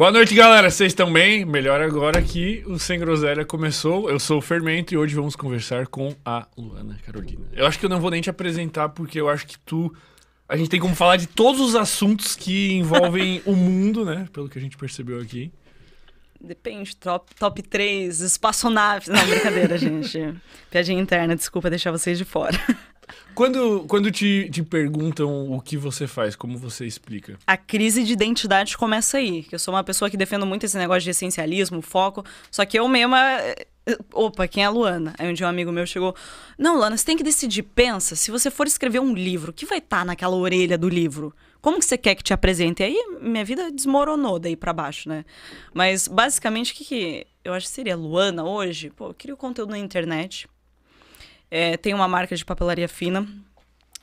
Boa noite, galera. Vocês estão bem? Melhor agora que o Sem Groselha começou. Eu sou o Fermento e hoje vamos conversar com a Luana Carolina. Eu acho que eu não vou nem te apresentar porque eu acho que tu. A gente tem como falar de todos os assuntos que envolvem o mundo, né? Pelo que a gente percebeu aqui. Depende, top, top 3, espaçonaves. Não, brincadeira, gente. Piadinha interna, desculpa deixar vocês de fora. Quando, quando te, te perguntam o que você faz, como você explica? A crise de identidade começa aí. Eu sou uma pessoa que defendo muito esse negócio de essencialismo, foco. Só que eu mesma eh, Opa, quem é a Luana? Aí um dia um amigo meu chegou. Não, Luana, você tem que decidir. Pensa, se você for escrever um livro, o que vai estar tá naquela orelha do livro? Como que você quer que te apresente? E aí minha vida desmoronou daí para baixo, né? Mas basicamente o que, que eu acho que seria Luana hoje? Pô, eu queria o conteúdo na internet é, tem uma marca de papelaria fina,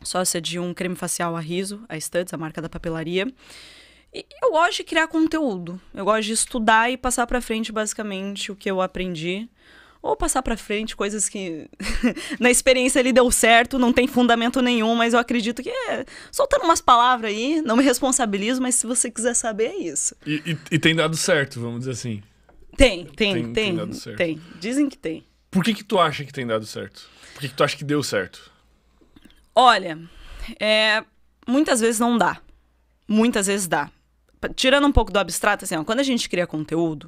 sócia de um creme facial a riso, a Studs, a marca da papelaria. E eu gosto de criar conteúdo. Eu gosto de estudar e passar para frente basicamente o que eu aprendi ou passar para frente coisas que na experiência ele deu certo, não tem fundamento nenhum, mas eu acredito que é soltando umas palavras aí, não me responsabilizo, mas se você quiser saber é isso. E, e, e tem dado certo, vamos dizer assim. Tem, tem, tem, tem, tem, Dizem que tem. Por que que tu acha que tem dado certo? Por que, que tu acha que deu certo? Olha, é, muitas vezes não dá. Muitas vezes dá. Tirando um pouco do abstrato, assim, ó, quando a gente cria conteúdo,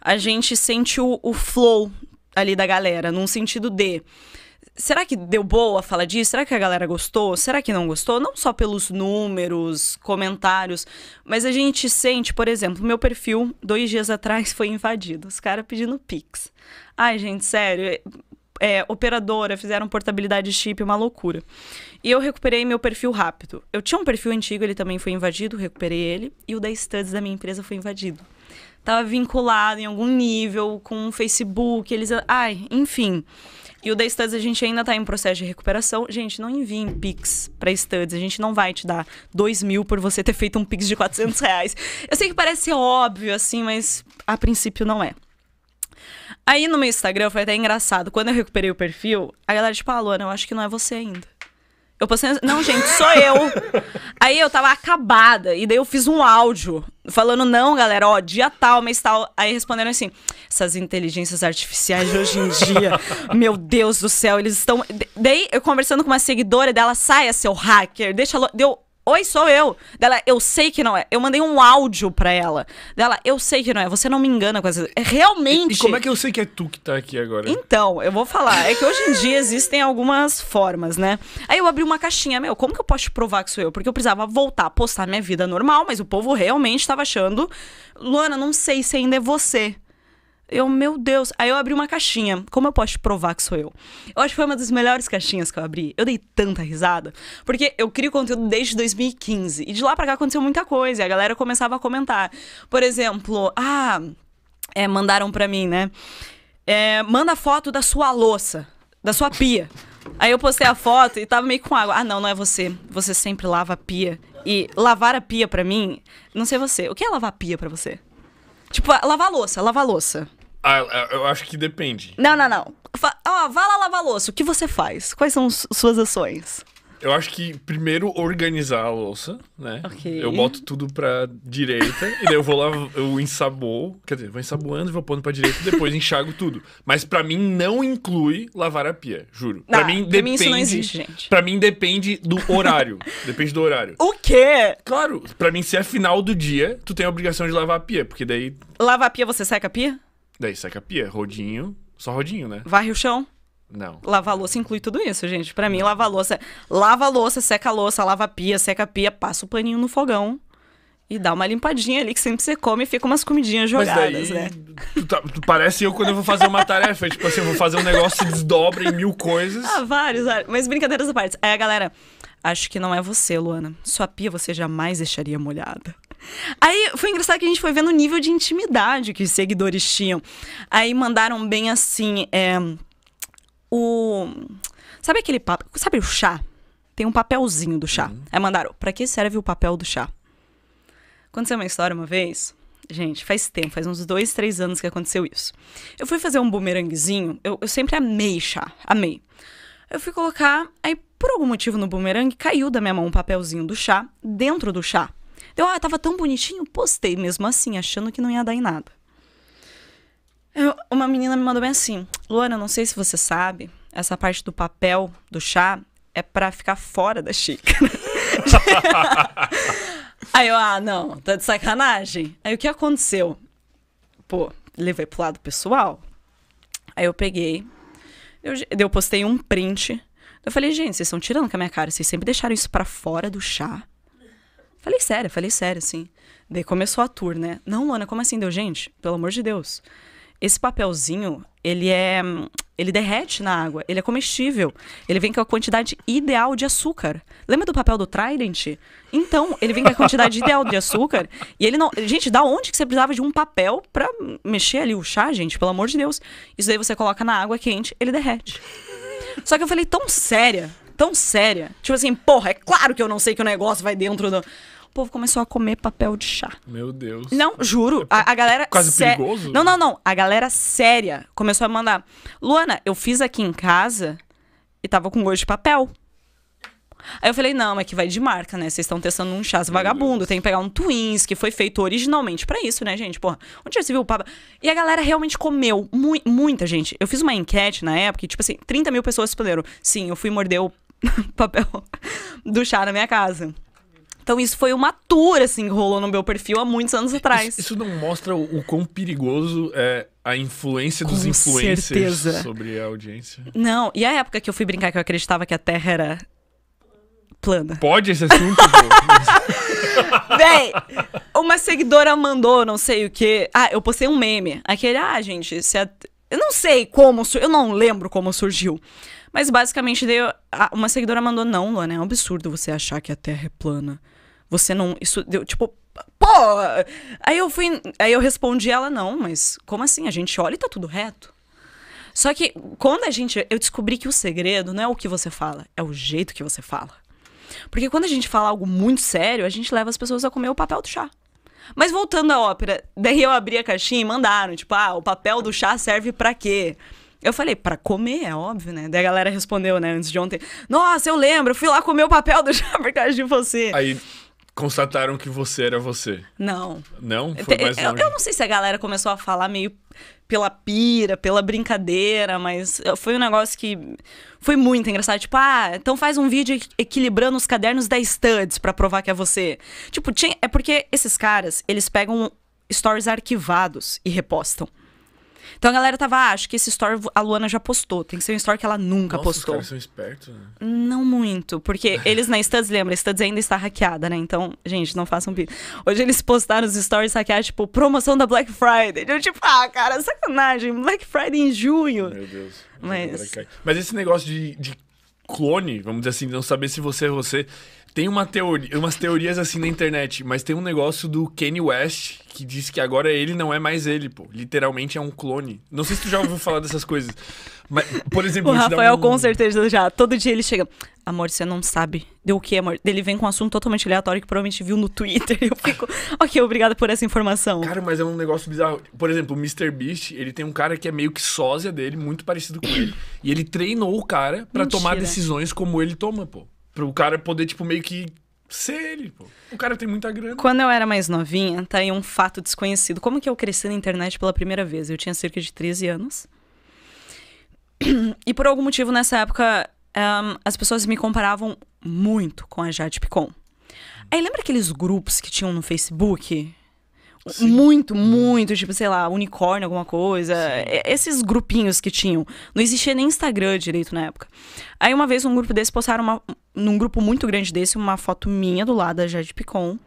a gente sente o, o flow ali da galera, num sentido de. Será que deu boa falar disso? Será que a galera gostou? Será que não gostou? Não só pelos números, comentários, mas a gente sente, por exemplo, meu perfil dois dias atrás foi invadido, os caras pedindo pix. Ai, gente, sério, é, operadora, fizeram portabilidade chip, uma loucura. E eu recuperei meu perfil rápido. Eu tinha um perfil antigo, ele também foi invadido, recuperei ele. E o da Studs da minha empresa foi invadido. Tava vinculado em algum nível com o Facebook, eles. Ai, enfim. E o da Studs a gente ainda está em processo de recuperação. Gente, não enviem Pix pra Studs. A gente não vai te dar dois mil por você ter feito um Pix de 400 reais. Eu sei que parece óbvio, assim, mas a princípio não é. Aí no meu Instagram foi até engraçado. Quando eu recuperei o perfil, a galera, tipo, ah, Luana, eu acho que não é você ainda. Eu passei não, gente, sou eu. Aí eu tava acabada, e daí eu fiz um áudio falando, não, galera, ó, dia tal, mês tal. Aí responderam assim, essas inteligências artificiais de hoje em dia, meu Deus do céu, eles estão. Daí eu conversando com uma seguidora dela, saia seu hacker, deixa. Deu Oi, sou eu. Dela, eu sei que não é. Eu mandei um áudio pra ela. Dela, eu sei que não é. Você não me engana com essa. É realmente. E, e, como é que eu sei que é tu que tá aqui agora? Então, eu vou falar. É que hoje em dia existem algumas formas, né? Aí eu abri uma caixinha, meu, como que eu posso te provar que sou eu? Porque eu precisava voltar a postar minha vida normal, mas o povo realmente tava achando. Luana, não sei se ainda é você. Eu, meu Deus. Aí eu abri uma caixinha. Como eu posso te provar que sou eu? Eu acho que foi uma das melhores caixinhas que eu abri. Eu dei tanta risada, porque eu crio conteúdo desde 2015. E de lá pra cá aconteceu muita coisa. E a galera começava a comentar. Por exemplo, ah, é, mandaram pra mim, né? É, manda foto da sua louça, da sua pia. Aí eu postei a foto e tava meio com água. Ah, não, não é você. Você sempre lava a pia. E lavar a pia pra mim, não sei você. O que é lavar a pia pra você? Tipo, lavar louça, lavar louça. Ah, eu acho que depende. Não, não, não. Ó, oh, vá lá lavar louça. O que você faz? Quais são suas ações? Eu acho que primeiro organizar a louça, né? Okay. Eu boto tudo pra direita e daí eu vou lá, eu ensaboo. Quer dizer, vou ensaboando e vou pondo pra direita e depois enxago tudo. Mas pra mim não inclui lavar a pia, juro. Pra ah, mim pra depende. Pra mim isso não existe, gente. Pra mim depende do horário. depende do horário. O quê? Claro, pra mim se é final do dia, tu tem a obrigação de lavar a pia, porque daí. Lavar a pia, você seca a pia? Daí seca a pia, rodinho, só rodinho, né? Varre o chão. Não. Lavar louça inclui tudo isso, gente. Para mim, não. lavar louça. Lava louça, seca a louça, lava a pia, seca a pia, passa o paninho no fogão e dá uma limpadinha ali, que sempre você come e fica umas comidinhas jogadas, daí, né? Tu, tá, tu parece eu quando eu vou fazer uma tarefa. tipo assim, eu vou fazer um negócio que desdobra em mil coisas. Ah, vários, vários. Mas brincadeiras à parte. É, galera, acho que não é você, Luana. Sua pia você jamais deixaria molhada. Aí foi engraçado que a gente foi vendo o nível de intimidade que os seguidores tinham. Aí mandaram bem assim. É, o. Sabe aquele papo? Sabe o chá? Tem um papelzinho do chá. Uhum. Aí mandaram, pra que serve o papel do chá? Aconteceu uma história uma vez. Gente, faz tempo, faz uns dois, três anos que aconteceu isso. Eu fui fazer um bumeranguezinho, eu, eu sempre amei chá, amei. Eu fui colocar, aí por algum motivo no bumerangue caiu da minha mão um papelzinho do chá dentro do chá. Eu ah, tava tão bonitinho, postei mesmo assim, achando que não ia dar em nada. Eu, uma menina me mandou bem assim: Luana, não sei se você sabe, essa parte do papel do chá é para ficar fora da xícara. Aí eu, ah, não, tá de sacanagem. Aí o que aconteceu? Pô, levei pro lado pessoal. Aí eu peguei, eu, eu postei um print. Eu falei, gente, vocês estão tirando com a minha cara, vocês sempre deixaram isso para fora do chá. Falei sério, falei sério, assim. Daí começou a tour, né? Não, Lona? como assim? Deu, gente, pelo amor de Deus. Esse papelzinho, ele é. Ele derrete na água, ele é comestível. Ele vem com a quantidade ideal de açúcar. Lembra do papel do Trident? Então, ele vem com a quantidade ideal de açúcar. E ele não. Gente, da onde que você precisava de um papel pra mexer ali o chá, gente? Pelo amor de Deus. Isso daí você coloca na água quente, ele derrete. Só que eu falei tão séria tão séria. Tipo assim, porra, é claro que eu não sei que o negócio vai dentro do. O povo começou a comer papel de chá. Meu Deus. Não, juro. É a, a galera. Quase sé... perigoso? Não, não, não. A galera séria começou a mandar. Luana, eu fiz aqui em casa e tava com gosto de papel. Aí eu falei, não, é que vai de marca, né? Vocês estão testando um chás vagabundo. Tem que pegar um Twins, que foi feito originalmente para isso, né, gente? Porra, onde já se viu o papo? E a galera realmente comeu. Mu muita gente. Eu fiz uma enquete na época e, tipo assim, 30 mil pessoas responderam. Sim, eu fui morder o papel do chá na minha casa. Então isso foi uma tour, assim, que rolou no meu perfil há muitos anos atrás. Isso, isso não mostra o, o, quão perigoso é a influência dos Com influencers certeza. sobre a audiência? Não, e a época que eu fui brincar que eu acreditava que a Terra era plana. Pode esse assunto? Véi, uma seguidora mandou não sei o que. Ah, eu postei um meme. Aquele, ah, gente, se a... Eu não sei como, eu não lembro como surgiu. Mas basicamente, daí, uma seguidora mandou: Não, Luana, é um absurdo você achar que a Terra é plana. Você não. Isso deu tipo. Pô! Aí eu fui. Aí eu respondi ela: Não, mas como assim? A gente olha e tá tudo reto. Só que quando a gente. Eu descobri que o segredo não é o que você fala, é o jeito que você fala. Porque quando a gente fala algo muito sério, a gente leva as pessoas a comer o papel do chá. Mas voltando à ópera, daí eu abri a caixinha e mandaram, tipo, ah, o papel do chá serve para quê? Eu falei, para comer, é óbvio, né? Daí a galera respondeu, né, antes de ontem: Nossa, eu lembro, fui lá comer o papel do chá por causa de você. Aí constataram que você era você. Não. Não? Foi mais longe. Eu, eu não sei se a galera começou a falar meio pela pira, pela brincadeira, mas foi um negócio que foi muito engraçado. Tipo, ah, então faz um vídeo equilibrando os cadernos da Studs para provar que é você. Tipo, tinha, é porque esses caras, eles pegam stories arquivados e repostam. Então a galera tava, ah, acho que esse story a Luana já postou. Tem que ser um story que ela nunca Nossa, postou. Os caras são espertos, né? Não muito, porque eles na Studs, lembra, Studs ainda está hackeada, né? Então, gente, não façam vídeo. Hoje eles postaram os stories hackeados, tipo, promoção da Black Friday. Eu, tipo, ah, cara, sacanagem, Black Friday em junho. Meu Deus. Mas, Mas esse negócio de, de clone, vamos dizer assim, não saber se você é você. Tem uma teoria, umas teorias assim na internet, mas tem um negócio do Kanye West que diz que agora ele não é mais ele, pô. Literalmente é um clone. Não sei se tu já ouviu falar dessas coisas. Mas, por exemplo, o Rafael um... com certeza já. Todo dia ele chega. Amor, você não sabe. Deu o que, amor? Ele vem com um assunto totalmente aleatório que provavelmente viu no Twitter. Eu fico, ok, obrigada por essa informação. Cara, mas é um negócio bizarro. Por exemplo, o Mr. Beast, ele tem um cara que é meio que sósia dele, muito parecido com ele. e ele treinou o cara para tomar decisões como ele toma, pô. Pro cara poder, tipo, meio que ser ele, pô. O cara tem muita grana. Quando eu era mais novinha, tá aí um fato desconhecido. Como que eu cresci na internet pela primeira vez? Eu tinha cerca de 13 anos. E por algum motivo, nessa época, um, as pessoas me comparavam muito com a Jade Picon. Aí lembra aqueles grupos que tinham no Facebook? Sim. Muito, uhum. muito, tipo, sei lá, unicórnio, alguma coisa. É, esses grupinhos que tinham. Não existia nem Instagram direito na época. Aí uma vez um grupo desse postaram uma, num grupo muito grande desse uma foto minha do lado da Jade Picon.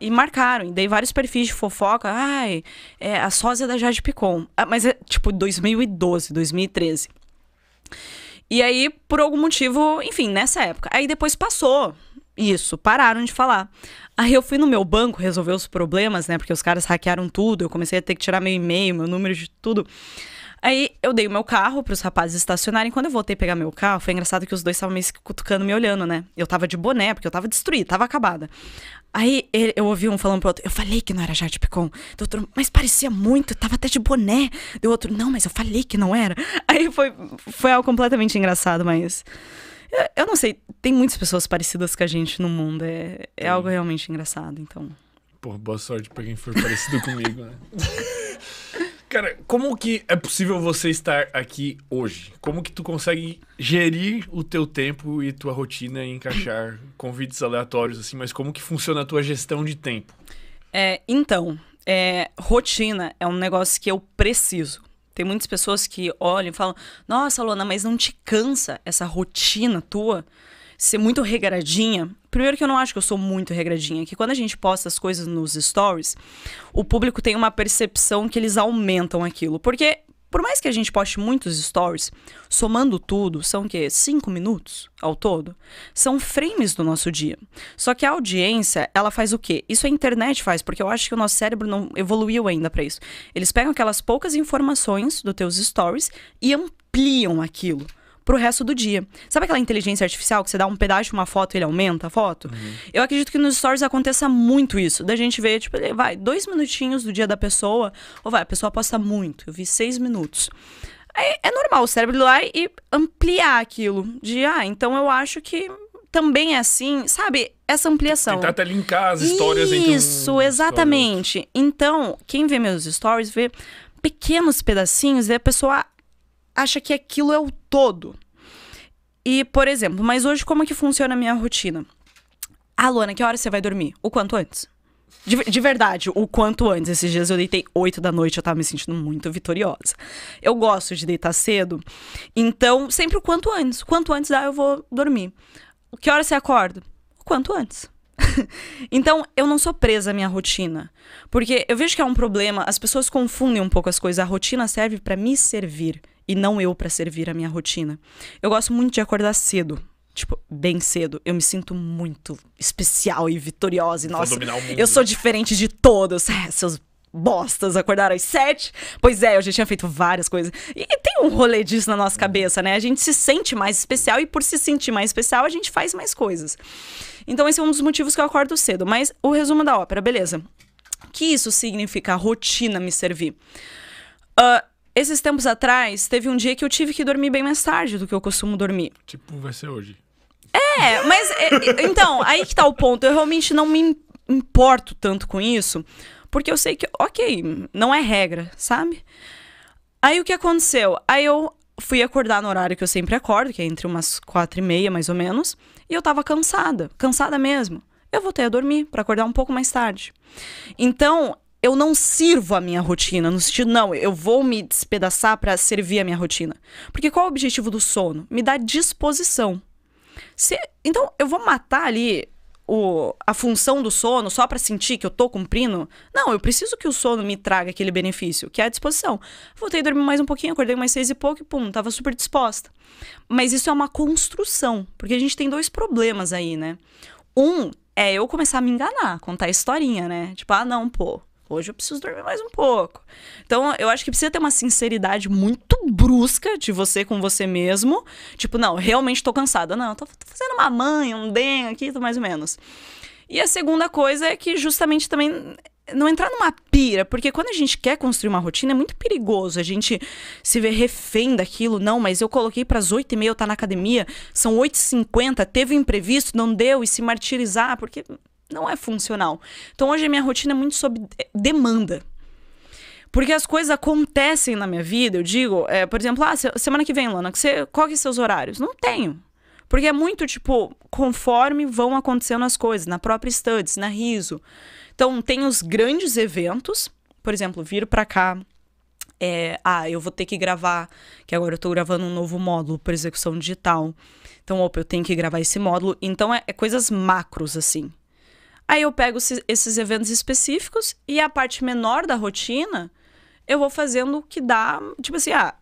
E marcaram, e dei vários perfis de fofoca. Ai, é a sósia da Jade Picon. Ah, mas é tipo 2012, 2013. E aí, por algum motivo, enfim, nessa época. Aí depois passou isso, pararam de falar. Aí eu fui no meu banco resolver os problemas, né? Porque os caras hackearam tudo, eu comecei a ter que tirar meu e-mail, meu número de tudo. Aí eu dei o meu carro para os rapazes estacionarem. Quando eu voltei pegar meu carro, foi engraçado que os dois estavam me cutucando, me olhando, né? Eu tava de boné, porque eu tava destruída, tava acabada. Aí ele, eu ouvi um falando pro outro, eu falei que não era Jade Picon. Do outro, mas parecia muito, tava até de boné. Do outro, não, mas eu falei que não era. Aí foi, foi algo completamente engraçado, mas. É, eu não sei, tem muitas pessoas parecidas com a gente no mundo. É, é algo realmente engraçado, então. Pô, boa sorte pra quem for parecido comigo, né? Cara, como que é possível você estar aqui hoje? Como que tu consegue gerir o teu tempo e tua rotina e encaixar convites aleatórios assim? Mas como que funciona a tua gestão de tempo? É, então, é, rotina é um negócio que eu preciso. Tem muitas pessoas que olham e falam: Nossa, Lona, mas não te cansa essa rotina tua? Ser muito regradinha? Primeiro, que eu não acho que eu sou muito regradinha, que quando a gente posta as coisas nos stories, o público tem uma percepção que eles aumentam aquilo. Porque por mais que a gente poste muitos stories, somando tudo, são o quê? minutos ao todo? São frames do nosso dia. Só que a audiência, ela faz o quê? Isso a internet faz, porque eu acho que o nosso cérebro não evoluiu ainda para isso. Eles pegam aquelas poucas informações dos teus stories e ampliam aquilo pro resto do dia. Sabe aquela inteligência artificial que você dá um pedaço de uma foto e ele aumenta a foto? Uhum. Eu acredito que nos stories aconteça muito isso. Da gente ver, tipo, vai, dois minutinhos do dia da pessoa, ou vai, a pessoa posta muito, eu vi seis minutos. É, é normal o cérebro ir lá e ampliar aquilo. De, ah, então eu acho que também é assim, sabe? Essa ampliação. Tentar até linkar as histórias Isso, Isso, um... exatamente. Então, quem vê meus stories vê pequenos pedacinhos, vê a pessoa acha que aquilo é o todo. E, por exemplo, mas hoje como é que funciona a minha rotina? Ah, Luana, que hora você vai dormir? O quanto antes. De, de, verdade, o quanto antes. Esses dias eu deitei 8 da noite, eu tava me sentindo muito vitoriosa. Eu gosto de deitar cedo, então sempre o quanto antes. Quanto antes dá, eu vou dormir. Que hora você acorda? O quanto antes. então, eu não sou presa à minha rotina. Porque eu vejo que é um problema, as pessoas confundem um pouco as coisas. A rotina serve para me servir e não eu para servir a minha rotina. Eu gosto muito de acordar cedo. Tipo, bem cedo, eu me sinto muito especial e vitoriosa. E, nossa, eu sou diferente de todos. É, seus bostas acordaram às sete. Pois é, eu já tinha feito várias coisas. E, tem um rolê disso na nossa hum. cabeça, né? A gente se sente mais especial e por se sentir mais especial, a gente faz mais coisas. Então esse é um dos motivos que eu acordo cedo. Mas o resumo da ópera, beleza. O que isso significa a rotina me servir? Uh, esses tempos atrás, teve um dia que eu tive que dormir bem mais tarde do que eu costumo dormir. Tipo, vai ser hoje. É, mas. É, então, aí que tá o ponto. Eu realmente não me importo tanto com isso, porque eu sei que, ok, não é regra, sabe? Aí o que aconteceu? Aí eu fui acordar no horário que eu sempre acordo, que é entre umas quatro e meia, mais ou menos, e eu tava cansada, cansada mesmo. Eu voltei a dormir para acordar um pouco mais tarde. Então, eu não sirvo a minha rotina, no sentido, não, eu vou me despedaçar para servir a minha rotina. Porque qual é o objetivo do sono? Me dar disposição. Se, então, eu vou matar ali o, a função do sono só para sentir que eu tô cumprindo? Não, eu preciso que o sono me traga aquele benefício, que é a disposição. Voltei a dormir mais um pouquinho, acordei mais seis e pouco e pum, tava super disposta. Mas isso é uma construção, porque a gente tem dois problemas aí, né? Um é eu começar a me enganar, contar historinha, né? Tipo, ah, não, pô, Hoje eu preciso dormir mais um pouco. Então, eu acho que precisa ter uma sinceridade muito brusca de você com você mesmo. Tipo, não, realmente tô cansada. Não, tô, tô fazendo uma mãe, um den aqui, mais ou menos. E a segunda coisa é que justamente também não entrar numa pira, porque quando a gente quer construir uma rotina é muito perigoso a gente se ver refém daquilo. Não, mas eu coloquei para as 8h30 eu tá na academia, são 8h50, teve um imprevisto, não deu, e se martirizar, porque não é funcional. Então hoje a minha rotina é muito sob demanda. Porque as coisas acontecem na minha vida, eu digo, é, por exemplo, ah, semana que vem, Lana, você, qual que é seus horários? Não tenho. Porque é muito, tipo, conforme vão acontecendo as coisas, na própria Studies, na Riso. Então, tem os grandes eventos, por exemplo, vir para cá, é, ah, eu vou ter que gravar, que agora eu tô gravando um novo módulo para execução digital. Então, opa, eu tenho que gravar esse módulo. Então, é, é coisas macros, assim. Aí eu pego esses eventos específicos e a parte menor da rotina, eu vou fazendo o que dá, tipo assim, ah,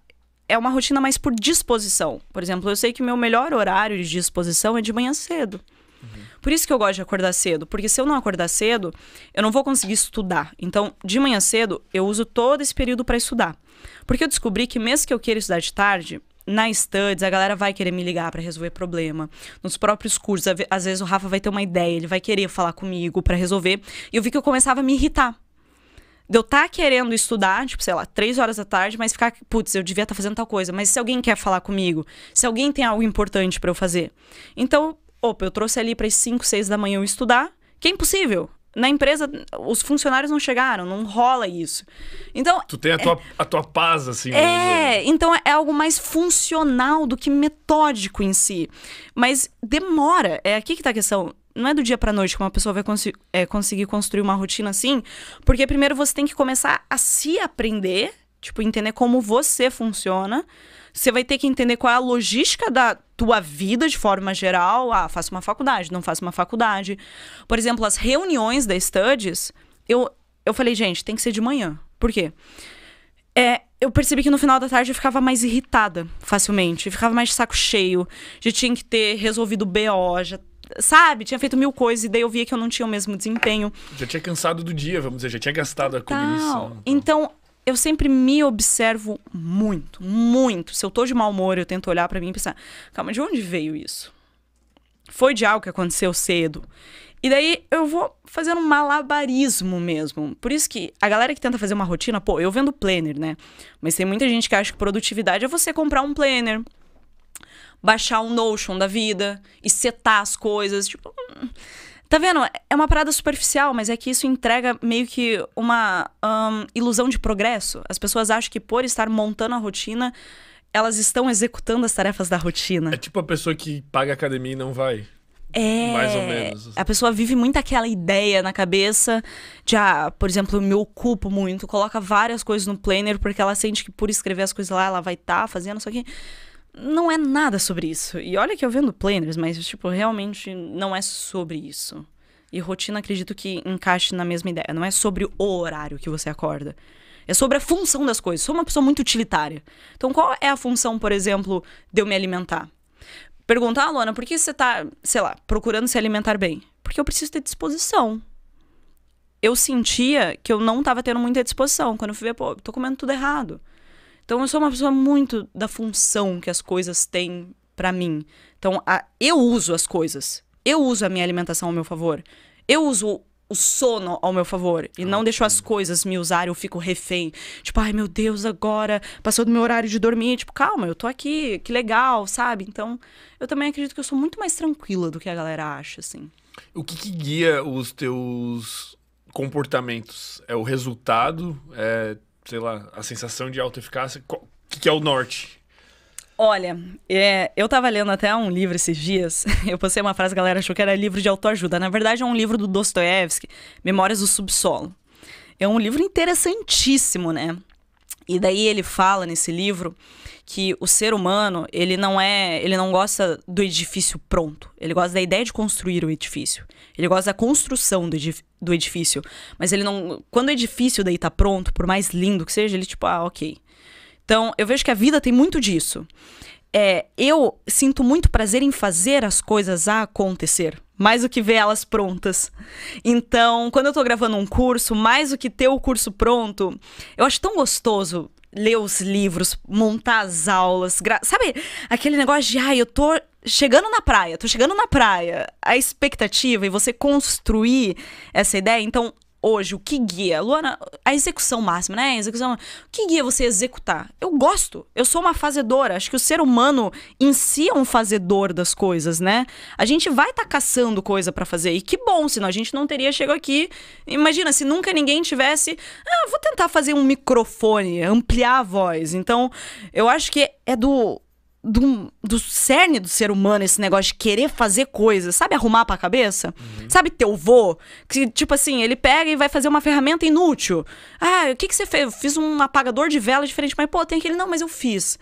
é uma rotina mais por disposição. Por exemplo, eu sei que meu melhor horário de disposição é de manhã cedo. Uhum. Por isso que eu gosto de acordar cedo, porque se eu não acordar cedo, eu não vou conseguir estudar. Então, de manhã cedo, eu uso todo esse período para estudar. Porque eu descobri que mesmo que eu queira estudar de tarde, na Studs, a galera vai querer me ligar para resolver problema. Nos próprios cursos, às vezes o Rafa vai ter uma ideia, ele vai querer falar comigo para resolver. E eu vi que eu começava a me irritar. De eu estar tá querendo estudar, tipo, sei lá, três horas da tarde, mas ficar, putz, eu devia estar tá fazendo tal coisa. Mas se alguém quer falar comigo, se alguém tem algo importante para eu fazer. Então, opa, eu trouxe ali para as 5, 6 da manhã eu estudar, que é impossível. Na empresa, os funcionários não chegaram, não rola isso. Então. Tu tem a é tua, é, a tua paz, assim. É, né? então é algo mais funcional do que metódico em si. Mas demora. É aqui que tá a questão não é do dia para noite que uma pessoa vai é, conseguir construir uma rotina assim, porque primeiro você tem que começar a se aprender, tipo, entender como você funciona, você vai ter que entender qual é a logística da tua vida de forma geral. Ah, faço uma faculdade, não faço uma faculdade. Por exemplo, as reuniões da Studies, eu, eu falei, gente, tem que ser de manhã. Por quê? É, eu percebi que no final da tarde eu ficava mais irritada facilmente, ficava mais de saco cheio, já tinha que ter resolvido o BO, já, sabe? Tinha feito mil coisas e daí eu via que eu não tinha o mesmo desempenho. Já tinha cansado do dia, vamos dizer, já tinha gastado a cognição. Então, então eu sempre me observo muito, muito. Se eu tô de mau humor, eu tento olhar para mim e pensar: calma, de onde veio isso? Foi de algo que aconteceu cedo. E daí eu vou fazendo um malabarismo mesmo. Por isso que a galera que tenta fazer uma rotina, pô, eu vendo planner, né? Mas tem muita gente que acha que produtividade é você comprar um planner, baixar um Notion da vida e setar as coisas. Tipo. Hum Tá vendo? É uma parada superficial, mas é que isso entrega meio que uma um, ilusão de progresso. As pessoas acham que por estar montando a rotina, elas estão executando as tarefas da rotina. É tipo a pessoa que paga academia e não vai. É. Mais ou menos. Assim. A pessoa vive muito aquela ideia na cabeça de, ah, por exemplo, eu me ocupo muito, coloca várias coisas no planner porque ela sente que por escrever as coisas lá ela vai estar tá fazendo, só que não é nada sobre isso. E olha que eu vendo planners, mas, tipo, realmente não é sobre isso. E rotina acredito que encaixe na mesma ideia. Não é sobre o horário que você acorda. É sobre a função das coisas. Sou uma pessoa muito utilitária. Então, qual é a função, por exemplo, de eu me alimentar? Perguntar, ah, Luana, por que você tá, sei lá, procurando se alimentar bem? Porque eu preciso ter disposição. Eu sentia que eu não tava tendo muita disposição. Quando eu fui ver, pô, tô comendo tudo errado. Então eu sou uma pessoa muito da função que as coisas têm para mim. Então a, eu uso as coisas. Eu uso a minha alimentação ao meu favor. Eu uso o sono ao meu favor e ah, não deixo as coisas me usarem, eu fico refém. Tipo, ai meu Deus, agora passou do meu horário de dormir. Tipo, calma, eu tô aqui, que legal, sabe? Então, eu também acredito que eu sou muito mais tranquila do que a galera acha, assim. O que, que guia os teus comportamentos? É o resultado? É sei lá, a sensação de autoeficácia. o que, que é o norte? Olha, é, eu estava lendo até um livro esses dias. Eu postei uma frase, a galera achou que era livro de autoajuda. Na verdade, é um livro do Dostoiévski, Memórias do Subsolo. É um livro interessantíssimo, né? E daí ele fala nesse livro que o ser humano, ele não é, ele não gosta do edifício pronto. Ele gosta da ideia de construir o edifício. Ele gosta da construção do, edif do edifício, mas ele não, quando o edifício daí tá pronto, por mais lindo que seja, ele tipo, ah, OK. Então, eu vejo que a vida tem muito disso. É, eu sinto muito prazer em fazer as coisas acontecer mais do que ver elas prontas. Então, quando eu tô gravando um curso, mais do que ter o curso pronto, eu acho tão gostoso ler os livros, montar as aulas, gra... sabe? Aquele negócio de, ai, ah, eu tô chegando na praia, tô chegando na praia. A expectativa e você construir essa ideia. Então, hoje, o que guia? Luana, a execução máxima, né? A execução, o que guia você executar? Eu gosto, eu sou uma fazedora. Acho que o ser humano em si é um fazedor das coisas, né? A gente vai estar tá caçando coisa para fazer. E que bom, senão a gente não teria chegado aqui. Imagina, se nunca ninguém tivesse. Ah, vou tentar fazer um microfone, ampliar a voz. Então, eu acho que é do do, do cerne do ser humano esse negócio de querer fazer coisas, sabe? Arrumar pra cabeça? Uhum. Sabe teu vô? Que, tipo assim, ele pega e vai fazer uma ferramenta inútil. Ah, o que, que você fez? Eu fiz um apagador de vela diferente, mas pô, tem aquele. Não, mas eu fiz.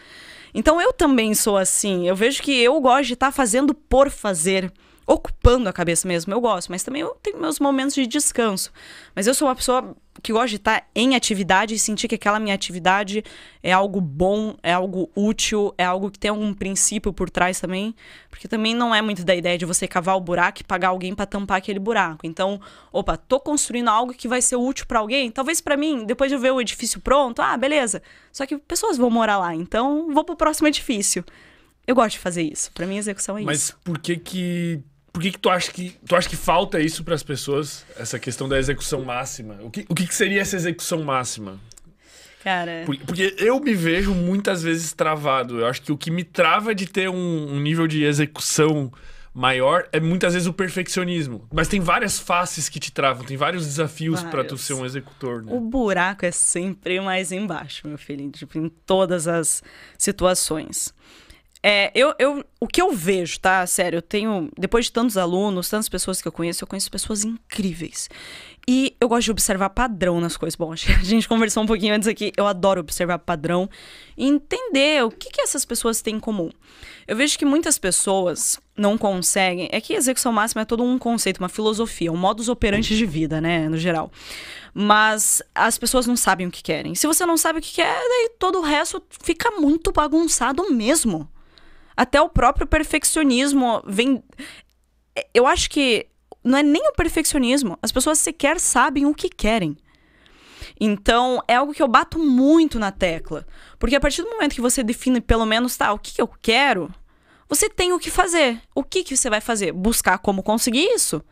Então eu também sou assim. Eu vejo que eu gosto de estar tá fazendo por fazer ocupando a cabeça mesmo. Eu gosto, mas também eu tenho meus momentos de descanso. Mas eu sou uma pessoa que gosta de estar em atividade e sentir que aquela minha atividade é algo bom, é algo útil, é algo que tem algum princípio por trás também. Porque também não é muito da ideia de você cavar o buraco e pagar alguém para tampar aquele buraco. Então, opa, tô construindo algo que vai ser útil para alguém. Talvez para mim, depois de eu ver o edifício pronto, ah, beleza. Só que pessoas vão morar lá, então vou pro próximo edifício. Eu gosto de fazer isso. Para mim, a execução é Mas isso. Mas por que que por que, que tu acha que tu acha que falta isso para as pessoas, essa questão da execução máxima? O que, o que, que seria essa execução máxima? Cara. Por, porque eu me vejo muitas vezes travado. Eu acho que o que me trava de ter um, um nível de execução maior é muitas vezes o perfeccionismo. Mas tem várias faces que te travam, tem vários desafios para tu ser um executor, né? O buraco é sempre mais embaixo, meu filho, tipo, em todas as situações. É, eu, eu, o que eu vejo, tá? Sério, eu tenho. Depois de tantos alunos, tantas pessoas que eu conheço, eu conheço pessoas incríveis. E eu gosto de observar padrão nas coisas. Bom, a gente conversou um pouquinho antes aqui. Eu adoro observar padrão e entender o que, que essas pessoas têm em comum. Eu vejo que muitas pessoas não conseguem. É que execução máxima é todo um conceito, uma filosofia, um modus operandi de vida, né, no geral. Mas as pessoas não sabem o que querem. Se você não sabe o que quer, daí todo o resto fica muito bagunçado mesmo até o próprio perfeccionismo vem. É, eu acho que não é nem o perfeccionismo, as pessoas sequer sabem o que querem. Então, é algo que eu bato muito na tecla. Porque a partir do momento que você define pelo menos, tá, o que, que eu quero, você tem o que fazer. O que, que você vai fazer? Buscar como conseguir isso.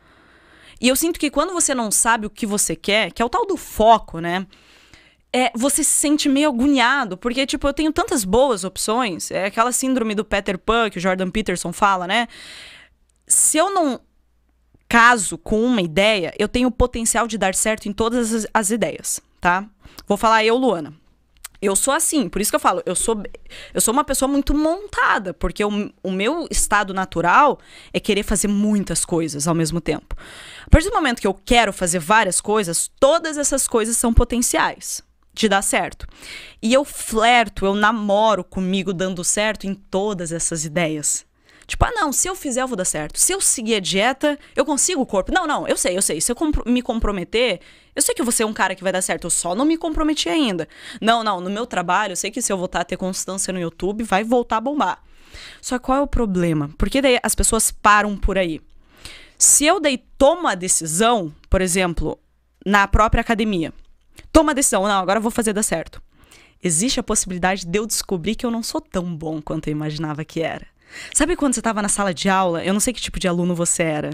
E eu sinto que quando você não sabe o que você quer, que é o tal do foco, né? é, você se sente meio agoniado, porque, tipo, eu tenho tantas boas opções. É aquela síndrome do Peter Pan que o Jordan Peterson fala, né? Se eu não caso com uma ideia, eu tenho o potencial de dar certo em todas as, as ideias, tá? Vou falar eu, Luana. Eu sou assim, por isso que eu falo, eu sou, eu sou uma pessoa muito montada, porque o, o meu estado natural é querer fazer muitas coisas ao mesmo tempo. A partir do momento que eu quero fazer várias coisas, todas essas coisas são potenciais de dar certo. E eu flerto, eu namoro comigo dando certo em todas essas ideias. Tipo, ah, não, se eu fizer, eu vou dar certo. Se eu seguir a dieta, eu consigo o corpo. Não, não, eu sei, eu sei. Se eu me comprometer, eu sei que você é um cara que vai dar certo. Eu só não me comprometi ainda. Não, não, no meu trabalho, eu sei que se eu voltar a ter constância no YouTube, vai voltar a bombar. Só qual é o problema? Porque daí as pessoas param por aí. Se eu dei toma a decisão, por exemplo, na própria academia, Toma a decisão, não, agora eu vou fazer dar certo. Existe a possibilidade de eu descobrir que eu não sou tão bom quanto eu imaginava que era. Sabe quando você estava na sala de aula? Eu não sei que tipo de aluno você era.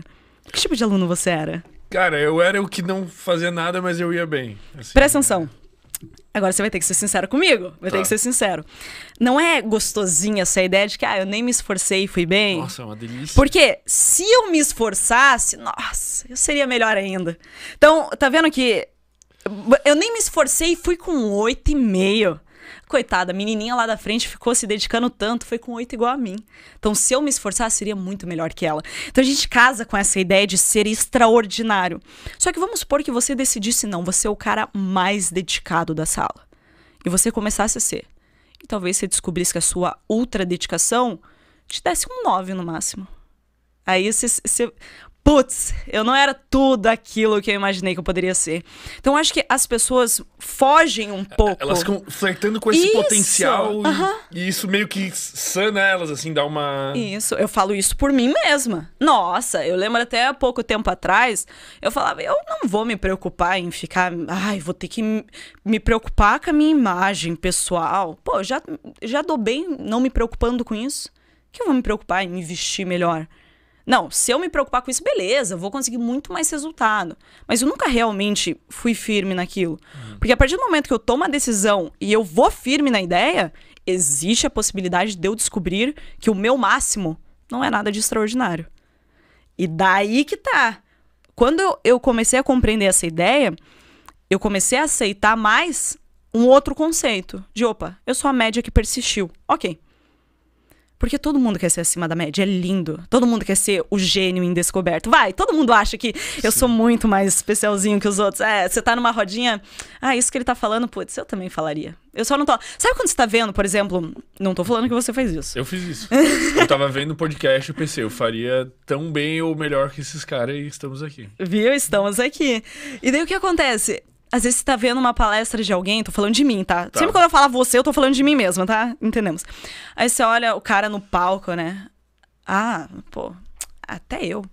Que tipo de aluno você era? Cara, eu era o que não fazia nada, mas eu ia bem. Assim. Presta atenção. Agora você vai ter que ser sincero comigo. Vai tá. ter que ser sincero. Não é gostosinha essa ideia de que, ah, eu nem me esforcei e fui bem. Nossa, é uma delícia. Porque se eu me esforçasse, nossa, eu seria melhor ainda. Então, tá vendo que eu nem me esforcei, e fui com oito e meio. Coitada, a menininha lá da frente ficou se dedicando tanto, foi com oito igual a mim. Então, se eu me esforçar, seria muito melhor que ela. Então, a gente casa com essa ideia de ser extraordinário. Só que vamos supor que você decidisse não, você é o cara mais dedicado da sala. E você começasse a ser. E talvez você descobrisse que a sua ultra dedicação te desse um nove no máximo. Aí você, você putz, eu não era tudo aquilo que eu imaginei que eu poderia ser. Então acho que as pessoas fogem um é, pouco. Elas ficam flertando com esse isso. potencial e, e, isso meio que sana elas, assim, dá uma. Isso, eu falo isso por mim mesma. Nossa, eu lembro até há pouco tempo atrás, eu falava, eu não vou me preocupar em ficar. Ai, vou ter que me preocupar com a minha imagem pessoal. Pô, já, já dou bem não me preocupando com isso. Que eu vou me preocupar em me vestir melhor não, se eu me preocupar com isso, beleza, vou conseguir muito mais resultado. Mas eu nunca realmente fui firme naquilo. Uhum. Porque a partir do momento que eu tomo a decisão e eu vou firme na ideia, existe a possibilidade de eu descobrir que o meu máximo não é nada de extraordinário. E daí que tá. Quando eu, eu comecei a compreender essa ideia, eu comecei a aceitar mais um outro conceito. De opa, eu sou a média que persistiu. Ok. Porque todo mundo quer ser acima da média, é lindo. Todo mundo quer ser o gênio indescoberto. Vai, todo mundo acha que Sim. eu sou muito mais especialzinho que os outros. É, você tá numa rodinha, ah, isso que ele tá falando, putz, eu também falaria. Eu só não tô. Sabe quando você tá vendo, por exemplo, não tô falando que você fez isso. Eu fiz isso. eu tava vendo o podcast e pensei, eu faria tão bem ou melhor que esses caras e estamos aqui. Viu? Estamos aqui. E daí o que acontece? às vezes você tá vendo uma palestra de alguém, tô falando de mim, tá? tá? Sempre quando eu falo você, eu tô falando de mim mesma, tá? Entendemos. Aí você olha o cara no palco, né? Ah, pô, até eu.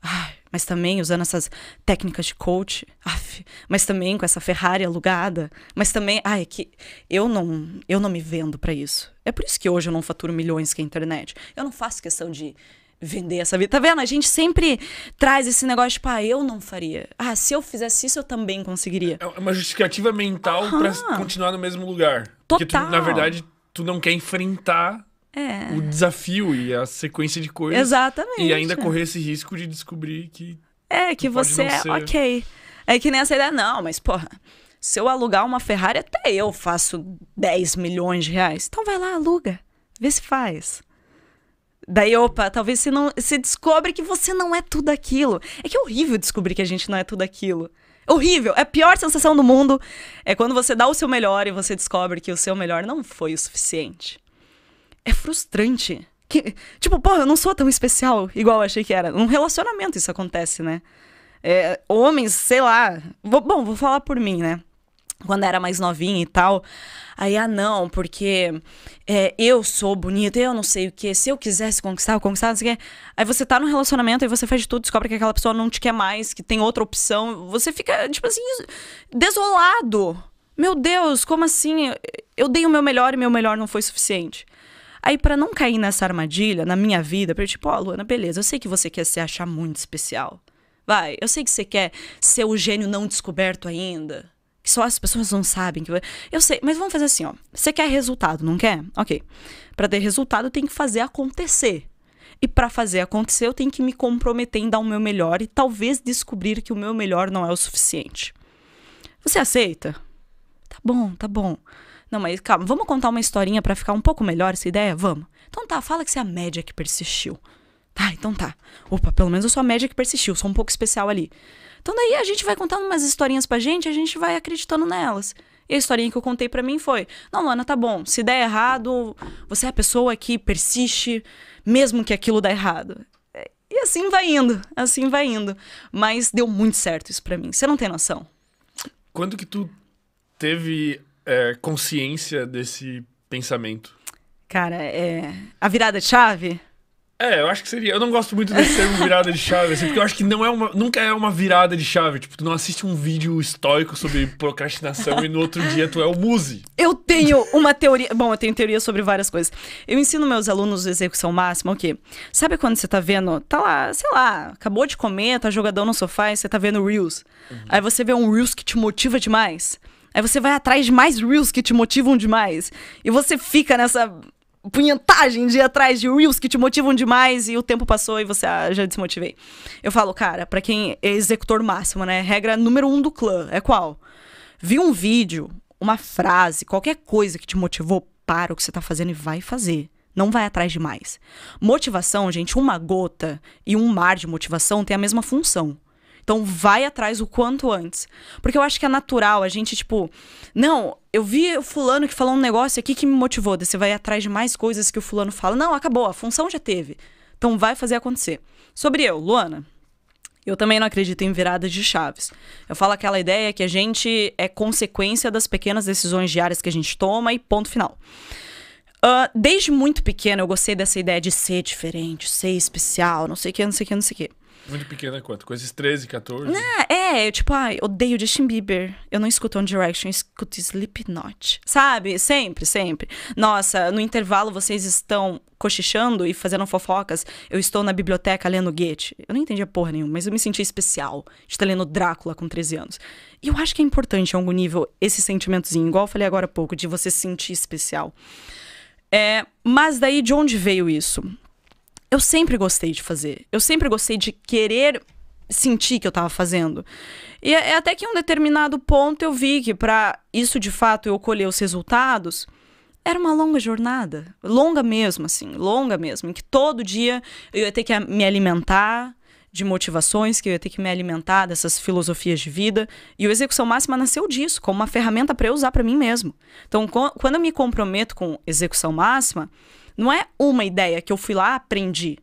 Ai, mas também usando essas técnicas de coach. Af, mas também com essa Ferrari alugada. Mas também, ai, é que eu não, eu não me vendo para isso. É por isso que hoje eu não faturo milhões com a internet. Eu não faço questão de vender essa vida. Tá vendo? A gente sempre traz esse negócio, tipo, ah, eu não faria. Ah, se eu fizesse isso, eu também conseguiria. É, é uma justificativa mental uhum. para continuar no mesmo lugar. Total. Porque tu, na verdade, tu não quer enfrentar é. o desafio e a sequência de coisas. Exatamente. E ainda correr esse risco de descobrir que. É, que você é ser... ok. É que nem essa ideia, não, mas porra. Se eu alugar uma Ferrari, até eu faço 10 milhões de reais. Então vai lá, aluga. Vê se faz. Daí, opa, talvez você não. se descobre que você não é tudo aquilo. É que é horrível descobrir que a gente não é tudo aquilo. É horrível. É a pior sensação do mundo. É quando você dá o seu melhor e você descobre que o seu melhor não foi o suficiente. É frustrante. Que, tipo, pô, eu não sou tão especial igual eu achei que era. Num relacionamento isso acontece, né? É, homens, sei lá. Vou, bom, vou falar por mim, né? quando era mais novinha e tal. Aí, ah, não, porque é, eu sou bonita, eu não sei o que. Se eu quisesse conquistar, eu conquistar, não sei o quê. Aí você tá num relacionamento, aí você faz de tudo, descobre que aquela pessoa não te quer mais, que tem outra opção. Você fica, tipo assim, desolado. Meu Deus, como assim? Eu dei o meu melhor e meu melhor não foi suficiente. Aí, para não cair nessa armadilha na minha vida, pra eu, tipo, ó, oh, Luana, beleza, eu sei que você quer se achar muito especial. Vai, eu sei que você quer ser o gênio não descoberto ainda que só as pessoas não sabem. Que... Eu sei, mas vamos fazer assim, ó. Você quer resultado, não quer? Ok. Para ter resultado, eu tenho que fazer acontecer. E para fazer acontecer, eu tenho que me comprometer em dar o meu melhor e talvez descobrir que o meu melhor não é o suficiente. Você aceita? Tá bom, tá bom. Não, mas calma, vamos contar uma historinha para ficar um pouco melhor essa ideia? Vamos. Então tá, fala que você é a média que persistiu. Tá, então tá. Opa, pelo menos eu sou a média que persistiu, sou um pouco especial ali. Então daí a gente vai contando umas historinhas pra gente, a gente vai acreditando nelas. E a historinha que eu contei para mim foi: Não, Luana, tá bom. Se der errado, você é a pessoa que persiste, mesmo que aquilo dê errado. E assim vai indo, assim vai indo. Mas deu muito certo isso para mim. Você não tem noção. Quando que tu teve é, consciência desse pensamento? Cara, é. A virada de chave? É, eu acho que seria. Eu não gosto muito desse termo virada de chave, assim, porque eu acho que não é uma, nunca é uma virada de chave. Tipo, tu não assiste um vídeo histórico sobre procrastinação e no outro dia tu é o muse. Eu tenho uma teoria. Bom, eu tenho teoria sobre várias coisas. Eu ensino meus alunos execução máxima, o quê? Sabe quando você tá vendo, tá lá, sei lá, acabou de comer, tá jogadão no sofá e você tá vendo Reels. Uhum. Aí você vê um Reels que te motiva demais. Aí você vai atrás de mais Reels que te motivam demais. E você fica nessa punhetagem de atrás de reels que te motivam demais e o tempo passou e você ah, já desmotivei. Eu falo, cara, para quem é executor máximo, né? Regra número um do clã é qual? Vi um vídeo, uma frase, qualquer coisa que te motivou, para o que você tá fazendo e vai fazer. Não vai atrás demais Motivação, gente, uma gota e um mar de motivação tem a mesma função. Então vai atrás o quanto antes. Porque eu acho que é natural a gente, tipo, não, eu vi o fulano que falou um negócio aqui que me motivou. você vai atrás de mais coisas que o fulano fala. Não, acabou, a função já teve. Então vai fazer acontecer. Sobre eu, Luana. Eu também não acredito em viradas de chaves. Eu falo aquela ideia que a gente é consequência das pequenas decisões diárias que a gente toma e ponto final. Uh, desde muito pequena eu gostei dessa ideia de ser diferente, ser especial, não sei o que, não sei o que, não sei o que. Muito pequena quanto? Coisas 13, 14? Não, é, eu, tipo, ai, odeio Justin Bieber. Eu não escuto One Direction, eu escuto Slipknot. Sabe? Sempre, sempre. Nossa, no intervalo vocês estão cochichando e fazendo fofocas. Eu estou na biblioteca lendo Goethe. Eu não entendia porra nenhuma, mas eu me senti especial de estar lendo Drácula com 13 anos. E eu acho que é importante, em algum nível, esse sentimentozinho, igual eu falei agora há pouco, de você se sentir especial. É, mas daí, de onde veio isso? eu sempre gostei de fazer. Eu sempre gostei de querer sentir que eu estava fazendo. E é, é até que em um determinado ponto eu vi que para isso de fato eu colher os resultados, era uma longa jornada, longa mesmo assim, longa mesmo, em que todo dia eu ia ter que me alimentar de motivações, que eu ia ter que me alimentar dessas filosofias de vida, e o execução máxima nasceu disso, como uma ferramenta para eu usar para mim mesmo. Então, quando eu me comprometo com execução máxima, não é uma ideia que eu fui lá, aprendi.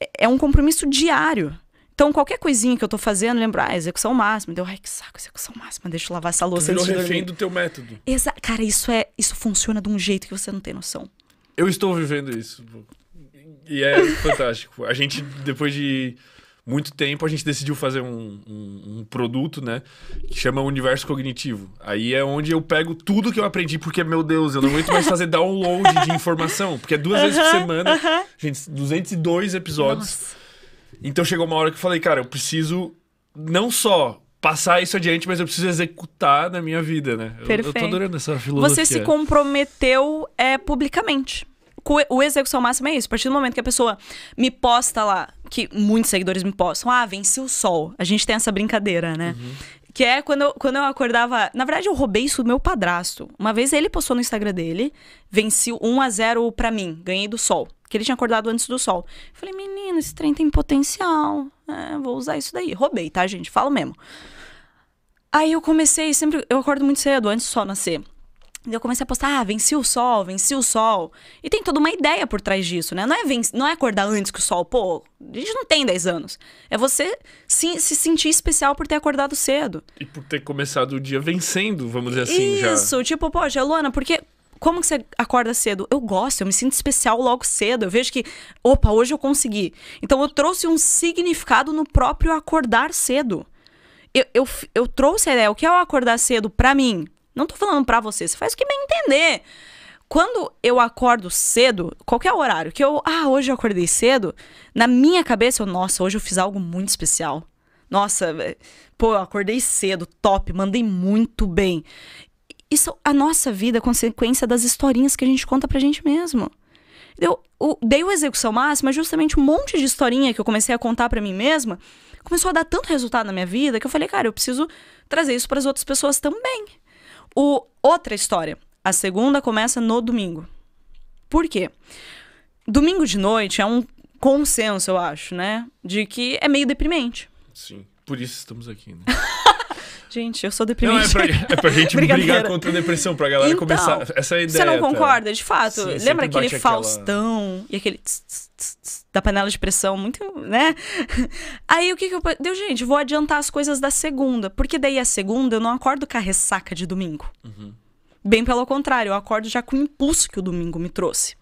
É, é um compromisso diário. Então, qualquer coisinha que eu tô fazendo, lembro, ah, execução máxima. Deu, então, ai, que saco, execução máxima, deixa eu lavar essa louça. Tu virou refém do teu método. Exa Cara, isso é, isso funciona de um jeito que você não tem noção. Eu estou vivendo isso. E é fantástico. A gente, depois de muito tempo a gente decidiu fazer um, um, um, produto, né? Que chama Universo Cognitivo. Aí é onde eu pego tudo que eu aprendi, porque, meu Deus, eu não aguento mais fazer download de informação. Porque é duas uh -huh, vezes por semana, uh -huh. gente, 202 episódios. Nossa. Então chegou uma hora que eu falei, cara, eu preciso não só passar isso adiante, mas eu preciso executar na minha vida, né? Perfeito. Eu, eu tô adorando essa filosofia. Você se comprometeu é, publicamente o execução máxima é isso. A partir do momento que a pessoa me posta lá, que muitos seguidores me postam. Ah, venci o sol. A gente tem essa brincadeira, né? Uhum. Que é quando eu, quando eu acordava. Na verdade, eu roubei isso do meu padrasto. Uma vez ele postou no Instagram dele: venci 1 a 0 pra mim, ganhei do sol. Que ele tinha acordado antes do sol. Eu falei, menino, esse trem tem potencial. É, vou usar isso daí. Roubei, tá, gente? Falo mesmo. Aí eu comecei sempre. Eu acordo muito cedo, antes do sol nascer. Eu comecei a postar, ah, venci o sol, venci o sol. E tem toda uma ideia por trás disso, né? Não é, venci, não é acordar antes que o sol, pô, a gente não tem 10 anos. É você se, se sentir especial por ter acordado cedo. E por ter começado o dia vencendo, vamos dizer assim, Isso, já. Isso, tipo, poxa, Luana, porque como que você acorda cedo? Eu gosto, eu me sinto especial logo cedo. Eu vejo que, opa, hoje eu consegui. Então eu trouxe um significado no próprio acordar cedo. Eu, eu, eu trouxe a ideia, o que é o acordar cedo para mim? Não tô falando pra você, você faz o que bem entender. Quando eu acordo cedo, qualquer horário, que eu, ah, hoje eu acordei cedo, na minha cabeça eu, nossa, hoje eu fiz algo muito especial. Nossa, é, pô, acordei cedo, top, mandei muito bem. Isso, a nossa vida é consequência das historinhas que a gente conta pra gente mesmo. Eu dei o execução máxima, justamente um monte de historinha que eu comecei a contar para mim mesma, começou a dar tanto resultado na minha vida que eu falei, cara, eu preciso trazer isso para as outras pessoas também. O, outra história. A segunda começa no domingo. Por quê? Domingo de noite é um consenso, eu acho, né? De que é meio deprimente. Sim. Por isso estamos aqui, né? gente, eu sou deprimente. Não, é, pra, é pra gente brigar contra a depressão, pra galera então, começar. Essa é a ideia. Você não tá? concorda? Tá? De fato. Sim, lembra aquele Faustão aquela... e aquele. Tss, tss, tss, da panela de pressão, muito, né? Aí o que que eu. Deu, gente, vou adiantar as coisas da segunda, porque daí a segunda eu não acordo com a ressaca de domingo. Uhum. Bem pelo contrário, eu acordo já com o impulso que o domingo me trouxe.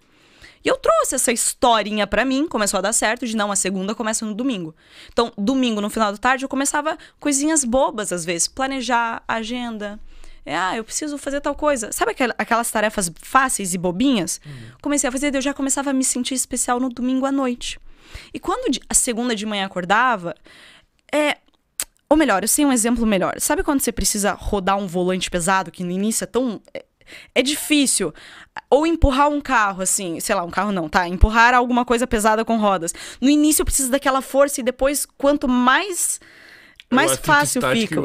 E eu trouxe essa historinha para mim, começou a dar certo, de não, a segunda começa no domingo. Então, domingo, no final da tarde, eu começava coisinhas bobas, às vezes, planejar a agenda, é, ah, eu preciso fazer tal coisa. Sabe aquelas tarefas fáceis e bobinhas? Uhum. Comecei a fazer, eu já começava a me sentir especial no domingo à noite. E quando a segunda de manhã acordava, é. Ou melhor, eu sei um exemplo melhor. Sabe quando você precisa rodar um volante pesado, que no início é tão. É, é difícil. Ou empurrar um carro, assim, sei lá, um carro não, tá? Empurrar alguma coisa pesada com rodas. No início precisa daquela força e depois, quanto mais mais fácil fica.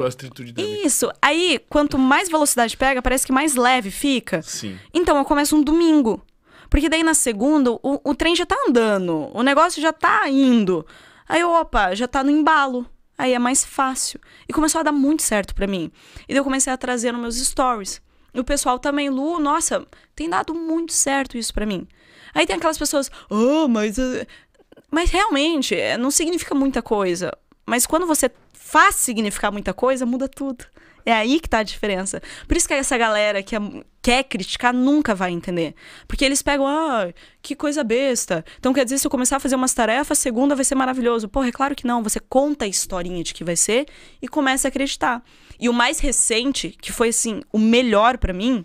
Isso. Aí, quanto mais velocidade pega, parece que mais leve fica. Sim. Então eu começo um domingo. Porque daí na segunda o, o trem já tá andando, o negócio já tá indo. Aí, opa, já tá no embalo. Aí é mais fácil. E começou a dar muito certo para mim. E daí eu comecei a trazer nos meus stories. E o pessoal também, Lu, nossa, tem dado muito certo isso para mim. Aí tem aquelas pessoas, oh, mas. Eh, mas realmente, eh, não significa muita coisa. Mas quando você faz significar muita coisa, muda tudo. É aí que tá a diferença. Por isso que essa galera que é quer criticar nunca vai entender. Porque eles pegam, ah, que coisa besta. Então quer dizer, se eu começar a fazer umas tarefas, segunda vai ser maravilhoso. Porra, é claro que não. Você conta a historinha de que vai ser e começa a acreditar. E o mais recente, que foi assim, o melhor para mim,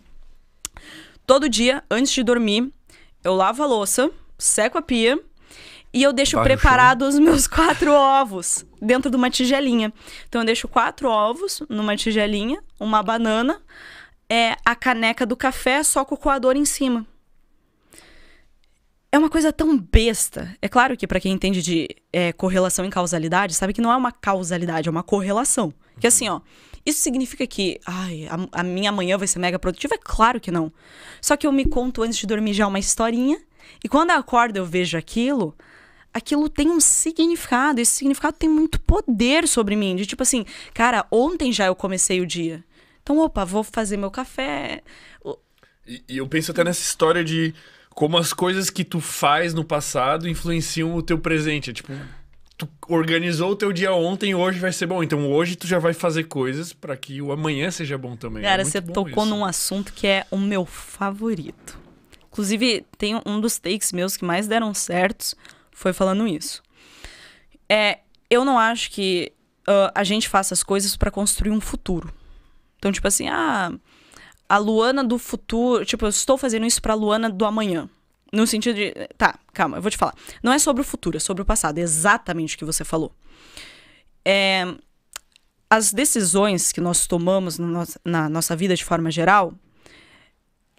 todo dia, antes de dormir, eu lavo a louça, seco a pia e eu deixo preparados os meus quatro ovos dentro de uma tigelinha. Então eu deixo quatro ovos numa tigelinha, uma banana, é a caneca do café só com o coador em cima. É uma coisa tão besta. É claro que para quem entende de é, correlação e causalidade, sabe que não é uma causalidade, é uma correlação. Que assim, ó, isso significa que ai, a, a, minha manhã vai ser mega produtiva? É claro que não. Só que eu me conto antes de dormir já uma historinha. E quando eu acordo eu vejo aquilo, aquilo tem um significado. Esse significado tem muito poder sobre mim. De tipo assim, cara, ontem já eu comecei o dia. Então, opa, vou fazer meu café. E, e eu penso até nessa história de como as coisas que tu faz no passado influenciam o teu presente. É tipo, tu organizou o teu dia ontem, hoje vai ser bom. Então hoje tu já vai fazer coisas para que o amanhã seja bom também. Cara, é você tocou isso. num assunto que é o meu favorito. Inclusive, tem um dos takes meus que mais deram certos foi falando isso. É, eu não acho que uh, a gente faça as coisas para construir um futuro. Então, tipo assim, ah, a Luana do futuro. Tipo, eu estou fazendo isso pra Luana do amanhã. No sentido de. Tá, calma, eu vou te falar. Não é sobre o futuro, é sobre o passado. É exatamente o que você falou. É, as decisões que nós tomamos na nossa vida de forma geral,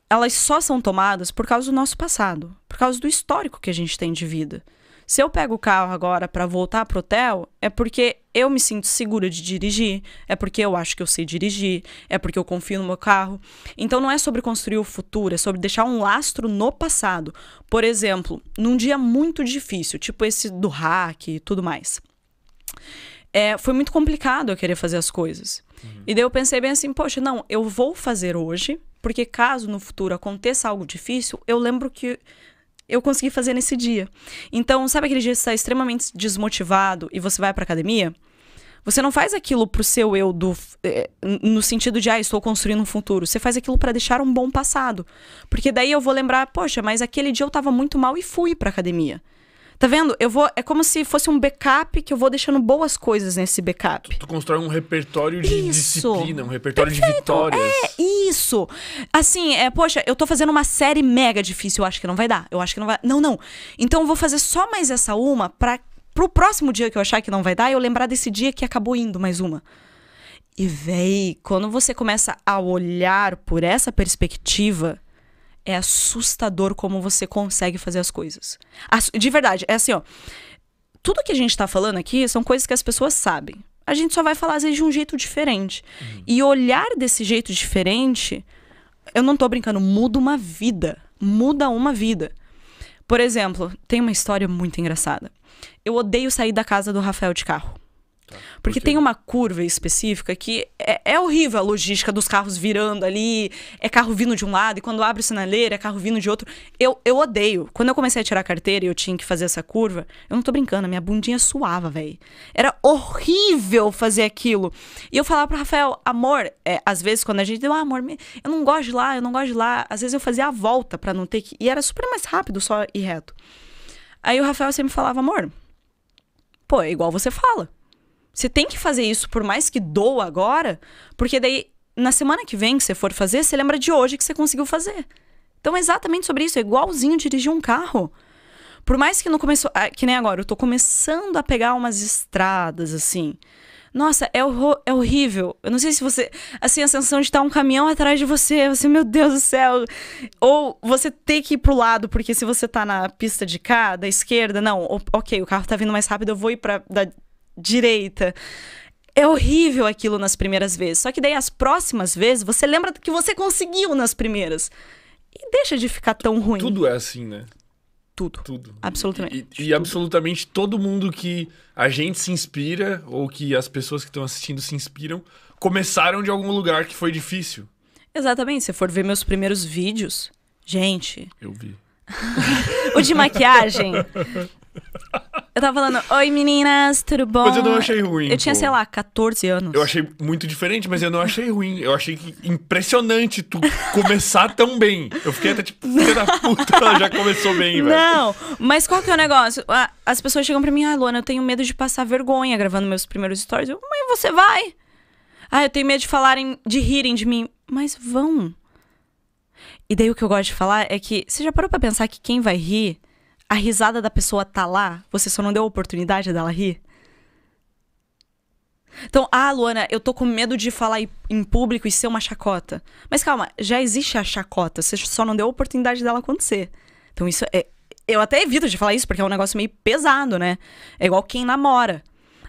elas só são tomadas por causa do nosso passado, por causa do histórico que a gente tem de vida. Se eu pego o carro agora para voltar pro hotel, é porque eu me sinto segura de dirigir, é porque eu acho que eu sei dirigir, é porque eu confio no meu carro. Então não é sobre construir o futuro, é sobre deixar um lastro no passado. Por exemplo, num dia muito difícil, tipo esse do hack e tudo mais. É, foi muito complicado eu querer fazer as coisas. Uhum. E daí eu pensei bem assim, poxa, não, eu vou fazer hoje, porque caso no futuro aconteça algo difícil, eu lembro que eu consegui fazer nesse dia. Então, sabe aquele dia que você está extremamente desmotivado e você vai para academia? Você não faz aquilo pro seu eu do, eh, no sentido de, ah, estou construindo um futuro. Você faz aquilo para deixar um bom passado. Porque daí eu vou lembrar, poxa, mas aquele dia eu estava muito mal e fui pra academia. Tá vendo? Eu vou. É como se fosse um backup que eu vou deixando boas coisas nesse backup. Tu, tu constrói um repertório de isso. disciplina, um repertório Perfeito. de vitórias. É isso. Assim, é, poxa, eu tô fazendo uma série mega difícil, eu acho que não vai dar. Eu acho que não vai. Não, não. Então eu vou fazer só mais essa uma para pro próximo dia que eu achar que não vai dar, eu lembrar desse dia que acabou indo mais uma. E véi, quando você começa a olhar por essa perspectiva, é assustador como você consegue fazer as coisas. De verdade, é assim, ó. Tudo que a gente tá falando aqui são coisas que as pessoas sabem. A gente só vai falar, às vezes, de um jeito diferente. Uhum. E olhar desse jeito diferente, eu não tô brincando, muda uma vida. Muda uma vida. Por exemplo, tem uma história muito engraçada. Eu odeio sair da casa do Rafael de carro. Tá. Porque tem uma curva específica que é, é, horrível a logística dos carros virando ali, é carro vindo de um lado, e quando abre o sinaleiro é carro vindo de outro. Eu, eu odeio. Quando eu comecei a tirar a carteira e eu tinha que fazer essa curva, eu não tô brincando, a minha bundinha suava, velho. Era horrível fazer aquilo. E eu falava pro Rafael, amor, é, às vezes quando a gente deu, ah, amor, eu não gosto de lá, eu não gosto de lá. Às vezes eu fazia a volta para não ter que. E era super mais rápido só ir reto. Aí o Rafael sempre falava, amor, pô, é igual você fala. Você tem que fazer isso, por mais que doa agora, porque daí, na semana que vem que você for fazer, você lembra de hoje que você conseguiu fazer. Então, é exatamente sobre isso. É igualzinho dirigir um carro. Por mais que não começou. Ah, que nem agora, eu tô começando a pegar umas estradas, assim. Nossa, é, é horrível. Eu não sei se você. Assim, a sensação de estar um caminhão atrás de você. Você, meu Deus do céu. Ou você ter que ir pro lado, porque se você tá na pista de cá, da esquerda, não, ok, o carro tá vindo mais rápido, eu vou ir pra, da, direita. É horrível aquilo nas primeiras vezes. Só que daí as próximas vezes você lembra que você conseguiu nas primeiras. E deixa de ficar tão ruim. Tudo é assim, né? Tudo. Tudo. Absolutamente. E, e, e absolutamente todo mundo que a gente se inspira, ou que as pessoas que estão assistindo se inspiram, começaram de algum lugar que foi difícil. Exatamente. Se for ver meus primeiros vídeos, gente. Eu vi. o de maquiagem. Eu tava falando, oi meninas, tudo bom? Mas eu não achei ruim. Eu tinha, sei lá, 14 anos. Eu achei muito diferente, mas eu não achei ruim. Eu achei impressionante tu começar tão bem. Eu fiquei até tipo, filha da puta, ela já começou bem, velho. Não, mas qual que é o negócio? As pessoas chegam pra mim, ah, Luana, eu tenho medo de passar vergonha gravando meus primeiros stories. Eu, mãe, você vai. Ah, eu tenho medo de falarem, de rirem de mim. Mas vão. E daí o que eu gosto de falar é que você já parou pra pensar que quem vai rir a risada da pessoa tá lá, você só não deu a oportunidade dela rir? Então, ah, Luana, eu tô com medo de falar em público e ser uma chacota. Mas calma, já existe a chacota, você só não deu a oportunidade dela acontecer. Então, isso é. Eu até evito de falar isso porque é um negócio meio pesado, né? É igual quem namora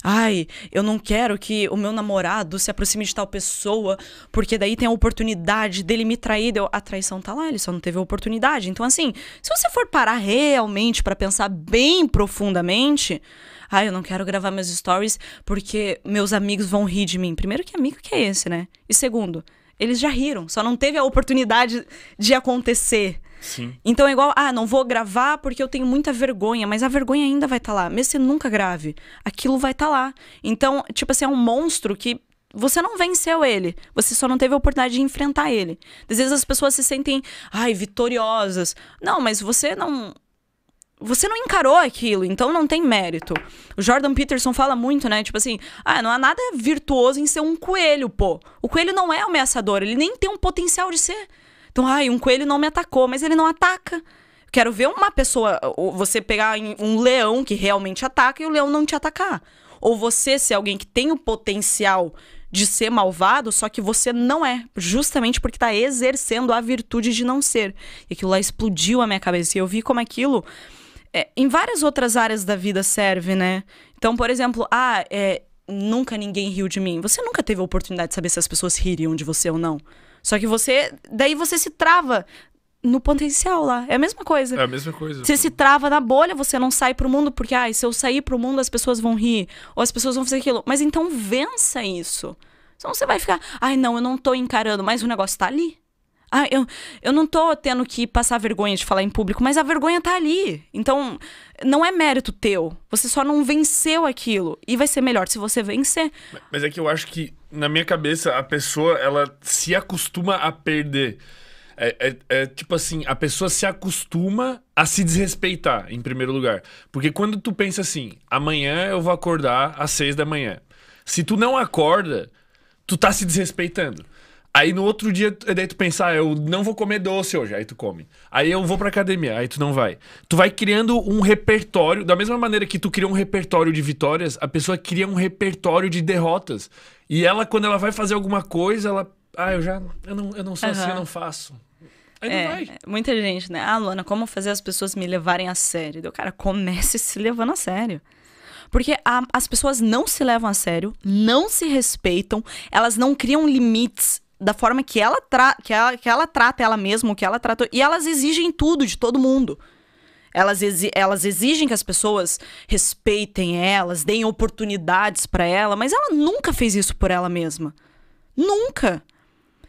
ai, eu não quero que o meu namorado se aproxime de tal pessoa, porque daí tem a oportunidade dele me trair. Deu, a traição tá lá, ele só não teve a oportunidade. Então, assim, se você for parar realmente para pensar bem profundamente, ai, eu não quero gravar meus stories porque meus amigos vão rir de mim. Primeiro, que amigo que é esse, né? E segundo, eles já riram, só não teve a oportunidade de acontecer. Então é igual, ah, não vou gravar porque eu tenho muita vergonha, mas a vergonha ainda vai estar tá lá. Mesmo você nunca grave, aquilo vai estar tá lá. Então, tipo assim, é um monstro que você não venceu ele, você só não teve a oportunidade de enfrentar ele. Às vezes as pessoas se sentem, ai, vitoriosas. Não, mas você não você não encarou aquilo, então não tem mérito. O Jordan Peterson fala muito, né? Tipo assim, ah, não há nada virtuoso em ser um coelho, pô. O coelho não é ameaçador, ele nem tem um potencial de ser. Então, ai, um coelho não me atacou, mas ele não ataca. Quero ver uma pessoa, você pegar um leão que realmente ataca e o leão não te atacar. Ou você ser alguém que tem o potencial de ser malvado, só que você não é, justamente porque está exercendo a virtude de não ser. E aquilo lá explodiu a minha cabeça. E eu vi como aquilo é, em várias outras áreas da vida serve, né? Então, por exemplo, ah, é, nunca ninguém riu de mim. Você nunca teve a oportunidade de saber se as pessoas ririam de você ou não. Só que você. Daí você se trava no potencial lá. É a mesma coisa. É a mesma coisa. Você se trava na bolha, você não sai pro mundo, porque, ai, ah, se eu sair pro mundo, as pessoas vão rir, ou as pessoas vão fazer aquilo. Mas então vença isso. Senão você vai ficar, ai, não, eu não tô encarando, mas o negócio tá ali. Ah, eu, eu não tô tendo que passar vergonha de falar em público, mas a vergonha tá ali. Então, não é mérito teu. Você só não venceu aquilo. E vai ser melhor se você vencer. Mas é que eu acho que, na minha cabeça, a pessoa, ela se acostuma a perder. É, é, é, tipo assim, a pessoa se acostuma a se desrespeitar, em primeiro lugar. Porque quando tu pensa assim, amanhã eu vou acordar às seis da manhã. Se tu não acorda, tu tá se desrespeitando. Aí no outro dia, daí tu pensa, ah, eu não vou comer doce hoje, aí tu come. Aí eu vou pra academia, aí tu não vai. Tu vai criando um repertório, da mesma maneira que tu cria um repertório de vitórias, a pessoa cria um repertório de derrotas. E ela, quando ela vai fazer alguma coisa, ela. Ah, eu já. Eu não, eu não sou uhum. assim, eu não faço. Aí é, não vai. É, muita gente, né? Ah, Luana, como fazer as pessoas me levarem a sério? Deu, cara, comece se levando a sério. Porque a, as pessoas não se levam a sério, não se respeitam, elas não criam limites da forma que ela, tra que ela, que ela trata ela mesma, que ela tratou. E elas exigem tudo de todo mundo. Elas, exi elas exigem que as pessoas respeitem elas, deem oportunidades para ela, mas ela nunca fez isso por ela mesma. Nunca.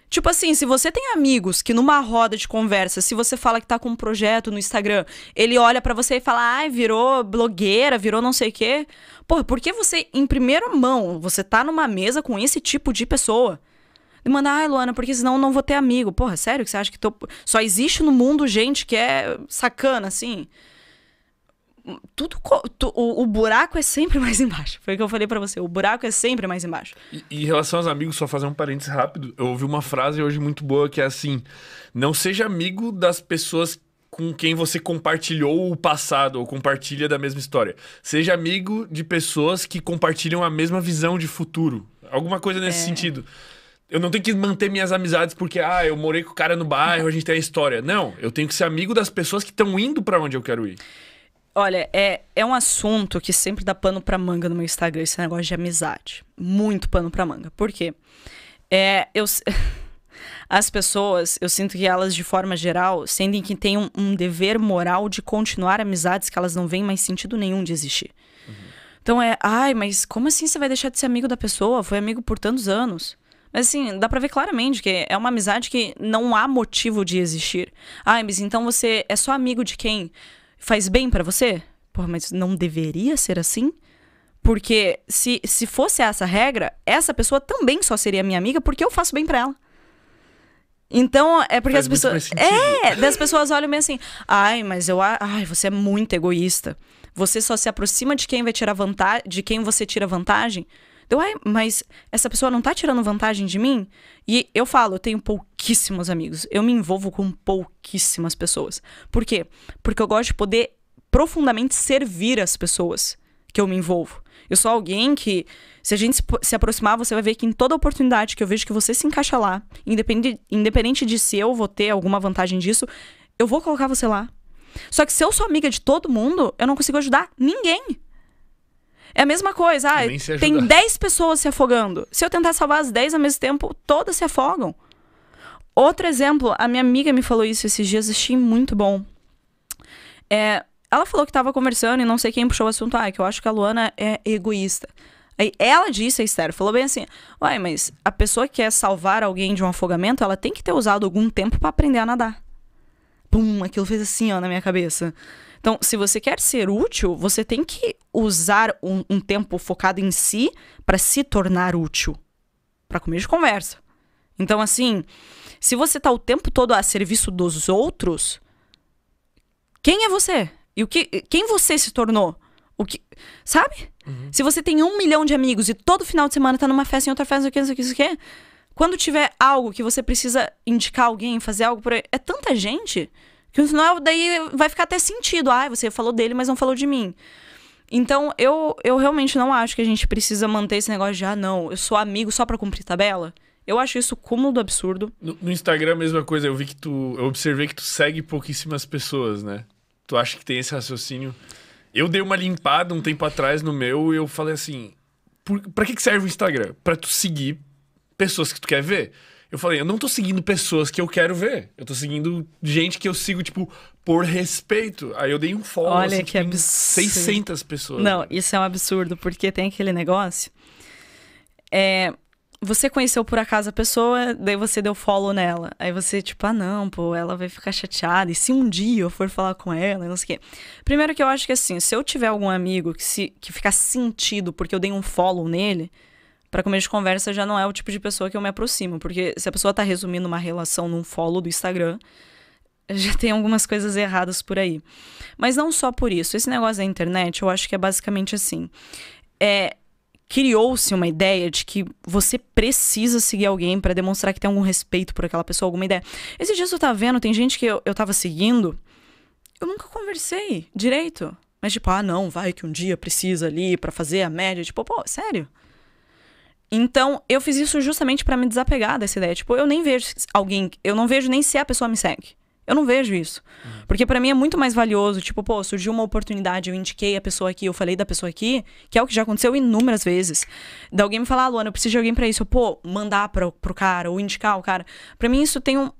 Tipo assim, se você tem amigos que numa roda de conversa, se você fala que tá com um projeto no Instagram, ele olha para você e fala: "Ai, virou blogueira, virou não sei o quê". por que você em primeira mão, você tá numa mesa com esse tipo de pessoa? e mandar, ai, Luana, porque senão eu não vou ter amigo. Porra, sério que você acha que tô... só existe no mundo gente que é sacana, assim? Tudo tu, o, o, buraco é sempre mais embaixo. Foi o que eu falei para você. O buraco é sempre mais embaixo. E, em relação aos amigos, só fazer um parênteses rápido. Eu ouvi uma frase hoje muito boa que é assim: não seja amigo das pessoas com quem você compartilhou o passado ou compartilha da mesma história. Seja amigo de pessoas que compartilham a mesma visão de futuro. Alguma coisa nesse é... sentido eu não tenho que manter minhas amizades porque, ah, eu morei com o cara no bairro, a gente tem a história. Não, eu tenho que ser amigo das pessoas que estão indo para onde eu quero ir. Olha, é, é um assunto que sempre dá pano pra manga no meu Instagram, esse negócio de amizade. Muito pano pra manga. Por quê? É, eu, as pessoas, eu sinto que elas, de forma geral, sentem que têm um, um dever moral de continuar amizades que elas não veem mais sentido nenhum de existir. Uhum. Então é, ai, mas como assim você vai deixar de ser amigo da pessoa? Foi amigo por tantos anos. Mas assim, dá pra ver claramente que é uma amizade que não há motivo de existir. Ah, mas então você é só amigo de quem faz bem para você? Porra, mas não deveria ser assim? Porque se, se fosse essa regra, essa pessoa também só seria minha amiga porque eu faço bem pra ela. Então, é porque Faz as pessoas. É, das pessoas olham meio assim. Ai, mas eu. Ai, você é muito egoísta. Você só se aproxima de quem vai tirar vantagem. De quem você tira vantagem Deu, ai, mas essa pessoa não tá tirando vantagem de mim? E eu falo, eu tenho pouquíssimos amigos. Eu me envolvo com pouquíssimas pessoas. Por quê? Porque eu gosto de poder profundamente servir as pessoas que eu me envolvo. Eu sou alguém que, se a gente se aproximar, você vai ver que em toda oportunidade que eu vejo que você se encaixa lá, independente, independente de se eu vou ter alguma vantagem disso, eu vou colocar você lá. Só que se eu sou amiga de todo mundo, eu não consigo ajudar ninguém. É a mesma coisa. Ah, tem 10 pessoas se afogando. Se eu tentar salvar as 10 ao mesmo tempo, todas se afogam. Outro exemplo, a minha amiga me falou isso esses dias, achei muito bom. É, ela falou que estava conversando e não sei quem puxou o assunto. Ah, é que eu acho que a Luana é egoísta. Aí ela disse, a Esther, falou bem assim: Uai, mas a pessoa que quer salvar alguém de um afogamento, ela tem que ter usado algum tempo para aprender a nadar. Pum, aquilo fez assim, ó, na minha cabeça. Então, se você quer ser útil, você tem que usar um, um tempo focado em si para se tornar útil. Para comer de conversa. Então, assim, se você tá o tempo todo a serviço dos outros, quem é você? E o que, quem você se tornou? O que, sabe? Uhum. Se você tem um milhão de amigos e todo final de semana tá numa festa, em outra festa, isso aqui, o que, quando tiver algo que você precisa indicar alguém, fazer algo por aí, é tanta gente que senão daí vai ficar até sentido. Ah, você falou dele, mas não falou de mim. Então, eu, eu realmente não acho que a gente precisa manter esse negócio de, ah, não, eu sou amigo só pra cumprir tabela. Eu acho isso cúmulo do absurdo. No, no Instagram, a mesma coisa. Eu vi que tu. Eu observei que tu segue pouquíssimas pessoas, né? Tu acha que tem esse raciocínio? Eu dei uma limpada um tempo atrás no meu e eu falei assim: por, pra que, que serve o Instagram? Pra tu seguir pessoas que tu quer ver. Eu falei, eu não tô seguindo pessoas que eu quero ver. Eu tô seguindo gente que eu sigo, tipo, por respeito. Aí eu dei um follow, Olha assim, que tipo, absurdo. 600 pessoas. Não, isso é um absurdo, porque tem aquele negócio... É, você conheceu por acaso a pessoa, daí você deu follow nela. Aí você, tipo, ah, não, pô, ela vai ficar chateada. E se um dia eu for falar com ela, não sei o quê. Primeiro que eu acho que assim, se eu tiver algum amigo que, se, que ficar sentido porque eu dei um follow nele, para começo de conversa já não é o tipo de pessoa que eu me aproximo, porque se a pessoa tá resumindo uma relação num follow do Instagram, já tem algumas coisas erradas por aí. Mas não só por isso. Esse negócio da internet, eu acho que é basicamente assim. É, criou-se uma ideia de que você precisa seguir alguém para demonstrar que tem algum respeito por aquela pessoa, alguma ideia. Esses dias eu tava tá vendo, tem gente que eu, eu tava seguindo, eu nunca conversei direito. Mas tipo, ah, não, vai que um dia precisa ali para fazer a média. Tipo, pô, sério? Então, eu fiz isso justamente para me desapegar dessa ideia. Tipo, eu nem vejo alguém, eu não vejo nem se a pessoa me segue. Eu não vejo isso. Uhum. Porque para mim é muito mais valioso, tipo, pô, surgiu uma oportunidade, eu indiquei a pessoa aqui, eu falei da pessoa aqui, que é o que já aconteceu inúmeras vezes. Da alguém me falar, ah, Luana, eu preciso de alguém para isso, eu, pô, mandar pro, pro cara ou indicar o cara. Para mim isso tem um,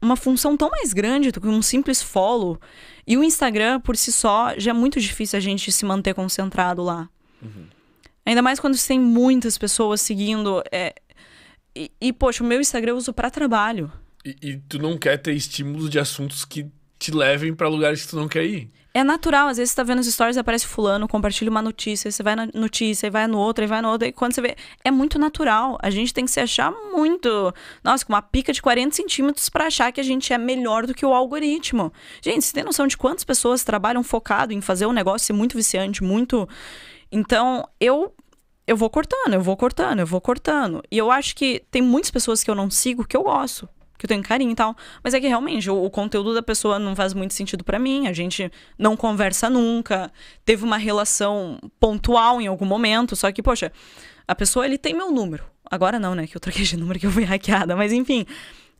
uma função tão mais grande do que um simples follow. E o Instagram, por si só, já é muito difícil a gente se manter concentrado lá. Uhum. Ainda mais quando você tem muitas pessoas seguindo. É... E, e, poxa, o meu Instagram eu uso para trabalho. E, e, tu não quer ter estímulos de assuntos que te levem para lugares que tu não quer ir. É natural, às vezes você tá vendo as stories, aparece fulano, compartilha uma notícia, você vai na notícia, e vai no outro, e vai no outro, e quando você vê. É muito natural. A gente tem que se achar muito. Nossa, com uma pica de 40 centímetros para achar que a gente é melhor do que o algoritmo. Gente, você tem noção de quantas pessoas trabalham focado em fazer um negócio muito viciante, muito. Então, eu eu vou cortando, eu vou cortando, eu vou cortando. E eu acho que tem muitas pessoas que eu não sigo que eu gosto, que eu tenho carinho e tal. Mas é que realmente o, o conteúdo da pessoa não faz muito sentido para mim, a gente não conversa nunca, teve uma relação pontual em algum momento, só que, poxa, a pessoa ele tem meu número. Agora não, né? Que eu troquei de número que eu fui hackeada, mas enfim.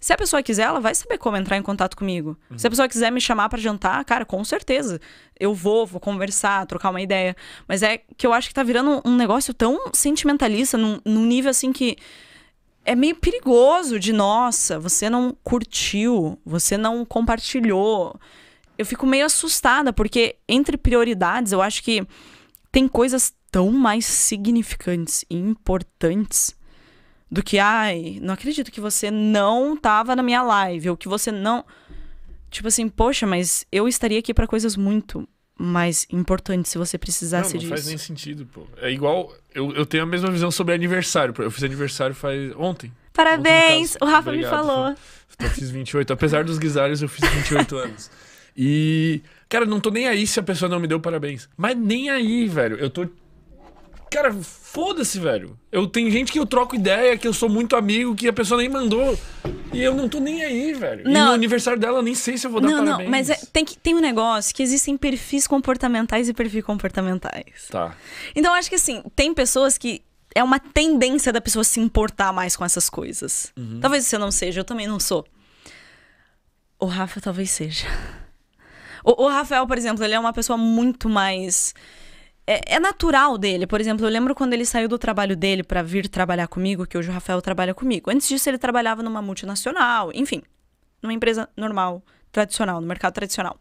Se a pessoa quiser, ela vai saber como entrar em contato comigo. Uhum. Se a pessoa quiser me chamar para jantar, cara, com certeza. Eu vou, vou conversar, trocar uma ideia. Mas é que eu acho que tá virando um negócio tão sentimentalista, num, num nível assim que é meio perigoso de nossa, você não curtiu, você não compartilhou. Eu fico meio assustada, porque entre prioridades, eu acho que tem coisas tão mais significantes e importantes do que, ai, não acredito que você não tava na minha live, ou que você não. Tipo assim, poxa, mas eu estaria aqui para coisas muito mais importantes se você precisasse disso. não disso. Não faz nem sentido, pô. É igual. Eu, eu tenho a mesma visão sobre aniversário. Eu fiz aniversário faz ontem. Parabéns! Ontem o Rafa Obrigado, me falou. Pô. Eu fiz 28. Apesar dos guisares, eu fiz 28 anos. E. Cara, não tô nem aí se a pessoa não me deu parabéns. Mas nem aí, velho. Eu tô Cara, foda-se, velho. Eu tenho gente que eu troco ideia, que eu sou muito amigo, que a pessoa nem mandou. E eu não tô nem aí, velho. Não. E no aniversário dela, nem sei se eu vou dar não, parabéns. Não, mas é, tem, que, tem um negócio que existem perfis comportamentais e perfis comportamentais. Tá. Então, acho que assim, tem pessoas que é uma tendência da pessoa se importar mais com essas coisas. Uhum. Talvez você não seja, eu também não sou. O Rafa talvez seja. O, o Rafael, por exemplo, ele é uma pessoa muito mais é, é, natural dele. Por exemplo, eu lembro quando ele saiu do trabalho dele para vir trabalhar comigo, que hoje o Rafael trabalha comigo. Antes disso, ele trabalhava numa multinacional, enfim, numa empresa normal, tradicional, no mercado tradicional.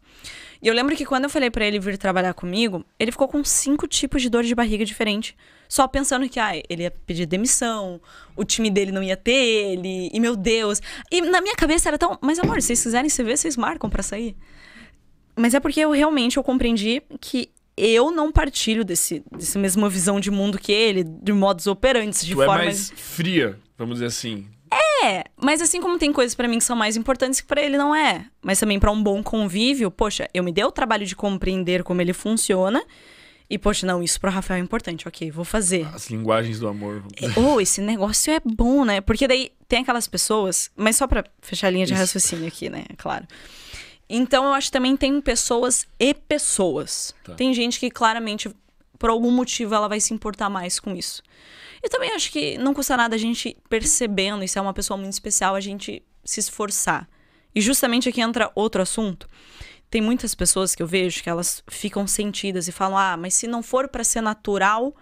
E eu lembro que quando eu falei para ele vir trabalhar comigo, ele ficou com cinco tipos de dor de barriga diferente, só pensando que ah, ele ia pedir demissão, o time dele não ia ter ele, e meu Deus. E na minha cabeça era tão, mas amor, se vocês quiserem se ver, vocês marcam para sair. Mas é porque eu realmente eu compreendi que eu não partilho desse, dessa mesma visão de mundo que ele, de modos operantes, de tu formas... é mais fria, vamos dizer assim. É, mas assim como tem coisas para mim que são mais importantes que para ele não é, mas também para um bom convívio, poxa, eu me dei o trabalho de compreender como ele funciona. E, poxa, não, isso pro Rafael é importante, ok, vou fazer. As linguagens do amor. Ou oh, esse negócio é bom, né? Porque daí tem aquelas pessoas, mas só pra fechar a linha de isso. raciocínio aqui, né? É claro. Então eu acho que também tem pessoas e pessoas. Tá. Tem gente que claramente, por algum motivo, ela vai se importar mais com isso. E também acho que não custa nada a gente percebendo, e se é uma pessoa muito especial, a gente se esforçar. E justamente aqui entra outro assunto. Tem muitas pessoas que eu vejo que elas ficam sentidas e falam: ah, mas se não for para ser natural,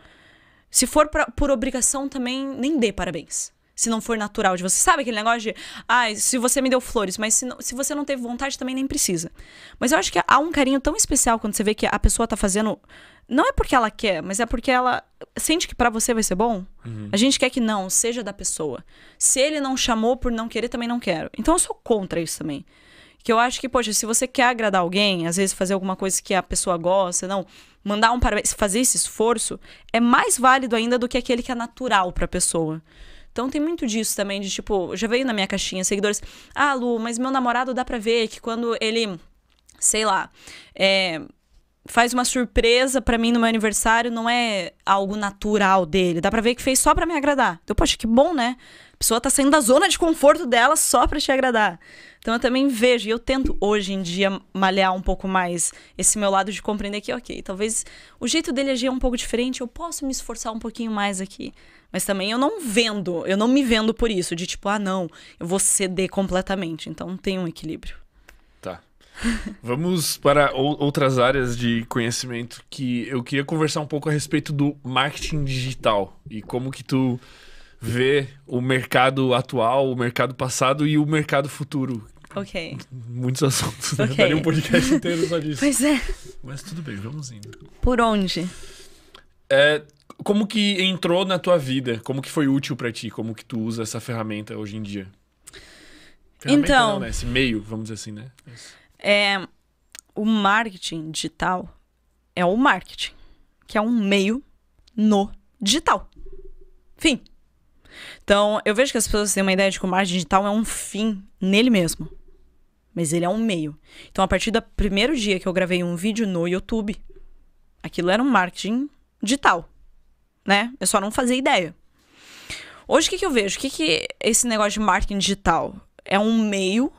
se for pra, por obrigação também, nem dê parabéns se não for natural de você. Sabe aquele negócio de, ah, se você me deu flores, mas se, não, se você não teve vontade também nem precisa. Mas eu acho que há um carinho tão especial quando você vê que a pessoa tá fazendo. Não é porque ela quer, mas é porque ela sente que para você vai ser bom. Uhum. A gente quer que não, seja da pessoa. Se ele não chamou por não querer, também não quero. Então eu sou contra isso também. Que eu acho que, poxa, se você quer agradar alguém, às vezes fazer alguma coisa que a pessoa gosta, não, mandar um parabéns, fazer esse esforço é mais válido ainda do que aquele que é natural para a pessoa. Então tem muito disso também, de tipo, já veio na minha caixinha seguidores. Ah, Lu, mas meu namorado dá pra ver que quando ele sei lá, é, faz uma surpresa para mim no meu aniversário, não é algo natural dele. Dá pra ver que fez só para me agradar. Então, poxa, que bom, né? A pessoa tá saindo da zona de conforto dela só pra te agradar. Então eu também vejo, e eu tento hoje em dia malhar um pouco mais esse meu lado de compreender que, ok, talvez o jeito dele agir é um pouco diferente, eu posso me esforçar um pouquinho mais aqui. Mas também eu não vendo, eu não me vendo por isso, de tipo, ah, não, eu vou ceder completamente. Então tem um equilíbrio. Vamos para outras áreas de conhecimento que eu queria conversar um pouco a respeito do marketing digital e como que tu vê o mercado atual, o mercado passado e o mercado futuro. Ok. Muitos assuntos, né? Okay. Daria um podcast inteiro só disso. pois é. Mas tudo bem, vamos indo. Por onde? É, como que entrou na tua vida? Como que foi útil para ti? Como que tu usa essa ferramenta hoje em dia? Ferramenta então, não, né? Esse meio, vamos dizer assim, né? Isso. É, o marketing digital é o marketing, que é um meio no digital. Fim. Então, eu vejo que as pessoas têm uma ideia de que o marketing digital é um fim nele mesmo. Mas ele é um meio. Então, a partir do primeiro dia que eu gravei um vídeo no YouTube, aquilo era um marketing digital. Né? Eu só não fazia ideia. Hoje, o que, que eu vejo? O que, que esse negócio de marketing digital? É um meio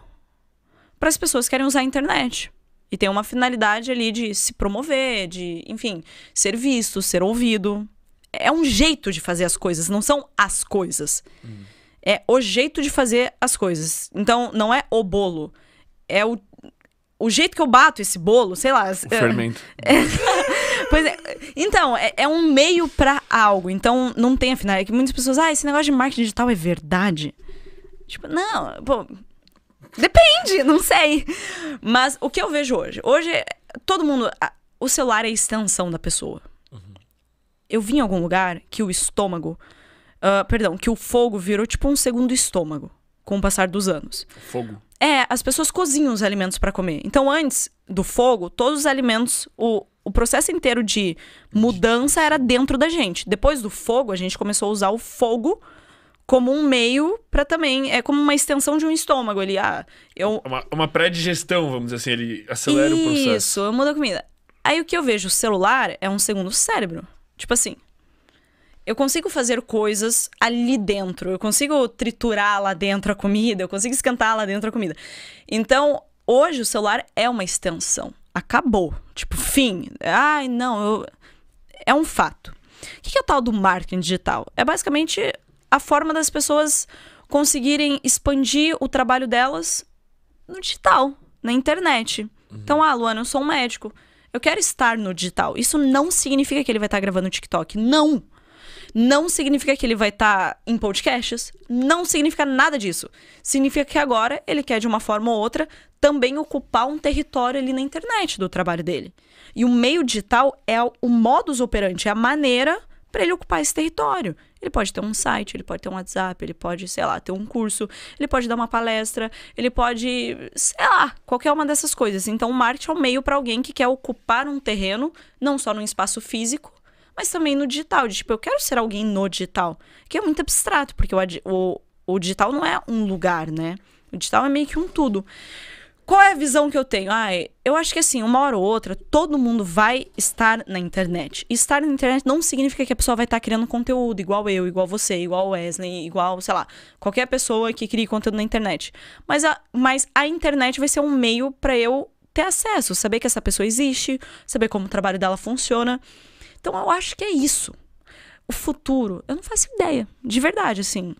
para as pessoas que querem usar a internet. E tem uma finalidade ali de se promover, de, enfim, ser visto, ser ouvido. É um jeito de fazer as coisas, não são as coisas. É o jeito de fazer as coisas. Então, não é o bolo. É o, o jeito que eu bato esse bolo, sei lá. O é, fermento. É, pois é. Então, é, é um meio para algo. Então, não tem a finalidade. É que muitas pessoas, ah, esse negócio de marketing digital é verdade. Tipo, não, pô, Depende, não sei. Mas o que eu vejo hoje? Hoje, todo mundo. O celular é a extensão da pessoa. Uhum. Eu vi em algum lugar que o estômago. Uh, perdão, que o fogo virou tipo um segundo estômago com o passar dos anos. Fogo. É, as pessoas cozinham os alimentos para comer. Então, antes do fogo, todos os alimentos, o, o processo inteiro de mudança era dentro da gente. Depois do fogo, a gente começou a usar o fogo como um meio para também. É como uma extensão de um estômago. Ele, ah, eu. Uma, uma pré-digestão, vamos dizer assim, ele acelera Isso, o processo. Isso, mudo a comida. Aí o que eu vejo, o celular é um segundo cérebro. Tipo assim. Eu consigo fazer coisas ali dentro. Eu consigo triturar lá dentro a comida. Eu consigo esquentar lá dentro a comida. Então, hoje o celular é uma extensão. Acabou. Tipo, fim. Ai, não, eu... É um fato. O que é o tal do marketing digital? É basicamente a forma das pessoas conseguirem expandir o trabalho delas no digital, na internet. Uhum. Então, ah, Luana, eu sou um médico. Eu quero estar no digital. Isso não significa que ele vai estar tá gravando TikTok. Não! Não significa que ele vai estar tá em podcasts. Não significa nada disso. Significa que agora ele quer, de uma forma ou outra, também ocupar um território ali na internet do trabalho dele. E o meio digital é o modus operandi, é a maneira para ele ocupar esse território. Ele pode ter um site, ele pode ter um WhatsApp, ele pode, sei lá, ter um curso, ele pode dar uma palestra, ele pode, sei lá, qualquer uma dessas coisas. Então, o marketing é um meio para alguém que quer ocupar um terreno, não só no espaço físico, mas também no digital. De, tipo, eu quero ser alguém no digital, que é muito abstrato, porque o, o, o digital não é um lugar, né? O digital é meio que um tudo qual é a visão que eu tenho? Ai, eu acho que assim, uma hora ou outra, todo mundo vai estar na internet. E estar na internet não significa que a pessoa vai estar criando conteúdo igual eu, igual você, igual Wesley, igual, sei lá, qualquer pessoa que crie conteúdo na internet. Mas a, mas a internet vai ser um meio para eu ter acesso, saber que essa pessoa existe, saber como o trabalho dela funciona. Então eu acho que é isso. O futuro, eu não faço ideia, de verdade, assim.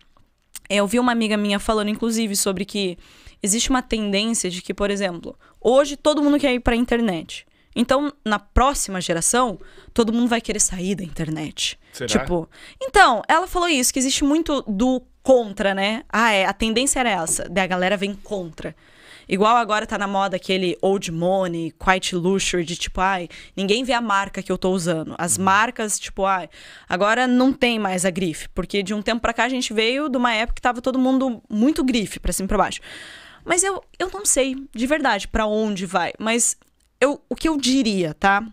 É, eu vi uma amiga minha falando, inclusive, sobre que existe uma tendência de que, por exemplo, hoje todo mundo quer ir para a internet. Então, na próxima geração, todo mundo vai querer sair da internet. Será? Tipo, então, ela falou isso, que existe muito do contra, né? Ah, é, a tendência era essa, da galera vem contra. Igual agora tá na moda aquele old money, quiet luxury, de tipo, ai, ninguém vê a marca que eu tô usando. As uhum. marcas, tipo, ai, agora não tem mais a grife. Porque de um tempo pra cá a gente veio de uma época que tava todo mundo muito grife, pra cima e pra baixo. Mas eu, eu não sei de verdade para onde vai. Mas eu, o que eu diria, tá?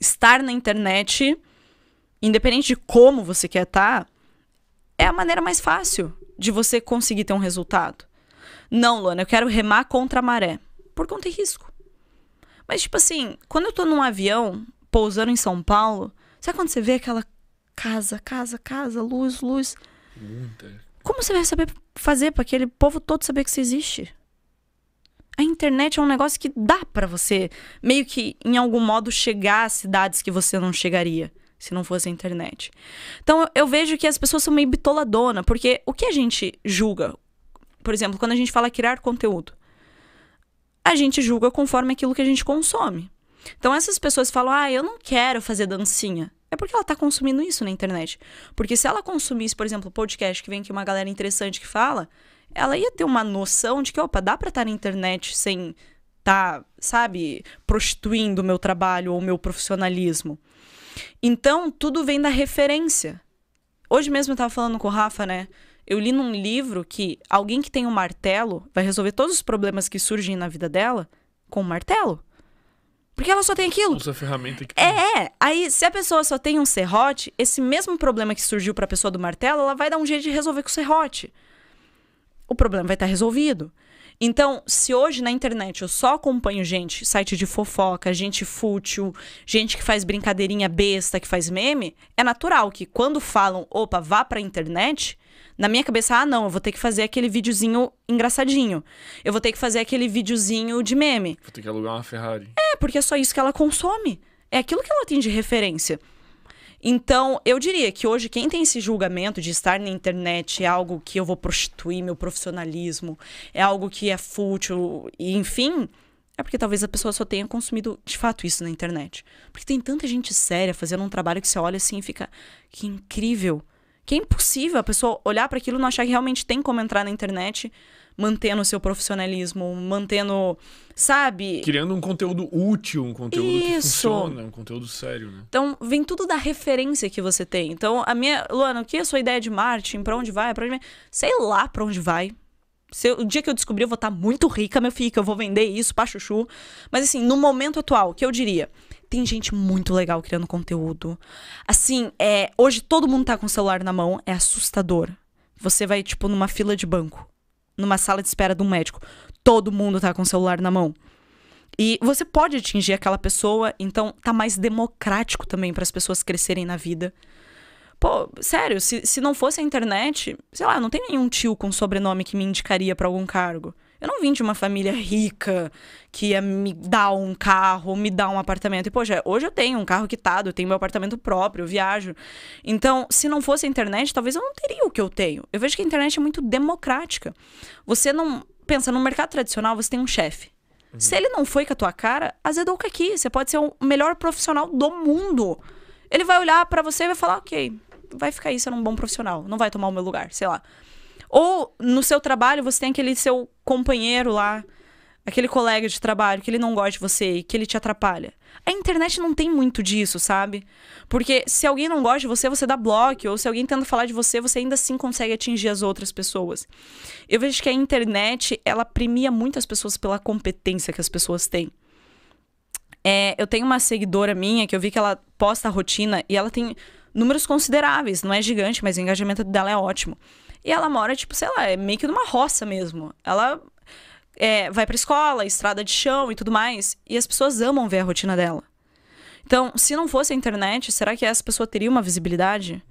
Estar na internet, independente de como você quer estar, tá, é a maneira mais fácil de você conseguir ter um resultado. Não, Luana, eu quero remar contra a maré. Por conta e risco. Mas, tipo assim, quando eu tô num avião, pousando em São Paulo, sabe quando você vê aquela casa, casa, casa, luz, luz? Muita. Como você vai saber fazer para aquele povo todo saber que você existe? A internet é um negócio que dá para você meio que em algum modo chegar a cidades que você não chegaria se não fosse a internet. Então eu vejo que as pessoas são meio bitoladonas, porque o que a gente julga por exemplo, quando a gente fala criar conteúdo, a gente julga conforme aquilo que a gente consome. Então, essas pessoas falam: ah, eu não quero fazer dancinha. É porque ela está consumindo isso na internet. Porque se ela consumisse, por exemplo, podcast que vem que uma galera interessante que fala, ela ia ter uma noção de que, opa, dá para estar tá na internet sem tá, sabe, prostituindo o meu trabalho ou o meu profissionalismo. Então, tudo vem da referência. Hoje mesmo eu estava falando com o Rafa, né? Eu li num livro que alguém que tem um martelo vai resolver todos os problemas que surgem na vida dela com um martelo. Porque ela só tem aquilo. Usa a ferramenta que é, tem. É, Aí, se a pessoa só tem um serrote, esse mesmo problema que surgiu para a pessoa do martelo, ela vai dar um jeito de resolver com o serrote. O problema vai estar tá resolvido. Então, se hoje na internet eu só acompanho gente, site de fofoca, gente fútil, gente que faz brincadeirinha besta, que faz meme, é natural que quando falam, opa, vá pra internet, na minha cabeça, ah, não, eu vou ter que fazer aquele videozinho engraçadinho. Eu vou ter que fazer aquele videozinho de meme. Vou ter que alugar uma Ferrari. É, porque é só isso que ela consome. É aquilo que ela tem de referência. Então, eu diria que hoje quem tem esse julgamento de estar na internet é algo que eu vou prostituir meu profissionalismo, é algo que é fútil, e enfim, é porque talvez a pessoa só tenha consumido de fato isso na internet. Porque tem tanta gente séria fazendo um trabalho que você olha assim e fica que incrível que é impossível a pessoa olhar para aquilo e não achar que realmente tem como entrar na internet mantendo o seu profissionalismo, mantendo, sabe? Criando um conteúdo útil, um conteúdo Isso. que funciona, um conteúdo sério, né? Então, vem tudo da referência que você tem. Então, a minha, Luana, o que é a sua ideia de marketing? Para onde vai? Para onde Sei lá para onde vai. Se eu, o dia que eu descobrir, eu vou estar tá muito rica, meu filho, eu vou vender isso pra chuchu. Mas assim, no momento atual, o que eu diria? tem gente muito legal criando conteúdo. Assim, é, hoje todo mundo tá com o celular na mão, é assustador. Você vai, tipo, numa fila de banco, numa sala de espera de um médico. Todo mundo tá com o celular na mão. E você pode atingir aquela pessoa, então tá mais democrático também para as pessoas crescerem na vida. Pô, sério, se, se não fosse a internet, sei lá, não tem nenhum tio com sobrenome que me indicaria para algum cargo. Eu não vim de uma família rica que ia me dar um carro, me dar um apartamento. E, poxa, hoje eu tenho um carro quitado, eu tenho meu apartamento próprio, eu viajo. Então, se não fosse a internet, talvez eu não teria o que eu tenho. Eu vejo que a internet é muito democrática. Você não. Pensa, no mercado tradicional você tem um chefe. Uhum. Se ele não foi com a tua cara, que aqui. Você pode ser o melhor profissional do mundo. Ele vai olhar para você e vai falar, ok, vai ficar aí sendo um bom profissional, não vai tomar o meu lugar, sei lá. Ou no seu trabalho você tem aquele seu companheiro lá, aquele colega de trabalho que ele não gosta de você e que ele te atrapalha. A internet não tem muito disso, sabe? Porque se alguém não gosta de você, você dá bloco, ou se alguém tenta falar de você, você ainda assim consegue atingir as outras pessoas. Eu vejo que a internet, ela premia muito as pessoas pela competência que as pessoas têm. É, eu tenho uma seguidora minha que eu vi que ela posta a rotina e ela tem números consideráveis, não é gigante, mas o engajamento dela é ótimo. E ela mora, tipo, sei lá, é meio que numa roça mesmo. Ela é, vai pra escola, estrada de chão e tudo mais. E as pessoas amam ver a rotina dela. Então, se não fosse a internet, será que essa pessoa teria uma visibilidade?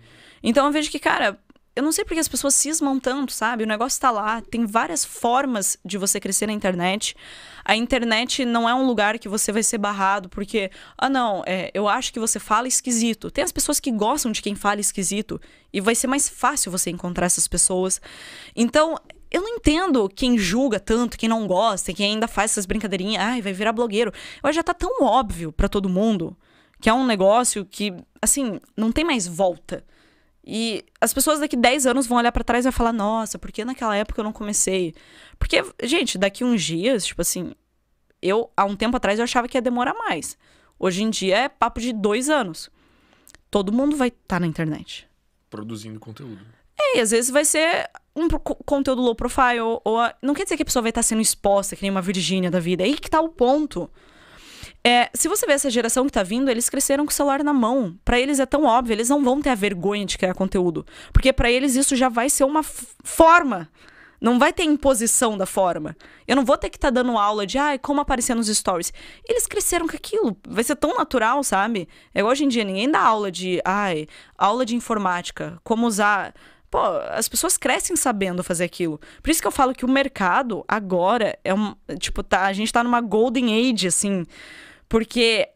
Então eu vejo que, cara, eu não sei porque as pessoas cismam tanto, sabe? O negócio está lá, tem várias formas de você crescer na internet. A internet não é um lugar que você vai ser barrado porque, ah, não, é, eu acho que você fala esquisito. Tem as pessoas que gostam de quem fala esquisito e vai ser mais fácil você encontrar essas pessoas. Então, eu não entendo quem julga tanto, quem não gosta, quem ainda faz essas brincadeirinhas, ai, vai virar blogueiro. Eu já tá tão óbvio para todo mundo que é um negócio que, assim, não tem mais volta. E as pessoas daqui 10 anos vão olhar para trás e vai falar: "Nossa, por que naquela época eu não comecei?". Porque, gente, daqui uns dias, tipo assim, eu há um tempo atrás eu achava que ia demorar mais. Hoje em dia é papo de dois anos. Todo mundo vai estar tá na internet produzindo conteúdo. É, e às vezes vai ser um conteúdo low profile ou, ou a... não quer dizer que a pessoa vai estar tá sendo exposta que nem uma Virgínia da vida. É aí que tá o ponto. É, se você vê essa geração que tá vindo, eles cresceram com o celular na mão. Para eles é tão óbvio, eles não vão ter a vergonha de criar conteúdo. Porque para eles isso já vai ser uma forma. Não vai ter imposição da forma. Eu não vou ter que estar tá dando aula de ah, como aparecer nos stories. Eles cresceram com aquilo. Vai ser tão natural, sabe? É hoje em dia, ninguém dá aula de ai, aula de informática, como usar. Pô, as pessoas crescem sabendo fazer aquilo. Por isso que eu falo que o mercado agora é um. Tipo, tá, a gente tá numa golden age, assim. Porque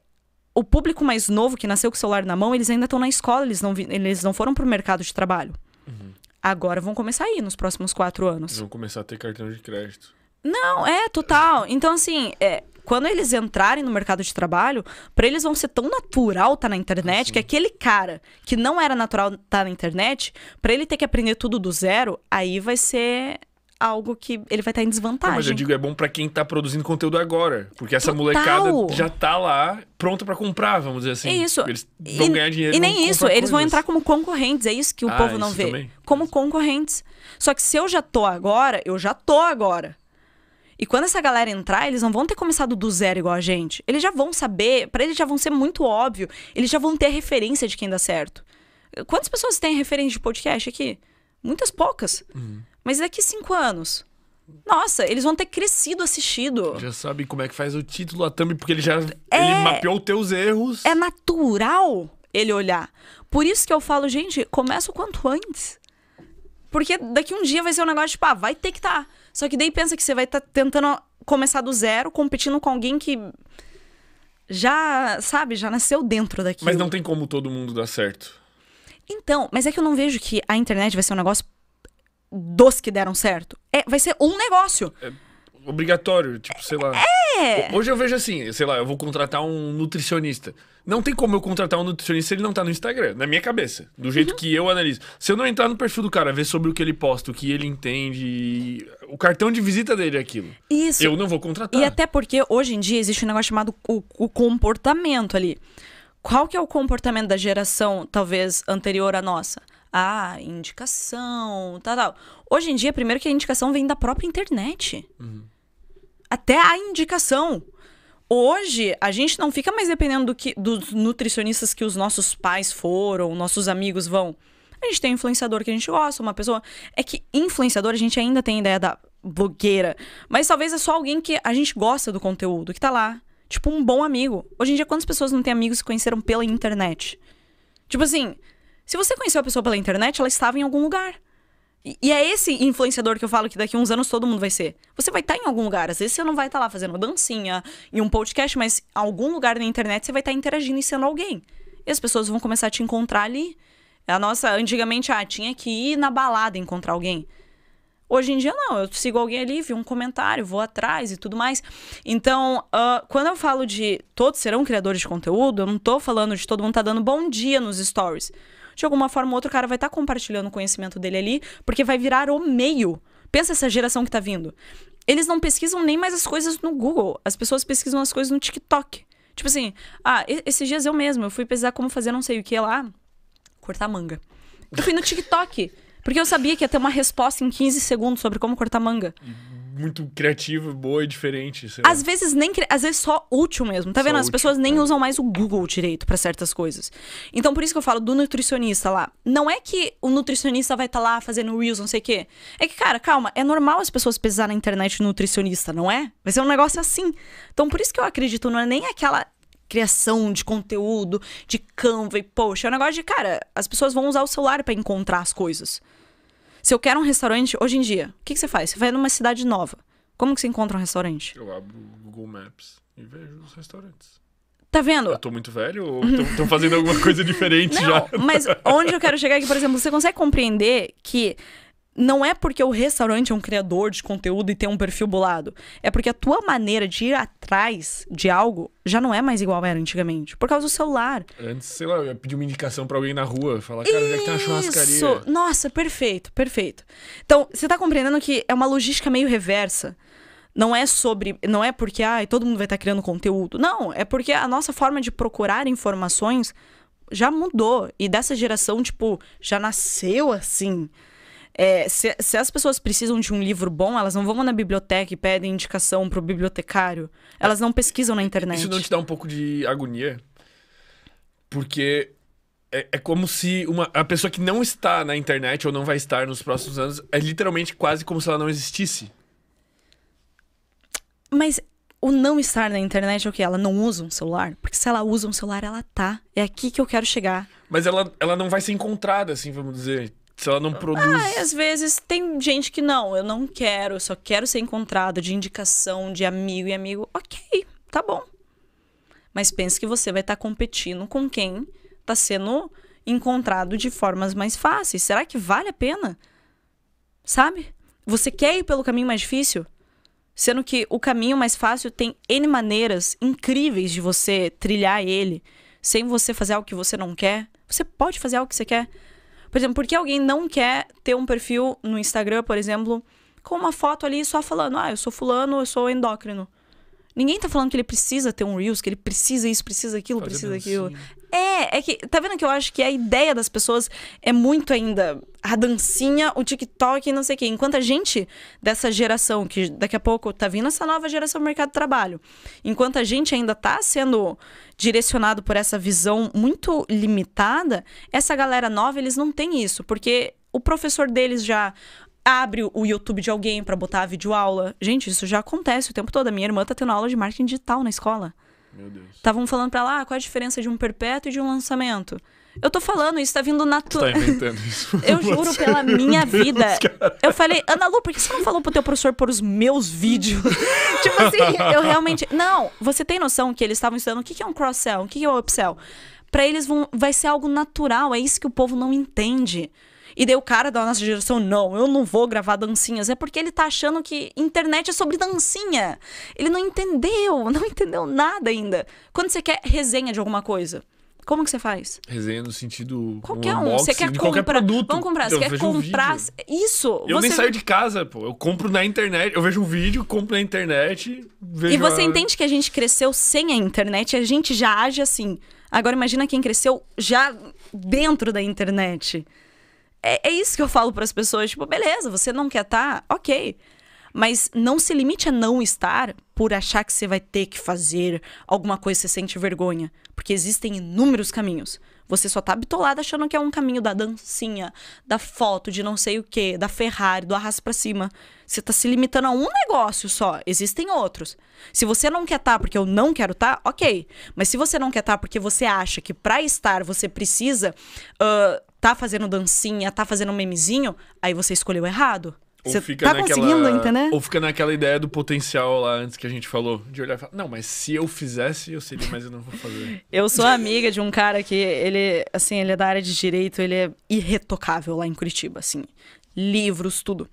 o público mais novo que nasceu com o celular na mão, eles ainda estão na escola, eles não, eles não foram pro mercado de trabalho. Uhum. Agora vão começar a ir nos próximos quatro anos. vão começar a ter cartão de crédito. Não, é, total. Então, assim, é, quando eles entrarem no mercado de trabalho, para eles vão ser tão natural tá na internet que aquele cara que não era natural tá na internet, para ele ter que aprender tudo do zero, aí vai ser algo que ele vai estar tá em desvantagem. Não, mas eu digo, é bom para quem tá produzindo conteúdo agora. Porque essa Total. molecada já tá lá pronta para comprar, vamos dizer assim. Isso. Eles vão e, ganhar dinheiro. E nem isso, eles vão entrar como concorrentes, é isso que o ah, povo não vê. Também. Como concorrentes. Só que se eu já tô agora, eu já tô agora. E quando essa galera entrar, eles não vão ter começado do zero igual a gente. Eles já vão saber, para eles já vão ser muito óbvio, eles já vão ter referência de quem dá certo. Quantas pessoas têm referência de podcast aqui? Muitas poucas. Uhum. Mas daqui cinco anos, nossa, eles vão ter crescido assistido. Já sabe como é que faz o título, a thumb, porque ele já é, ele mapeou teus erros. É natural ele olhar. Por isso que eu falo, gente, começa o quanto antes. Porque daqui um dia vai ser um negócio tipo, ah, vai ter que estar. Tá. Só que daí pensa que você vai estar tá tentando começar do zero, competindo com alguém que já, sabe, já nasceu dentro daqui. Mas não tem como todo mundo dar certo. Então, mas é que eu não vejo que a internet vai ser um negócio dos que deram certo. É, vai ser um negócio. É obrigatório, tipo, sei lá. É! Hoje eu vejo assim, sei lá, eu vou contratar um nutricionista. Não tem como eu contratar um nutricionista se ele não tá no Instagram, na minha cabeça, do jeito uhum. que eu analiso. Se eu não entrar no perfil do cara, ver sobre o que ele posta, o que ele entende, o cartão de visita dele é aquilo. Isso. Eu não vou contratar. E até porque hoje em dia existe um negócio chamado o, o comportamento ali. Qual que é o comportamento da geração, talvez, anterior à nossa? a indicação, tal, tal. Hoje em dia, primeiro que a indicação vem da própria internet. Uhum. Até a indicação. Hoje, a gente não fica mais dependendo do que, dos nutricionistas que os nossos pais foram, nossos amigos vão. A gente tem um influenciador que a gente gosta, uma pessoa. É que influenciador a gente ainda tem a ideia da blogueira. Mas talvez é só alguém que a gente gosta do conteúdo, que tá lá. Tipo, um bom amigo. Hoje em dia, quantas pessoas não têm amigos que conheceram pela internet? Tipo assim, se você conheceu a pessoa pela internet, ela estava em algum lugar. E é esse influenciador que eu falo que daqui a uns anos todo mundo vai ser. Você vai estar tá em algum lugar. Às vezes você não vai estar tá lá fazendo uma dancinha e um podcast, mas em algum lugar na internet você vai estar tá interagindo e sendo alguém. E as pessoas vão começar a te encontrar ali. A nossa, antigamente, ah, tinha que ir na balada encontrar alguém. Hoje em dia, não. Eu sigo alguém ali, vi um comentário, vou atrás e tudo mais. Então, uh, quando eu falo de todos serão criadores de conteúdo, eu não estou falando de todo mundo tá dando bom dia nos stories de alguma forma outro cara vai estar tá compartilhando o conhecimento dele ali, porque vai virar o meio. Pensa essa geração que está vindo. Eles não pesquisam nem mais as coisas no Google. As pessoas pesquisam as coisas no TikTok. Tipo assim, ah, esses dias eu mesmo, eu fui pesquisar como fazer não sei o que lá. Cortar manga. Eu fui no TikTok. Porque eu sabia que ia ter uma resposta em 15 segundos sobre como cortar manga. Uhum muito criativa, boa e diferente. Às lá. vezes nem às vezes só útil mesmo. Tá só vendo? As útil, pessoas nem é. usam mais o Google direito para certas coisas. Então por isso que eu falo do nutricionista lá. Não é que o nutricionista vai estar tá lá fazendo reels, não sei o quê. É que, cara, calma, é normal as pessoas pesar na internet nutricionista, não é? Vai ser um negócio assim. Então por isso que eu acredito, não é nem aquela criação de conteúdo, de Canva e poxa, é um negócio de, cara, as pessoas vão usar o celular para encontrar as coisas. Se eu quero um restaurante, hoje em dia, o que, que você faz? Você vai numa cidade nova. Como que você encontra um restaurante? Eu abro o Google Maps e vejo os restaurantes. Tá vendo? Eu tô muito velho ou estão fazendo alguma coisa diferente Não, já? Mas onde eu quero chegar é que, por exemplo, você consegue compreender que não é porque o restaurante é um criador de conteúdo e tem um perfil bolado. É porque a tua maneira de ir atrás de algo já não é mais igual era antigamente. Por causa do celular. Antes, sei lá, eu ia pedir uma indicação para alguém na rua, falar, cara, onde é que tem uma churrascaria? Nossa, perfeito, perfeito. Então, você tá compreendendo que é uma logística meio reversa. Não é sobre. Não é porque ah, todo mundo vai estar tá criando conteúdo. Não, é porque a nossa forma de procurar informações já mudou. E dessa geração, tipo, já nasceu assim. É, se, se, as pessoas precisam de um livro bom, elas não vão na biblioteca e pedem indicação pro bibliotecário. Elas não pesquisam na internet. Isso não te dá um pouco de agonia? Porque é, é como se uma, a pessoa que não está na internet ou não vai estar nos próximos anos é literalmente quase como se ela não existisse. Mas o não estar na internet é o que? Ela não usa um celular? Porque se ela usa um celular, ela tá. É aqui que eu quero chegar. Mas ela, ela não vai ser encontrada, assim, vamos dizer. Se ela não ah, produz. Ah, às vezes tem gente que não, eu não quero, eu só quero ser encontrado de indicação de amigo e amigo. Ok, tá bom. Mas pense que você vai estar tá competindo com quem está sendo encontrado de formas mais fáceis. Será que vale a pena? Sabe? Você quer ir pelo caminho mais difícil? Sendo que o caminho mais fácil tem N maneiras incríveis de você trilhar ele sem você fazer algo que você não quer. Você pode fazer algo que você quer. Por exemplo, por que alguém não quer ter um perfil no Instagram, por exemplo, com uma foto ali só falando, ah, eu sou fulano, eu sou endócrino. Ninguém tá falando que ele precisa ter um Reels, que ele precisa isso, precisa aquilo, precisa aquilo. É, é que. Tá vendo que eu acho que a ideia das pessoas é muito ainda a dancinha, o TikTok e não sei o quê. Enquanto a gente dessa geração, que daqui a pouco tá vindo essa nova geração do mercado de trabalho, enquanto a gente ainda tá sendo direcionado por essa visão muito limitada, essa galera nova, eles não têm isso, porque o professor deles já abre o YouTube de alguém para botar a videoaula. Gente, isso já acontece o tempo todo. A minha irmã tá tendo aula de marketing digital na escola. Meu Deus. Estavam falando para lá ah, qual é a diferença de um perpétuo e de um lançamento. Eu tô falando, isso tá vindo natural. Tá inventando isso. eu juro pela minha vida. Eu falei, Ana Lu, por que você não falou pro teu professor por os meus vídeos? tipo assim, eu realmente. Não, você tem noção que eles estavam estudando o que é um cross-sell, o que é um upsell? Pra eles vão... vai ser algo natural, é isso que o povo não entende. E daí o cara da nossa geração, não, eu não vou gravar dancinhas. É porque ele tá achando que internet é sobre dancinha. Ele não entendeu, não entendeu nada ainda. Quando você quer resenha de alguma coisa, como que você faz? Resenha no sentido. Qualquer um. Você quer comprar. Produto. Vamos comprar. Você eu quer comprar. Um isso. Eu você... nem saio de casa, pô. Eu compro na internet. Eu vejo um vídeo, compro na internet. e você a... entende que a gente cresceu sem a internet a gente já age assim. Agora imagina quem cresceu já dentro da internet. É, é isso que eu falo para as pessoas. Tipo, beleza, você não quer estar? Tá? Ok. Mas não se limite a não estar por achar que você vai ter que fazer alguma coisa você sente vergonha. Porque existem inúmeros caminhos. Você só tá bitolada achando que é um caminho da dancinha, da foto, de não sei o que, da Ferrari, do arrasto pra cima. Você tá se limitando a um negócio só. Existem outros. Se você não quer tá porque eu não quero tá, ok. Mas se você não quer tá porque você acha que pra estar você precisa uh, tá fazendo dancinha, tá fazendo memezinho, aí você escolheu errado. você fica tá naquela, conseguindo né Ou fica naquela ideia do potencial lá antes que a gente falou, de olhar e falar, não, mas se eu fizesse, eu seria, mas eu não vou fazer. eu sou amiga de um cara que ele, assim, ele é da área de direito, ele é irretocável lá em Curitiba, assim livros, tudo.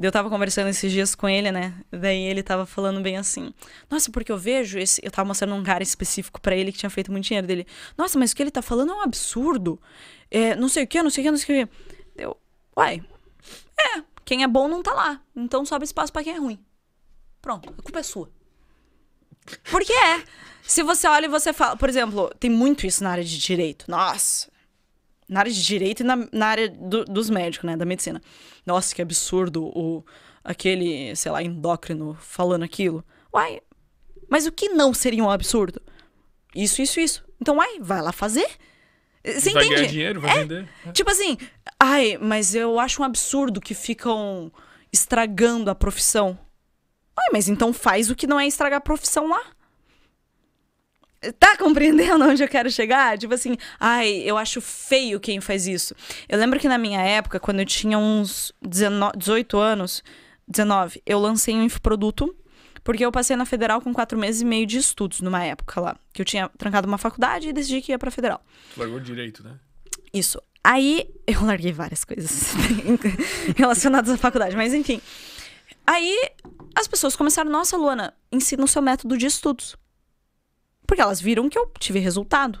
Eu tava conversando esses dias com ele, né? Daí ele tava falando bem assim: "Nossa, porque eu vejo esse, eu tava mostrando um cara específico para ele que tinha feito muito dinheiro dele. Nossa, mas o que ele tá falando é um absurdo. É, não sei o que, não sei o que, não sei o que. Eu, uai. É, quem é bom não tá lá. Então sobe espaço para quem é ruim. Pronto, a culpa é sua. Porque é. Se você olha e você fala, por exemplo, tem muito isso na área de direito. Nossa, na área de direito e na, na área do, dos médicos, né? Da medicina. Nossa, que absurdo o, aquele, sei lá, endócrino falando aquilo. Uai, mas o que não seria um absurdo? Isso, isso, isso. Então, uai, vai lá fazer. Você vai entende? ganhar dinheiro, vai é? vender. É. Tipo assim, ai, mas eu acho um absurdo que ficam estragando a profissão. Uai, mas então faz o que não é estragar a profissão lá. Tá compreendendo onde eu quero chegar? Tipo assim, ai, eu acho feio quem faz isso. Eu lembro que na minha época, quando eu tinha uns 18 anos, 19, eu lancei um infoproduto, porque eu passei na federal com quatro meses e meio de estudos numa época lá. Que eu tinha trancado uma faculdade e decidi que ia pra federal. Tu largou direito, né? Isso. Aí eu larguei várias coisas relacionadas à faculdade, mas enfim. Aí as pessoas começaram, nossa, Luana, ensina o seu método de estudos. Porque elas viram que eu tive resultado.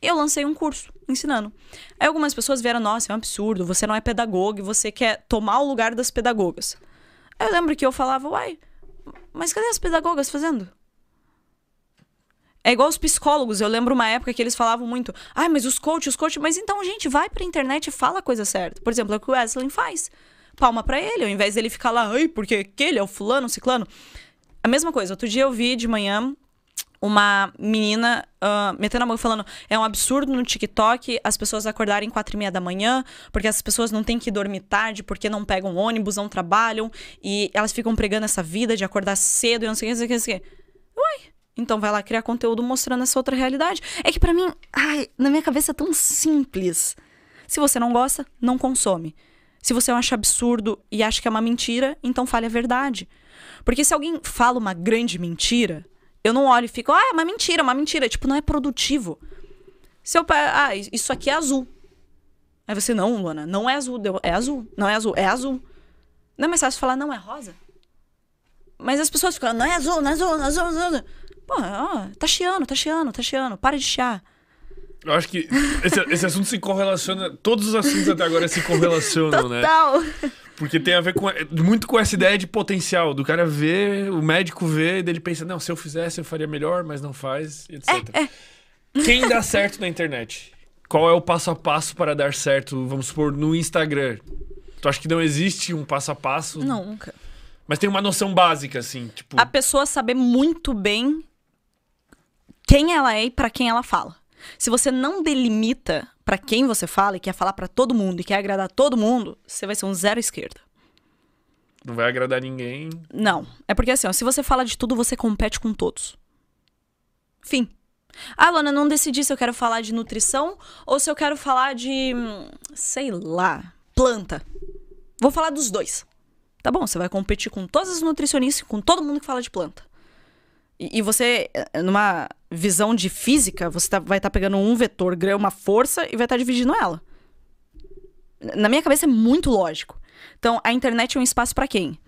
Eu lancei um curso ensinando. Aí algumas pessoas vieram, nossa, é um absurdo, você não é pedagoga e você quer tomar o lugar das pedagogas. Aí eu lembro que eu falava, uai, mas cadê as pedagogas fazendo? É igual os psicólogos, eu lembro uma época que eles falavam muito, ai, ah, mas os coaches, os coaches, mas então, gente, vai pra internet e fala a coisa certa. Por exemplo, é o que o Wesley faz. Palma para ele, ao invés dele ficar lá, ai, porque aquele é o fulano, o ciclano. A mesma coisa, outro dia eu vi de manhã uma menina uh, metendo a mão falando: é um absurdo no TikTok as pessoas acordarem quatro e meia da manhã, porque as pessoas não têm que dormir tarde, porque não pegam ônibus, não trabalham, e elas ficam pregando essa vida de acordar cedo e não sei o que, não sei o que, não sei o que. Uai, então vai lá criar conteúdo mostrando essa outra realidade. É que para mim, ai, na minha cabeça é tão simples. Se você não gosta, não consome. Se você acha absurdo e acha que é uma mentira, então fale a verdade. Porque se alguém fala uma grande mentira, eu não olho e fico, ah, é uma mentira, uma mentira. Tipo, não é produtivo. Se eu, ah, isso aqui é azul. Aí você, não, Luana, não é azul. Deu, é azul, não é azul, é azul. Não é mais fácil falar, não, é rosa. Mas as pessoas ficam, não é azul, não é azul, não é azul, não é azul. Pô, ó, tá chiando, tá chiando, tá chiando. Para de chiar. Eu acho que esse, esse assunto se correlaciona. Todos os assuntos até agora se correlacionam, Total. né? Total! Porque tem a ver com, muito com essa ideia de potencial, do cara ver, o médico ver e pensar pensa, não, se eu fizesse eu faria melhor, mas não faz, etc. É, é. Quem dá certo na internet? Qual é o passo a passo para dar certo, vamos supor, no Instagram? Tu acha que não existe um passo a passo? Não, nunca. Mas tem uma noção básica, assim, tipo... A pessoa saber muito bem quem ela é e para quem ela fala. Se você não delimita para quem você fala e quer falar para todo mundo e quer agradar todo mundo, você vai ser um zero esquerda. Não vai agradar ninguém. Não. É porque assim, ó, se você fala de tudo, você compete com todos. Fim. Ah, Lona, não decidi se eu quero falar de nutrição ou se eu quero falar de. Hum, sei lá. planta. Vou falar dos dois. Tá bom, você vai competir com todos os nutricionistas, e com todo mundo que fala de planta. E, e você, eh, numa visão de física, você tá, vai estar tá pegando um vetor, uma força, e vai estar tá dividindo ela. Na minha cabeça é muito lógico. Então, a internet é um espaço para quem?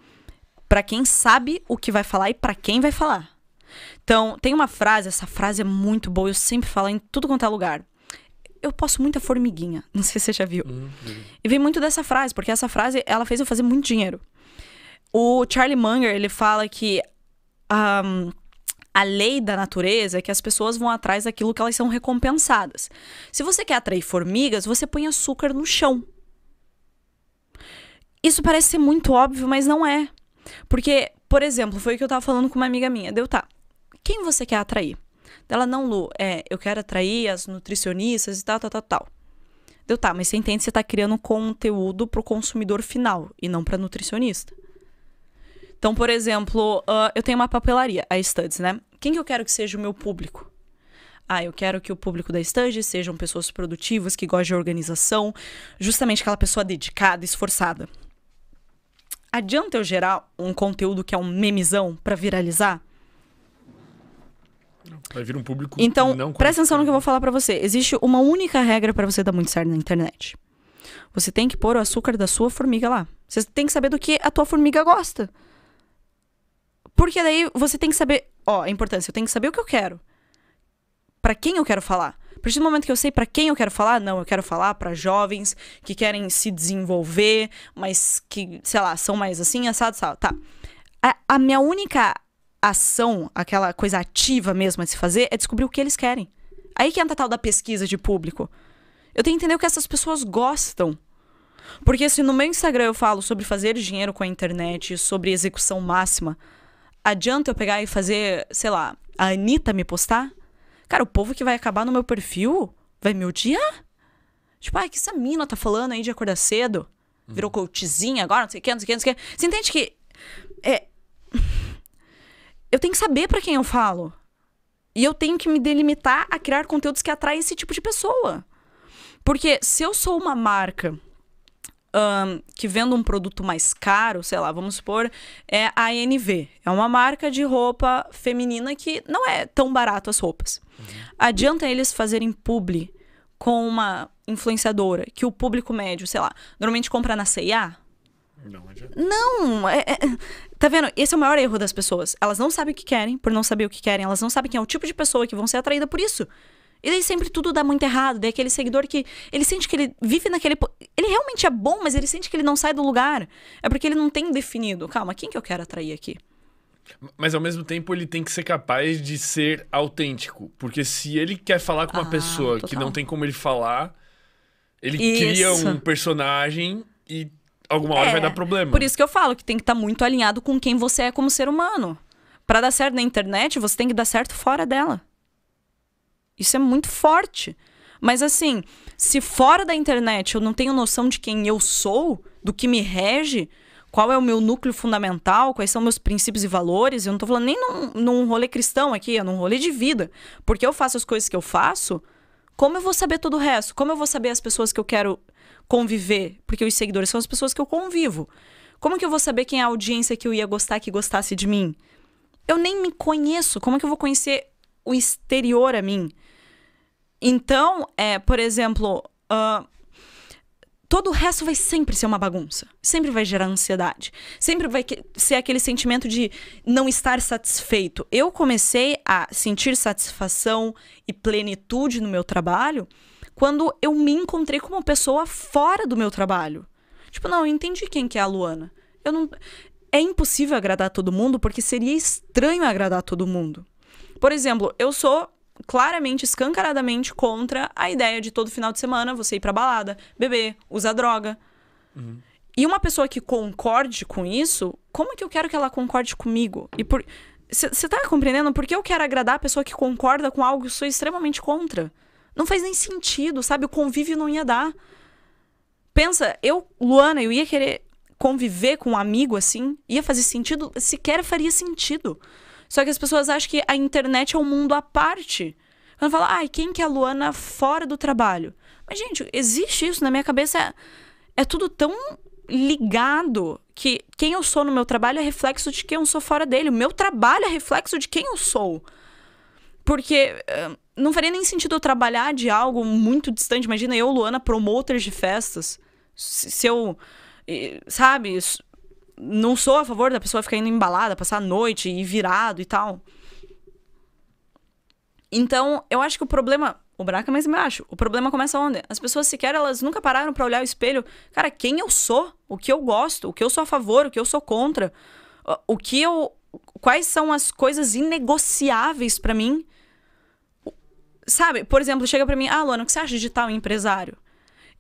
Para quem sabe o que vai falar e para quem vai falar. Então, tem uma frase, essa frase é muito boa, eu sempre falo em tudo quanto é lugar. Eu posso muita formiguinha, não sei se você já viu. Uhum. E vem muito dessa frase, porque essa frase ela fez eu fazer muito dinheiro. O Charlie Munger, ele fala que um, a lei da natureza é que as pessoas vão atrás daquilo que elas são recompensadas. Se você quer atrair formigas, você põe açúcar no chão. Isso parece ser muito óbvio, mas não é. Porque, por exemplo, foi o que eu tava falando com uma amiga minha. Deu, tá. Quem você quer atrair? Dela, não, Lu, é, eu quero atrair as nutricionistas e tal, tal, tal, tal. Deu, tá, mas você entende que você tá criando conteúdo pro consumidor final e não pra nutricionista. Então, por exemplo, uh, eu tenho uma papelaria, a Studs, né? Quem que eu quero que seja o meu público? Ah, eu quero que o público da Studs sejam pessoas produtivas, que gostem de organização, justamente aquela pessoa dedicada, esforçada. Adianta eu gerar um conteúdo que é um memezão para viralizar? Vai vir um público Então, não presta atenção no que eu vou falar para você. Existe uma única regra para você dar muito certo na internet. Você tem que pôr o açúcar da sua formiga lá. Você tem que saber do que a tua formiga gosta. Porque daí você tem que saber, ó, a importância, eu tenho que saber o que eu quero. Para quem eu quero falar? A partir do momento que eu sei para quem eu quero falar, não, eu quero falar para jovens que querem se desenvolver, mas que, sei lá, são mais assim, assado, assado. Tá. A, a minha única ação, aquela coisa ativa mesmo a se fazer, é descobrir o que eles querem. Aí que entra a tal da pesquisa de público. Eu tenho que entender o que essas pessoas gostam. Porque se no meu Instagram eu falo sobre fazer dinheiro com a internet, sobre execução máxima, adianta eu pegar e fazer, sei lá, a Anitta me postar? Cara, o povo que vai acabar no meu perfil vai me odiar. Tipo, ai, ah, que essa mina tá falando aí de acordar cedo? Virou uhum. coachzinha agora, não sei o que, não sei o que, não sei o que. Você entende que. É... eu tenho que saber para quem eu falo. E eu tenho que me delimitar a criar conteúdos que atraem esse tipo de pessoa. Porque se eu sou uma marca um, que venda um produto mais caro, sei lá, vamos supor, é a ANV. É uma marca de roupa feminina que não é tão barato as roupas. Uhum. Adianta eles fazerem publi com uma influenciadora que o público médio, sei lá, normalmente compra na CIA? Não adianta. Não! É, é, é, tá vendo? Esse é o maior erro das pessoas. Elas não sabem o que querem, por não saber o que querem, elas não sabem quem é o tipo de pessoa que vão ser atraída por isso. E daí sempre tudo dá muito errado. Daí aquele seguidor que ele sente que ele vive naquele. Ele realmente é bom, mas ele sente que ele não sai do lugar. É porque ele não tem definido. Calma, quem que eu quero atrair aqui? Mas ao mesmo tempo ele tem que ser capaz de ser autêntico. Porque se ele quer falar com uma ah, pessoa total. que não tem como ele falar, ele isso. cria um personagem e alguma hora é, vai dar problema. Por isso que eu falo que tem que estar tá muito alinhado com quem você é como ser humano. Para dar certo na internet, você tem que dar certo fora dela. Isso é muito forte. Mas assim, se fora da internet eu não tenho noção de quem eu sou, do que me rege, qual é o meu núcleo fundamental, quais são meus princípios e valores, eu não estou falando nem num, num rolê cristão aqui, é num rolê de vida. Porque eu faço as coisas que eu faço, como eu vou saber todo o resto? Como eu vou saber as pessoas que eu quero conviver? Porque os seguidores são as pessoas que eu convivo. Como que eu vou saber quem é a audiência que eu ia gostar que gostasse de mim? Eu nem me conheço. Como é que eu vou conhecer o exterior a mim? Então, é, por exemplo, uh, todo o resto vai sempre ser uma bagunça. Sempre vai gerar ansiedade. Sempre vai ser aquele sentimento de não estar satisfeito. Eu comecei a sentir satisfação e plenitude no meu trabalho quando eu me encontrei como pessoa fora do meu trabalho. Tipo, não, eu entendi quem que é a Luana. Eu não é impossível agradar todo mundo porque seria estranho agradar todo mundo. Por exemplo, eu sou claramente, escancaradamente contra a ideia de todo final de semana você ir pra balada, beber, usar droga. Uhum. E uma pessoa que concorde com isso, como é que eu quero que ela concorde comigo? E por. Você tá compreendendo? Por que eu quero agradar a pessoa que concorda com algo que eu sou extremamente contra? Não faz nem sentido, sabe? O convívio não ia dar. Pensa, eu, Luana, eu ia querer conviver com um amigo assim? Ia fazer sentido? Sequer faria sentido. Só que as pessoas acham que a internet é um mundo à parte. Quando fala, ai, ah, quem que é a Luana fora do trabalho? Mas, gente, existe isso na minha cabeça. É, é tudo tão ligado que quem eu sou no meu trabalho é reflexo de quem eu sou fora dele. O meu trabalho é reflexo de quem eu sou. Porque não faria nem sentido eu trabalhar de algo muito distante. Imagina eu, Luana, promotor de festas. se eu, sabe, não sou a favor da pessoa ficar indo embalada, passar a noite e virado e tal. Então, eu acho que o problema. O buraco é mais embaixo. O problema começa onde? As pessoas sequer, elas nunca pararam para olhar o espelho. Cara, quem eu sou? O que eu gosto? O que eu sou a favor? O que eu sou contra? O que eu. Quais são as coisas inegociáveis para mim? Sabe, por exemplo, chega para mim, ah, Luana, o que você acha de tal empresário?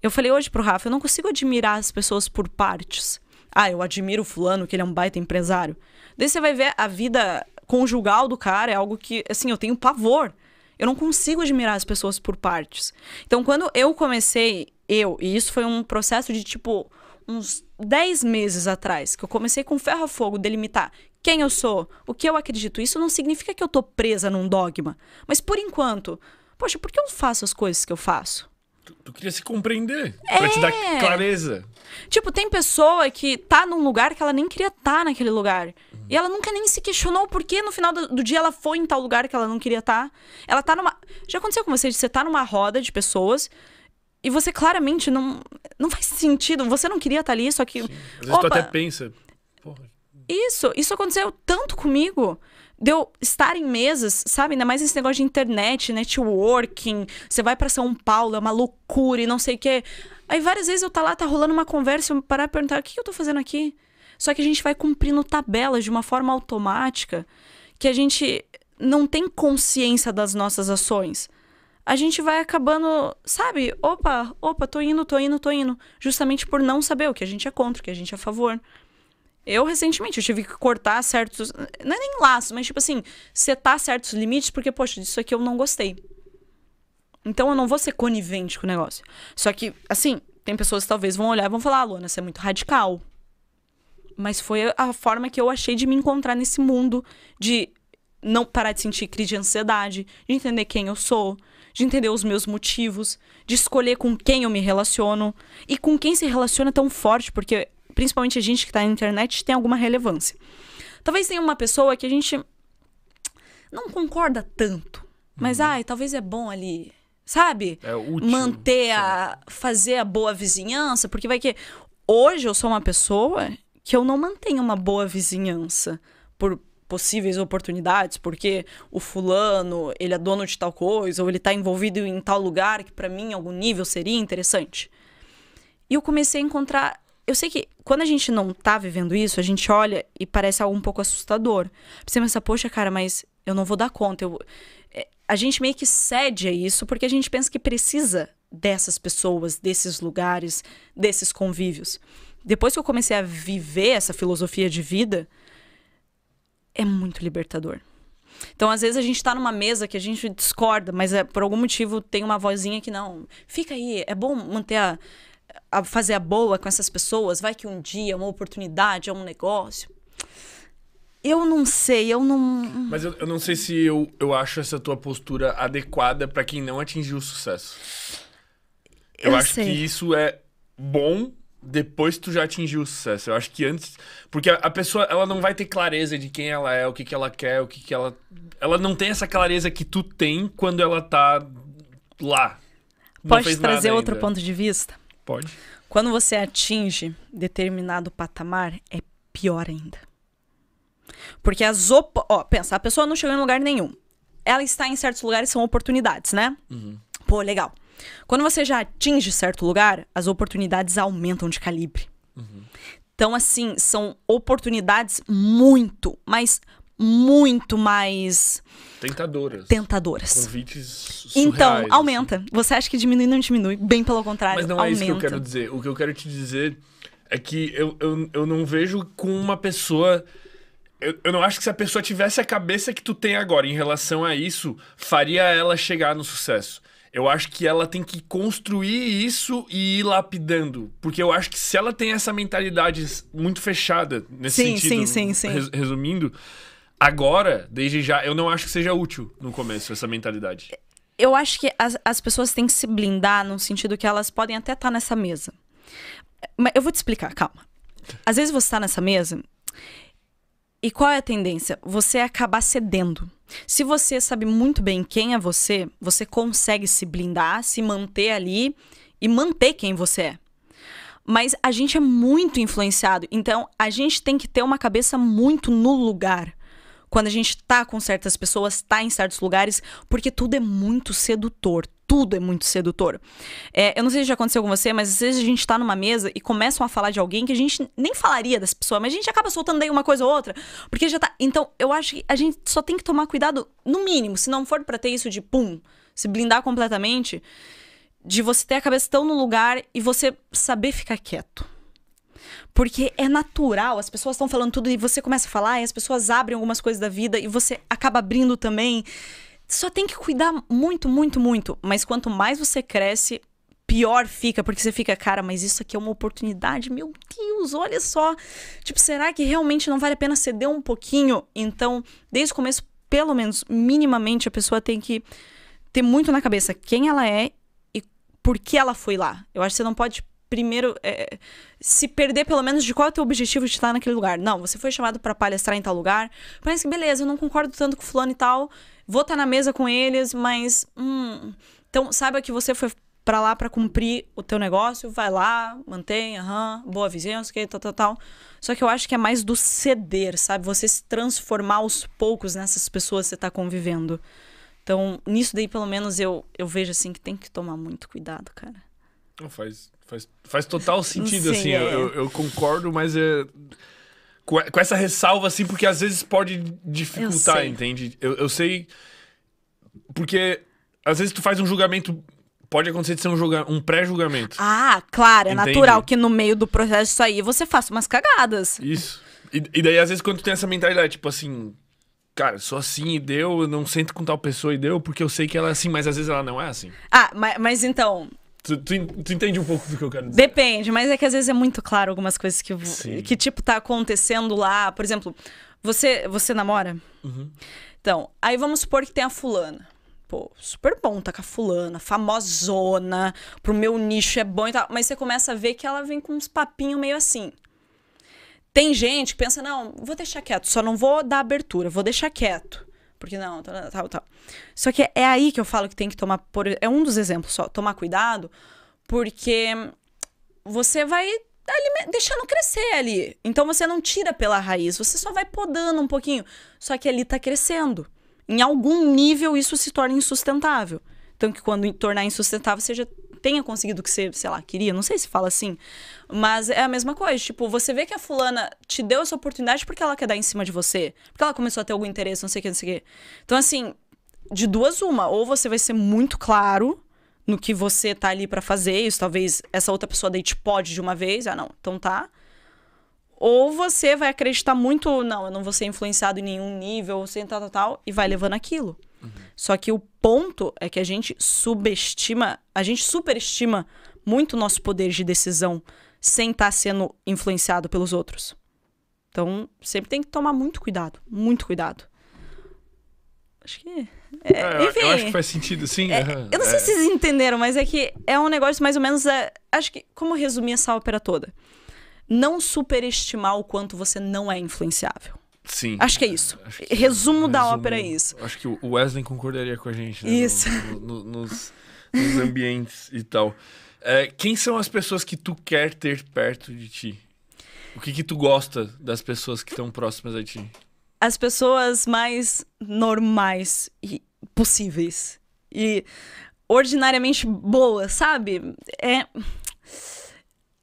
Eu falei hoje pro Rafa, eu não consigo admirar as pessoas por partes ah, eu admiro fulano, que ele é um baita empresário. Daí você vai ver a vida conjugal do cara é algo que, assim, eu tenho pavor. Eu não consigo admirar as pessoas por partes. Então, quando eu comecei, eu, e isso foi um processo de tipo uns 10 meses atrás, que eu comecei com ferro a fogo, delimitar quem eu sou, o que eu acredito. Isso não significa que eu tô presa num dogma. Mas por enquanto, poxa, por que eu faço as coisas que eu faço? Tu, tu queria se compreender. É. Pra te dar é. clareza. Tipo, tem pessoa que tá num lugar que ela nem queria estar tá naquele lugar. Uhum. E ela nunca nem se questionou por que no final do, do dia ela foi em tal lugar que ela não queria estar. Tá. Ela tá numa. Já aconteceu com você de você tá numa roda de pessoas e você claramente não. Não faz sentido. Você não queria estar tá ali, só que. Sim. Às vezes Opa, tu até pensa. Porra. Isso, isso aconteceu tanto comigo de eu estar em mesas, sabe? Ainda mais esse negócio de internet, networking. Você vai para São Paulo, é uma loucura e não sei o quê. Aí várias vezes eu tá lá, tá rolando uma conversa, eu parar e perguntar: o que eu tô fazendo aqui? Só que a gente vai cumprindo tabelas de uma forma automática que a gente não tem consciência das nossas ações. A gente vai acabando, sabe? Opa, opa, tô indo, tô indo, tô indo. Justamente por não saber o que a gente é contra, o que a gente é a favor. Eu, recentemente, eu tive que cortar certos. Não é nem laços, mas, tipo assim, setar certos limites, porque, poxa, disso aqui eu não gostei. Então eu não vou ser conivente com o negócio. Só que, assim, tem pessoas que talvez vão olhar e vão falar, ah, Luana, você é muito radical. Mas foi a forma que eu achei de me encontrar nesse mundo, de não parar de sentir crise de ansiedade, de entender quem eu sou, de entender os meus motivos, de escolher com quem eu me relaciono e com quem se relaciona tão forte, porque principalmente a gente que está na internet, tem alguma relevância. Talvez tenha uma pessoa que a gente não concorda tanto, mas uhum. ai, talvez é bom ali, sabe? É útil, Manter a fazer a boa vizinhança, porque vai que hoje eu sou uma pessoa que eu não mantenho uma boa vizinhança por possíveis oportunidades, porque o fulano, ele é dono de tal coisa, ou ele está envolvido em tal lugar que para mim em algum nível seria interessante. E eu comecei a encontrar eu sei que quando a gente não tá vivendo isso, a gente olha e parece algo um pouco assustador. Você pensa, poxa, cara, mas eu não vou dar conta. Eu... É, a gente meio que cede a isso porque a gente pensa que precisa dessas pessoas, desses lugares, desses convívios. Depois que eu comecei a viver essa filosofia de vida, é muito libertador. Então, às vezes, a gente está numa mesa que a gente discorda, mas é, por algum motivo tem uma vozinha que não. Fica aí, é bom manter a, a fazer a boa com essas pessoas, vai que um dia uma oportunidade é um negócio. Eu não sei, eu não. Mas eu, eu não sei se eu, eu acho essa tua postura adequada para quem não atingiu o sucesso. Eu, eu acho sei. que isso é bom depois que tu já atingiu o sucesso. Eu acho que antes. Porque a, a, pessoa, ela não vai ter clareza de quem ela é, o que, que ela quer, o que, que ela. Ela não tem essa clareza que tu tem quando ela tá lá. Pode trazer outro ponto de vista? Pode. Quando você atinge determinado patamar, é pior ainda. Porque as op... Ó, pensa, a pessoa não chegou em lugar nenhum. Ela está em certos lugares, são oportunidades, né? Uhum. Pô, legal. Quando você já atinge certo lugar, as oportunidades aumentam de calibre. Uhum. Então, assim, são oportunidades muito, mas muito mais. Tentadoras. Tentadoras. Convites Então, assim. aumenta. Assim. Você acha que diminui? Não diminui. Bem pelo contrário. Mas não aumenta. é isso que eu quero dizer. O que eu quero te dizer é que eu, eu, eu não vejo com uma pessoa. Eu, eu não acho que se a pessoa tivesse a cabeça que tu tem agora em relação a isso, faria ela chegar no sucesso. Eu acho que ela tem que construir isso e ir lapidando. Porque eu acho que se ela tem essa mentalidade muito fechada, nesse sim, sentido, sim, sim, sim. resumindo, Agora, desde já, eu não acho que seja útil no começo essa mentalidade. Eu acho que as, as pessoas têm que se blindar no sentido que elas podem até estar tá nessa mesa. Mas eu vou te explicar, calma. Às vezes você está nessa mesa e qual é a tendência? Você é acabar cedendo. Se você sabe muito bem quem é você, você consegue se blindar, se manter ali e manter quem você é. Mas a gente é muito influenciado, então a gente tem que ter uma cabeça muito no lugar quando a gente tá com certas pessoas, tá em certos lugares, porque tudo é muito sedutor. Tudo é muito sedutor. É, eu não sei se já aconteceu com você, mas às vezes a gente tá numa mesa e começam a falar de alguém que a gente nem falaria dessa pessoa, mas a gente acaba soltando aí uma coisa ou outra, porque já tá. Então, eu acho que a gente só tem que tomar cuidado, no mínimo, se não for para ter isso de pum, se blindar completamente, de você ter a cabeça tão no lugar e você saber ficar quieto porque é natural, as pessoas estão falando tudo e você começa a falar, e as pessoas abrem algumas coisas da vida e você acaba abrindo também. Só tem que cuidar muito, muito, muito. Mas quanto mais você cresce, pior fica, porque você fica, cara, mas isso aqui é uma oportunidade, meu Deus, olha só. Tipo, será que realmente não vale a pena ceder um pouquinho? Então, desde o começo, pelo menos, minimamente, a pessoa tem que ter muito na cabeça quem ela é e por que ela foi lá. Eu acho que você não pode primeiro é, se perder pelo menos de qual é o teu objetivo de estar naquele lugar. Não, você foi chamado para palestrar em tal lugar, parece que beleza, eu não concordo tanto com fulano e tal, vou estar tá na mesa com eles, mas hum, então saiba que você foi para lá para cumprir o teu negócio, vai lá, mantém, aham, boa vizinhança, que tal, tal, tal. Só que eu acho que é mais do ceder, sabe? Você se transformar aos poucos nessas pessoas que você tá convivendo. Então, nisso daí, pelo menos, eu, eu vejo assim que tem que tomar muito cuidado, cara. Faz, faz, faz total sentido, Sim, assim. É. Eu, eu, concordo, mas é. Com, com essa ressalva, assim, porque às vezes pode dificultar, eu entende? Eu, eu sei. Porque às vezes tu faz um julgamento pode acontecer de ser um, um pré-julgamento. Ah, claro, é natural que no meio do processo isso aí você faça umas cagadas. Isso. E, e, daí, às vezes, quando tu tem essa mentalidade, tipo assim, cara, sou assim e deu, eu não sento com tal pessoa e deu, porque eu sei que ela é assim, mas às vezes ela não é assim. Ah, mas, mas então, Tu, tu, tu, entende um pouco do que eu quero dizer? Depende, mas é que às vezes é muito claro algumas coisas que, que tipo, tá acontecendo lá. Por exemplo, você, você namora? Uhum. Então, aí vamos supor que tem a fulana. Pô, super bom tá com a fulana, famosona, pro meu nicho é bom e tal. Mas você começa a ver que ela vem com uns papinhos meio assim. Tem gente que pensa, não, vou deixar quieto, só não vou dar abertura, vou deixar quieto porque não, tal, tal, tal. Só que é aí que eu falo que tem que tomar, por, é um dos exemplos só, tomar cuidado, porque você vai deixando crescer ali. Então você não tira pela raiz, você só vai podando um pouquinho. Só que ali tá crescendo. Em algum nível isso se torna insustentável. Então que quando tornar insustentável, você já tenha conseguido o que você, sei lá, queria. Não sei se fala assim. Mas é a mesma coisa. Tipo, você vê que a fulana te deu essa oportunidade porque ela quer dar em cima de você. Porque ela começou a ter algum interesse, não sei o que, não sei o que. Então, assim, de duas, uma. Ou você vai ser muito claro no que você tá ali para fazer. Isso talvez essa outra pessoa daí te pode de uma vez. Ah, não. Então tá ou você vai acreditar muito, não, eu não vou ser influenciado em nenhum nível, sem tal, tal, tal, e vai levando aquilo. Só que o ponto é que a gente subestima, a gente superestima muito o nosso poder de decisão sem estar tá sendo influenciado pelos outros. Então, sempre tem que tomar muito cuidado, muito cuidado. Acho que. É, é enfim, eu acho que faz sentido, sim. É, eu não sei é. se vocês entenderam, mas é que é um negócio mais ou menos. É, acho que. Como resumir essa ópera toda? Não superestimar o quanto você não é influenciável. Sim. Acho que é isso. Que Resumo da ópera é isso. Acho que o Wesley concordaria com a gente. Né? Isso. No, no, no, nos, nos ambientes e tal. É, quem são as pessoas que tu quer ter perto de ti? O que que tu gosta das pessoas que estão próximas a ti? As pessoas mais normais e possíveis. E ordinariamente boas, sabe? É...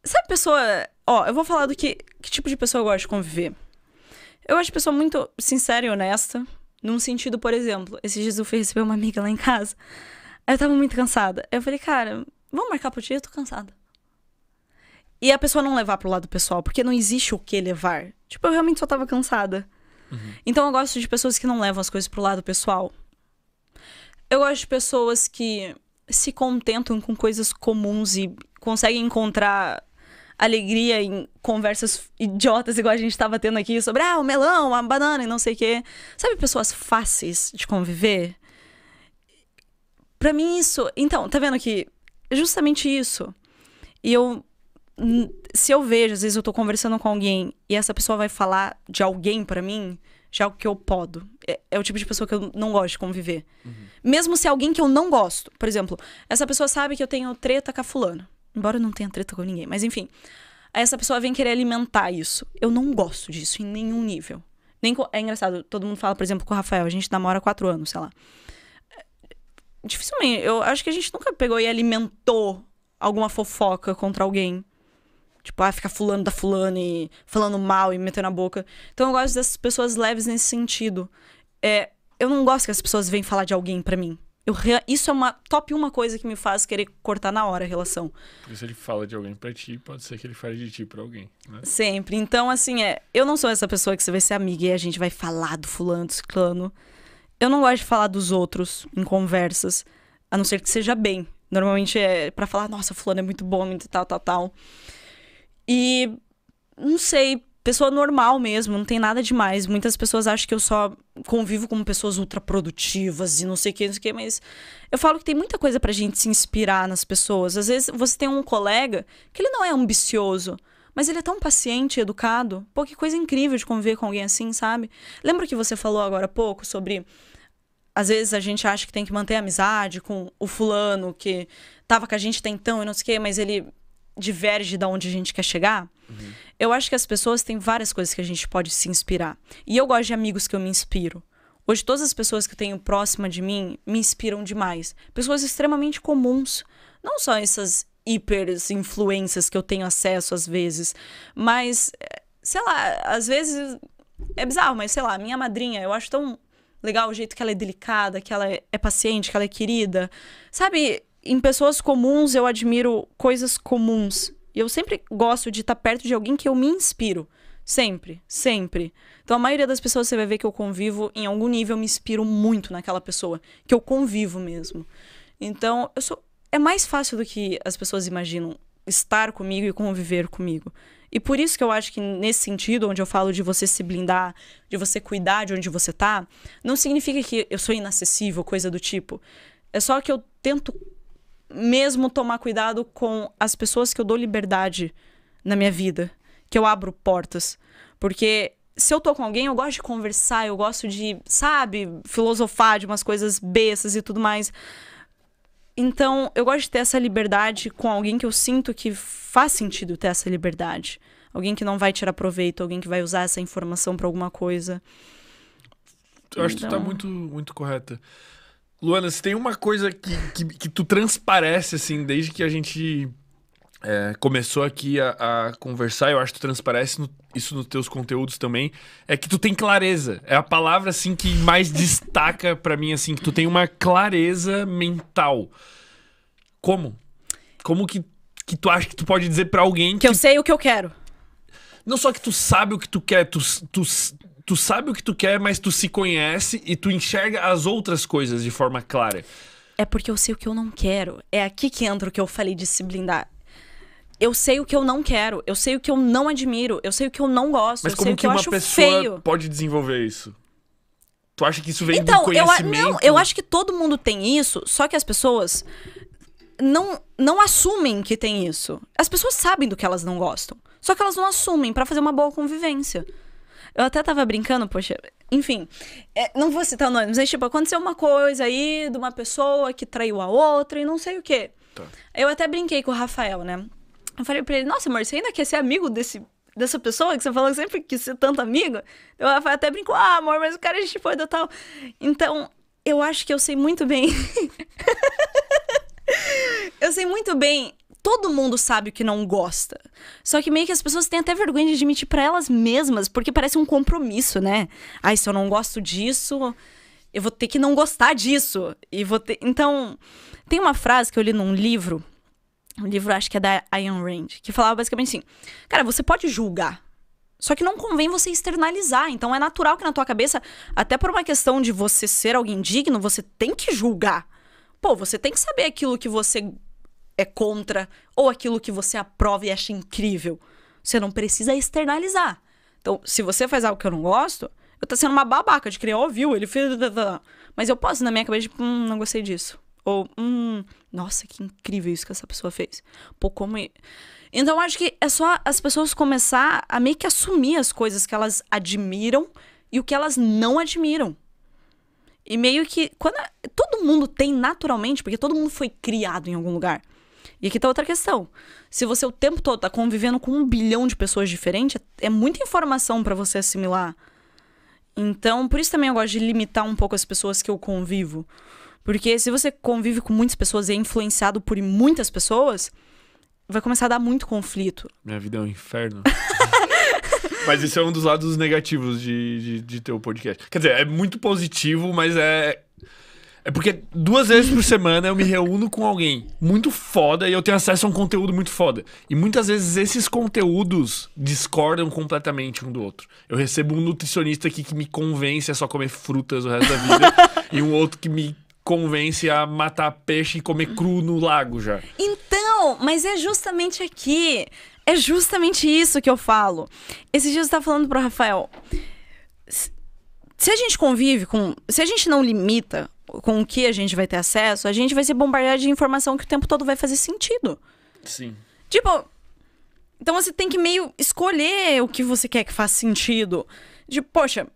Sabe pessoa... Ó, eu vou falar do que... Que tipo de pessoa eu gosto de conviver. Eu acho a pessoa muito sincera e honesta. Num sentido, por exemplo, esse Jesus foi receber uma amiga lá em casa. Eu tava muito cansada. Eu falei, cara, vamos marcar pro dia? Eu tô cansada. E a pessoa não levar pro lado pessoal, porque não existe o que levar. Tipo, eu realmente só tava cansada. Uhum. Então eu gosto de pessoas que não levam as coisas pro lado pessoal. Eu gosto de pessoas que se contentam com coisas comuns e conseguem encontrar alegria em conversas idiotas, igual a gente estava tendo aqui, sobre ah, o melão, a banana e não sei o quê. Sabe pessoas fáceis de conviver? Para mim, isso. Então, tá vendo que é justamente isso. E eu. Se eu vejo, às vezes eu tô conversando com alguém e essa pessoa vai falar de alguém para mim, já é o que eu podo. É, é, o tipo de pessoa que eu não gosto de conviver. Uhum. Mesmo se é alguém que eu não gosto. Por exemplo, essa pessoa sabe que eu tenho treta com a fulana. Embora eu não tenha treta com ninguém, mas enfim. essa pessoa vem querer alimentar isso. Eu não gosto disso em nenhum nível. Nem É engraçado, todo mundo fala, por exemplo, com o Rafael, a gente namora há quatro anos, sei lá. Dificilmente, eu acho que a gente nunca pegou e alimentou alguma fofoca contra alguém. Tipo, ah, ficar fulano da fulana e falando mal e metendo a boca. Então eu gosto dessas pessoas leves nesse sentido. É, eu não gosto que as pessoas venham falar de alguém para mim. Eu, isso é uma top uma coisa que me faz querer cortar na hora a relação. Porque se ele fala de alguém para ti, pode ser que ele fale de ti para alguém. Né? Sempre. Então, assim, é, eu não sou essa pessoa que você vai ser amiga e a gente vai falar do fulano, do ciclano. Eu não gosto de falar dos outros em conversas, a não ser que seja bem. Normalmente é para falar, nossa, fulano é muito bom, muito tal, tal, tal. E não sei, pessoa normal mesmo, não tem nada demais. Muitas pessoas acham que eu só convivo com pessoas ultra produtivas e não sei o que, não sei o que, mas eu falo que tem muita coisa pra gente se inspirar nas pessoas. Às vezes você tem um colega que ele não é ambicioso, mas ele é tão paciente e educado. Pô, que coisa incrível de conviver com alguém assim, sabe? Lembra que você falou agora há pouco sobre. Às vezes a gente acha que tem que manter amizade com o fulano que tava com a gente até então e não sei o que, mas ele diverge de onde a gente quer chegar. Uhum. Eu acho que as pessoas têm várias coisas que a gente pode se inspirar. E eu gosto de amigos que eu me inspiro. Hoje, todas as pessoas que eu tenho próxima de mim me inspiram demais. Pessoas extremamente comuns. Não só essas hiper influências que eu tenho acesso às vezes, mas, eh, sei lá, às vezes é bizarro, mas sei lá, minha madrinha, eu acho tão legal o jeito que ela é delicada, que ela é paciente, que ela é querida. Sabe, em pessoas comuns eu admiro coisas comuns e eu sempre gosto de estar tá perto de alguém que eu me inspiro. Sempre, sempre. Então a maioria das pessoas você vai ver que eu convivo em algum nível, eu me inspiro muito naquela pessoa, que eu convivo mesmo. Então, eu sou é mais fácil do que as pessoas imaginam estar comigo e conviver comigo. E por isso que eu acho que nesse sentido, onde eu falo de você se blindar, de você cuidar de onde você tá, não significa que eu sou inacessível, coisa do tipo. É só que eu tento mesmo tomar cuidado com as pessoas que eu dou liberdade na minha vida, que eu abro portas. Porque se eu tô com alguém, eu gosto de conversar, eu gosto de, sabe, filosofar de umas coisas bestas e tudo mais. Então, eu gosto de ter essa liberdade com alguém que eu sinto que faz sentido ter essa liberdade. Alguém que não vai tirar proveito, alguém que vai usar essa informação para alguma coisa. Eu acho que tu tá então muito, muito correta. Luana, se tem uma coisa que, que, que, tu transparece, assim, desde que a gente é, começou aqui a, a, conversar, eu acho que tu transparece no, isso nos teus conteúdos também, é que tu tem clareza. É a palavra, assim, que mais destaca para mim, assim, que tu tem uma clareza mental. Como? Como que, que tu acha que tu pode dizer para alguém que, que... eu sei o que eu quero. Não só que tu sabe o que tu quer, tu, tu, tu sabe o que tu quer, mas tu se conhece e tu enxerga as outras coisas de forma clara. É porque eu sei o que eu não quero. É aqui que entra o que eu falei de se blindar. Eu sei o que eu não quero, eu sei o que eu não admiro, eu sei o que eu não gosto, mas eu sei que, que eu uma acho pessoa feio. pode desenvolver isso? Tu acha que isso vem então, do conhecimento? Eu, não, eu acho que todo mundo tem isso, só que as pessoas não, não assumem que tem isso. As pessoas sabem do que elas não gostam, só que elas não assumem para fazer uma boa convivência. Eu até tava brincando, poxa. Enfim, é, não vou citar nomes, mas tipo, aconteceu uma coisa aí de uma pessoa que traiu a outra e não sei o quê. Tá. Eu até brinquei com o Rafael, né? Eu falei pra ele, nossa, amor, você ainda quer ser amigo desse dessa pessoa que você falou que sempre que ser tanto amigo? Eu até brincou, ah, amor, mas o cara a é gente foi do tal. Então, eu acho que eu sei muito bem. eu sei muito bem todo mundo sabe o que não gosta. Só que meio que as pessoas têm até vergonha de admitir para elas mesmas, porque parece um compromisso, né? Ai, se eu não gosto disso, eu vou ter que não gostar disso. E vou ter... Então, tem uma frase que eu li num livro, um livro acho que é da Ayn Rand, que falava basicamente assim: "Cara, você pode julgar, só que não convém você externalizar. Então é natural que na tua cabeça, até por uma questão de você ser alguém digno, você tem que julgar. Pô, você tem que saber aquilo que você é contra, ou aquilo que você aprova e acha incrível. Você não precisa externalizar. Então, se você faz algo que eu não gosto, eu tô sendo uma babaca de criar, ouviu, ele fez. Tá, tá, tá. Mas eu posso na minha cabeça, tipo, hum, não gostei disso. Ou, hum, nossa, que incrível isso que essa pessoa fez. Pô, como. Então, acho que é só as pessoas começar a meio que assumir as coisas que elas admiram e o que elas não admiram. E meio que. quando Todo mundo tem naturalmente, porque todo mundo foi criado em algum lugar. E aqui tá outra questão. Se você o tempo todo tá convivendo com um bilhão de pessoas diferentes, é muita informação para você assimilar. Então, por isso também eu gosto de limitar um pouco as pessoas que eu convivo. Porque se você convive com muitas pessoas e é influenciado por muitas pessoas, vai começar a dar muito conflito. Minha vida é um inferno. mas isso é um dos lados negativos de, de, de ter o podcast. Quer dizer, é muito positivo, mas é é porque duas vezes por semana eu me reúno com alguém muito foda e eu tenho acesso a um conteúdo muito foda. E muitas vezes esses conteúdos discordam completamente um do outro. Eu recebo um nutricionista aqui que me convence a só comer frutas o resto da vida e um outro que me convence a matar peixe e comer cru no lago já. Então, mas é justamente aqui, é justamente isso que eu falo. Esses dias eu estava falando pro Rafael se a gente convive com. Se a gente não limita com o que a gente vai ter acesso, a gente vai ser bombardeado de informação que o tempo todo vai fazer sentido. Sim. Tipo. Então você tem que meio escolher o que você quer que faça sentido. De, poxa,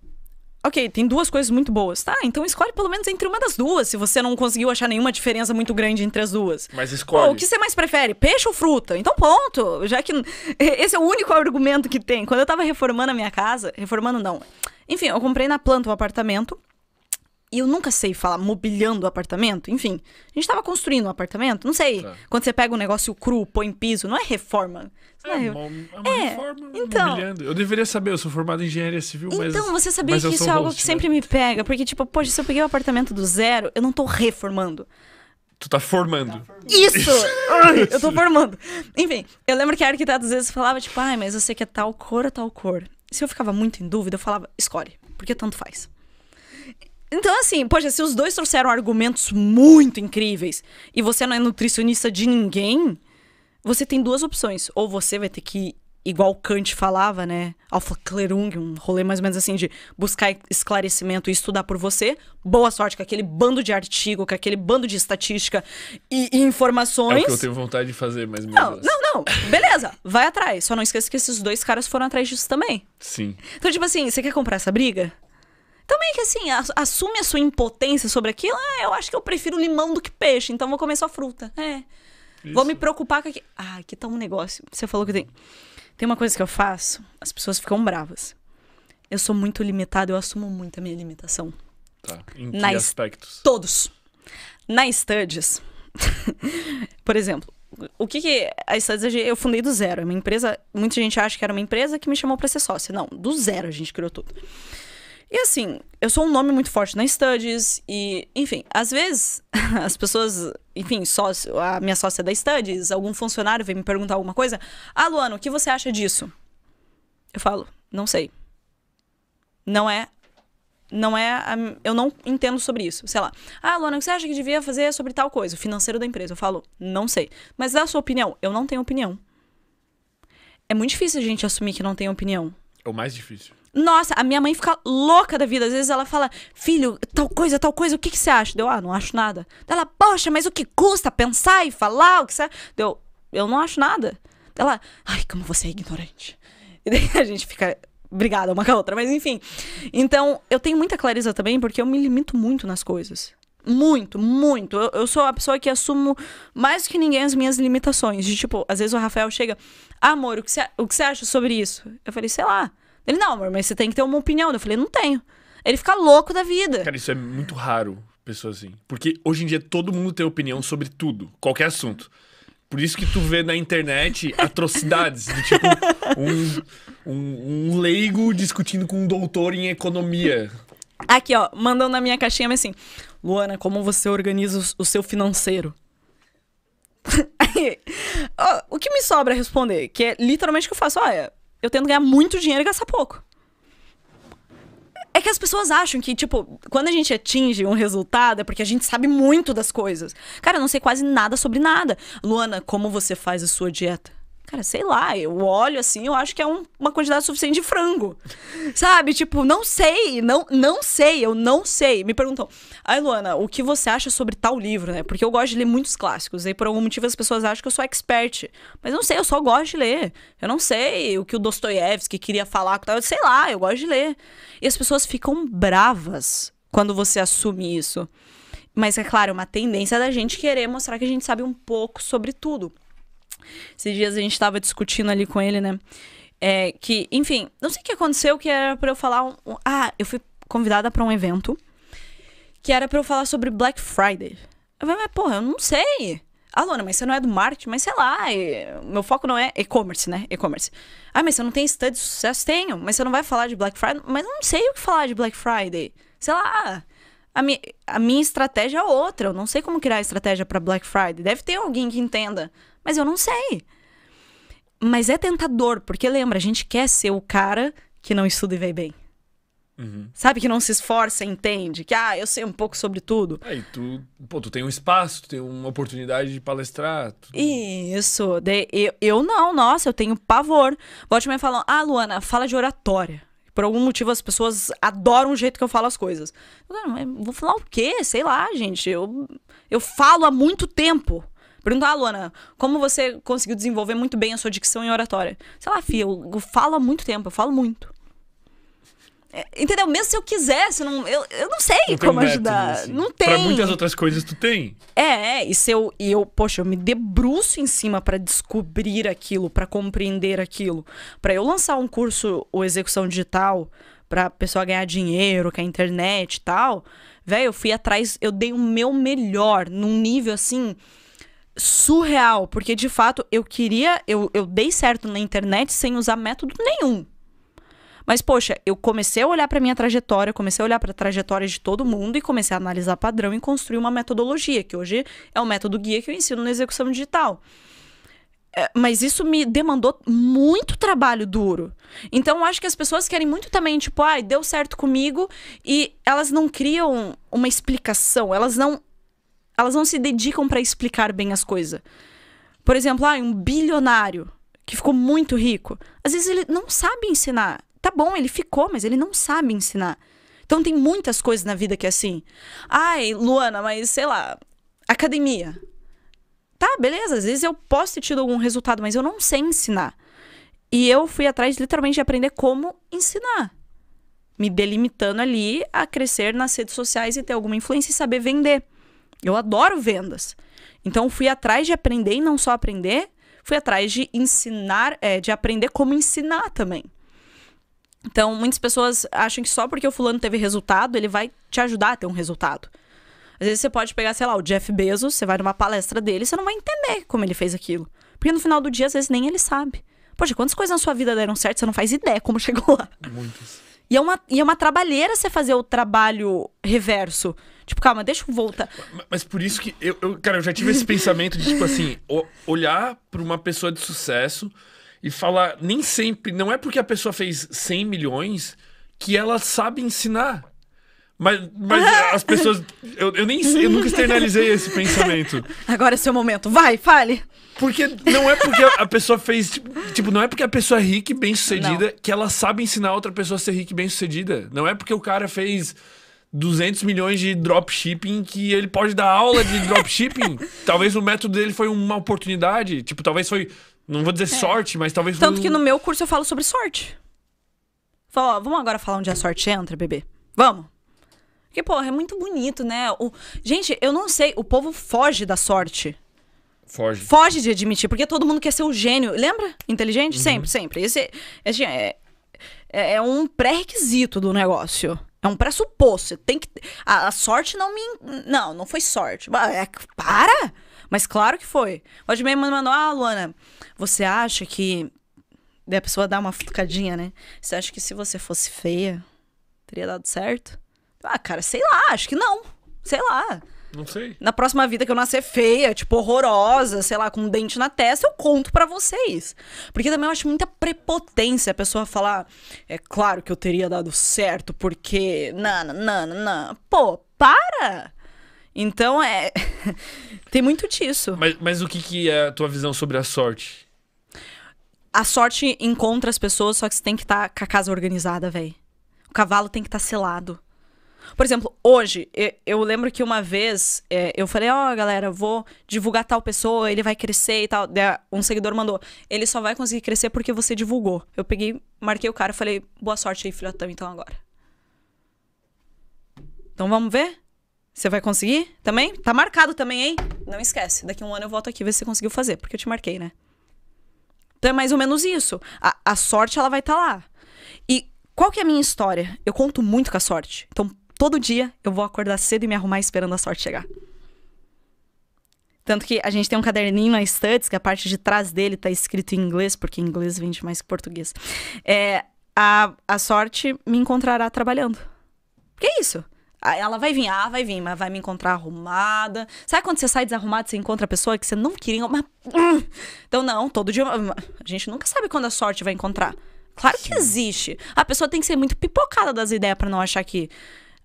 ok, tem duas coisas muito boas. Tá, então escolhe pelo menos entre uma das duas, se você não conseguiu achar nenhuma diferença muito grande entre as duas. Mas escolhe. Pô, o que você mais prefere, peixe ou fruta? Então ponto, já que esse é o único argumento que tem. Quando eu tava reformando a minha casa, reformando não. Enfim, eu comprei na planta o um apartamento e eu nunca sei falar mobiliando o apartamento. Enfim, a gente tava construindo um apartamento, não sei. Tá. Quando você pega um negócio cru, põe em piso, não é reforma. Não é, é, é uma é, reforma então, mobiliando. Eu deveria saber, eu sou formado em engenharia civil, então, mas. Então, você sabia que isso é algo host, que né? sempre me pega. Porque, tipo, poxa, se eu peguei o um apartamento do zero, eu não tô reformando. Tu tá formando. Tá formando. Isso! Isso. eu tô formando. Enfim, eu lembro que a arquiteta às vezes falava, tipo, ai, mas você quer é tal cor ou tal cor? Se eu ficava muito em dúvida, eu falava, escolhe, porque tanto faz. Então, assim, poxa, se os dois trouxeram argumentos muito incríveis e você não é nutricionista de ninguém, você tem duas opções. Ou você vai ter que, igual Kant falava, né? Alfaclerung, um rolê mais ou menos assim de buscar esclarecimento e estudar por você. Boa sorte com aquele bando de artigo, com aquele bando de estatística e, e informações. É o que eu tenho vontade de fazer, mas... Não, não, não. Beleza, vai atrás. Só não esqueça que esses dois caras foram atrás disso também. Sim. Então, tipo assim, você quer comprar essa briga? Também que assim, assume a sua impotência sobre aquilo. Ah, eu acho que eu prefiro limão do que peixe, então vou comer só fruta. É. Isso. Vou me preocupar com aquilo. Ah, que tal tá um negócio? Você falou que tem. Tem uma coisa que eu faço, as pessoas ficam bravas. Eu sou muito limitada, eu assumo muito a minha limitação. Tá. Em que Na aspectos? Todos. Na Studies, por exemplo, o que, que a Studies eu fundei do zero. É uma empresa. Muita gente acha que era uma empresa que me chamou para ser sócia. Não, do zero a gente criou tudo. E assim, eu sou um nome muito forte na Studies e, enfim, às vezes as pessoas, enfim, sócio, a minha sócia da Studies, algum funcionário vem me perguntar alguma coisa. Ah, Luana, o que você acha disso? Eu falo, não sei. Não é. Não é. Eu não entendo sobre isso. Sei lá. Ah, Luana, o que você acha que devia fazer sobre tal coisa? O financeiro da empresa. Eu falo, não sei. Mas dá a sua opinião? Eu não tenho opinião. É muito difícil a gente assumir que não tem opinião. É o mais difícil. Nossa, a minha mãe fica louca da vida. Às vezes ela fala, filho, tal coisa, tal coisa, o que, que você acha? Deu, ah, não acho nada. Ela, poxa, mas o que custa pensar e falar? O que você Deu, eu não acho nada. Ela, ai, como você é ignorante. E daí a gente fica brigada uma com a outra, mas enfim. Então, eu tenho muita clareza também, porque eu me limito muito nas coisas. Muito, muito. Eu, eu, sou a pessoa que assumo mais do que ninguém as minhas limitações. De tipo, às vezes o Rafael chega, amor, o que você acha sobre isso? Eu falei, sei lá. Ele, não, amor, mas você tem que ter uma opinião. Eu falei, não tenho. Ele fica louco da vida. Cara, isso é muito raro, pessoa assim. Porque hoje em dia todo mundo tem opinião sobre tudo, qualquer assunto. Por isso que tu vê na internet atrocidades de tipo um, um, um, leigo discutindo com um doutor em economia. Aqui, ó, mandando na minha caixinha mas assim: Luana, como você organiza o, o seu financeiro? o que me sobra responder? Que é literalmente o que eu faço: olha, eu tento ganhar muito dinheiro e gastar pouco. É que as pessoas acham que, tipo, quando a gente atinge um resultado é porque a gente sabe muito das coisas. Cara, eu não sei quase nada sobre nada. Luana, como você faz a sua dieta? Cara, sei lá, eu olho assim, eu acho que é um, uma quantidade suficiente de frango. Sabe? Tipo, não sei, não, não sei, eu não sei. Me perguntam, ai Luana, o que você acha sobre tal livro, né? Porque eu gosto de ler muitos clássicos, e por algum motivo as pessoas acham que eu sou expert. Mas eu não sei, eu só gosto de ler. Eu não sei o que o Dostoiévski queria falar, com tal, sei lá, eu gosto de ler. E as pessoas ficam bravas quando você assume isso. Mas é claro, é uma tendência da gente querer mostrar que a gente sabe um pouco sobre tudo. Esses dias a gente estava discutindo ali com ele, né? É, que, enfim, não sei o que aconteceu, que era pra eu falar. Um, um, ah, eu fui convidada para um evento que era para eu falar sobre Black Friday. Eu falei, mas porra, eu não sei. Ah, Lona, né, mas você não é do marketing, mas sei lá, e, meu foco não é e-commerce, né? E-commerce. Ah, mas você não tem estudo de sucesso? Tenho, mas você não vai falar de Black Friday? Mas eu não sei o que falar de Black Friday. Sei lá, a, mi a minha estratégia é outra, eu não sei como criar a estratégia para Black Friday. Deve ter alguém que entenda. Mas eu não sei. Mas é tentador, porque lembra, a gente quer ser o cara que não estuda e vem bem. Uhum. Sabe, que não se esforça, entende? Que, ah, eu sei um pouco sobre tudo. Aí, é, tu, pô, tu tem um espaço, tu tem uma oportunidade de palestrar. Tu... Isso. De, eu, eu não, nossa, eu tenho pavor. Volte me falar ah, Luana, fala de oratória. Por algum motivo as pessoas adoram o jeito que eu falo as coisas. Eu, ah, vou falar o quê? Sei lá, gente. Eu, eu falo há muito tempo. Perguntou, ah, Luana, como você conseguiu desenvolver muito bem a sua dicção em oratória? Sei lá, Fia, eu, eu falo há muito tempo, eu falo muito. É, entendeu? Mesmo se eu quisesse, não, eu, eu não sei não como ajudar. Método, assim. Não tem. Pra muitas outras coisas tu tem. É, é. E se eu, e eu poxa, eu me debruço em cima para descobrir aquilo, para compreender aquilo. para eu lançar um curso ou execução digital, pra pessoa ganhar dinheiro com é a internet e tal, velho, eu fui atrás, eu dei o meu melhor num nível assim surreal, porque de fato eu queria, eu, eu dei certo na internet sem usar método nenhum. Mas poxa, eu comecei a olhar para minha trajetória, comecei a olhar para a trajetória de todo mundo e comecei a analisar padrão e construir uma metodologia, que hoje é o método guia que eu ensino na execução digital. É, mas isso me demandou muito trabalho duro. Então, eu acho que as pessoas querem muito também, tipo, ai, ah, deu certo comigo, e elas não criam uma explicação, elas não elas não se dedicam para explicar bem as coisas. Por exemplo, ah, um bilionário que ficou muito rico. Às vezes ele não sabe ensinar. Tá bom, ele ficou, mas ele não sabe ensinar. Então tem muitas coisas na vida que é assim. Ai, Luana, mas sei lá, academia. Tá, beleza, às vezes eu posso ter tido algum resultado, mas eu não sei ensinar. E eu fui atrás literalmente de aprender como ensinar. Me delimitando ali a crescer nas redes sociais e ter alguma influência e saber vender. Eu adoro vendas. Então fui atrás de aprender e não só aprender, fui atrás de ensinar, é, de aprender como ensinar também. Então, muitas pessoas acham que só porque o fulano teve resultado, ele vai te ajudar a ter um resultado. Às vezes você pode pegar, sei lá, o Jeff Bezos, você vai numa palestra dele, você não vai entender como ele fez aquilo. Porque no final do dia, às vezes, nem ele sabe. Poxa, quantas coisas na sua vida deram certo, você não faz ideia como chegou lá. Muitas. E é uma, e é uma trabalheira você fazer o trabalho reverso Tipo, calma, deixa eu voltar. Mas, mas por isso que eu, eu, cara, eu já tive esse pensamento de, tipo assim, olhar para uma pessoa de sucesso e falar, nem sempre, não é porque a pessoa fez 100 milhões que ela sabe ensinar. Mas, mas as pessoas. Eu, eu, nem, eu nunca externalizei esse pensamento. Agora é seu momento. Vai, fale. Porque não é porque a pessoa fez. Tipo, tipo, não é porque a pessoa é rica e bem sucedida que ela sabe ensinar outra pessoa a ser rica e bem sucedida. Não é porque o cara fez 200 milhões de dropshipping que ele pode dar aula de dropshipping. talvez o método dele foi uma oportunidade. Tipo, talvez foi. Não vou dizer é. sorte, mas talvez Tanto foi... que no meu curso eu falo sobre sorte. Falo, ó, vamos agora falar onde a sorte entra, bebê. Vamos. Porque, porra, é muito bonito, né? O... Gente, eu não sei, o povo foge da sorte. Foge. Foge de admitir, porque todo mundo quer ser o gênio. Lembra? Inteligente? Uhum. Sempre, sempre. Esse, esse é, assim, é, é, é um pré-requisito do negócio. É um pressuposto. Tem que. A, a, sorte não me. Não, não foi sorte. É, para! Mas claro que foi. O me mandou, ah, Luana, você acha que. Daí a pessoa dá uma futucadinha, né? Você acha que se você fosse feia, teria dado certo? Ah, cara, sei lá, acho que não. Sei lá. Não sei. Na próxima vida que eu nascer feia, tipo, horrorosa, sei lá, com um dente na testa, eu conto para vocês. Porque também eu acho muita prepotência a pessoa falar, é claro que eu teria dado certo, porque. não, não, não, Pô, para! Então é. Tem muito disso. Mas, mas o que, que é a tua visão sobre a sorte? A sorte encontra as pessoas, só que você tem que estar tá com a casa organizada, velho. O cavalo tem que estar tá selado. Por exemplo, hoje, eu lembro que uma vez é, eu falei, ó, oh, galera, vou divulgar tal pessoa, ele vai crescer e tal. Um seguidor mandou, ele só vai conseguir crescer porque você divulgou. Eu peguei, marquei o cara e falei, boa sorte aí, filhotão, então agora. Então vamos ver? Você vai conseguir também? Tá marcado também, hein? Não esquece, daqui um ano eu volto aqui ver se você conseguiu fazer, porque eu te marquei, né? Então é mais ou menos isso. A, a sorte, ela vai estar tá lá. E qual que é a minha história? Eu conto muito com a sorte. Então todo dia eu vou acordar cedo e me arrumar esperando a sorte chegar. Tanto que a gente tem um caderninho na Studs, que a parte de trás dele tá escrito em inglês, porque inglês vende mais que português. É, a, a sorte me encontrará trabalhando. Que é isso? Ela vai vir, ah, vai vir, mas vai me encontrar arrumada. Sabe quando você sai desarrumado, você encontra a pessoa que você não queria, mas... Então não, todo dia... Hum, a gente nunca sabe quando a sorte vai encontrar. Claro que existe. A pessoa tem que ser muito pipocada das ideias para não achar que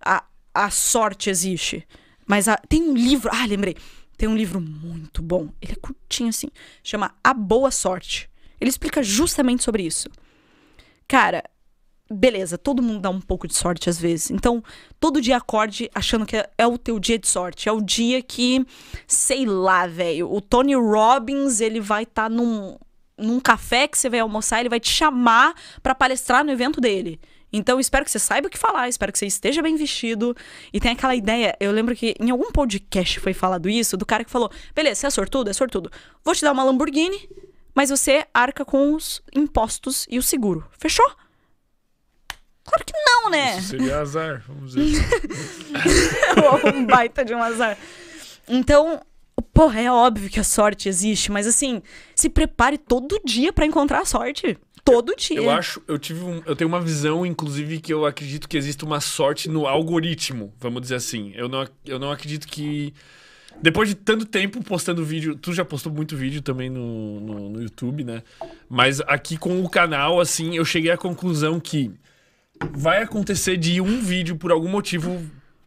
a, a sorte existe. Mas a, tem um livro. Ah, lembrei. Tem um livro muito bom. Ele é curtinho assim. Chama A Boa Sorte. Ele explica justamente sobre isso. Cara, beleza, todo mundo dá um pouco de sorte às vezes. Então, todo dia acorde achando que é, é o teu dia de sorte. É o dia que, sei lá, velho, o Tony Robbins, ele vai estar tá num, num café que você vai almoçar, ele vai te chamar para palestrar no evento dele. Então, espero que você saiba o que falar, espero que você esteja bem vestido. E tem aquela ideia, eu lembro que em algum podcast foi falado isso, do cara que falou: beleza, você é sortudo? É sortudo. Vou te dar uma Lamborghini, mas você arca com os impostos e o seguro. Fechou? Claro que não, né? Isso seria azar, vamos dizer. Assim. Ou um baita de um azar. Então, porra, é óbvio que a sorte existe, mas assim, se prepare todo dia para encontrar a sorte. Todo dia. Eu acho, eu tive um, eu tenho uma visão, inclusive, que eu acredito que existe uma sorte no algoritmo, vamos dizer assim. Eu não, eu não acredito que. Depois de tanto tempo postando vídeo, tu já postou muito vídeo também no, no, no YouTube, né? Mas aqui com o canal, assim, eu cheguei à conclusão que vai acontecer de um vídeo, por algum motivo,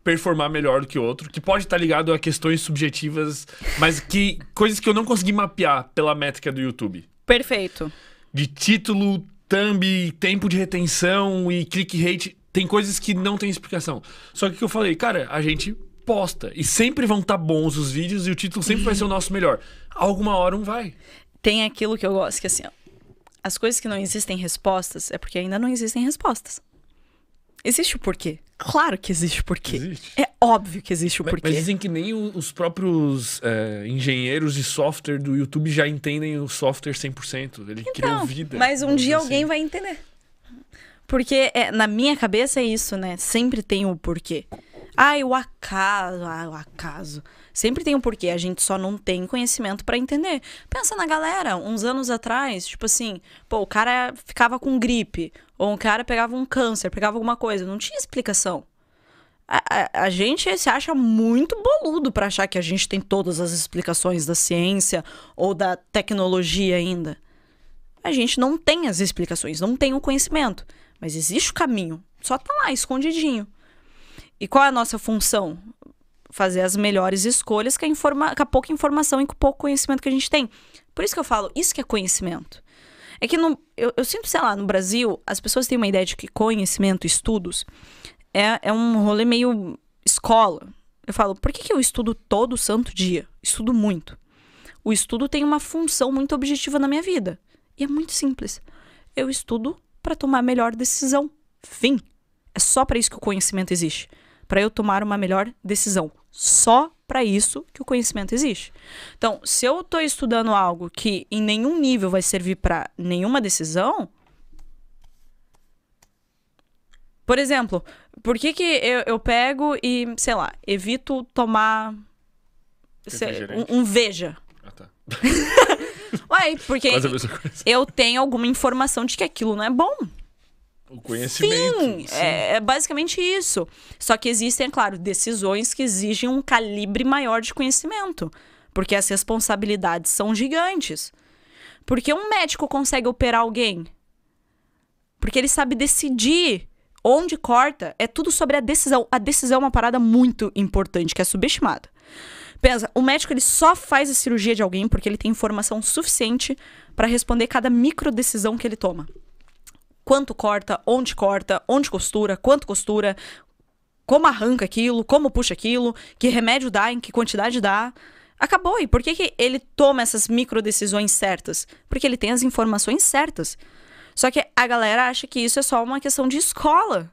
performar melhor do que outro, que pode estar tá ligado a questões subjetivas, mas que. coisas que eu não consegui mapear pela métrica do YouTube. Perfeito de título, thumb, tempo de retenção e click rate. Tem coisas que não tem explicação. Só que o que eu falei, cara, a gente posta. E sempre vão estar tá bons os vídeos e o título sempre vai ser o nosso melhor. Alguma hora um vai. Tem aquilo que eu gosto, que assim, ó, as coisas que não existem respostas é porque ainda não existem respostas. Existe o porquê. Claro que existe o porquê. Existe. É óbvio que existe o porquê. Mas dizem que nem os próprios é, engenheiros de software do YouTube já entendem o software 100%. Ele então, criou vida. Mas um dia assim. alguém vai entender. Porque é, na minha cabeça é isso, né? Sempre tem o porquê. Ai, ah, o acaso, ai, ah, o acaso. Sempre tem um porquê, a gente só não tem conhecimento para entender. Pensa na galera, uns anos atrás, tipo assim, pô, o cara ficava com gripe, ou um cara pegava um câncer, pegava alguma coisa, não tinha explicação. A, a, a, gente se acha muito boludo para achar que a gente tem todas as explicações da ciência ou da tecnologia ainda. A gente não tem as explicações, não tem o conhecimento, mas existe o caminho, só tá lá escondidinho. E qual é a nossa função? fazer as melhores escolhas com a, informa com a pouca informação e com o pouco conhecimento que a gente tem. Por isso que eu falo, isso que é conhecimento. É que no, eu, eu sinto, sei lá, no Brasil, as pessoas têm uma ideia de que conhecimento, estudos, é, é um rolê meio escola. Eu falo, por que, que eu estudo todo santo dia? Estudo muito. O estudo tem uma função muito objetiva na minha vida. E é muito simples. Eu estudo para tomar a melhor decisão. Fim. É só para isso que o conhecimento existe. Para eu tomar uma melhor decisão. Só para isso que o conhecimento existe. Então, se eu estou estudando algo que em nenhum nível vai servir para nenhuma decisão, por exemplo, por que, que eu, eu pego e, sei lá, evito tomar sei, um, um, veja? Ah, tá. Ué, porque eu tenho alguma informação de que aquilo não é bom. O conhecimento. Sim, sim. É, é, basicamente isso. Só que existem, é claro, decisões que exigem um calibre maior de conhecimento, porque as responsabilidades são gigantes. Porque um médico consegue operar alguém? Porque ele sabe decidir onde corta. É tudo sobre a decisão. A decisão é uma parada muito importante que é subestimada. Pensa, o médico ele só faz a cirurgia de alguém porque ele tem informação suficiente para responder cada micro decisão que ele toma quanto corta, onde corta, onde costura, quanto costura, como arranca aquilo, como puxa aquilo, que remédio dá, em que quantidade dá. Acabou. E por que, que ele toma essas micro decisões certas? Porque ele tem as informações certas. Só que a galera acha que isso é só uma questão de escola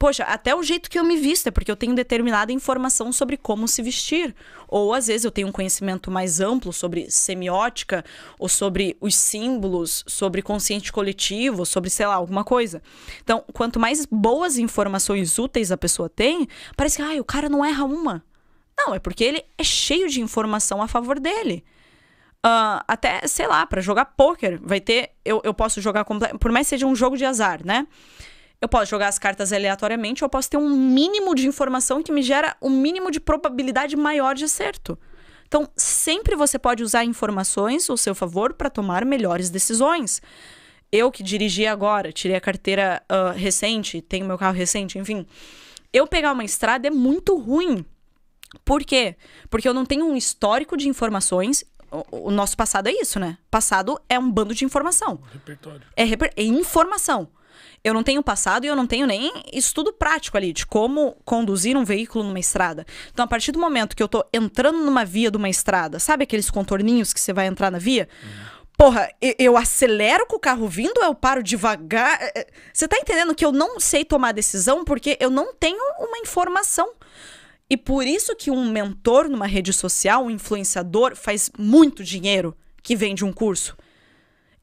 poxa, até o jeito que eu me visto é porque eu tenho determinada informação sobre como se vestir. Ou às vezes eu tenho um conhecimento mais amplo sobre semiótica, ou sobre os símbolos, sobre consciente coletivo, sobre, sei lá, alguma coisa. Então, quanto mais boas informações úteis a pessoa tem, parece que, ah, o cara não erra uma. Não, é porque ele é cheio de informação a favor dele. Uh, até, sei lá, para jogar pôquer, vai ter. Eu, eu posso jogar. Por mais que seja um jogo de azar, né? Eu posso jogar as cartas aleatoriamente, eu posso ter um mínimo de informação que me gera um mínimo de probabilidade maior de acerto. Então, sempre você pode usar informações ao seu favor para tomar melhores decisões. Eu que dirigi agora, tirei a carteira uh, recente, tenho meu carro recente, enfim. Eu pegar uma estrada é muito ruim. Por quê? Porque eu não tenho um histórico de informações. O, o nosso passado é isso, né? Passado é um bando de informação. Repertório. É, reper é informação eu não tenho passado e eu não tenho nem estudo prático ali de como conduzir um veículo numa estrada. Então, a partir do momento que eu tô entrando numa via de uma estrada, sabe aqueles contorninhos que você vai entrar na via? Uhum. Porra, eu acelero com o carro vindo ou eu paro devagar? É, é, você tá entendendo que eu não sei tomar decisão porque eu não tenho uma informação. E por isso que um mentor numa rede social, um influenciador, faz muito dinheiro que vende um curso.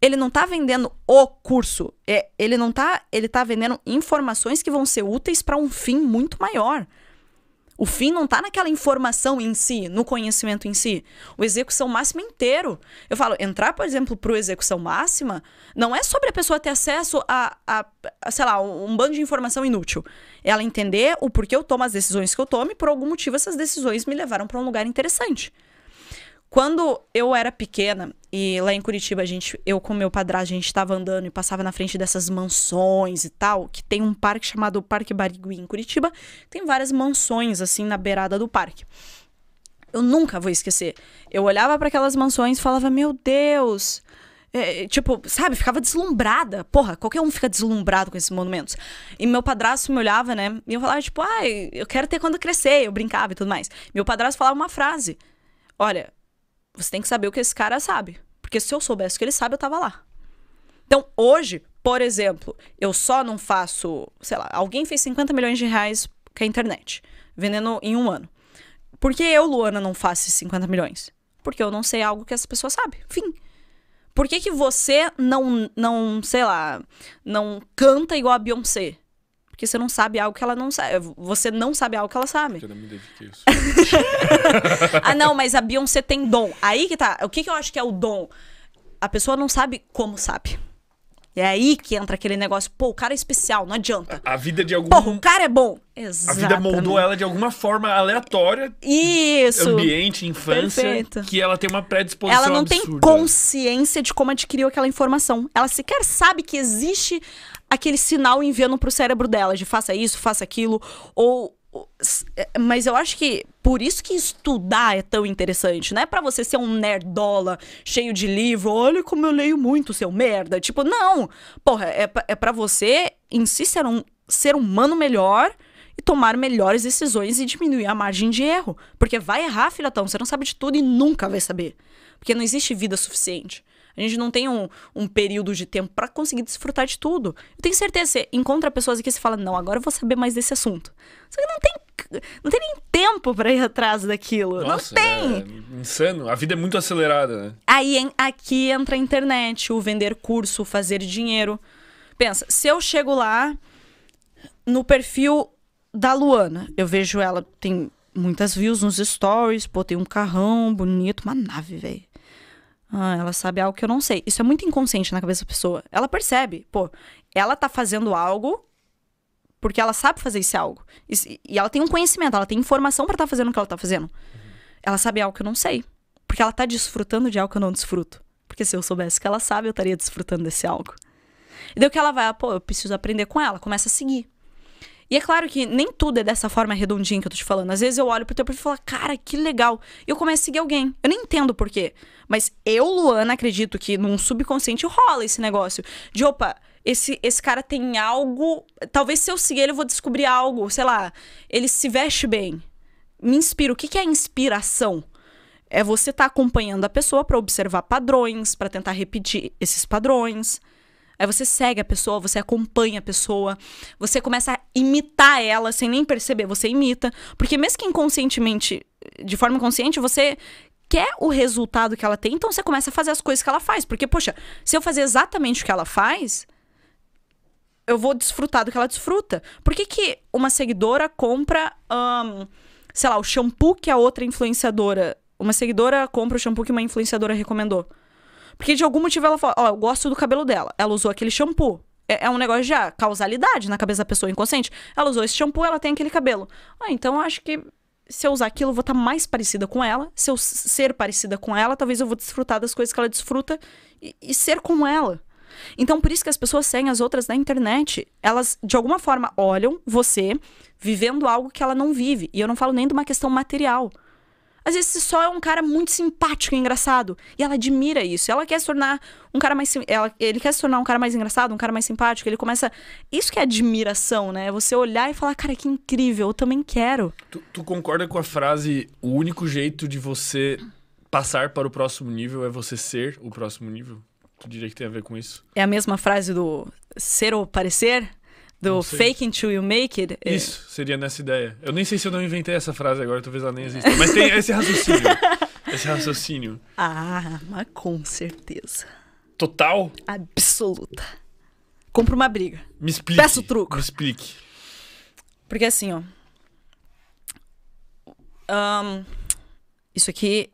Ele não está vendendo o curso. É, ele não tá. Ele tá vendendo informações que vão ser úteis para um fim muito maior. O fim não está naquela informação em si, no conhecimento em si. O execução máxima inteiro. Eu falo, entrar, por exemplo, para o execução máxima, não é sobre a pessoa ter acesso a, a, a, sei lá, um bando de informação inútil. É ela entender o porquê eu tomo as decisões que eu tomo e por algum motivo essas decisões me levaram para um lugar interessante. Quando eu era pequena, e lá em Curitiba, a gente, eu com meu padrasto, a gente estava andando e passava na frente dessas mansões e tal, que tem um parque chamado Parque Barigui em Curitiba, tem várias mansões assim na beirada do parque. Eu nunca vou esquecer. Eu olhava para aquelas mansões e falava: "Meu Deus!" É, é, tipo, sabe, ficava deslumbrada. Porra, qualquer um fica deslumbrado com esses monumentos. E meu padrasto me olhava, né? E eu falava tipo: "Ai, ah, eu quero ter quando crescer", eu brincava e tudo mais. Meu padrasto falava uma frase: "Olha, você tem que saber o que esse cara sabe. Porque se eu soubesse o que ele sabe, eu tava lá. Então, hoje, por exemplo, eu só não faço, sei lá, alguém fez 50 milhões de reais com a internet, vendendo em um ano. Por que eu, Luana, não faço 50 milhões? Porque eu não sei algo que essa pessoa sabe. Fim. Por que, que você não, não, sei lá, não canta igual a Beyoncé? Porque você não sabe algo que ela não sabe. Eh, você não sabe algo que ela sabe. Eu não me dediquei isso. ah, não, mas a Beyoncé tem dom. Aí que tá. O que, que eu acho que é o dom? A pessoa não sabe como sabe. É aí que entra aquele negócio, pô, o cara é especial, não adianta. A vida de algum... Porra, o cara é bom. Exato. A vida moldou ela de alguma forma aleatória. Isso. Ambiente, infância. Perfeito. Que ela tem uma predisposição Ela não absurda. tem consciência de como adquiriu aquela informação. Ela sequer sabe que existe aquele sinal enviando pro cérebro dela de faça isso, faça aquilo, ou é, mas eu acho que por isso que estudar é tão interessante, não é para você ser um nerdola cheio de livro, olha como eu leio muito, seu merda. Tipo, não. Porra, é, é para você em si ser um ser humano melhor e tomar melhores decisões e diminuir a margem de erro. Porque vai errar, filhotão você não sabe de tudo e nunca vai saber. Porque não existe vida suficiente. A gente não tem um, um período de tempo para conseguir desfrutar de tudo. Eu tenho certeza, você encontra pessoas aqui e fala, não, agora eu vou saber mais desse assunto. Só que não tem não tem nem tempo para ir atrás daquilo. Nossa, não tem. É insano. A vida é muito acelerada, né? Aí em, aqui entra a internet, o vender curso, fazer dinheiro. Pensa, se eu chego lá no perfil da Luana, eu vejo ela tem muitas views nos stories, pô, tem um carrão bonito, uma nave, velho. Ah, ela sabe algo que eu não sei. Isso é muito inconsciente na cabeça da pessoa. Ela percebe, pô, ela tá fazendo algo porque ela sabe fazer esse algo. E, e ela tem um conhecimento, ela tem informação para estar tá fazendo o que ela tá fazendo. Ela sabe algo que eu não sei. Porque ela tá desfrutando de algo que eu não desfruto. Porque se eu soubesse que ela sabe, eu estaria desfrutando desse algo. E daí o que ela vai, ah, pô, eu preciso aprender com ela, começa a seguir. E é claro que nem tudo é dessa forma redondinha que eu tô te falando. Às vezes eu olho pro teu perfil e falo, cara, que legal. E eu começo a seguir alguém. Eu nem entendo por quê. Mas eu, Luana, acredito que num subconsciente rola esse negócio. De opa, esse, esse cara tem algo. Talvez se eu seguir ele, eu vou descobrir algo. Sei lá, ele se veste bem. Me inspira. O que, que é inspiração? É você estar tá acompanhando a pessoa para observar padrões, para tentar repetir esses padrões. Aí é você segue a pessoa, você acompanha a pessoa, você começa a imitar ela sem nem perceber, você imita. Porque mesmo que inconscientemente, de forma consciente, você quer o resultado que ela tem, então você começa a fazer as coisas que ela faz. Porque, poxa, se eu fazer exatamente o que ela faz, eu vou desfrutar do que ela desfruta. Por que, que uma seguidora compra, um, sei lá, o shampoo que a outra influenciadora. Uma seguidora compra o shampoo que uma influenciadora recomendou? Porque de algum motivo ela falou, ó, oh, eu gosto do cabelo dela. Ela usou aquele shampoo. É, é um negócio de ah, causalidade na cabeça da pessoa inconsciente. Ela usou esse shampoo, ela tem aquele cabelo. Ah, então acho que se eu usar aquilo, eu vou estar tá mais parecida com ela. Se eu ser parecida com ela, talvez eu vou desfrutar das coisas que ela desfruta e, e ser como ela. Então, por isso que as pessoas seguem as outras na internet. Elas, de alguma forma, olham você vivendo algo que ela não vive. E eu não falo nem de uma questão material. Às vezes você só é um cara muito simpático e engraçado. E ela admira isso. Ela quer se tornar um cara mais. Ela, ele quer se tornar um cara mais engraçado, um cara mais simpático. Ele começa. Isso que é admiração, né? É você olhar e falar, cara, que incrível, eu também quero. Tu, tu concorda com a frase: o único jeito de você passar para o próximo nível é você ser o próximo nível? Tu diria que tem a ver com isso? É a mesma frase do ser ou parecer? Do fake until you make it. É. Isso, seria nessa ideia. Eu nem sei se eu não inventei essa frase agora, talvez ela nem exista. Mas tem esse raciocínio. esse raciocínio. Ah, mas com certeza. Total? Absoluta. Compro uma briga. Me explique. Peço o truco. Me explique. Porque assim, ó. Um, isso aqui,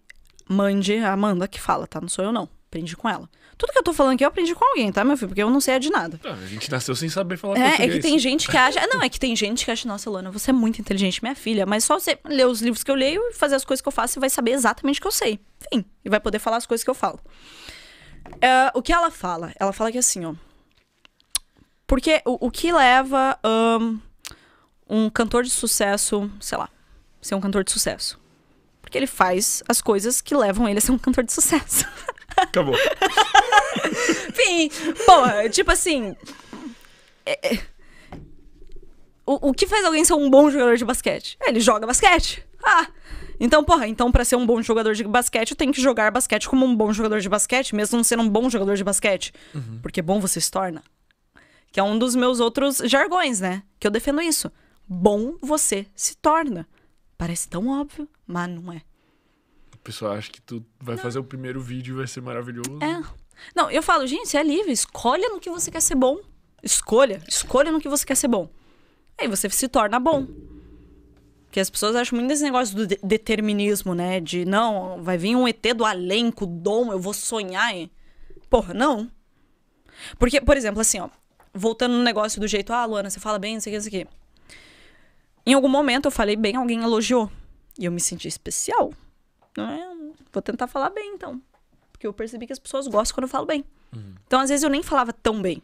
mande a Amanda que fala, tá? Não sou eu, não. Aprendi com ela. Tudo que eu tô falando aqui eu aprendi com alguém, tá, meu filho? Porque eu não sei de nada. Ah, a gente nasceu sem saber falar é, português. É que tem gente que acha... Não, é que tem gente que acha, nossa, Lana, você é muito inteligente, minha filha. Mas só você ler os livros que eu leio e fazer as coisas que eu faço, você vai saber exatamente o que eu sei. Enfim, e vai poder falar as coisas que eu falo. Uh, o que ela fala? Ela fala que assim, ó... Porque o, o que leva um, um cantor de sucesso, sei lá, ser um cantor de sucesso? Porque ele faz as coisas que levam ele a ser um cantor de sucesso. Acabou. Enfim, pô, tipo assim. É, é, o, o que faz alguém ser um bom jogador de basquete? É, ele joga basquete. Ah! Então, porra, então para ser um bom jogador de basquete, eu tenho que jogar basquete como um bom jogador de basquete, mesmo não ser um bom jogador de basquete. Uhum. Porque bom você se torna. Que é um dos meus outros jargões, né? Que eu defendo isso. Bom você se torna. Parece tão óbvio, mas não é pessoa acha que tu vai não. fazer o primeiro vídeo e vai ser maravilhoso. É. Não, eu falo, gente, é livre. Escolha no que você quer ser bom. Escolha. Escolha no que você quer ser bom. Aí você se torna bom. Porque as pessoas acham muito desse negócio do de determinismo, né? De, não, vai vir um ET do além com dom, eu vou sonhar. hein Porra, não. Porque, por exemplo, assim, ó. Voltando no negócio do jeito, ah, Luana, você fala bem, isso aqui, isso aqui. Em algum momento eu falei bem, alguém elogiou. E eu me senti especial. Não, é? vou tentar falar bem, então. Porque eu percebi que as pessoas gostam quando eu falo bem. Uhum. Então, às vezes, eu nem falava tão bem.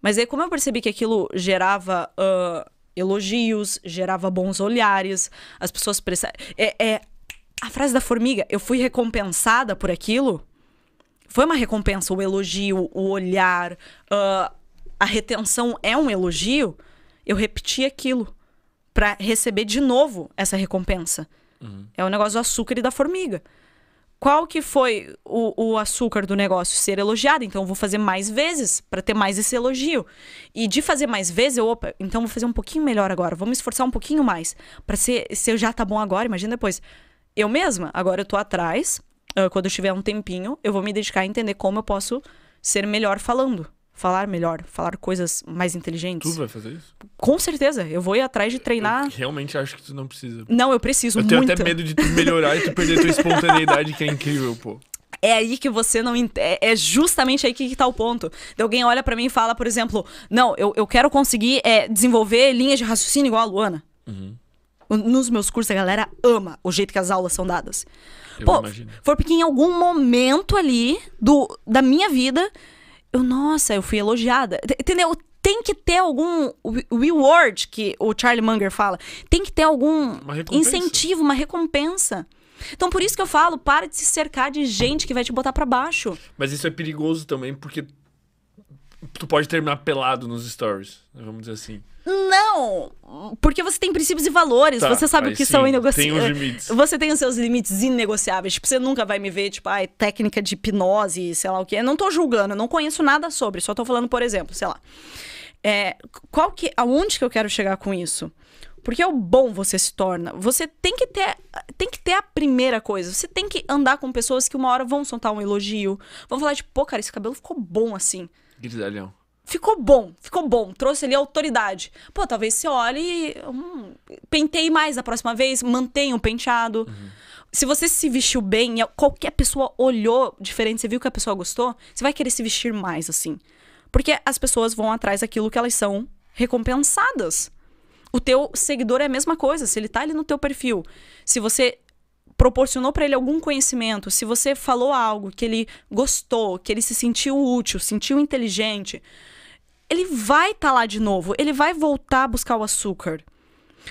Mas aí, como eu percebi que aquilo gerava uh, elogios, gerava bons olhares, as pessoas precisavam. É, é, a frase da formiga, eu fui recompensada por aquilo. Foi uma recompensa, o elogio, o olhar, uh, a retenção é um elogio. Eu repeti aquilo para receber de novo essa recompensa. Uhum. É o negócio do açúcar e da formiga. Qual que foi o, o açúcar do negócio? Ser elogiado. Então, eu vou fazer mais vezes para ter mais esse elogio. E de fazer mais vezes, eu, opa, então vou fazer um pouquinho melhor agora. Vou me esforçar um pouquinho mais. para ser, se eu já tá bom agora, imagina depois. Eu mesma, agora eu tô atrás. Ah, quando eu tiver um tempinho, eu vou me dedicar a entender como eu posso ser melhor falando falar melhor, falar coisas mais inteligentes. Tu vai fazer isso? Com certeza, eu vou ir atrás de treinar. Eu realmente acho que tu não precisa. Não, eu preciso eu muito. Eu tenho até medo de tu melhorar e tu perder tua espontaneidade, que é incrível, pô é aí que você não entende. É, é justamente aí que, está o ponto. De alguém olha para mim e fala, por exemplo, não, eu, eu quero conseguir é, desenvolver linhas de raciocínio igual a Luana. Uhum. Nos meus cursos, a galera ama o jeito que as aulas são dadas. Eu Pô, imagino. foi porque em algum momento ali do, da minha vida eu, nossa, eu fui elogiada. Entendeu? Tem que ter algum reward, que o Charlie Munger fala. Tem que ter algum uma incentivo, uma recompensa. Então, por isso que eu falo, para de se cercar de gente que vai te botar para baixo. Mas isso é perigoso também, porque tu pode terminar pelado nos stories, vamos dizer assim. Não! Porque você tem princípios e valores, tá, você sabe o que sim, são inegociáveis. Você tem os seus limites inegociáveis. Tipo, você nunca vai me ver, tipo, ai, ah, técnica de hipnose, sei lá o quê. Eu não tô julgando, eu não conheço nada sobre, só tô falando, por exemplo, sei lá. É, qual que, aonde que eu quero chegar com isso? Porque é o bom você se torna. Você tem que ter, tem que ter a primeira coisa. Você tem que andar com pessoas que uma hora vão soltar um elogio, vão falar tipo, pô, cara, esse cabelo ficou bom assim. Grisalhão ficou bom, ficou bom, trouxe ali autoridade. Pô, talvez você olhe e. Hum, penteie mais da próxima vez, mantenha o penteado. Uhum. Se você se vestiu bem e qualquer pessoa olhou diferente, você viu que a pessoa gostou, você vai querer se vestir mais assim. Porque as pessoas vão atrás daquilo que elas são recompensadas. O teu seguidor é a mesma coisa, se ele tá ali no teu perfil, se você proporcionou para ele algum conhecimento, se você falou algo que ele gostou, que ele se sentiu útil, sentiu inteligente, ele vai estar tá lá de novo, ele vai voltar a buscar o açúcar.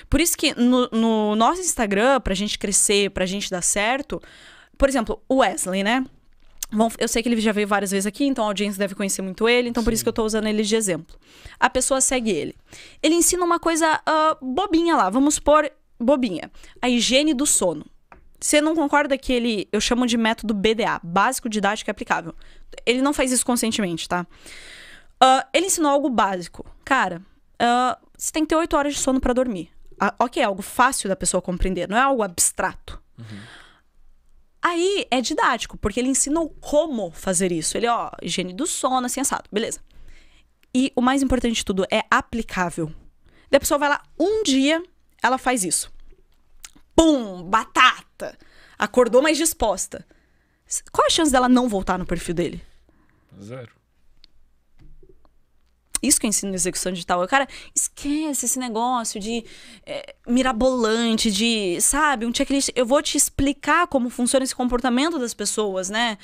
Por isso que no, no nosso Instagram, pra gente crescer, pra gente dar certo, por exemplo, o Wesley, né? Bom, eu sei que ele já veio várias vezes aqui, então a audiência deve conhecer muito ele, então Sim. por isso que eu tô usando ele de exemplo. A pessoa segue ele. Ele ensina uma coisa uh, bobinha lá, vamos supor, bobinha. A higiene do sono. Você não concorda que ele, eu chamo de método BDA, básico didático aplicável. Ele não faz isso conscientemente, tá? Uh, ele ensinou algo básico. Cara, uh, você tem que ter oito horas de sono para dormir. Uh, ok, é algo fácil da pessoa compreender, não é algo abstrato. Uhum. Aí é didático, porque ele ensinou como fazer isso. Ele, ó, higiene do sono, assim, assado. Beleza. E o mais importante de tudo é aplicável. Daí a pessoa vai lá, um dia, ela faz isso. Pum, batata. Acordou mais disposta. Qual a chance dela não voltar no perfil dele? Zero. Isso que eu ensino na execução digital. O cara esquece esse negócio de é, mirabolante, de, sabe, um checklist. Eu vou te explicar como funciona esse comportamento das pessoas, né?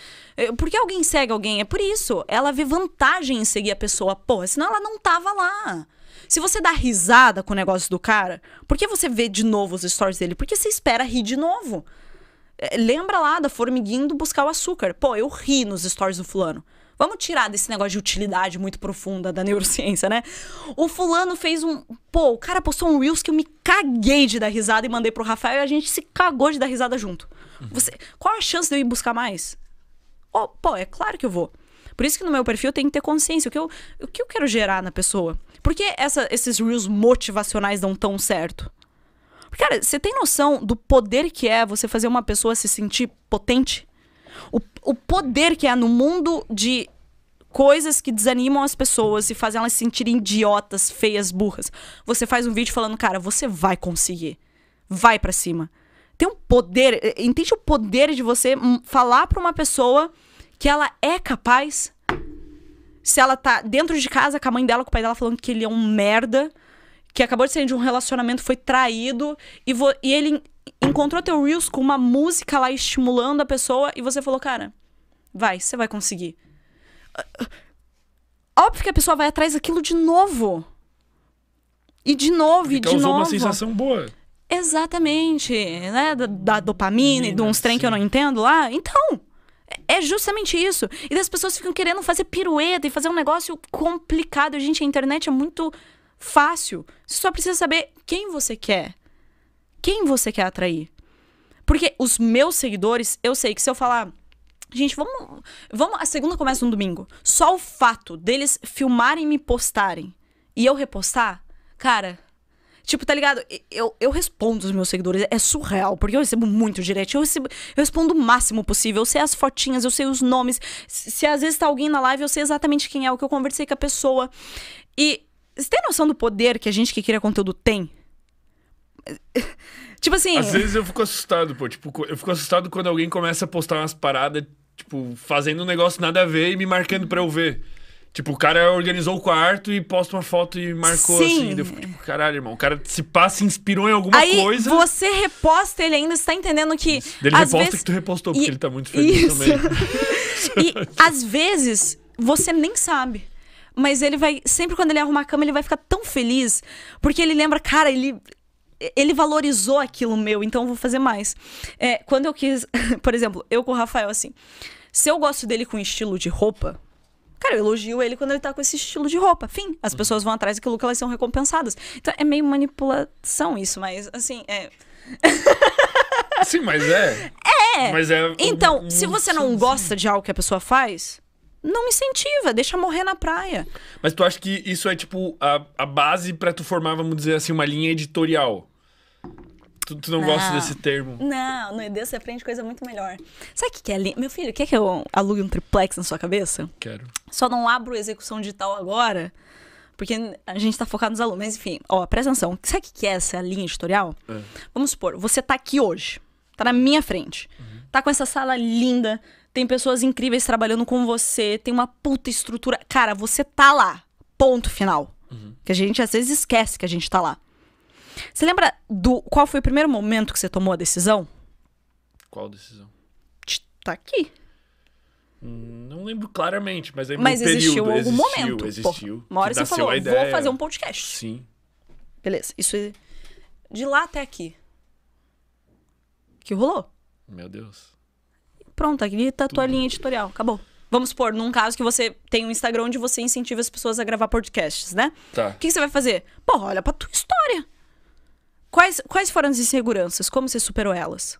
Por que alguém segue alguém? É por isso. Ela vê vantagem em seguir a pessoa. Porra, senão ela não tava lá. Se você dá risada com o negócio do cara, por que você vê de novo os stories dele? Porque você espera rir de novo. É, lembra lá da formiguinha do buscar o açúcar. Pô, eu ri nos stories do fulano. Vamos tirar desse negócio de utilidade muito profunda da neurociência, né? O fulano fez um. Pô, o cara postou um Reels que eu me caguei de dar risada e mandei pro Rafael e a gente se cagou de dar risada junto. Uhum. Você, qual a chance de eu ir buscar mais? Oh, pô, é claro que eu vou. Por isso que no meu perfil tem que ter consciência. O que eu, o que eu quero gerar na pessoa? Por que essa, esses reels motivacionais dão tão certo? Porque, cara, você tem noção do poder que é você fazer uma pessoa se sentir potente? O, o poder que há no mundo de coisas que desanimam as pessoas e fazem elas se sentirem idiotas, feias, burras. Você faz um vídeo falando, cara, você vai conseguir. Vai para cima. Tem um poder, eh, entende o poder de você hum, falar para uma pessoa que ela é capaz. Se ela tá dentro de casa com a mãe dela, com o pai dela falando que ele é um merda, que acabou de sair de um relacionamento, foi traído e, e ele encontrou teu Reels com uma música lá estimulando a pessoa e você falou, cara, vai, você vai conseguir. Óbvio que a pessoa vai atrás daquilo de novo. E de novo, e de novo. Causou uma sensação boa. Exatamente, né? Da, da dopamina Mina, e de uns trem sim. que eu não entendo lá. Então, é justamente isso. E as pessoas ficam querendo fazer pirueta e fazer um negócio complicado. Gente, a internet é muito fácil. Você só precisa saber quem você quer quem você quer atrair. Porque os meus seguidores, eu sei que se eu falar. Gente, vamos. vamos a segunda começa no domingo. Só o fato deles filmarem e me postarem e eu repostar, cara. Tipo, tá ligado? Eu, eu respondo os meus seguidores. É surreal, porque eu recebo muito direto. Eu, recebo, eu respondo o máximo possível. Eu sei as fotinhas, eu sei os nomes. Se, se às vezes tá alguém na live, eu sei exatamente quem é, o que eu conversei com a pessoa. E você tem noção do poder que a gente que cria conteúdo tem? tipo assim. Às vezes eu fico assustado, pô. Tipo, eu fico assustado quando alguém começa a postar umas paradas, tipo, fazendo um negócio nada a ver e me marcando pra eu ver. Tipo, o cara organizou o quarto e posta uma foto e marcou Sim. assim. Eu fico tipo, caralho, irmão. O cara se passa, se inspirou em alguma Aí, coisa. Você reposta ele ainda, você tá entendendo que. Ele reposta vezes... que tu repostou, porque e... ele tá muito feliz Isso. também. e é às vezes você nem sabe mas ele vai sempre quando ele arruma a cama ele vai ficar tão feliz porque ele lembra cara ele ele valorizou aquilo meu, então eu vou fazer mais. É, quando eu quis, por exemplo, eu com o Rafael, assim, se eu gosto dele com estilo de roupa, cara, eu elogio ele quando ele tá com esse estilo de roupa. Fim, as uhum. pessoas vão atrás daquilo que elas são recompensadas. Então é meio manipulação isso, mas assim, é. Sim, mas é. É! Mas é. Então, se você não gosta de algo que a pessoa faz, não incentiva, deixa morrer na praia. Mas tu acha que isso é tipo a, a base para tu formar, vamos dizer assim, uma linha editorial? Tu, tu não, não, gosta desse termo? Não, no ED você aprende coisa muito melhor. Sabe o que, que é linha? Meu filho, quer que eu alugue um triplex na sua cabeça? Quero. Só não abro execução digital agora, porque a gente tá focado nos alunos. Mas enfim, ó, presta atenção. Sabe o que, que é essa linha editorial? É. Vamos supor, você tá aqui hoje, tá na minha frente, uhum. tá com essa sala linda, tem pessoas incríveis trabalhando com você, tem uma puta estrutura. Cara, você tá lá. Ponto final. Uhum. Que a gente às vezes esquece que a gente tá lá. Você lembra do qual foi o primeiro momento que você tomou a decisão? Qual decisão? Tá aqui. Hum, não lembro claramente, mas lembro Mas um existiu algum existiu, momento. Existiu. uma hora você falou, vou fazer um podcast. Sim. Beleza. Isso é de lá até aqui. Que rolou? Meu Deus. Pronto, aqui tá a tua linha editorial, acabou. Vamos supor, num caso que você tem um Instagram onde você incentiva as pessoas a gravar podcasts, né? Tá. O que, você vai fazer? Pô, olha pra tua história. Quais, quais foram as inseguranças? Como você superou elas?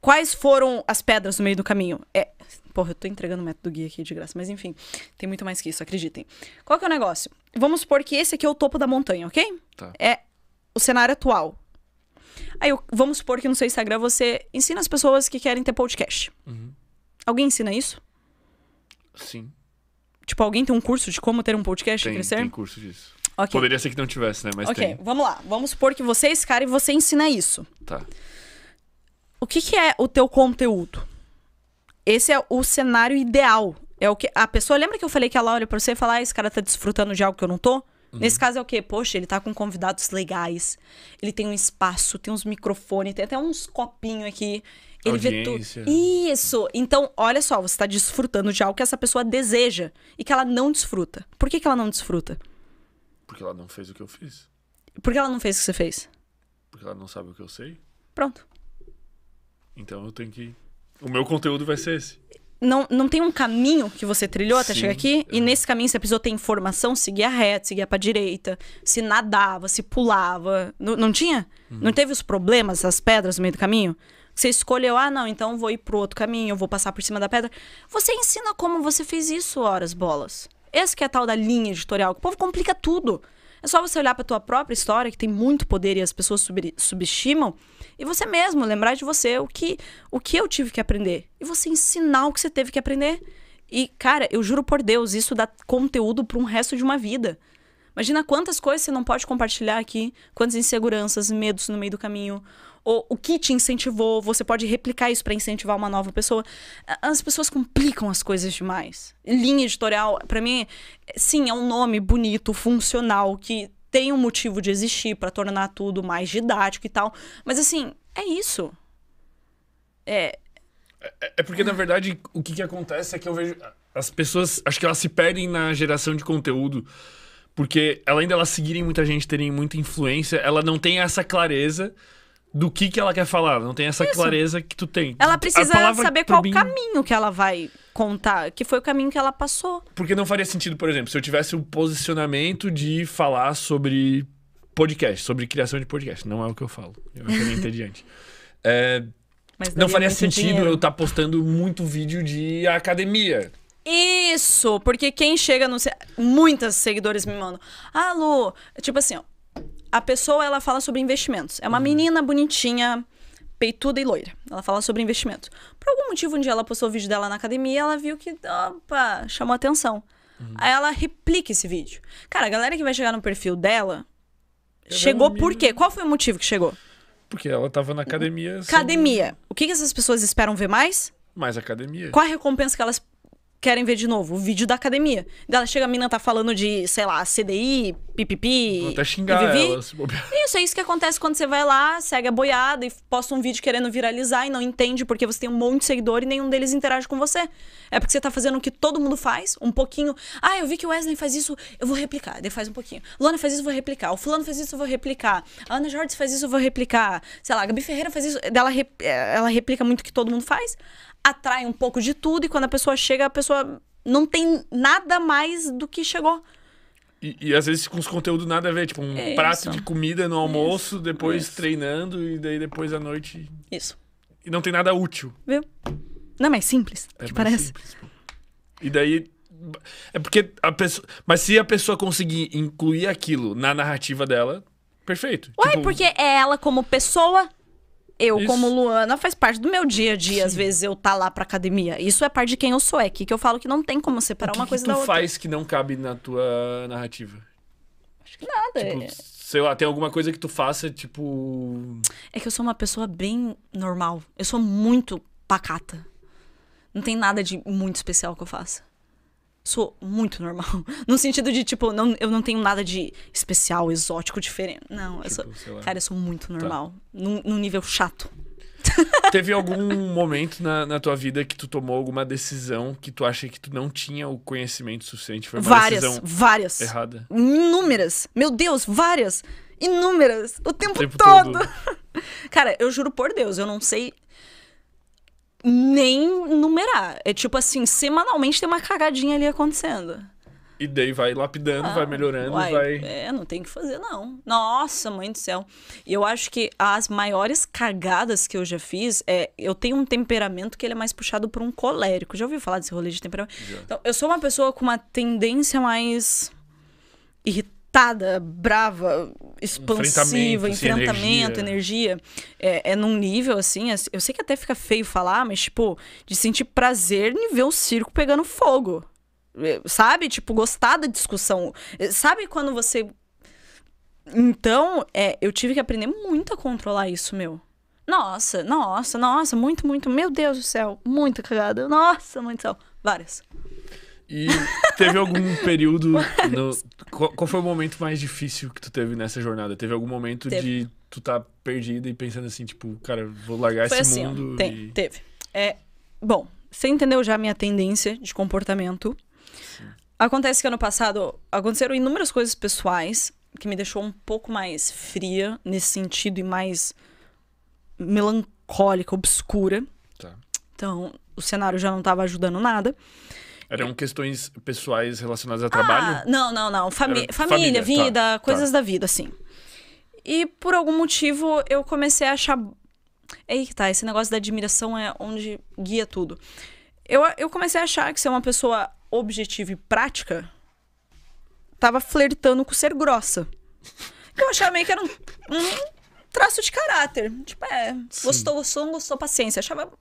Quais foram as pedras no meio do caminho? É, porra, eu tô entregando o método guia aqui de graça, mas enfim, tem muito mais que isso, acreditem. Qual que é o negócio? Vamos supor que esse aqui é o topo da montanha, ok? Tá. É o cenário atual. Aí, eu, vamos supor que no seu Instagram você ensina as pessoas que querem ter podcast. Uhum. Alguém ensina isso? Sim. Tipo, alguém tem um curso de como ter um podcast tem, e crescer? Tem curso disso. Okay. Poderia ser que não tivesse, né? Mas okay, tem. vamos lá. Vamos supor que você é esse cara e você ensina isso. Tá. O que, que é o teu conteúdo? Esse é o cenário ideal. É o que a pessoa lembra que eu falei que ela olha para você e fala: ah, "Esse cara tá desfrutando de algo que eu não tô?" Uhum. Nesse caso é o quê? Poxa, ele tá com convidados legais. Ele tem um espaço, tem uns microfones, tem até uns copinhos aqui. Ele vê tudo. Isso! Então, olha só, você tá desfrutando de algo que essa pessoa deseja e que ela não desfruta. Por que, que ela não desfruta? Porque ela não fez o que eu fiz. Por que ela não fez o que você fez? Porque ela não sabe o que eu sei. Pronto. Então eu tenho que. O meu conteúdo vai ser esse não, não tem um caminho que você trilhou até Sim. chegar aqui. E é. nesse caminho você precisou ter informação, seguia reto, seguia pra direita, se nadava, se pulava. não não tinha? Uhum. Não teve os problemas, as pedras no meio do caminho? Você escolheu, ah, não, então vou ir pro outro caminho, eu vou passar por cima da pedra. Você ensina como você fez isso, horas bolas. Esse que é a tal da linha editorial. O povo complica tudo. É só você olhar para tua própria história, que tem muito poder e as pessoas sub subestimam, e você mesmo lembrar de você o que, o que eu tive que aprender. E você ensinar o que você teve que aprender. E, cara, eu juro por Deus, isso dá conteúdo para um resto de uma vida. Imagina quantas coisas você não pode compartilhar aqui, quantas inseguranças, medos no meio do caminho, o que te incentivou, você pode replicar isso para incentivar uma nova pessoa. As pessoas complicam as coisas demais. Linha editorial, para mim, sim, é um nome bonito, funcional, que tem um motivo de existir para tornar tudo mais didático e tal. Mas assim, é isso. É. É, é. é porque, na verdade, o que, que acontece é que eu vejo. As pessoas. Acho que elas se perdem na geração de conteúdo. Porque, além delas seguirem muita gente, terem muita influência, ela não tem essa clareza do que, que ela quer falar. Não tem essa Isso. clareza que tu tem. Ela precisa saber qual mim... caminho que ela vai contar, que foi o caminho que ela passou. Porque não faria sentido, por exemplo, se eu tivesse o um posicionamento de falar sobre podcast, sobre criação de podcast. Não é o que eu falo. Eu acho bem entediante. É, não faria sentido dinheiro. eu estar tá postando muito vídeo de academia. Isso, porque quem chega no. Muitas seguidores me mandam. Alô, ah, tipo assim, a pessoa ela fala sobre investimentos. É uma uhum. menina bonitinha, peituda e loira. Ela fala sobre investimentos. Por algum motivo, um dia ela postou o vídeo dela na academia ela viu que, opa, chamou atenção. Uhum. Aí ela replica esse vídeo. Cara, a galera que vai chegar no perfil dela chegou por quê? Qual foi o motivo que chegou? Porque ela tava na academia. Assim, academia. O que, que essas pessoas esperam ver mais? Mais academia. Qual a recompensa que elas querem ver de novo o vídeo da academia. Ela chega, a mina tá falando de, sei lá, CDI, pipipi. Vou até xingar pipipi. ela. Se isso, é isso que acontece quando você vai lá, segue a boiada e posta um vídeo querendo viralizar e não entende porque você tem um monte de seguidor e nenhum deles interage com você. É porque você tá fazendo o que todo mundo faz, um pouquinho. Ah, eu vi que o Wesley faz isso, eu vou replicar. Ele faz um pouquinho. Lona faz isso, eu vou replicar. O fulano faz isso, eu vou replicar. A Ana Jordes faz isso, eu vou replicar. Sei lá, a Gabi Ferreira faz isso. Ela, rep... Eh, ela replica muito o que todo mundo faz atrai um pouco de tudo e quando a pessoa chega, a pessoa não tem nada mais do que chegou. E, e às vezes com os conteúdos nada a ver, tipo um é Isso. prato de comida no almoço, Isso. depois Isso. treinando e daí depois à noite. Isso. E não tem nada útil. Viu? Não é mais simples, é que mais parece. Simples. E daí é porque a pessoa. Mas se a pessoa conseguir incluir aquilo na narrativa dela, perfeito. Ué, tipo... porque é ela como pessoa, eu, Isso. como Luana, faz parte do meu dia a dia, Sim. às vezes, eu tá lá pra academia. Isso é parte de quem eu sou, é que eu falo que não tem como separar uma coisa da outra. O que tu faz que não cabe na tua narrativa? Acho que nada. Tipo, é... sei lá, tem alguma coisa que tu faça, tipo... É que eu sou uma pessoa bem normal. Eu sou muito pacata. Não tem nada de muito especial que eu faça sou muito normal. No sentido de, tipo, não, eu não tenho nada de especial, exótico, diferente. Não, tipo, eu sou. Cara, eu sou muito tá. normal. Tá. Num, num nível chato. Teve algum momento na, na tua vida que tu tomou alguma decisão que tu acha que tu não tinha o conhecimento suficiente? Foi uma várias, decisão várias. Errada. Inúmeras. Meu Deus, várias. Inúmeras. O tempo, o tempo todo. todo. Cara, eu juro por Deus, eu não sei nem numerar. É tipo assim, semanalmente tem uma cagadinha ali acontecendo. E daí vai lapidando, ah, vai melhorando, uai, vai. É, não tem que fazer, não. Nossa, mãe do céu. Eu acho que as maiores cagadas que eu já fiz é. Eu tenho um temperamento que ele é mais puxado por um colérico. Já ouviu falar desse rolê de temperamento? Já. Então, eu sou uma pessoa com uma tendência mais irritada revoltada, brava, expansiva, enfrentamento, enfrentamento energia. energia. É, é num nível assim, eu sei que até fica feio falar, mas tipo, de sentir prazer em ver um circo pegando fogo. É, sabe? Tipo, gostar da discussão. É, sabe quando você. Então, é, eu tive que aprender muito a controlar isso, meu. Nossa, nossa, nossa, muito, muito. Meu Deus do céu, muita cagada. Nossa, muito céu, várias. E teve algum período. No, qual, qual, foi o momento mais difícil que tu teve nessa jornada? Teve algum momento teve. de tu tá perdida e pensando assim, tipo, cara, vou largar foi esse assim, mundo? Ó, tem, e... Teve. É, bom, você entendeu já a minha tendência de comportamento. Sim. Acontece que ano passado aconteceram inúmeras coisas pessoais que me deixou um pouco mais fria nesse sentido e mais melancólica, obscura. Tá. Então, o cenário já não estava ajudando nada. Eram questões pessoais relacionadas a trabalho? Ah, não, não, não. Famí família, família, tá, vida, tá, coisas tá. da vida, assim. E por algum motivo eu comecei a achar. ei tá, esse negócio da admiração é onde guia tudo. Eu, eu comecei a achar que ser uma pessoa objetiva e prática tava flertando com ser grossa. Eu achava meio que era um, um traço de caráter. Tipo, é, Sim. gostou, gostou, não gostou, paciência. achava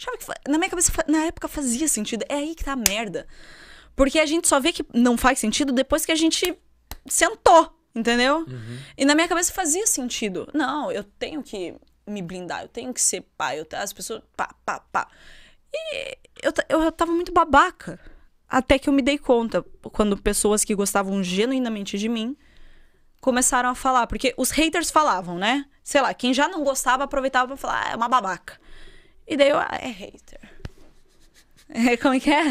Achava que, na minha cabeça, na época fazia sentido. É aí que tá a merda. Porque a gente só vê que não faz sentido depois que a gente sentou, entendeu? Uhum. E na minha cabeça fazia sentido. Não, eu tenho que me blindar, eu tenho que ser pai eu, as pessoas pá, pá, pá. E eu, eu, eu tava muito babaca. Até que eu me dei conta, quando pessoas que gostavam genuinamente de mim começaram a falar. Porque os haters falavam, né? Sei lá, quem já não gostava aproveitava pra falar, ah, é uma babaca. E daí eu, ah, é hater. É, como é que é?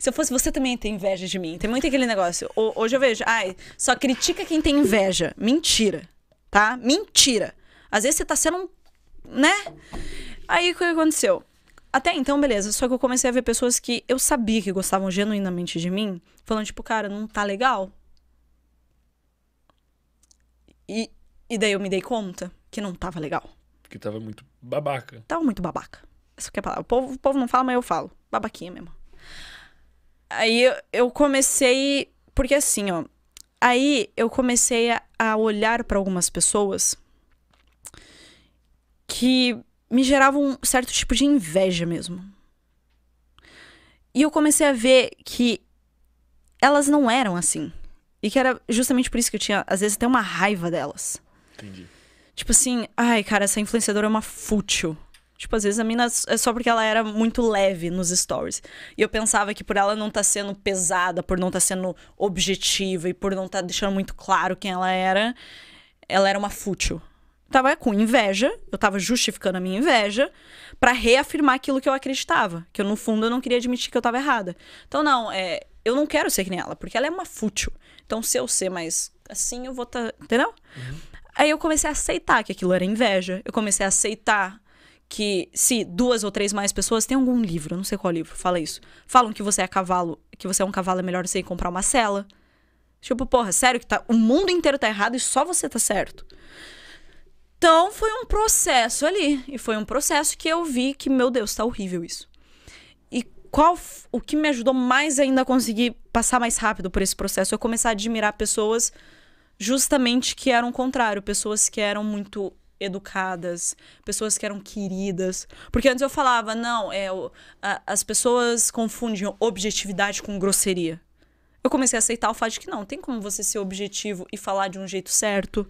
Se eu fosse você também tem inveja de mim. Tem muito aquele negócio. O, hoje eu vejo, ai, só critica quem tem inveja. Mentira, tá? Mentira. Às vezes você tá sendo um, né? Aí o que aconteceu? Até então, beleza. Só que eu comecei a ver pessoas que eu sabia que gostavam genuinamente de mim, falando, tipo, cara, não tá legal. E, e daí eu me dei conta que não tava legal. Que tava muito babaca. Tava muito babaca. Isso que é a palavra. O povo, o povo não fala, mas eu falo. Babaquinha mesmo. Aí eu comecei. Porque assim, ó. Aí eu comecei a, olhar para algumas pessoas que me geravam um certo tipo de inveja mesmo. E eu comecei a ver que elas não eram assim. E que era justamente por isso que eu tinha, às vezes, até uma raiva delas. Entendi. Tipo assim, ai, cara, essa influenciadora é uma fútil. Tipo, às vezes a mina é só porque ela era muito leve nos stories. E eu pensava que por ela não estar tá sendo pesada, por não estar tá sendo objetiva e por não estar tá deixando muito claro quem ela era, ela era uma fútil. tava com inveja, eu tava justificando a minha inveja para reafirmar aquilo que eu acreditava. Que eu, no fundo, eu não queria admitir que eu tava errada. Então, não, é, eu não quero ser que nem ela, porque ela é uma fútil. Então, se eu ser mais assim, eu vou tá. Entendeu? Uhum. Aí eu comecei a aceitar que aquilo era inveja. Eu comecei a aceitar que se duas ou três mais pessoas tem algum livro, não sei qual livro, fala isso. Falam que você é cavalo, que você é um cavalo, é melhor você ir comprar uma cela. Tipo, porra, sério que tá, o mundo inteiro tá errado e só você tá certo. Então foi um processo ali, e foi um processo que eu vi que, meu Deus, tá horrível isso. E qual o que me ajudou mais ainda a conseguir passar mais rápido por esse processo é começar a admirar pessoas justamente que eram o contrário, pessoas que eram muito educadas, pessoas que eram queridas. Porque antes eu falava, não, é, a, as pessoas confundem objetividade com grosseria. Eu comecei a aceitar o fato de que não, tem como você ser objetivo e falar de um jeito certo.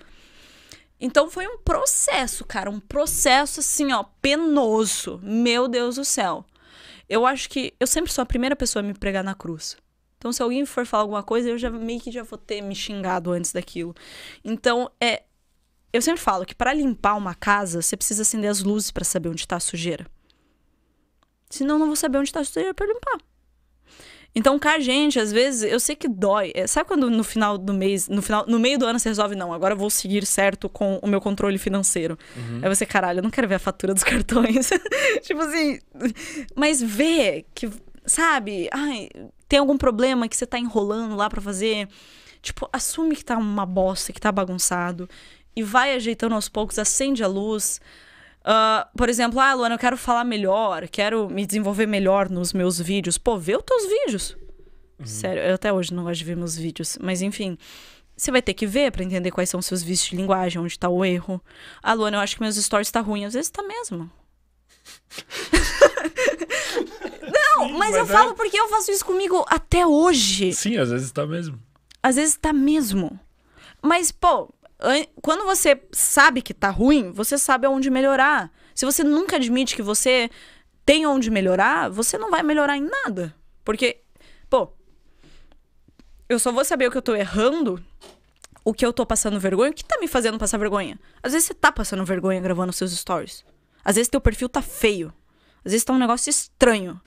Então foi um processo, cara, um processo assim, ó, penoso. Meu Deus do céu. Eu acho que eu sempre sou a primeira pessoa a me pregar na cruz. Então se alguém for falar alguma coisa, eu já meio que já vou ter me xingado antes daquilo. Então é eu sempre falo que para limpar uma casa, você precisa acender as luzes para saber onde está a sujeira. Senão, não vou saber onde está a sujeira para limpar. Então, cá, gente, às vezes, eu sei que dói. É, sabe quando no final do mês, no final, no meio do ano você resolve, não, agora eu vou seguir certo com o meu controle financeiro. Uhum. Aí você, caralho, eu não quero ver a fatura dos cartões. tipo assim, mas vê que, sabe, ai, tem algum problema que você tá enrolando lá para fazer. Tipo, assume que tá uma bosta, que tá bagunçado e vai ajeitando aos poucos, acende a luz. Uh, por exemplo, ah, Luana, eu quero falar melhor, quero me desenvolver melhor nos meus vídeos. Pô, vê os teus vídeos. Uhum. Sério, eu até hoje não gosto de ver meus vídeos, mas enfim. Você vai ter que ver para entender quais são os seus vícios de linguagem, onde tá o erro. Ah, Luana, eu acho que meus stories tá ruim. Às vezes tá mesmo. não, Sim, mas, mas, eu é... falo porque eu faço isso comigo até hoje. Sim, às vezes tá mesmo. Às vezes tá mesmo. Mas, pô, quando você sabe que tá ruim, você sabe aonde melhorar. Se você nunca admite que você tem onde melhorar, você não vai melhorar em nada. Porque, pô, eu só vou saber o que eu tô errando, o que eu tô passando vergonha, o que tá me fazendo passar vergonha. Às vezes você tá passando vergonha gravando seus stories. Às vezes teu perfil tá feio. Às vezes tá um negócio estranho.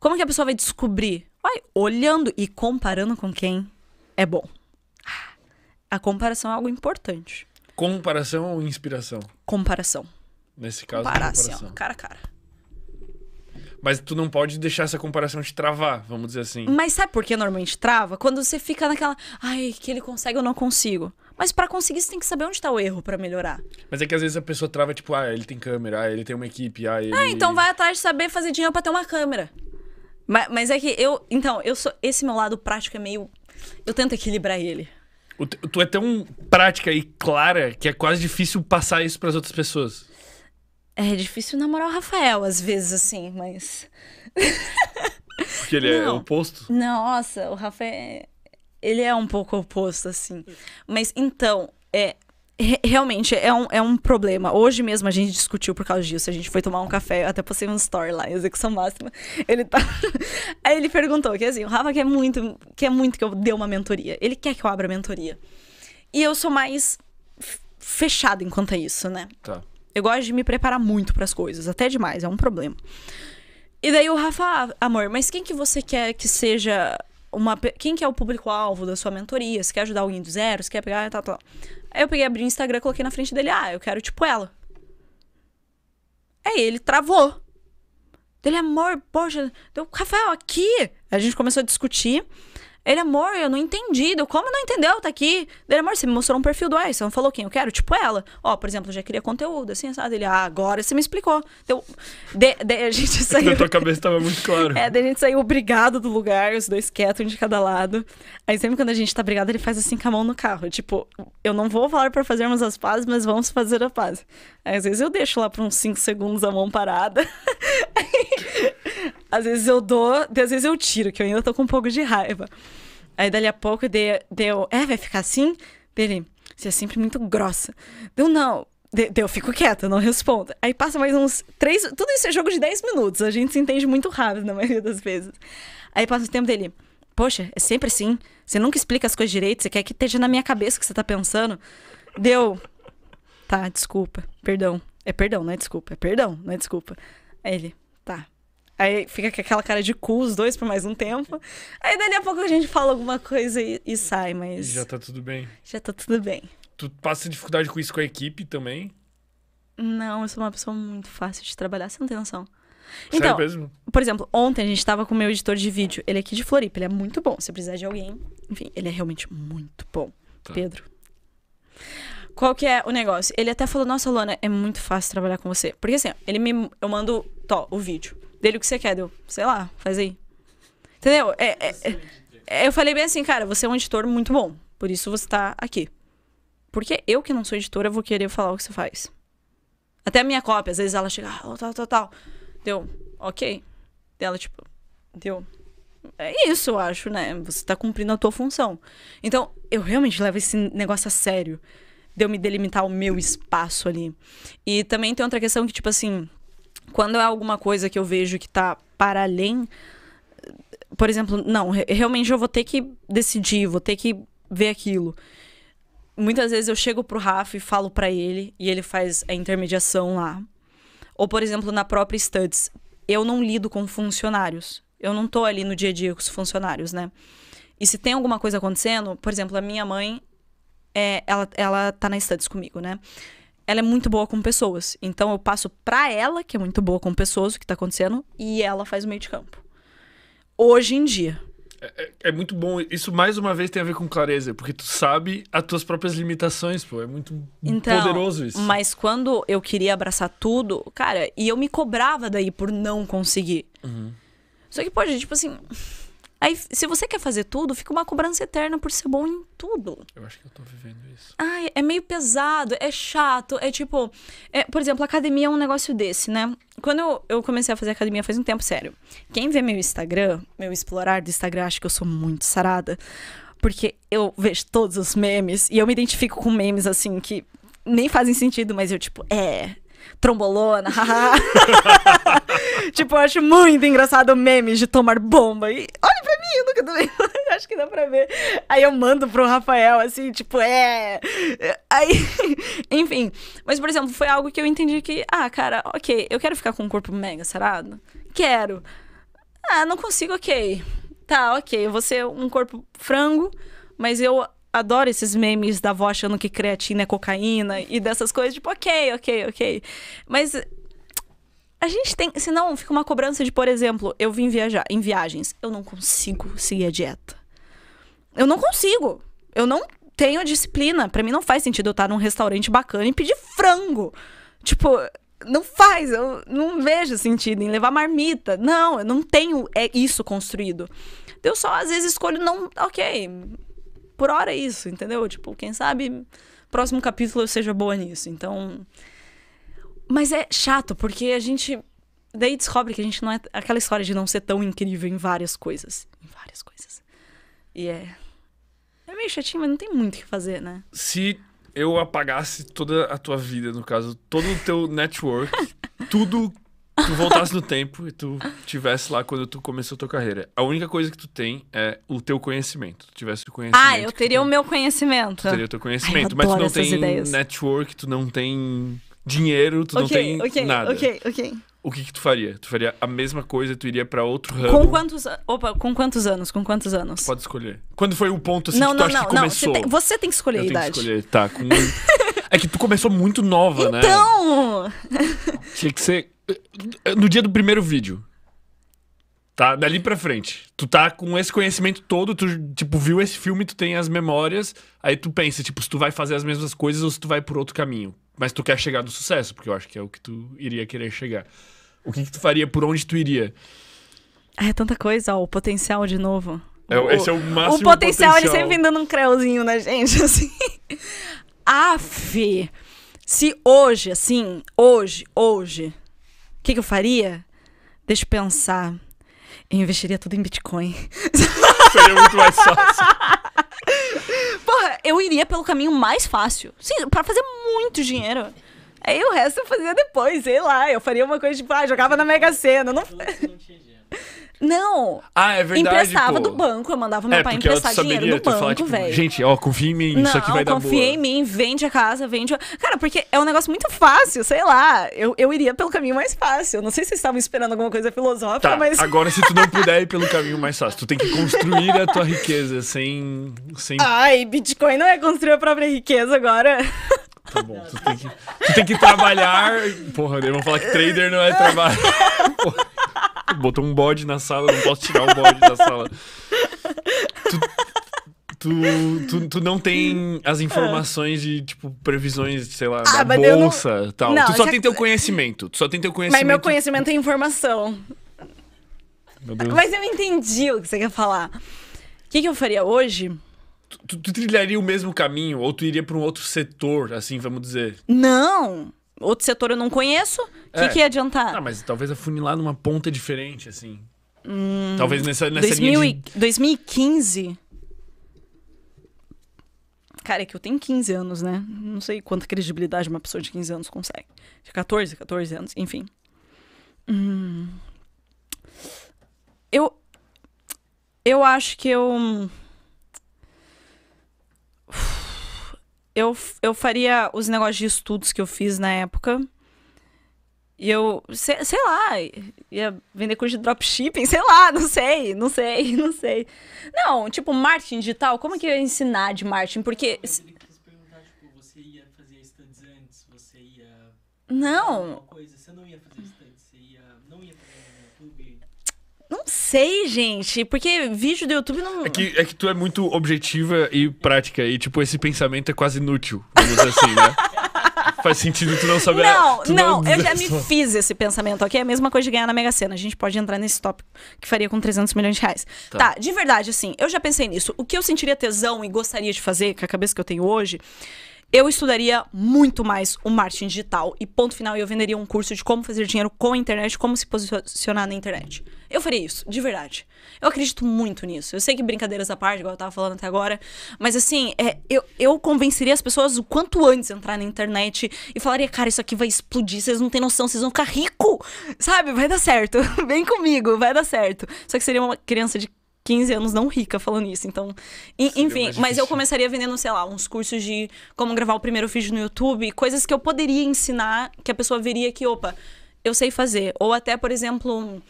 Como que a pessoa vai descobrir? Vai olhando e comparando com quem é bom. A comparação é algo importante. Comparação ou inspiração? Comparação. Nesse caso, Comparar, comparação. Assim, ó, cara a cara. Mas tu não pode deixar essa comparação te travar, vamos dizer assim. Mas sabe por que normalmente trava? Quando você fica naquela, ai, que ele consegue ou não consigo. Mas para conseguir, você tem que saber onde tá o erro para melhorar. Mas é que às vezes a pessoa trava, tipo, ah, ele tem câmera, ah, ele tem uma equipe, ah, ele... Ah, então vai atrás de saber fazer dinheiro pra ter uma câmera. Mas, mas é que eu... Então, eu sou... Esse meu lado prático é meio... Eu tento equilibrar ele. Tu é tão prática e clara que é quase difícil passar isso para as outras pessoas. É difícil namorar o Rafael, às vezes, assim, mas. Porque ele é não, é oposto? Nossa, o Rafael. Ele é um pouco oposto, assim. Mas então, é, realmente é um, é um problema. Hoje mesmo a gente discutiu por causa disso. A gente foi tomar um café, até postei um story lá, execução máxima. Ele tá. Aí ele perguntou, que é assim, o Rafa quer muito, quer muito que eu dê uma mentoria. Ele quer que eu abra mentoria. E eu sou mais fechado enquanto é isso, né? Tá. Eu gosto de me preparar muito para as coisas, até demais, é um problema. E daí o Rafa, ah, amor, mas quem que você quer que seja uma, quem que é o público-alvo da sua mentoria? Você quer ajudar alguém do zero? Você quer pegar. Tá, tá. Aí eu peguei, abri o Instagram, coloquei na frente dele, ah, eu quero tipo ela. Aí ele travou. Dele, amor, poxa, deu Rafael aqui. Aí a gente começou a discutir. Ele, amor, eu não entendi. Eu, como não entendeu? Tá aqui. Ele, amor, você me mostrou um perfil do Edson. Falou quem eu quero? Tipo ela. Ó, por exemplo, eu já queria conteúdo, assim, sabe? Ele, ah, agora você me explicou. Então, de, de, a gente é saiu... Na tua cabeça tava muito claro. É, daí a gente saiu obrigado do lugar, os dois quietos, um de cada lado. Aí sempre quando a gente tá brigado, ele faz assim com a mão no carro. Tipo, eu não vou falar pra fazermos as pazes, mas vamos fazer a paz. Aí às vezes eu deixo lá por uns 5 segundos a mão parada. Aí, às vezes eu dou, às vezes eu tiro, que eu ainda tô com um pouco de raiva. Aí dali a pouco deu, deu é, vai ficar assim? Ele, você é sempre muito grossa. Deu, não. Deu, fico quieta, não respondo. Aí passa mais uns três. Tudo isso é jogo de dez minutos. A gente se entende muito rápido na maioria das vezes. Aí passa o tempo dele. Poxa, é sempre assim. Você nunca explica as coisas direito. Você quer que esteja na minha cabeça o que você tá pensando. Deu. Tá, desculpa. Perdão. É perdão, não é desculpa. É perdão, não é desculpa. Aí ele, tá, Aí fica com aquela cara de cu os dois por mais um tempo. Aí dali a pouco a gente fala alguma coisa e, e sai, mas. Já tá tudo bem. Já tá tudo bem. Tu passa dificuldade com isso com a equipe também? Não, eu sou uma pessoa muito fácil de trabalhar, sem não tem noção. Então, por exemplo, ontem a gente tava com o meu editor de vídeo. Ele é aqui de Floripa, ele é muito bom. Se precisar de alguém, enfim, ele é realmente muito bom. Tá. Pedro. Qual que é o negócio? Ele até falou, nossa, Lona, é muito fácil trabalhar com você. Porque assim, ele me. Eu mando, o vídeo. Dele, o que você quer? Deu, sei lá, faz aí. Entendeu? É, é, é, é, eu falei bem assim, cara, você é um editor muito bom. Por isso você tá aqui. Porque eu que não sou editora, vou querer falar o que você faz. Até a minha cópia, às vezes ela chega, ah, tal, tal, tal. Deu, ok. Dela, tipo, deu. É isso, eu acho, né? Você tá cumprindo a tua função. Então, eu realmente levo esse negócio a sério. De eu me delimitar o meu espaço ali. E também tem outra questão que, tipo assim, quando é alguma coisa que eu vejo que tá para além, por exemplo, não, realmente eu vou ter que decidir, vou ter que ver aquilo. Muitas vezes eu chego pro Rafa e falo para ele e ele faz a intermediação lá. Ou, por exemplo, na própria Studs, eu não lido com funcionários. Eu não tô ali no dia a dia com os funcionários, né? E se tem alguma coisa acontecendo, por exemplo, a minha mãe, é, ela, ela tá na Studs comigo, né? ela é muito boa com pessoas. Então eu passo pra ela, que é muito boa com pessoas, o que tá acontecendo, e ela faz o meio de campo. Hoje em dia. É, é, é, muito bom. Isso, mais uma vez, tem a ver com clareza, porque tu sabe as tuas próprias limitações, pô. É muito então, poderoso isso. Mas quando eu queria abraçar tudo, cara, e eu me cobrava daí por não conseguir. Uhum. Só que, pode, tipo assim. Aí, se você quer fazer tudo, fica uma cobrança eterna por ser bom em tudo. Eu acho que eu tô vivendo isso. Ai, é meio pesado, é chato, é tipo. É, por exemplo, academia é um negócio desse, né? Quando eu, eu comecei a fazer academia faz um tempo, sério. Quem vê meu Instagram, meu explorar do Instagram, acha que eu sou muito sarada. Porque eu vejo todos os memes e eu me identifico com memes assim que nem fazem sentido, mas eu, tipo, é, trombolona, haha. tipo, eu acho muito engraçado memes de tomar bomba. E olha pra mim, eu nunca tomei. acho que dá pra ver. Aí eu mando pro Rafael, assim, tipo, é. Aí, enfim. Mas, por exemplo, foi algo que eu entendi que, ah, cara, ok, eu quero ficar com um corpo mega sarado? Quero. Ah, não consigo, ok. Tá, ok, eu vou ser um corpo frango, mas eu adoro esses memes da avó achando que creatina é cocaína e dessas coisas, tipo, ok, ok, ok. Mas a gente tem. Senão fica uma cobrança de, por exemplo, eu vim viajar em viagens. Eu não consigo seguir a dieta. Eu não consigo. Eu não tenho disciplina. para mim não faz sentido eu estar num restaurante bacana e pedir frango. Tipo, não faz. Eu não vejo sentido em levar marmita. Não, eu não tenho é isso construído. Eu só às vezes escolho não. Ok, por hora é isso, entendeu? Tipo, quem sabe próximo capítulo eu seja boa nisso. Então. Mas é chato, porque a gente. Daí descobre que a gente não é. Aquela história de não ser tão incrível em várias coisas. Em várias coisas. E é. É meio chatinho, mas não tem muito o que fazer, né? Se eu apagasse toda a tua vida, no caso, todo o teu network, tudo tu voltasse no tempo e tu tivesse lá quando tu começou a tua carreira. A única coisa que tu tem é o teu conhecimento. Tu tivesse o conhecimento. Ah, eu teria tu... o meu conhecimento. Tu teria o teu conhecimento, Ai, mas tu não tem ideias. network, tu não tem dinheiro, tu okay, não tem okay, nada. OK, OK, O que que tu faria? Tu faria a mesma coisa, tu iria para outro ramo? Com quantos, opa, com quantos anos? Com quantos anos? pode escolher. Quando foi o ponto assim não, que tu não, acha não, que começou? Não, você tem, você tem que escolher eu a idade. Que escolher, tá, com... É que tu começou muito nova, então... né? Então! Tinha que ser no dia do primeiro vídeo. Tá? Dali pra frente. Tu tá com esse conhecimento todo, tu, tipo, viu esse filme, tu tem as memórias, aí tu pensa, tipo, se tu vai fazer as mesmas coisas ou se tu vai por outro caminho. Mas tu quer chegar no sucesso, porque eu acho que é o que tu iria querer chegar. O que, que tu faria? Por onde tu iria? Ah, é tanta coisa, ó, o potencial de novo. É, o, esse é o máximo. O potencial, potencial. ele sempre vem dando um creuzinho na né, gente, assim. Aff! Se hoje, assim, hoje, hoje, que, que eu faria? Deixa eu pensar. Eu investiria tudo em Bitcoin. Seria muito mais fácil. Porra, eu iria pelo caminho mais fácil. Sim, pra fazer muito dinheiro. Aí o resto eu fazia depois, sei lá. Eu faria uma coisa tipo, ah, jogava na Mega Sena. Não... não tinha dinheiro. Não. Ah, é verdade. Emprestava pô. do banco, eu mandava meu é, pai emprestar saberia, dinheiro do banco, fala, tipo, velho. Gente, ó, confia em mim, não, isso aqui vai dar boa. confia em mim, vende a casa, vende. Cara, porque é um negócio muito fácil, sei lá. Eu, eu iria pelo caminho mais fácil. Não sei se vocês estavam esperando alguma coisa filosófica, tá, mas. Agora, se tu não puder ir pelo caminho mais fácil, tu tem que construir a tua riqueza sem. sem... Ai, Bitcoin não é construir a própria riqueza agora. Tá bom, tu tem que, tu tem que trabalhar. Porra, eu vou falar que trader não é trabalho. Porra. Botou um bode na sala, não posso tirar o bode da sala. Tu, tu, tu, tu não tem as informações de, tipo, previsões, sei lá, ah, da bolsa não... tal. Não, tu só já... tem teu conhecimento. Tu só tem teu conhecimento. Mas meu conhecimento é informação. Mas eu entendi o que você quer falar. O que, que eu faria hoje? Tu, tu, tu, trilharia o mesmo caminho ou tu iria para um outro setor, assim, vamos dizer? Não! outro setor eu não conheço, o é. que, que ia adiantar? Ah, mas talvez afunilar numa ponta diferente, assim. Hum, talvez nessa, nessa 2000 linha de... 2015... Cara, é que eu tenho 15 anos, né? Não sei quanta credibilidade uma pessoa de 15 anos consegue. De 14, 14 anos, enfim. Hum. Eu. Eu acho que eu. eu, eu faria os negócios de estudos que eu fiz na época. E eu, sei, sei lá, ia vender curso de dropshipping, sei lá, não sei, não sei, não sei. Não, tipo, marketing digital, como é que eu ia ensinar de marketing? Porque. ele quis perguntar, tipo, você ia fazer estudos antes, você ia. Não. Coisa sei, gente, porque vídeo do YouTube não. É que, é que tu é muito objetiva e prática, e tipo, esse pensamento é quase inútil, vamos dizer assim, né? Faz sentido tu não saber. Não, a... não, não, eu já me fiz esse pensamento, ok? É a mesma coisa de ganhar na Mega Sena. A gente pode entrar nesse tópico que faria com 300 milhões de reais. Tá. tá, de verdade, assim, eu já pensei nisso. O que eu sentiria tesão e gostaria de fazer, com a cabeça que eu tenho hoje, eu estudaria muito mais o marketing digital. E ponto final, eu venderia um curso de como fazer dinheiro com a internet, como se posicionar na internet. Eu faria isso, de verdade. Eu acredito muito nisso. Eu sei que brincadeiras à parte, igual eu tava falando até agora, mas assim, é, eu, eu convenceria as pessoas o quanto antes entrar na internet e falaria, cara, isso aqui vai explodir, vocês não têm noção, vocês vão ficar rico, sabe? Vai dar certo. Vem comigo, vai dar certo. Só que seria uma criança de 15 anos não rica falando isso. Então, enfim, mas eu começaria vendendo, sei lá, uns cursos de como gravar o primeiro vídeo no YouTube, coisas que eu poderia ensinar que a pessoa veria que, opa, eu sei fazer. Ou até, por exemplo,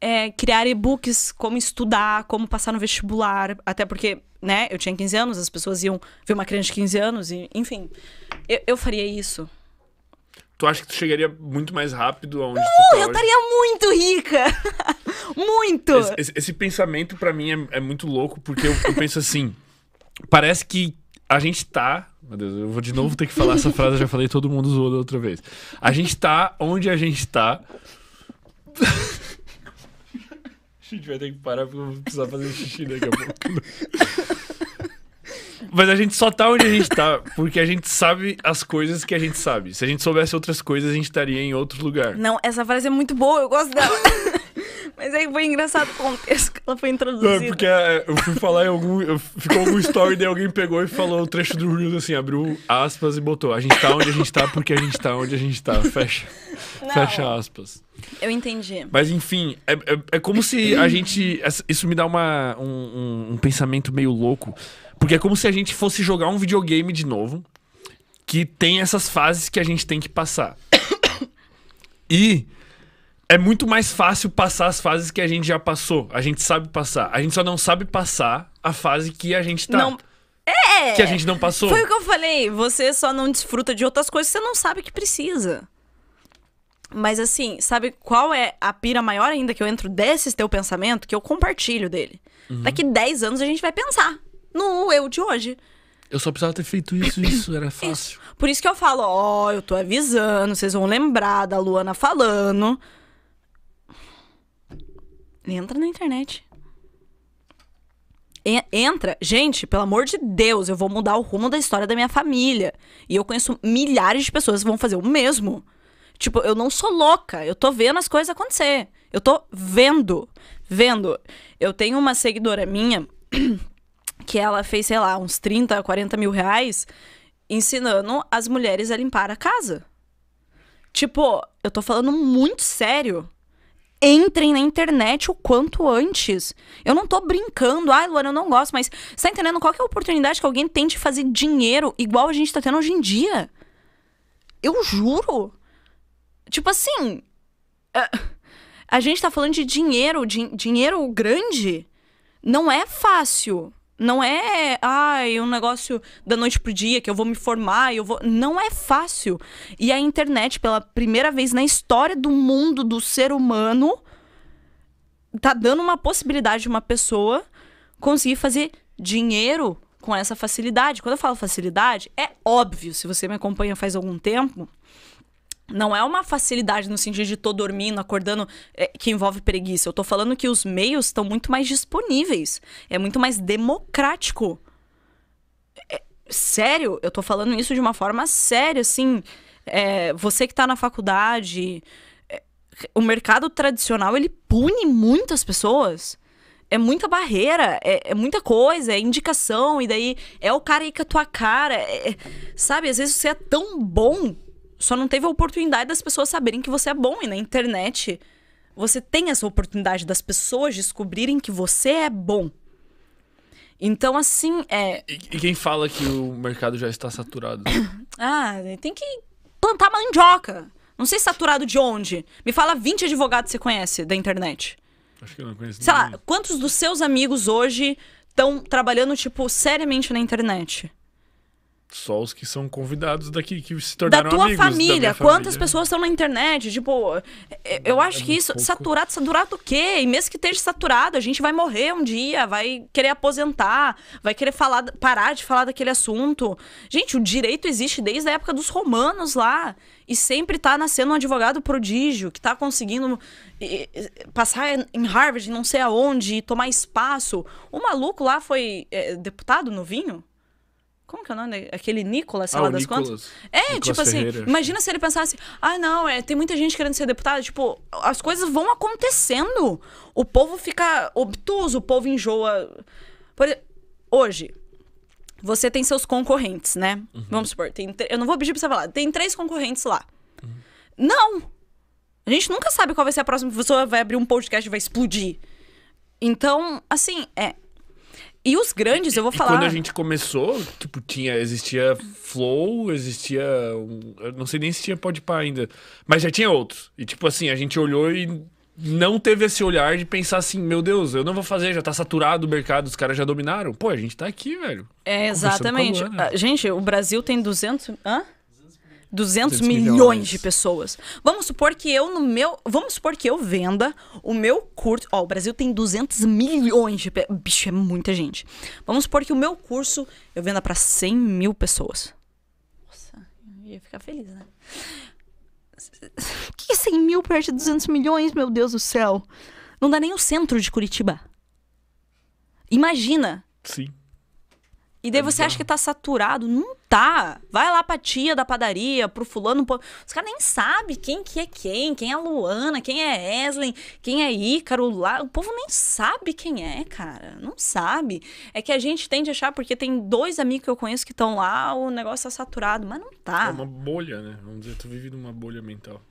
é, criar e-books, como estudar, como passar no vestibular. Até porque, né, eu tinha 15 anos, as pessoas iam ver uma criança de 15 anos, e, enfim. Eu, eu faria isso. Tu acha que tu chegaria muito mais rápido aonde uh, tu tá Eu estaria muito rica! muito! Esse, esse, esse pensamento, para mim, é, é, muito louco, porque eu, eu penso assim. Parece que a gente tá. Meu Deus, eu vou de novo ter que falar essa frase, eu já falei, todo mundo zoou da outra vez. A gente tá onde a gente tá. A gente vai ter que parar porque eu vou precisar fazer xixi daqui a pouco. Mas a gente só tá onde a gente tá porque a gente sabe as coisas que a gente sabe. Se a gente soubesse outras coisas, a gente estaria em outro lugar. Não, essa frase é muito boa, eu gosto dela. Mas aí é foi engraçado o contexto que ela foi introduzida. É, porque eu fui falar em algum. Ficou algum story, daí alguém pegou e falou o trecho do Reels assim, abriu aspas e botou. A gente tá onde a gente tá porque a gente tá onde a gente tá. Fecha. Não, fecha aspas. Eu entendi. Mas enfim, é, é, é, como se a gente. Isso me dá uma, um, um pensamento meio louco. Porque é como se a gente fosse jogar um videogame de novo. Que tem essas fases que a gente tem que passar. E é muito mais fácil passar as fases que a gente já passou. A gente sabe passar. A gente só não sabe passar a fase que a gente tá. Não... É! Que a gente não passou. Foi o que eu falei. Você só não desfruta de outras coisas que você não sabe que precisa. Mas assim, sabe qual é a pira maior ainda que eu entro desse teu pensamento? Que eu compartilho dele. Uhum. Daqui 10 anos a gente vai pensar no eu de hoje. Eu só precisava ter feito isso, isso era fácil. Isso. Por isso que eu falo, ó, oh, eu tô avisando, vocês vão lembrar da Luana falando. Entra na internet. Entra, gente, pelo amor de Deus, eu vou mudar o rumo da história da minha família. E eu conheço milhares de pessoas que vão fazer o mesmo. Tipo, eu não sou louca, eu tô vendo as coisas acontecer. Eu tô vendo, vendo. Eu tenho uma seguidora minha que ela fez, sei lá, uns 30, 40 mil reais ensinando as mulheres a limpar a casa. Tipo, eu tô falando muito sério entrem na internet o quanto antes. Eu não tô brincando, ai, Luana, eu não gosto, mas você tá entendendo qual é a oportunidade que alguém tem de fazer dinheiro igual a gente tá tendo hoje em dia? Eu juro. Tipo assim. É, a gente tá falando de dinheiro, de, dinheiro grande. Não é fácil. Não é, ai, um negócio da noite pro dia que eu vou me formar, eu vou, não é fácil. E a internet, pela primeira vez na história do mundo do ser humano, tá dando uma possibilidade de uma pessoa conseguir fazer dinheiro com essa facilidade. Quando eu falo facilidade, é óbvio, se você me acompanha faz algum tempo, não é uma facilidade no sentido de estou dormindo, acordando, é, que envolve preguiça. Eu estou falando que os meios estão muito mais disponíveis. É muito mais democrático. É, sério, eu estou falando isso de uma forma séria, assim. É, você que está na faculdade, é, o mercado tradicional, ele pune muitas pessoas. É muita barreira, é, é, muita coisa, é indicação, e daí é o cara aí com a tua cara. É, sabe, às vezes você é tão bom só não teve a oportunidade das pessoas saberem que você é bom. E na internet, você tem essa oportunidade das pessoas descobrirem que você é bom. Então, assim, é. E, quem fala que o mercado já está saturado? ah, tem que plantar mandioca. Não sei saturado de onde. Me fala 20 advogados que você conhece da internet. Acho que eu não conheço Sei lá, quantos dos seus amigos hoje estão trabalhando, tipo, seriamente na internet? Só os que são convidados daqui, que se tornaram da tua amigos, família. Da Quantas família. pessoas estão na internet? Tipo, é, é, eu é acho é que isso. Pouco. Saturado, saturado o quê? E mesmo que esteja saturado, a gente vai morrer um dia, vai querer aposentar, vai querer falar, parar de falar daquele assunto. Gente, o direito existe desde a época dos romanos lá. E sempre está nascendo um advogado prodígio que está conseguindo passar em Harvard, não sei aonde, e tomar espaço. O maluco lá foi é, deputado novinho? Como que é o nome? Aquele Nicolas, sei ah, lá das Nicolas. contas. É, Nicolas tipo assim, Ferreira. imagina se ele pensasse, ah, não, é, tem muita gente querendo ser deputado. Tipo, as coisas vão acontecendo. O povo fica obtuso, o povo enjoa. Por, hoje, você tem seus concorrentes, né? Uhum. Vamos supor, tem, eu não vou pedir pra você falar, tem três concorrentes lá. Uhum. Não! A gente nunca sabe qual vai ser a próxima pessoa, vai abrir um podcast e vai explodir. Então, assim, é, e os grandes, eu vou falar. E quando a gente começou, tipo, tinha, existia Flow, existia. Um, não sei nem se tinha Podpah ainda. Mas já tinha outros. E tipo assim, a gente olhou e não teve esse olhar de pensar assim, meu Deus, eu não vou fazer, já tá saturado o mercado, os caras já dominaram. Pô, a gente tá aqui, velho. É, exatamente. Ah, gente, o Brasil tem 200... Hã? 200, 200 milhões. milhões. de pessoas. Vamos supor que eu no meu, vamos supor que eu venda o meu curso, ó, o Brasil tem 200 milhões de, pe... bicho, é muita gente. Vamos supor que o meu curso eu venda para 100 mil pessoas. Nossa, eu ia ficar feliz, né? que 100 mil perto de 200 milhões, meu Deus do céu? Não dá nem o centro de Curitiba. Imagina. Sim. E daí você acha que tá saturado? Não tá. Vai lá pra tia da padaria, pro fulano. Pro... Os caras nem sabem quem que é quem, quem é Luana, quem é Eslen, quem é Ícaro lá. O povo nem sabe quem é, cara. Não sabe. É que a gente tende a achar, porque tem dois amigos que eu conheço que estão lá, o negócio tá saturado, mas não tá. É uma bolha, né? Vamos dizer, tu vive numa bolha mental.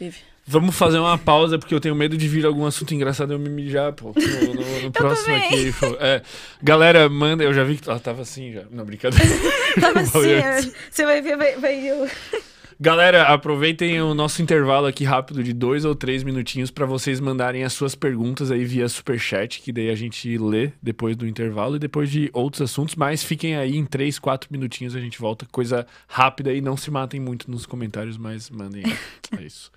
Vive. Vamos fazer uma pausa, porque eu tenho medo de vir algum assunto engraçado e eu me mijar, pô. No, no, no próximo aqui. É, galera, manda. Eu já vi que ela ah, tava assim já. Não, brincadeira. tava assim. É. Você vai ver, vai, vai eu. Galera, aproveitem o nosso intervalo aqui rápido de dois ou três minutinhos para vocês mandarem as suas perguntas aí via superchat, que daí a gente lê depois do intervalo e depois de outros assuntos, mas fiquem aí em três, quatro minutinhos, a gente volta, coisa rápida e não se matem muito nos comentários, mas mandem aí. É isso.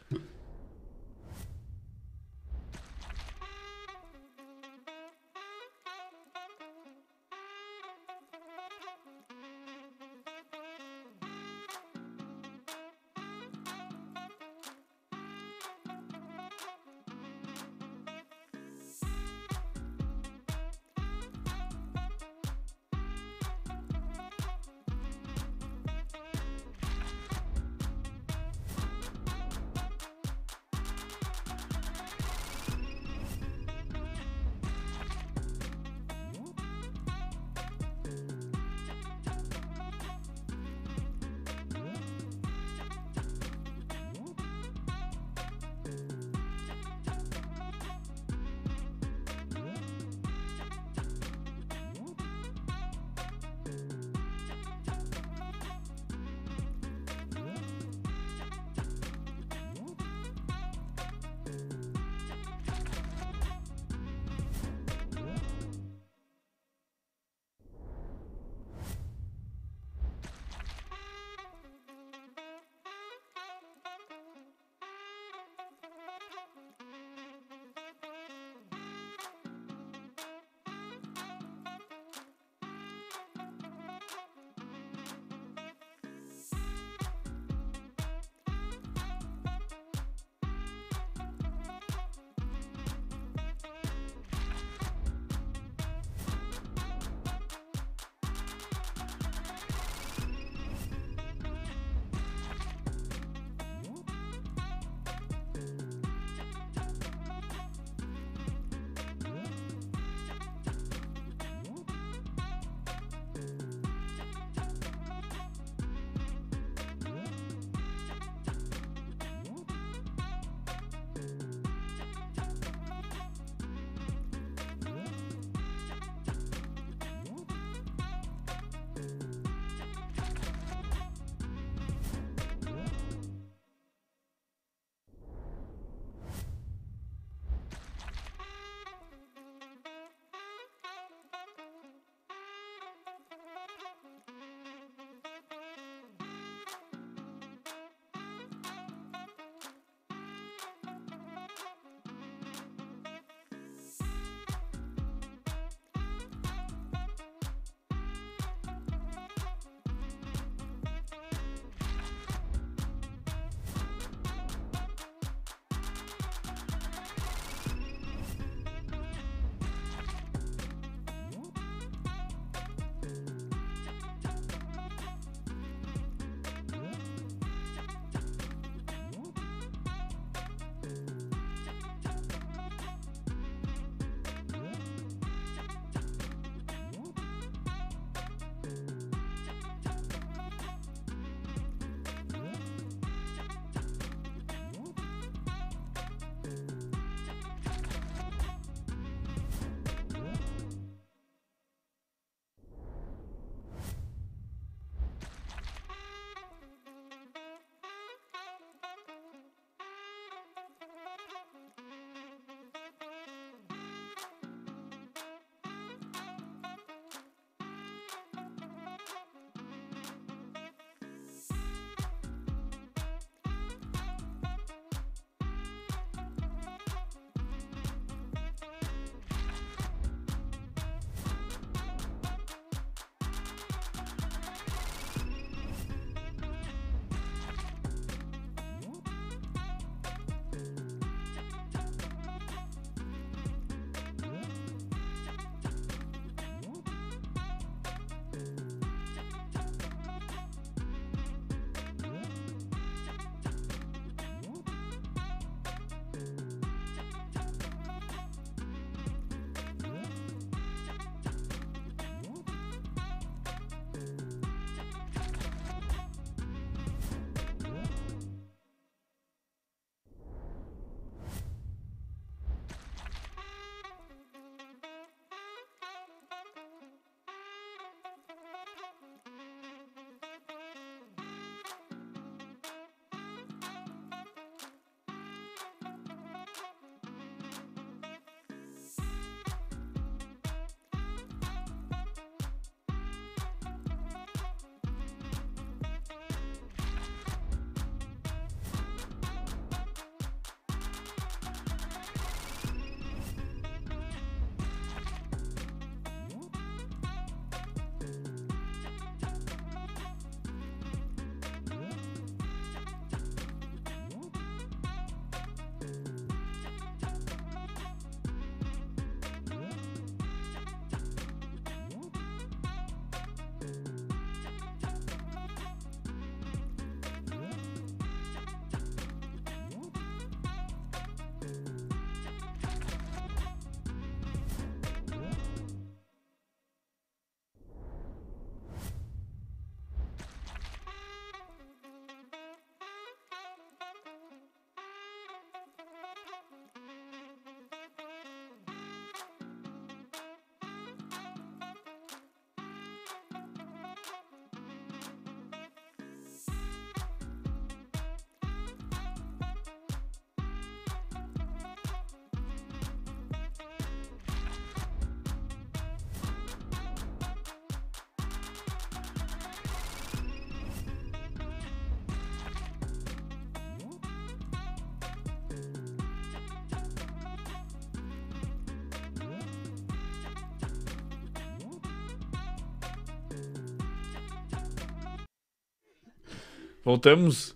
Voltamos.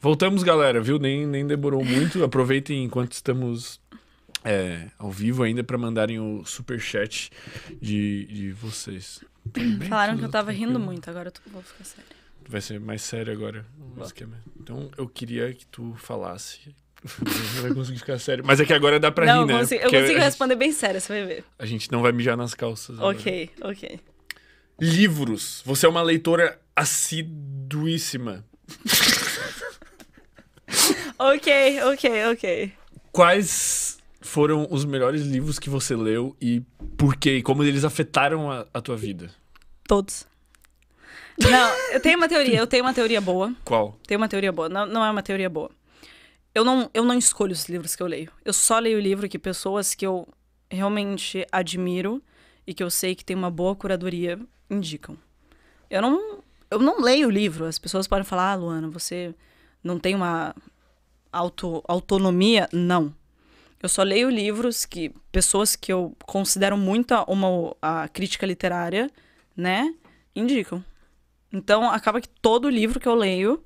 Voltamos, galera, viu? Nem, nem demorou muito. Aproveitem enquanto estamos é, ao vivo ainda para mandarem o super chat de, de vocês. Bem, Falaram que eu tava tranquilo. rindo muito, agora eu vou ficar sério. Vai ser mais sério agora Então eu queria que tu falasse. Não vai conseguir ficar sério. Mas é que agora dá pra não, rir, né? Consigo, eu consigo responder bem sério, você vai ver. A gente não vai mijar nas calças. Ok, agora. ok. Livros. Você é uma leitora assídua duíssima. ok, ok, ok. Quais foram os melhores livros que você leu e por quê? E como eles afetaram a, a tua vida? Todos. Não, eu tenho uma teoria, eu tenho uma teoria boa. Qual? Tenho uma teoria boa. Não, não é uma teoria boa. Eu não, eu não escolho os livros que eu leio. Eu só leio livro que pessoas que eu realmente admiro e que eu sei que tem uma boa curadoria indicam. Eu não, eu não leio o livro. As pessoas podem falar, ah, Luana, você não tem uma auto, autonomia. Não. Eu só leio livros que pessoas que eu considero muito a, uma a crítica literária, né, indicam. Então acaba que todo livro que eu leio